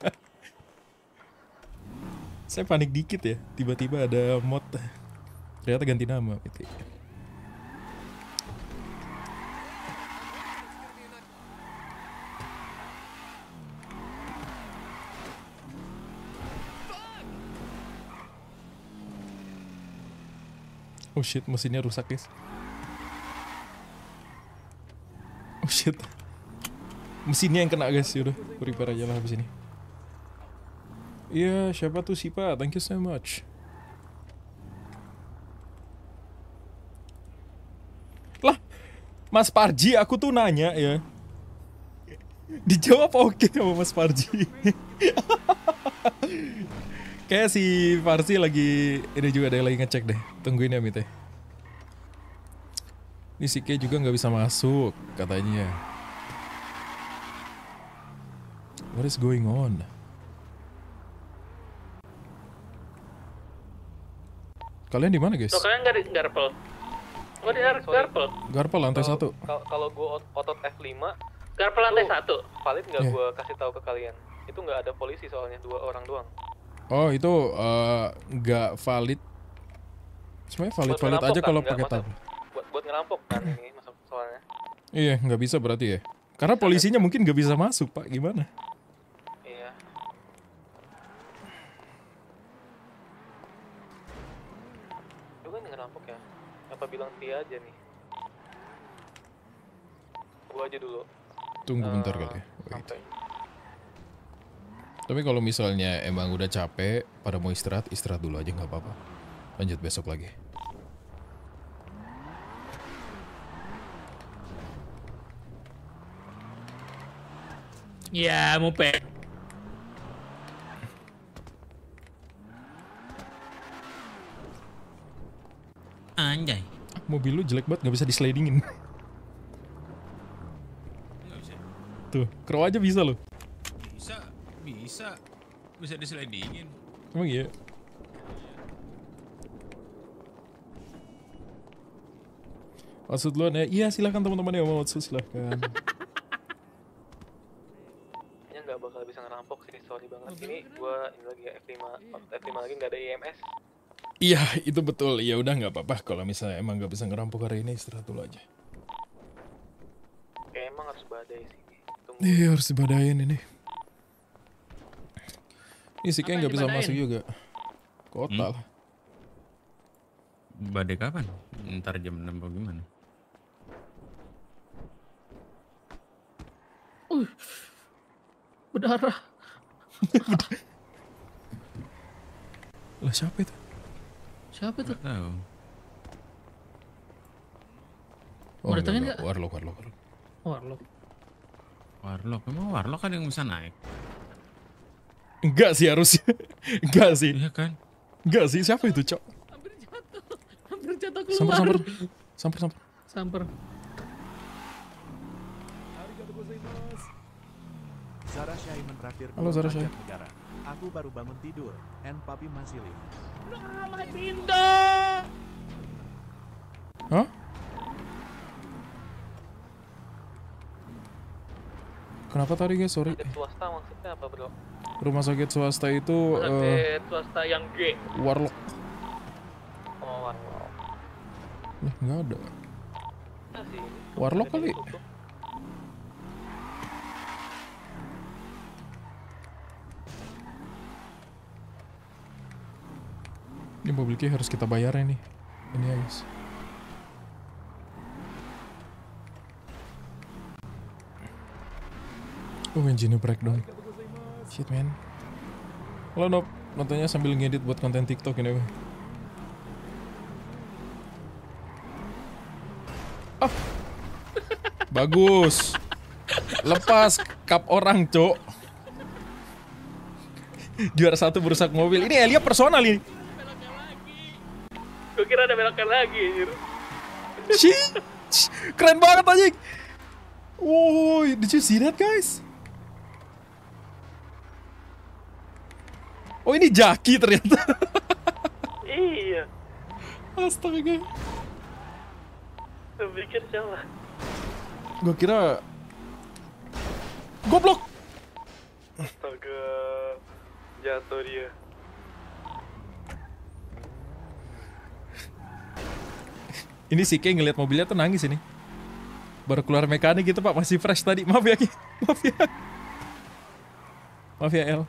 saya panik dikit ya tiba-tiba ada mod ternyata ganti nama gitu Oh shit, mesinnya rusak guys. Oh shit. Mesinnya yang kena guys, yaudah. Repair aja lah habis ini. Iya, siapa tuh sih Pak? Thank you so much. Lah, Mas Parji aku tuh nanya ya. Dijawab oke okay sama Mas Parji. Kayak si Parsi lagi ini juga yang lagi ngecek deh. Tungguin ya Mite. Ini si K juga nggak bisa masuk katanya. What is going on? Kalian di mana, guys? Oh, kalian dari Garpel. gua di Garpel. Garpel lantai kalo, 1. Kalau gua otot F5, Garpel lantai satu, Valid nggak yeah. gua kasih tahu ke kalian? Itu nggak ada polisi soalnya, dua orang doang. Oh, itu eh, nggak uh, valid. Sebenarnya valid-valid aja kan? kalau pakai tab. Buat buat ngerampok kan ini masuk soalnya. Iya, nggak bisa berarti ya. Karena polisinya mungkin nggak bisa masuk, Pak. Gimana? bilang setia aja nih. Gua aja dulu. Tunggu uh, bentar kali. Ya. Wait. Tapi kalau misalnya emang udah capek, pada mau istirahat, istirahat dulu aja nggak apa-apa. Lanjut besok lagi. Ya, mau pe. Anjay mobil lu jelek banget gak bisa disledingin. Tuh, crow aja bisa loh. Bisa, bisa. Bisa disledingin. Emang iya? Maksud lu, nih Iya silahkan teman-teman yang mau maksud silahkan. Ini nggak bakal bisa ngerampok sih, sorry banget. Ini Gua ini lagi ya F5, F5 lagi nggak ada IMS. Iya, itu betul. Ya udah nggak apa-apa. Kalau misalnya emang nggak bisa ngerampok hari ini, istirahat dulu aja. Kayak emang harus badai sih. Iya, harus dibadain ini. Ini sih kayaknya nggak bisa masuk juga. Kota hmm? Badai kapan? Ntar jam 6 atau gimana? Uh, berdarah. lah siapa itu? Siapa tuh? Tahu. Oh, Mau iya, datengin enggak? Iya. Warlock, warlock, warlock. Warlock. Warlock, emang warlock kan yang bisa naik? Enggak sih harusnya. Enggak sih. Iya kan? Enggak sih, siapa itu, Cok? Hampir jatuh. Hampir jatuh keluar. Samper, samper. Samper, samper. Samper. Zara Syai menraktir Halo, Zara Syai. Aku baru bangun tidur, and papi masih lima. Kenapa tadi guys? Sorry. Rumah sakit swasta maksudnya apa bro? Rumah sakit swasta itu. Rumah sakit uh, swasta yang G. Warlock. Oh warlock. Eh, nggak ada. Nah, sih, warlock kali. Tutup. Ini mobil Q harus kita bayar ini, Ini ya guys. Oh, engine breakdown. Shit man. Lo nop, nontonnya sambil ngedit buat konten TikTok ini. Oh. Bagus. Lepas kap orang, Cok. Juara satu berusak mobil. Ini Elia personal ini. Gue kira ada belokan lagi, anjir. Cih, keren banget anjing. wow, did you see that guys? Oh ini jaki ternyata. iya. Astaga. Gue pikir siapa? Gue kira goblok. Astaga. Jatuh dia. Ini si Kay ngeliat mobilnya tuh nangis ini. Baru keluar mekanik gitu pak, masih fresh tadi. Maaf ya Ki, maaf ya. Maaf ya El.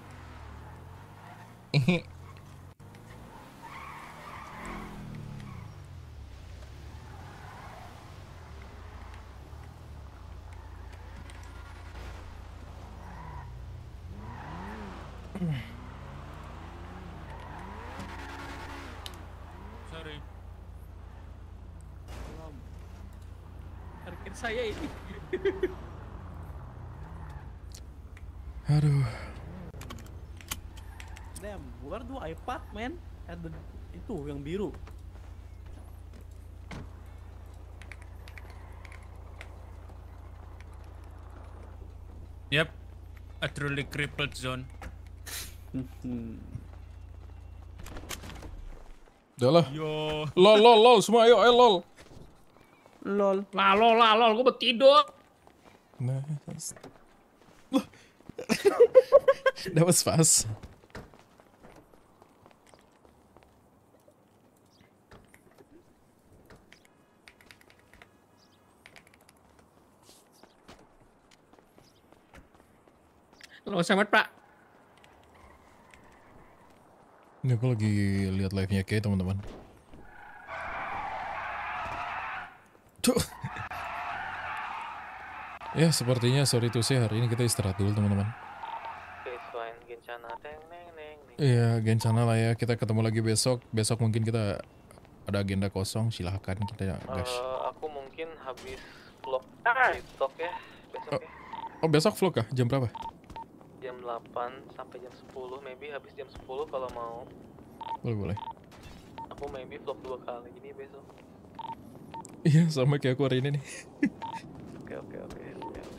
Gunung Biru. Yep, a truly crippled zone. Udah lah. Yo. Lol, lol, lol, semua ayo, ayo lol. Lol. Lah, lol, lah, lol, gue mau tidur. Nah, that was fast. Oh selamat pak ini aku lagi lihat live nya kayak teman-teman tuh ya sepertinya sorry tuh sih hari ini kita istirahat dulu teman-teman Iya, Gencana lah ya. Kita ketemu lagi besok. Besok mungkin kita ada agenda kosong. Silahkan kita guys. Uh, aku mungkin habis vlog tiktok ah, ya. Besok oh. ya. Oh besok vlog kah? Jam berapa? 8 sampai jam 10 maybe habis jam 10 kalau mau boleh boleh aku maybe vlog dua kali ini besok iya sama kayak aku hari ini nih oke oke oke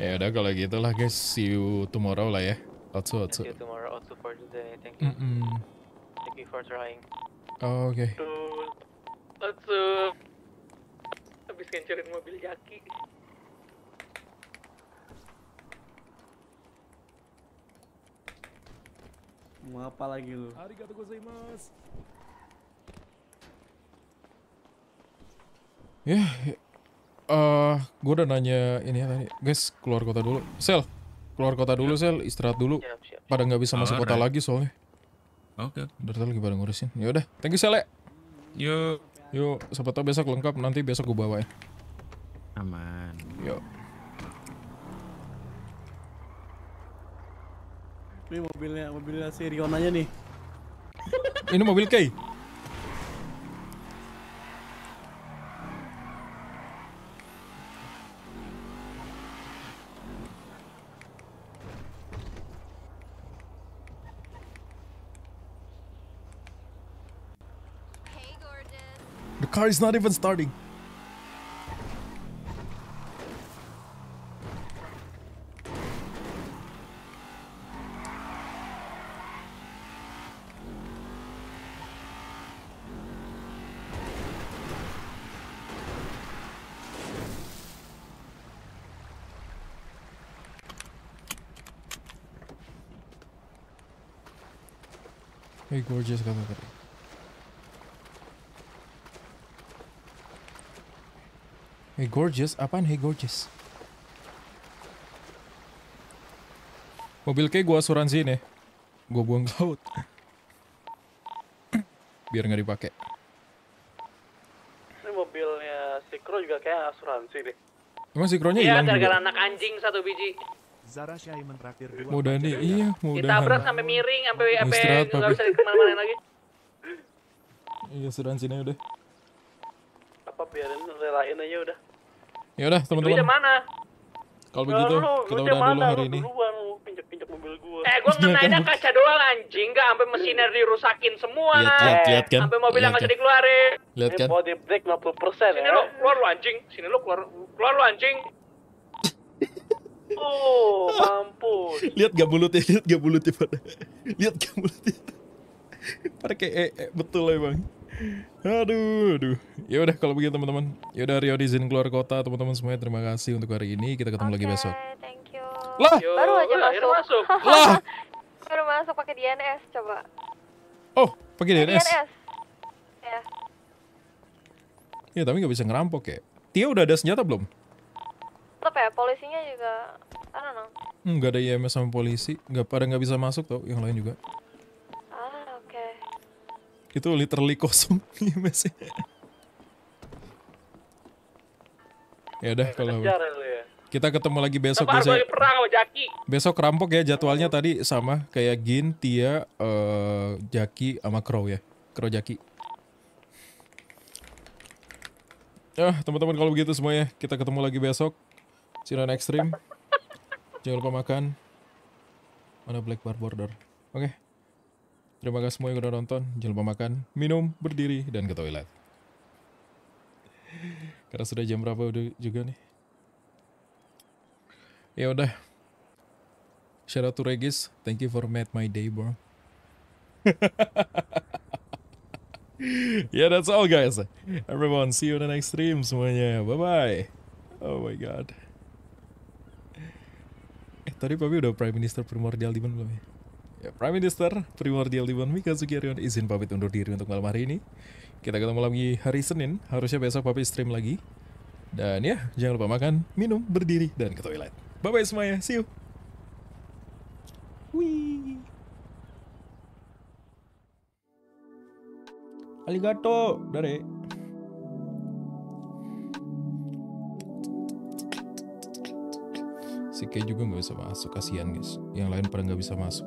ya udah kalau gitu lah guys see you tomorrow lah ya Otsu Otsu see you tomorrow Otsu for today thank you mm -mm. thank you for trying oh, oke okay. Otsu habis ngancurin mobil Jaki Mau apa lagi lu? Arigatou gozaimasu. Ya, yeah, eh uh, gue udah nanya ini ya tadi. Guys, keluar kota dulu. Sel, keluar kota dulu, Sel, istirahat dulu. Siap, Pada nggak bisa masuk kota lagi soalnya. Oke. Okay. Dari lagi pada ngurusin. Ya udah, thank you Sel. Yuk. Ya. Yuk, siapa tau besok lengkap nanti besok gue bawain. Aman. Yuk. Ini mobilnya, mobilnya si Rionanya nih. Ini mobil Kay. The car is not even starting. gorgeous cover kare Hey gorgeous, apaan hey gorgeous? Mobil kayak gua asuransi nih, Gua buang laut. Biar nggak dipakai. Ini mobilnya Sikro juga kayak asuransi deh. Emang Sikronya iya, hilang. Iya, gara-gara anak anjing satu biji. Zara Syai mentraktir dua. Mudah nih, iya mudah. Ditabrak sampai miring, sampai apa nggak bisa kemana-mana lagi. Iya sudah sini udah. Apa biarin relain aja udah. Ya udah teman-teman. Udah mana? Kalau begitu lu, kita udah dulu hari ini. Duluan, lu pinjek pinjek gua. Eh gua iya kan? kaca doang anjing, nggak sampai mesinnya dirusakin semua. Lihat lihat, lihat kan. Sampai mobilnya nggak kan? jadi keluarin. Lihat kan. Body break 50% Sini lu ya. keluar lu anjing, sini lu keluar keluar lu anjing. Oh, Lihat gak mulutnya, lihat gak mulutnya pada. Lihat gak mulutnya. Pada kayak e -e, betul bang. Aduh, aduh. Ya udah kalau begitu teman-teman. Ya udah Rio izin keluar kota teman-teman semuanya. Terima kasih untuk hari ini. Kita ketemu okay, lagi besok. Thank you. Lah, Yo, baru aja masuk. masuk. lah. Baru masuk pakai DNS coba. Oh, pakai DNS. DNS. Ya. Ya, tapi nggak bisa ngerampok ya. Tia udah ada senjata belum? tetap ya polisinya juga I don't know hmm, nggak ada IMS sama polisi nggak pada nggak bisa masuk tau yang lain juga ah oke okay. itu literally kosong IMS sih. ya udah eh, kalau gitu. ya. kita ketemu lagi besok Tepat Besok perang Jaki. besok rampok ya jadwalnya hmm. tadi sama kayak Gin, Tia, uh, Jaki sama Crow ya Crow Jaki ah, teman-teman kalau begitu semuanya, kita ketemu lagi besok. Siren ekstrim. Jangan lupa makan. Mana black bar border. Oke. Okay. Terima kasih semua yang udah nonton. Jangan lupa makan, minum, berdiri, dan ke toilet. Karena sudah jam berapa udah juga nih. Ya udah. Shout out to Regis. Thank you for made my day, bro. yeah, that's all, guys. Everyone, see you in the next stream semuanya. Bye-bye. Oh my god. Tadi Papi udah Prime Minister Primordial Demon belum ya? Ya, Prime Minister Primordial Demon Mika Sugirion izin Papi undur diri untuk malam hari ini. Kita ketemu lagi hari Senin, harusnya besok Papi stream lagi. Dan ya, jangan lupa makan, minum, berdiri, dan ke toilet. Bye-bye semuanya, see you! Wih. Aligato dari. si Kay juga nggak bisa masuk kasihan guys yang lain pada nggak bisa masuk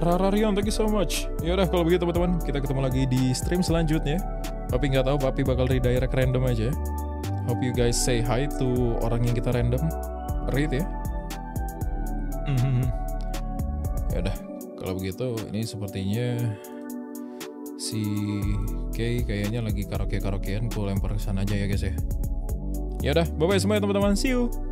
Rara Rion, thank you so much. Yaudah kalau begitu teman-teman, kita ketemu lagi di stream selanjutnya. Tapi nggak tahu, Papi bakal daerah random aja. Hope you guys say hi to orang yang kita random. Read ya. Mm -hmm. Yaudah, kalau begitu ini sepertinya si Kay kayaknya lagi karaoke-karaokean. Gue lempar ke sana aja ya guys ya. Ya udah, bye bye semua ya, teman-teman. See you.